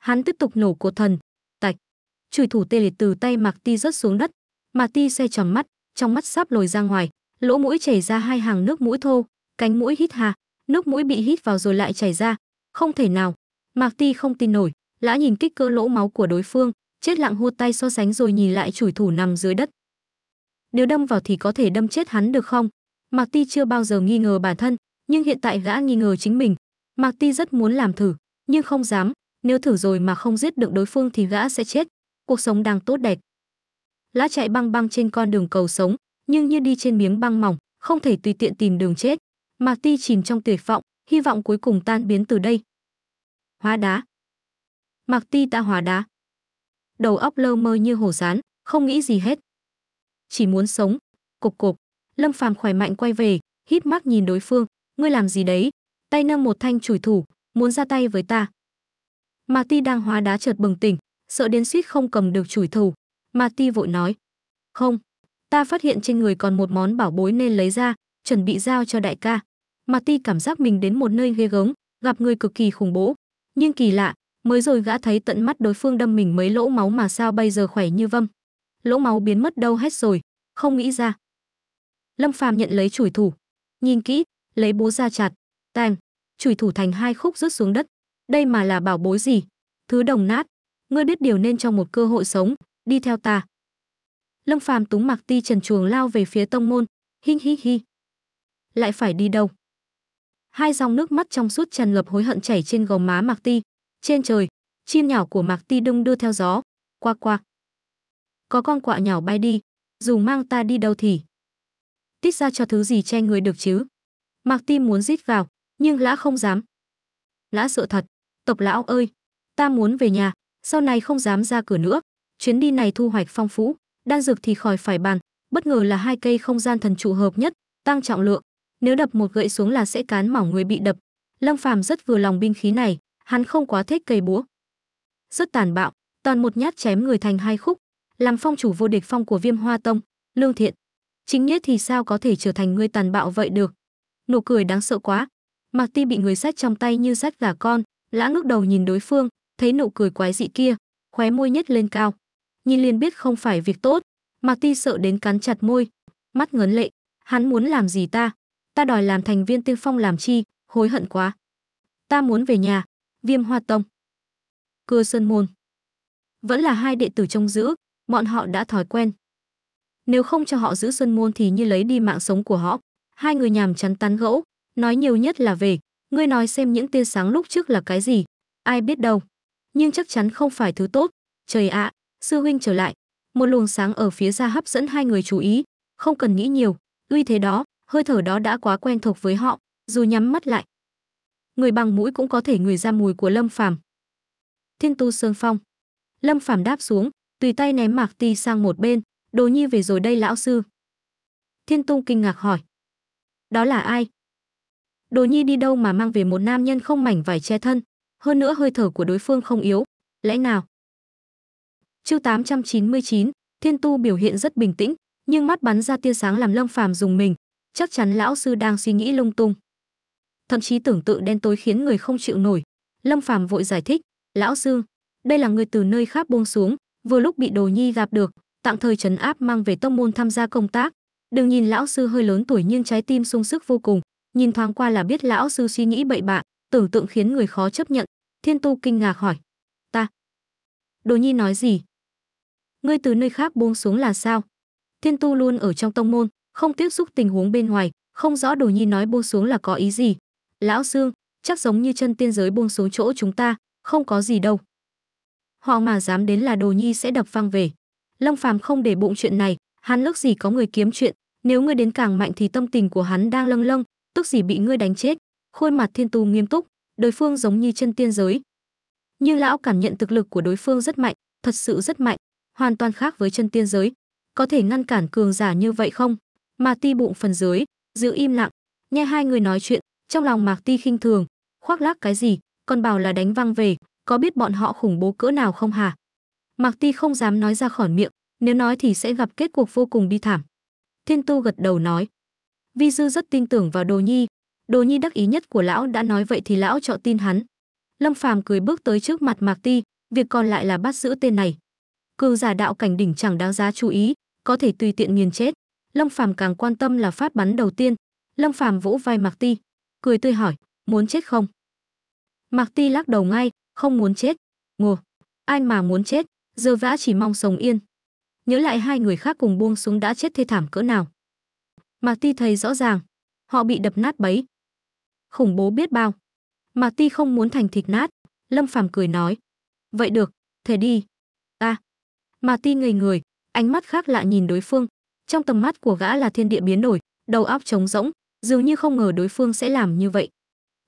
Hắn tiếp tục nổ cột thần, tạch. Chùy thủ tê liệt từ tay Mạc Ti rớt xuống đất, Mạc Ti xe tròn mắt, trong mắt sắp lồi ra ngoài, lỗ mũi chảy ra hai hàng nước mũi thô, cánh mũi hít hà, nước mũi bị hít vào rồi lại chảy ra, không thể nào. Mạc Ti không tin nổi, lã nhìn kích cỡ lỗ máu của đối phương, chết lặng hô tay so sánh rồi nhìn lại chủ thủ nằm dưới đất. Nếu đâm vào thì có thể đâm chết hắn được không? Mạc Ti chưa bao giờ nghi ngờ bản thân, nhưng hiện tại gã nghi ngờ chính mình. Mạc Ti rất muốn làm thử, nhưng không dám, nếu thử rồi mà không giết được đối phương thì gã sẽ chết. Cuộc sống đang tốt đẹp. Lã chạy băng băng trên con đường cầu sống, nhưng như đi trên miếng băng mỏng, không thể tùy tiện tìm đường chết. Mạc Ti chìm trong tuyệt vọng, hy vọng cuối cùng tan biến từ đây. Hóa đá. Mạc Ti đã hóa đá. Đầu óc lơ mơ như hồ rán, không nghĩ gì hết. Chỉ muốn sống, cục cục. Lâm Phàm khỏe mạnh quay về, hít mắt nhìn đối phương, ngươi làm gì đấy? Tay nâng một thanh chùi thủ, muốn ra tay với ta. Mạc Ti đang hóa đá chợt bừng tỉnh, sợ đến suýt không cầm được chùi thủ. Mạc Ti vội nói, không, ta phát hiện trên người còn một món bảo bối nên lấy ra chuẩn bị giao cho đại ca mà ti cảm giác mình đến một nơi ghê gớm gặp người cực kỳ khủng bố nhưng kỳ lạ mới rồi gã thấy tận mắt đối phương đâm mình mấy lỗ máu mà sao bây giờ khỏe như vâm lỗ máu biến mất đâu hết rồi không nghĩ ra lâm phàm nhận lấy chùi thủ nhìn kỹ lấy bố ra chặt tàng chùi thủ thành hai khúc rớt xuống đất đây mà là bảo bối gì thứ đồng nát ngươi biết điều nên cho một cơ hội sống đi theo ta Lâm Phàm túng mặc ti trần chuồng lao về phía tông môn, hinh hi hi. Lại phải đi đâu? Hai dòng nước mắt trong suốt tràn ngập hối hận chảy trên gò má Mạc Ti. Trên trời, chim nhỏ của Mạc Ti đung đưa theo gió, qua qua. Có con quạ nhỏ bay đi, dù mang ta đi đâu thì. Tít ra cho thứ gì che người được chứ. Mạc Ti muốn rít vào, nhưng lã không dám. Lã sợ thật, tộc lão ơi, ta muốn về nhà, sau này không dám ra cửa nữa. Chuyến đi này thu hoạch phong phú, đan dược thì khỏi phải bàn, bất ngờ là hai cây không gian thần trụ hợp nhất, tăng trọng lượng, nếu đập một gậy xuống là sẽ cán mỏng người bị đập. Lâm Phàm rất vừa lòng binh khí này, hắn không quá thích cây búa. Rất tàn bạo, toàn một nhát chém người thành hai khúc, làm phong chủ vô địch phong của Viêm Hoa Tông, Lương Thiện. Chính nghĩa thì sao có thể trở thành người tàn bạo vậy được? Nụ cười đáng sợ quá. Mặc Ti bị người sát trong tay như sát gà con, lã ngước đầu nhìn đối phương, thấy nụ cười quái dị kia, khóe môi nhếch lên cao. Nhìn liền biết không phải việc tốt. Mạc Ti sợ đến cắn chặt môi, mắt ngấn lệ. Hắn muốn làm gì ta? Ta đòi làm thành viên tiên phong làm chi, hối hận quá. Ta muốn về nhà, viêm hoa tông. Cưa sơn môn. Vẫn là hai đệ tử trong giữ, bọn họ đã thói quen. Nếu không cho họ giữ sơn môn thì như lấy đi mạng sống của họ. Hai người nhàm chán tán gẫu, nói nhiều nhất là về. Ngươi nói xem những tia sáng lúc trước là cái gì, ai biết đâu. Nhưng chắc chắn không phải thứ tốt. Trời ạ, à, sư huynh trở lại một luồng sáng ở phía xa hấp dẫn hai người chú ý không cần nghĩ nhiều uy thế đó hơi thở đó đã quá quen thuộc với họ dù nhắm mắt lại người bằng mũi cũng có thể ngửi ra mùi của lâm phàm thiên tu sơn phong lâm phàm đáp xuống tùy tay ném mạc ti sang một bên đồ nhi về rồi đây lão sư thiên tung kinh ngạc hỏi đó là ai đồ nhi đi đâu mà mang về một nam nhân không mảnh vải che thân hơn nữa hơi thở của đối phương không yếu lẽ nào Chương 899, Thiên Tu biểu hiện rất bình tĩnh, nhưng mắt bắn ra tia sáng làm Lâm Phàm dùng mình, chắc chắn lão sư đang suy nghĩ lung tung. Thậm chí tưởng tượng đen tối khiến người không chịu nổi. Lâm Phàm vội giải thích, "Lão sư, đây là người từ nơi khác buông xuống, vừa lúc bị Đồ Nhi gặp được, tạm thời trấn áp mang về tông môn tham gia công tác." Đừng nhìn lão sư hơi lớn tuổi nhưng trái tim sung sức vô cùng, nhìn thoáng qua là biết lão sư suy nghĩ bậy bạ, tưởng tượng khiến người khó chấp nhận. Thiên Tu kinh ngạc hỏi: "Ta?" Đồ Nhi nói gì? ngươi từ nơi khác buông xuống là sao? Thiên tu luôn ở trong tông môn, không tiếp xúc tình huống bên ngoài, không rõ đồ nhi nói buông xuống là có ý gì. Lão sương chắc giống như chân tiên giới buông xuống chỗ chúng ta, không có gì đâu. Họ mà dám đến là đồ nhi sẽ đập văng về. Lâm Phàm không để bụng chuyện này, hắn lức gì có người kiếm chuyện, nếu ngươi đến càng mạnh thì tâm tình của hắn đang lâng lâng, tức gì bị ngươi đánh chết. Khuôn mặt thiên tu nghiêm túc, đối phương giống như chân tiên giới. Nhưng lão cảm nhận thực lực của đối phương rất mạnh, thật sự rất mạnh, hoàn toàn khác với chân tiên giới. Có thể ngăn cản cường giả như vậy không? Mạc Ti bụng phần dưới, giữ im lặng, nghe hai người nói chuyện, trong lòng Mạc Ti khinh thường, khoác lác cái gì, còn bảo là đánh văng về, có biết bọn họ khủng bố cỡ nào không hả? Mạc Ti không dám nói ra khỏi miệng, nếu nói thì sẽ gặp kết cuộc vô cùng bi thảm. Thiên Tu gật đầu nói, Vi Dư rất tin tưởng vào Đồ Nhi, Đồ Nhi đắc ý nhất của lão đã nói vậy thì lão chọn tin hắn. Lâm Phàm cười bước tới trước mặt Mạc Ti, việc còn lại là bắt giữ tên này cường giả đạo cảnh đỉnh chẳng đáng giá chú ý, có thể tùy tiện nghiền chết. lâm Phàm càng quan tâm là phát bắn đầu tiên. lâm Phàm vỗ vai Mạc Ti, cười tươi hỏi, muốn chết không? Mạc Ti lắc đầu ngay, không muốn chết. Ngô, ai mà muốn chết, giờ vã chỉ mong sống yên. Nhớ lại hai người khác cùng buông xuống đã chết thê thảm cỡ nào. Mạc Ti thấy rõ ràng, họ bị đập nát bấy. Khủng bố biết bao. Mạc Ti không muốn thành thịt nát, Lâm Phàm cười nói, vậy được, thề đi, mà ti ngây người ánh mắt khác lạ nhìn đối phương trong tầm mắt của gã là thiên địa biến đổi đầu óc trống rỗng dường như không ngờ đối phương sẽ làm như vậy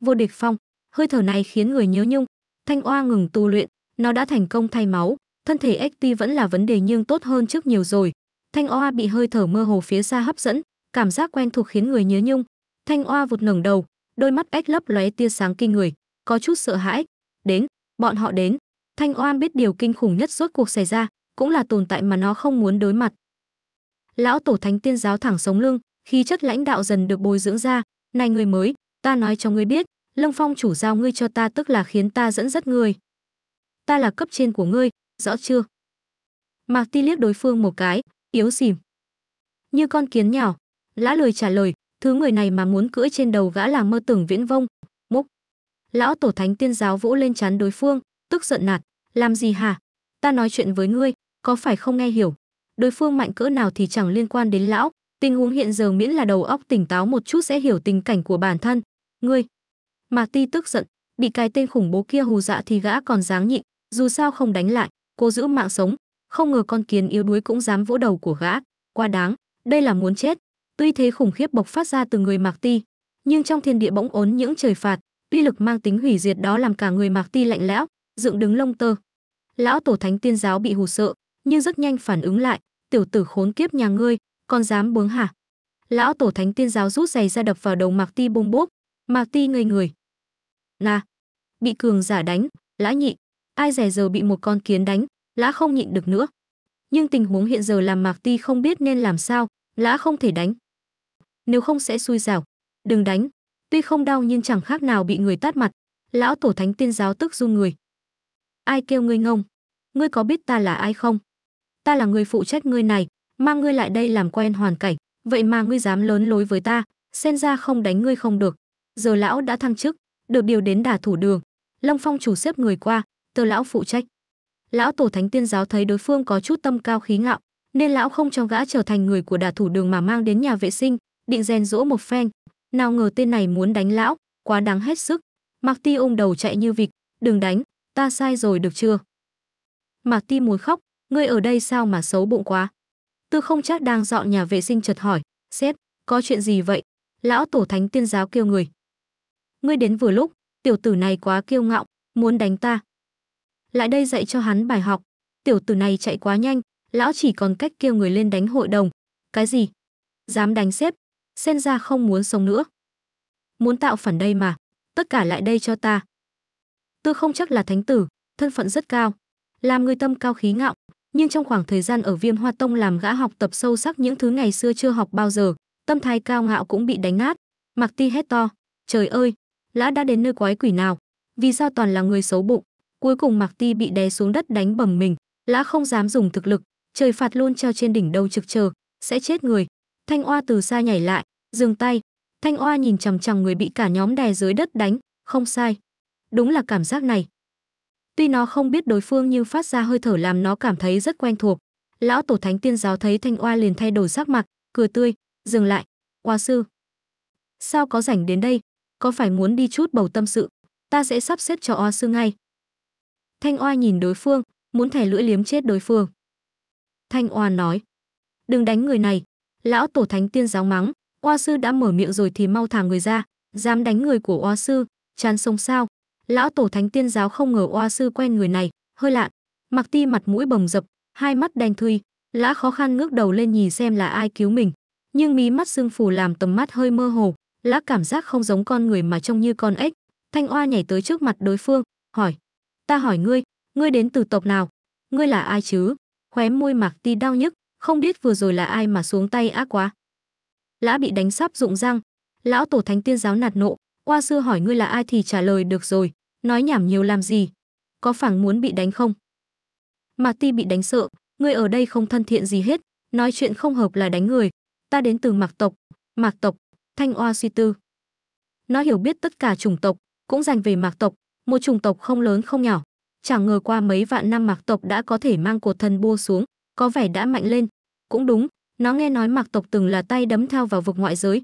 vô địch phong hơi thở này khiến người nhớ nhung thanh oa ngừng tu luyện nó đã thành công thay máu thân thể ếch vẫn là vấn đề nhưng tốt hơn trước nhiều rồi thanh oa bị hơi thở mơ hồ phía xa hấp dẫn cảm giác quen thuộc khiến người nhớ nhung thanh oa vụt ngẩng đầu đôi mắt ếch lấp lóe tia sáng kinh người có chút sợ hãi đến bọn họ đến thanh oa biết điều kinh khủng nhất rốt cuộc xảy ra cũng là tồn tại mà nó không muốn đối mặt. Lão tổ thánh tiên giáo thẳng sống lưng, khi chất lãnh đạo dần được bồi dưỡng ra, "Này người mới, ta nói cho ngươi biết, Lâm Phong chủ giao ngươi cho ta tức là khiến ta dẫn dắt ngươi. Ta là cấp trên của ngươi, rõ chưa?" Mạc Ti liếc đối phương một cái, yếu xìm Như con kiến nhỏ lã lời trả lời, thứ người này mà muốn cưỡi trên đầu gã là mơ tưởng viễn vông, múc. Lão tổ thánh tiên giáo vỗ lên chán đối phương, tức giận nạt, làm gì hả? Ta nói chuyện với ngươi, có phải không nghe hiểu? Đối phương mạnh cỡ nào thì chẳng liên quan đến lão, tình huống hiện giờ miễn là đầu óc tỉnh táo một chút sẽ hiểu tình cảnh của bản thân. Ngươi! Mạc Ti tức giận, bị cái tên khủng bố kia hù dạ thì gã còn dáng nhịn, dù sao không đánh lại, cô giữ mạng sống, không ngờ con kiến yếu đuối cũng dám vỗ đầu của gã, quá đáng, đây là muốn chết. Tuy thế khủng khiếp bộc phát ra từ người Mạc Ti, nhưng trong thiên địa bỗng ốn những trời phạt, uy lực mang tính hủy diệt đó làm cả người Mạc Ti lạnh lẽo, dựng đứng lông tơ. Lão tổ thánh tiên giáo bị hù sợ, nhưng rất nhanh phản ứng lại, tiểu tử khốn kiếp nhà ngươi, còn dám bướng hả? Lão tổ thánh tiên giáo rút giày ra đập vào đầu Mạc Ti bông bốp, Mạc Ti ngây người. Na, bị cường giả đánh, lã nhị, ai rẻ giờ bị một con kiến đánh, lã không nhịn được nữa. Nhưng tình huống hiện giờ làm Mạc Ti không biết nên làm sao, lã không thể đánh. Nếu không sẽ xui rào, đừng đánh, tuy không đau nhưng chẳng khác nào bị người tát mặt, lão tổ thánh tiên giáo tức run người. Ai kêu ngươi ngông? Ngươi có biết ta là ai không? ta là người phụ trách ngươi này mang ngươi lại đây làm quen hoàn cảnh vậy mà ngươi dám lớn lối với ta xen ra không đánh ngươi không được giờ lão đã thăng chức được điều đến đả thủ đường long phong chủ xếp người qua tờ lão phụ trách lão tổ thánh tiên giáo thấy đối phương có chút tâm cao khí ngạo nên lão không cho gã trở thành người của đả thủ đường mà mang đến nhà vệ sinh định rèn rỗ một phen nào ngờ tên này muốn đánh lão quá đáng hết sức mạc ti ôm đầu chạy như vịt đừng đánh ta sai rồi được chưa mạc ti muốn khóc ngươi ở đây sao mà xấu bụng quá tư không chắc đang dọn nhà vệ sinh chợt hỏi sếp có chuyện gì vậy lão tổ thánh tiên giáo kêu người ngươi đến vừa lúc tiểu tử này quá kiêu ngạo muốn đánh ta lại đây dạy cho hắn bài học tiểu tử này chạy quá nhanh lão chỉ còn cách kêu người lên đánh hội đồng cái gì dám đánh sếp sen ra không muốn sống nữa muốn tạo phản đây mà tất cả lại đây cho ta tư không chắc là thánh tử thân phận rất cao làm người tâm cao khí ngạo nhưng trong khoảng thời gian ở Viêm Hoa Tông làm gã học tập sâu sắc những thứ ngày xưa chưa học bao giờ, tâm thái cao ngạo cũng bị đánh nát. Mạc Ti hét to, "Trời ơi, lã đã đến nơi quái quỷ nào? Vì sao toàn là người xấu bụng?" Cuối cùng Mạc Ti bị đè xuống đất đánh bầm mình, lã không dám dùng thực lực, trời phạt luôn treo trên đỉnh đầu trực chờ, sẽ chết người. Thanh Oa từ xa nhảy lại, dừng tay. Thanh Oa nhìn chằm chằm người bị cả nhóm đè dưới đất đánh, không sai. Đúng là cảm giác này, Tuy nó không biết đối phương nhưng phát ra hơi thở làm nó cảm thấy rất quen thuộc. Lão tổ thánh tiên giáo thấy Thanh Oa liền thay đổi sắc mặt, cười tươi, dừng lại. Oa sư, sao có rảnh đến đây? Có phải muốn đi chút bầu tâm sự? Ta sẽ sắp xếp cho Oa sư ngay. Thanh Oa nhìn đối phương, muốn thẻ lưỡi liếm chết đối phương. Thanh Oa nói, đừng đánh người này. Lão tổ thánh tiên giáo mắng, Oa sư đã mở miệng rồi thì mau thả người ra, dám đánh người của Oa sư, chán sống sao? lão tổ thánh tiên giáo không ngờ oa sư quen người này hơi lạ mặc ti mặt mũi bồng dập hai mắt đen thui lã khó khăn ngước đầu lên nhìn xem là ai cứu mình nhưng mí mắt sưng phù làm tầm mắt hơi mơ hồ lã cảm giác không giống con người mà trông như con ếch thanh oa nhảy tới trước mặt đối phương hỏi ta hỏi ngươi ngươi đến từ tộc nào ngươi là ai chứ khóe môi mạc ti đau nhức không biết vừa rồi là ai mà xuống tay ác quá lã bị đánh sắp rụng răng lão tổ thánh tiên giáo nạt nộ oa sư hỏi ngươi là ai thì trả lời được rồi Nói nhảm nhiều làm gì? Có phẳng muốn bị đánh không? mà Ti bị đánh sợ, ngươi ở đây không thân thiện gì hết, nói chuyện không hợp là đánh người. Ta đến từ Mạc tộc, Mạc tộc, Thanh Oa suy tư. Nó hiểu biết tất cả chủng tộc, cũng dành về Mạc tộc, một chủng tộc không lớn không nhỏ. Chẳng ngờ qua mấy vạn năm Mạc tộc đã có thể mang cột thân bua xuống, có vẻ đã mạnh lên. Cũng đúng, nó nghe nói Mạc tộc từng là tay đấm thao vào vực ngoại giới.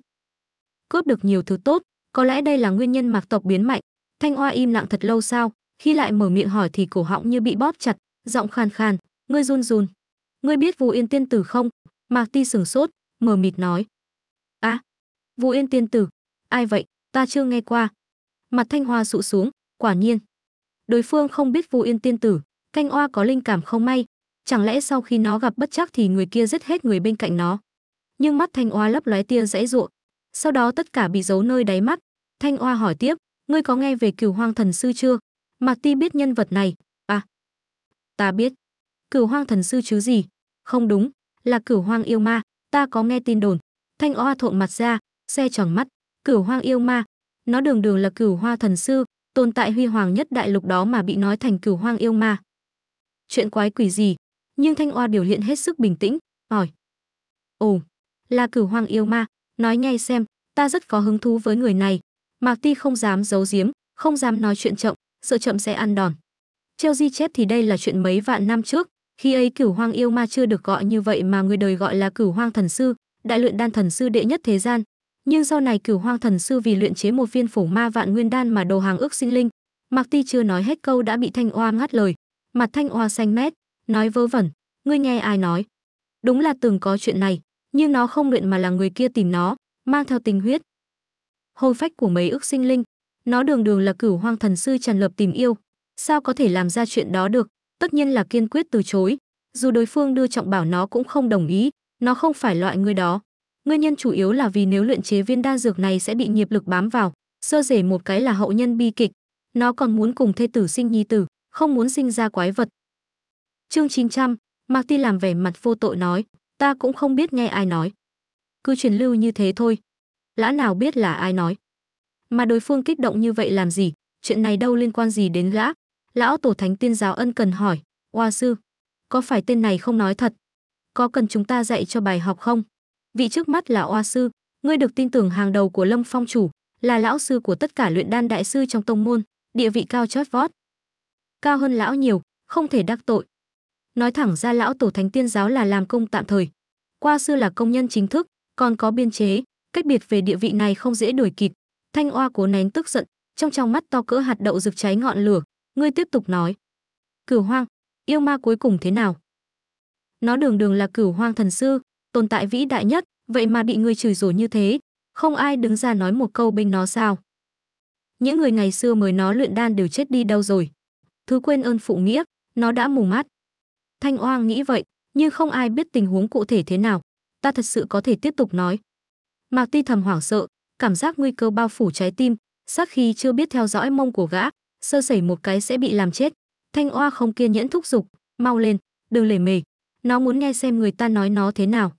Cướp được nhiều thứ tốt, có lẽ đây là nguyên nhân Mạc tộc biến mạnh, Thanh Oa im lặng thật lâu sao, khi lại mở miệng hỏi thì cổ họng như bị bóp chặt, giọng khàn khàn, ngươi run run. Ngươi biết Vũ Yên Tiên Tử không? Mạc Ti sừng sốt, mờ mịt nói. à, Vũ Yên Tiên Tử, ai vậy, ta chưa nghe qua. Mặt Thanh Hoa sụ xuống, quả nhiên. Đối phương không biết Vũ Yên Tiên Tử, Canh Oa có linh cảm không may, chẳng lẽ sau khi nó gặp bất chắc thì người kia giết hết người bên cạnh nó. Nhưng mắt Thanh Oa lấp lóe tia rẽ ruộng, sau đó tất cả bị giấu nơi đáy mắt. Thanh Oa hỏi tiếp, ngươi có nghe về cửu hoang thần sư chưa? Mạc Ti biết nhân vật này. À, ta biết. Cửu hoang thần sư chứ gì? Không đúng, là cửu hoang yêu ma. Ta có nghe tin đồn. Thanh oa thộn mặt ra, xe tròn mắt. Cửu hoang yêu ma. Nó đường đường là cửu hoa thần sư, tồn tại huy hoàng nhất đại lục đó mà bị nói thành cửu hoang yêu ma. Chuyện quái quỷ gì? Nhưng Thanh oa biểu hiện hết sức bình tĩnh, hỏi. Ồ, là cửu hoang yêu ma. Nói ngay xem, ta rất có hứng thú với người này, Mạc Ti không dám giấu giếm, không dám nói chuyện chậm, sợ chậm sẽ ăn đòn. di chết thì đây là chuyện mấy vạn năm trước, khi ấy cửu hoang yêu ma chưa được gọi như vậy mà người đời gọi là cửu hoang thần sư, đại luyện đan thần sư đệ nhất thế gian. Nhưng sau này cửu hoang thần sư vì luyện chế một viên phổ ma vạn nguyên đan mà đồ hàng ước sinh linh. Mạc Ti chưa nói hết câu đã bị Thanh Oa ngắt lời. Mặt Thanh Oa xanh mét, nói vớ vẩn, ngươi nghe ai nói? Đúng là từng có chuyện này, nhưng nó không luyện mà là người kia tìm nó, mang theo tình huyết, hôi phách của mấy ức sinh linh. Nó đường đường là cửu hoang thần sư tràn lập tìm yêu. Sao có thể làm ra chuyện đó được? Tất nhiên là kiên quyết từ chối. Dù đối phương đưa trọng bảo nó cũng không đồng ý, nó không phải loại người đó. Nguyên nhân chủ yếu là vì nếu luyện chế viên đan dược này sẽ bị nghiệp lực bám vào, sơ rể một cái là hậu nhân bi kịch. Nó còn muốn cùng thê tử sinh nhi tử, không muốn sinh ra quái vật. Chương 900, Mạc Ti làm vẻ mặt vô tội nói, ta cũng không biết nghe ai nói. Cứ truyền lưu như thế thôi, lão nào biết là ai nói. Mà đối phương kích động như vậy làm gì, chuyện này đâu liên quan gì đến gã. Lão tổ thánh tiên giáo ân cần hỏi, oa sư, có phải tên này không nói thật? Có cần chúng ta dạy cho bài học không? Vị trước mắt là oa sư, ngươi được tin tưởng hàng đầu của Lâm Phong chủ, là lão sư của tất cả luyện đan đại sư trong tông môn, địa vị cao chót vót. Cao hơn lão nhiều, không thể đắc tội. Nói thẳng ra lão tổ thánh tiên giáo là làm công tạm thời. Qua sư là công nhân chính thức, còn có biên chế, cách biệt về địa vị này không dễ đuổi kịp. Thanh Oa cố nén tức giận, trong trong mắt to cỡ hạt đậu rực cháy ngọn lửa, ngươi tiếp tục nói. Cửu Hoang, yêu ma cuối cùng thế nào? Nó đường đường là Cửu Hoang thần sư, tồn tại vĩ đại nhất, vậy mà bị ngươi chửi rủa như thế, không ai đứng ra nói một câu bên nó sao? Những người ngày xưa mới nó luyện đan đều chết đi đâu rồi? Thứ quên ơn phụ nghĩa, nó đã mù mắt. Thanh oa nghĩ vậy, nhưng không ai biết tình huống cụ thể thế nào. Ta thật sự có thể tiếp tục nói, Mạc Ti thầm hoảng sợ, cảm giác nguy cơ bao phủ trái tim, sắc khi chưa biết theo dõi mông của gã, sơ sẩy một cái sẽ bị làm chết. Thanh Oa không kiên nhẫn thúc giục, "Mau lên, đừng lề mề, nó muốn nghe xem người ta nói nó thế nào."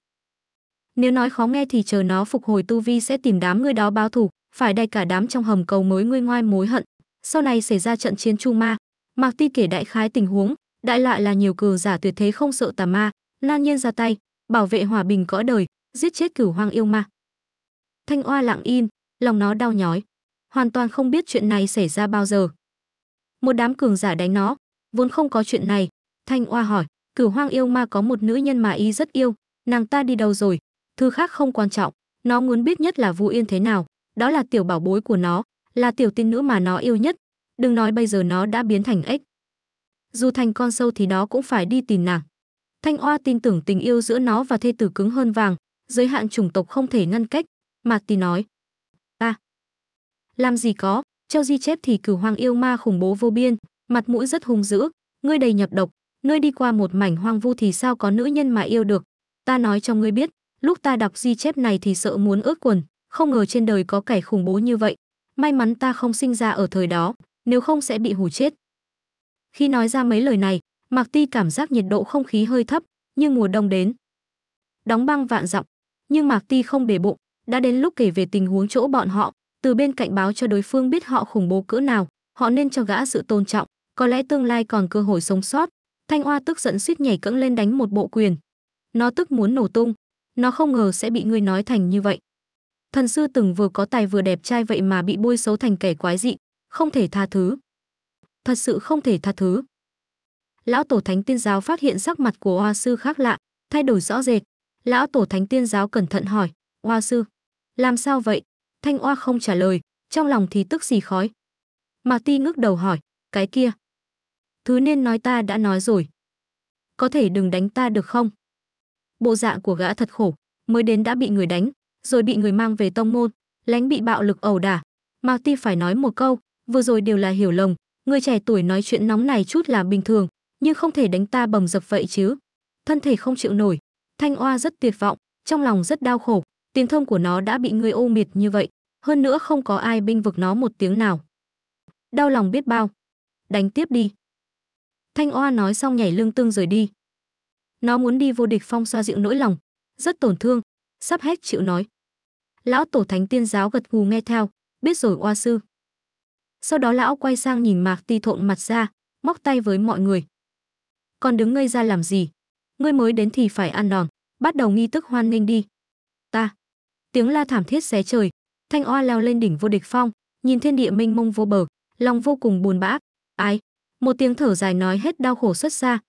Nếu nói khó nghe thì chờ nó phục hồi tu vi sẽ tìm đám người đó báo thù, phải đay cả đám trong hầm cầu mối ngươi ngoai mối hận. Sau này xảy ra trận chiến Chu Ma, Mạc Ti kể đại khái tình huống, đại loại là nhiều cừu giả tuyệt thế không sợ tà ma, lan nhiên ra tay, bảo vệ hòa bình cõi đời, giết chết cửu hoang yêu ma. Thanh Oa lặng im, lòng nó đau nhói. Hoàn toàn không biết chuyện này xảy ra bao giờ. Một đám cường giả đánh nó, vốn không có chuyện này. Thanh Oa hỏi, cửu hoang yêu ma có một nữ nhân mà y rất yêu, nàng ta đi đâu rồi? Thứ khác không quan trọng, nó muốn biết nhất là Vũ Yên thế nào. Đó là tiểu bảo bối của nó, là tiểu tiên nữ mà nó yêu nhất. Đừng nói bây giờ nó đã biến thành ếch. Dù thành con sâu thì nó cũng phải đi tìm nàng. Thanh Oa tin tưởng tình yêu giữa nó và thê tử cứng hơn vàng, giới hạn chủng tộc không thể ngăn cách, Mạc Martin nói. Ta à. làm gì có, treo di chép thì cửu hoang yêu ma khủng bố vô biên, mặt mũi rất hung dữ, ngươi đầy nhập độc, ngươi đi qua một mảnh hoang vu thì sao có nữ nhân mà yêu được. Ta nói cho ngươi biết, lúc ta đọc di chép này thì sợ muốn ướt quần, không ngờ trên đời có kẻ khủng bố như vậy. May mắn ta không sinh ra ở thời đó, nếu không sẽ bị hù chết. Khi nói ra mấy lời này, Mạc Ti cảm giác nhiệt độ không khí hơi thấp, nhưng mùa đông đến. Đóng băng vạn dặm, nhưng Mạc Ti không để bụng, đã đến lúc kể về tình huống chỗ bọn họ từ bên cạnh báo cho đối phương biết họ khủng bố cỡ nào họ nên cho gã sự tôn trọng có lẽ tương lai còn cơ hội sống sót thanh oa tức giận suýt nhảy cẫng lên đánh một bộ quyền nó tức muốn nổ tung nó không ngờ sẽ bị ngươi nói thành như vậy thần sư từng vừa có tài vừa đẹp trai vậy mà bị bôi xấu thành kẻ quái dị không thể tha thứ thật sự không thể tha thứ lão tổ thánh tiên giáo phát hiện sắc mặt của oa sư khác lạ thay đổi rõ rệt lão tổ thánh tiên giáo cẩn thận hỏi oa sư làm sao vậy? Thanh Oa không trả lời, trong lòng thì tức xì khói. Mà Ti ngước đầu hỏi, cái kia. Thứ nên nói ta đã nói rồi. Có thể đừng đánh ta được không? Bộ dạng của gã thật khổ, mới đến đã bị người đánh, rồi bị người mang về tông môn, lánh bị bạo lực ẩu đả. Mà Ti phải nói một câu, vừa rồi đều là hiểu lầm, người trẻ tuổi nói chuyện nóng này chút là bình thường, nhưng không thể đánh ta bầm dập vậy chứ. Thân thể không chịu nổi, Thanh Oa rất tuyệt vọng, trong lòng rất đau khổ, Tiền thông của nó đã bị người ô miệt như vậy, hơn nữa không có ai binh vực nó một tiếng nào. Đau lòng biết bao. Đánh tiếp đi. Thanh Oa nói xong nhảy lưng tương rời đi. Nó muốn đi vô địch phong xoa dịu nỗi lòng, rất tổn thương, sắp hết chịu nói. Lão tổ thánh tiên giáo gật gù nghe theo, biết rồi oa sư. Sau đó lão quay sang nhìn Mạc Ti thộn mặt ra, móc tay với mọi người. Còn đứng ngây ra làm gì? Ngươi mới đến thì phải ăn đòn, bắt đầu nghi thức hoan nghênh đi. Ta tiếng la thảm thiết xé trời thanh oa leo lên đỉnh vô địch phong nhìn thiên địa mênh mông vô bờ lòng vô cùng buồn bã ai một tiếng thở dài nói hết đau khổ xuất ra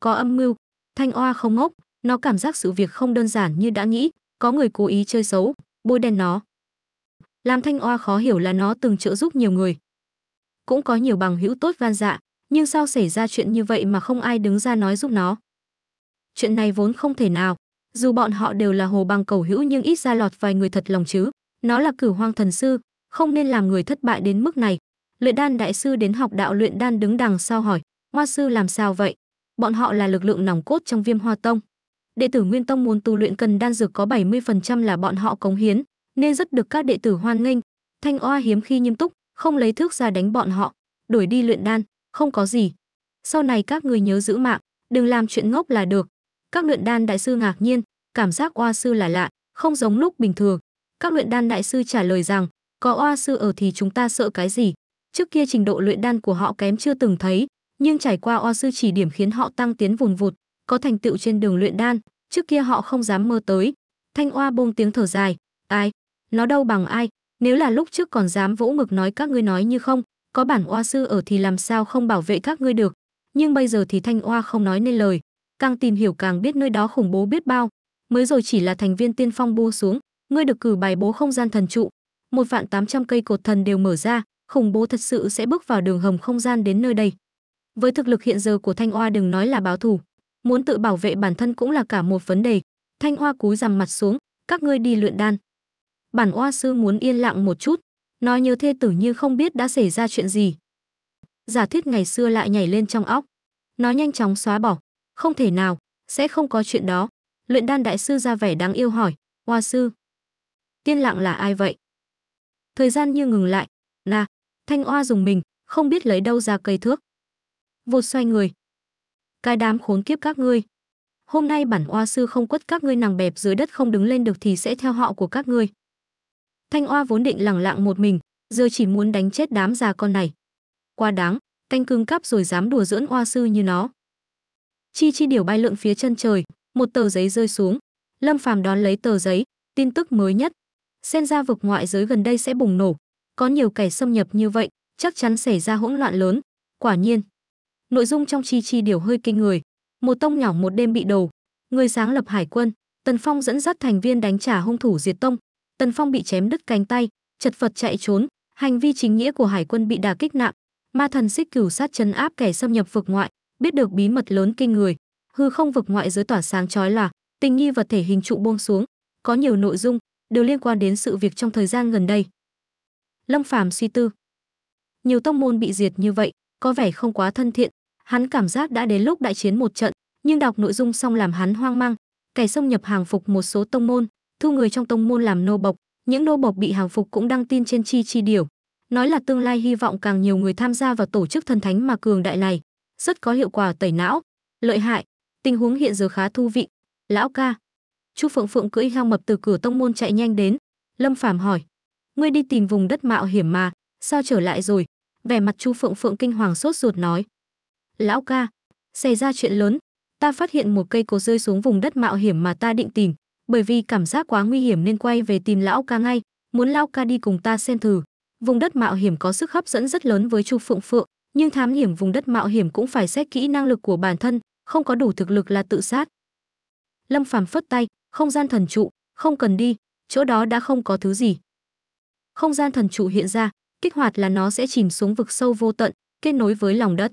có âm mưu thanh oa không ngốc nó cảm giác sự việc không đơn giản như đã nghĩ có người cố ý chơi xấu bôi đen nó làm thanh oa khó hiểu là nó từng trợ giúp nhiều người cũng có nhiều bằng hữu tốt van dạ nhưng sao xảy ra chuyện như vậy mà không ai đứng ra nói giúp nó chuyện này vốn không thể nào dù bọn họ đều là hồ bằng cầu hữu nhưng ít ra lọt vài người thật lòng chứ. Nó là cửu hoang thần sư, không nên làm người thất bại đến mức này. Luyện đan đại sư đến học đạo luyện đan đứng đằng sau hỏi, hoa sư làm sao vậy? Bọn họ là lực lượng nòng cốt trong viêm hoa tông. Đệ tử Nguyên Tông muốn tu luyện cần đan dược có 70% là bọn họ cống hiến, nên rất được các đệ tử hoan nghênh. Thanh Oa hiếm khi nghiêm túc, không lấy thước ra đánh bọn họ, đổi đi luyện đan, không có gì. Sau này các người nhớ giữ mạng, đừng làm chuyện ngốc là được. Các luyện đan đại sư ngạc nhiên, cảm giác oa sư là lạ, không giống lúc bình thường. Các luyện đan đại sư trả lời rằng, có oa sư ở thì chúng ta sợ cái gì? Trước kia trình độ luyện đan của họ kém chưa từng thấy, nhưng trải qua oa sư chỉ điểm khiến họ tăng tiến vùn vụt, có thành tựu trên đường luyện đan, trước kia họ không dám mơ tới. Thanh oa buông tiếng thở dài, ai? Nó đâu bằng ai? Nếu là lúc trước còn dám vỗ ngực nói các ngươi nói như không, có bản oa sư ở thì làm sao không bảo vệ các ngươi được. Nhưng bây giờ thì thanh oa không nói nên lời, càng tìm hiểu càng biết nơi đó khủng bố biết bao, mới rồi chỉ là thành viên tiên phong buông xuống, ngươi được cử bài bố không gian thần trụ, một vạn tám trăm cây cột thần đều mở ra, khủng bố thật sự sẽ bước vào đường hầm không gian đến nơi đây. Với thực lực hiện giờ của Thanh Oa đừng nói là báo thù, muốn tự bảo vệ bản thân cũng là cả một vấn đề. Thanh Oa cúi rằm mặt xuống, các ngươi đi luyện đan. Bản Oa sư muốn yên lặng một chút, nói nhớ thê tử như không biết đã xảy ra chuyện gì. Giả thuyết ngày xưa lại nhảy lên trong óc. Nó nhanh chóng xóa bỏ, không thể nào, sẽ không có chuyện đó. Luyện đan đại sư ra vẻ đáng yêu hỏi, "Hoa sư, tiên lặng là ai vậy?" Thời gian như ngừng lại, "Na." Thanh Oa dùng mình, không biết lấy đâu ra cây thước. Vột xoay người. "Cái đám khốn kiếp các ngươi, hôm nay bản oa sư không quất các ngươi nàng bẹp dưới đất không đứng lên được thì sẽ theo họ của các ngươi." Thanh Oa vốn định lẳng lặng một mình, giờ chỉ muốn đánh chết đám già con này. Qua đáng, canh cương cắp rồi dám đùa giỡn oa sư như nó. Chi chi điều bay lượn phía chân trời, một tờ giấy rơi xuống. Lâm Phàm đón lấy tờ giấy, tin tức mới nhất. Xen ra vực ngoại giới gần đây sẽ bùng nổ. Có nhiều kẻ xâm nhập như vậy, chắc chắn xảy ra hỗn loạn lớn. Quả nhiên. Nội dung trong chi chi điều hơi kinh người. Một tông nhỏ một đêm bị đầu. Người sáng lập hải quân, Tần Phong dẫn dắt thành viên đánh trả hung thủ diệt tông. Tần Phong bị chém đứt cánh tay, chật vật chạy trốn. Hành vi chính nghĩa của hải quân bị đà kích nặng. Ma thần xích cửu sát chấn áp kẻ xâm nhập vực ngoại, biết được bí mật lớn kinh người, hư không vực ngoại giới tỏa sáng chói lòa, tình nghi vật thể hình trụ buông xuống, có nhiều nội dung đều liên quan đến sự việc trong thời gian gần đây. Lâm Phàm suy tư, nhiều tông môn bị diệt như vậy, có vẻ không quá thân thiện, hắn cảm giác đã đến lúc đại chiến một trận, nhưng đọc nội dung xong làm hắn hoang mang, kẻ xâm nhập hàng phục một số tông môn, thu người trong tông môn làm nô bộc, những nô bộc bị hàng phục cũng đăng tin trên chi chi điều, nói là tương lai hy vọng càng nhiều người tham gia vào tổ chức thần thánh mà cường đại này, rất có hiệu quả tẩy não, lợi hại, tình huống hiện giờ khá thú vị lão ca chu phượng phượng cưỡi heo mập từ cửa tông môn chạy nhanh đến lâm phàm hỏi ngươi đi tìm vùng đất mạo hiểm mà sao trở lại rồi vẻ mặt chu phượng phượng kinh hoàng sốt ruột nói lão ca xảy ra chuyện lớn ta phát hiện một cây cột rơi xuống vùng đất mạo hiểm mà ta định tìm bởi vì cảm giác quá nguy hiểm nên quay về tìm lão ca ngay muốn lão ca đi cùng ta xem thử vùng đất mạo hiểm có sức hấp dẫn rất lớn với chu phượng phượng nhưng thám hiểm vùng đất mạo hiểm cũng phải xét kỹ năng lực của bản thân không có đủ thực lực là tự sát. Lâm Phàm phất tay, không gian thần trụ, không cần đi, chỗ đó đã không có thứ gì. Không gian thần trụ hiện ra, kích hoạt là nó sẽ chìm xuống vực sâu vô tận, kết nối với lòng đất.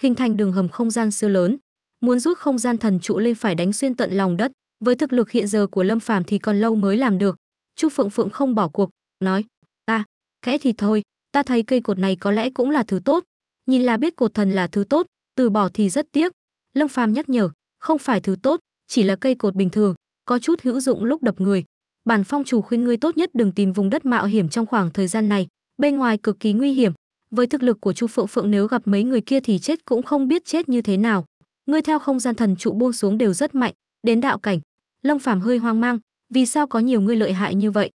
Hình thành đường hầm không gian xưa lớn, muốn rút không gian thần trụ lên phải đánh xuyên tận lòng đất, với thực lực hiện giờ của Lâm Phàm thì còn lâu mới làm được. Chu Phượng Phượng không bỏ cuộc, nói: "Ta, à, kẽ thì thôi, ta thấy cây cột này có lẽ cũng là thứ tốt, nhìn là biết cột thần là thứ tốt, từ bỏ thì rất tiếc, Lâm Phàm nhắc nhở, không phải thứ tốt, chỉ là cây cột bình thường, có chút hữu dụng lúc đập người. Bản phong chủ khuyên ngươi tốt nhất đừng tìm vùng đất mạo hiểm trong khoảng thời gian này, bên ngoài cực kỳ nguy hiểm. Với thực lực của Chu Phượng Phượng nếu gặp mấy người kia thì chết cũng không biết chết như thế nào. Ngươi theo không gian thần trụ buông xuống đều rất mạnh, đến đạo cảnh. Lâm Phàm hơi hoang mang, vì sao có nhiều người lợi hại như vậy?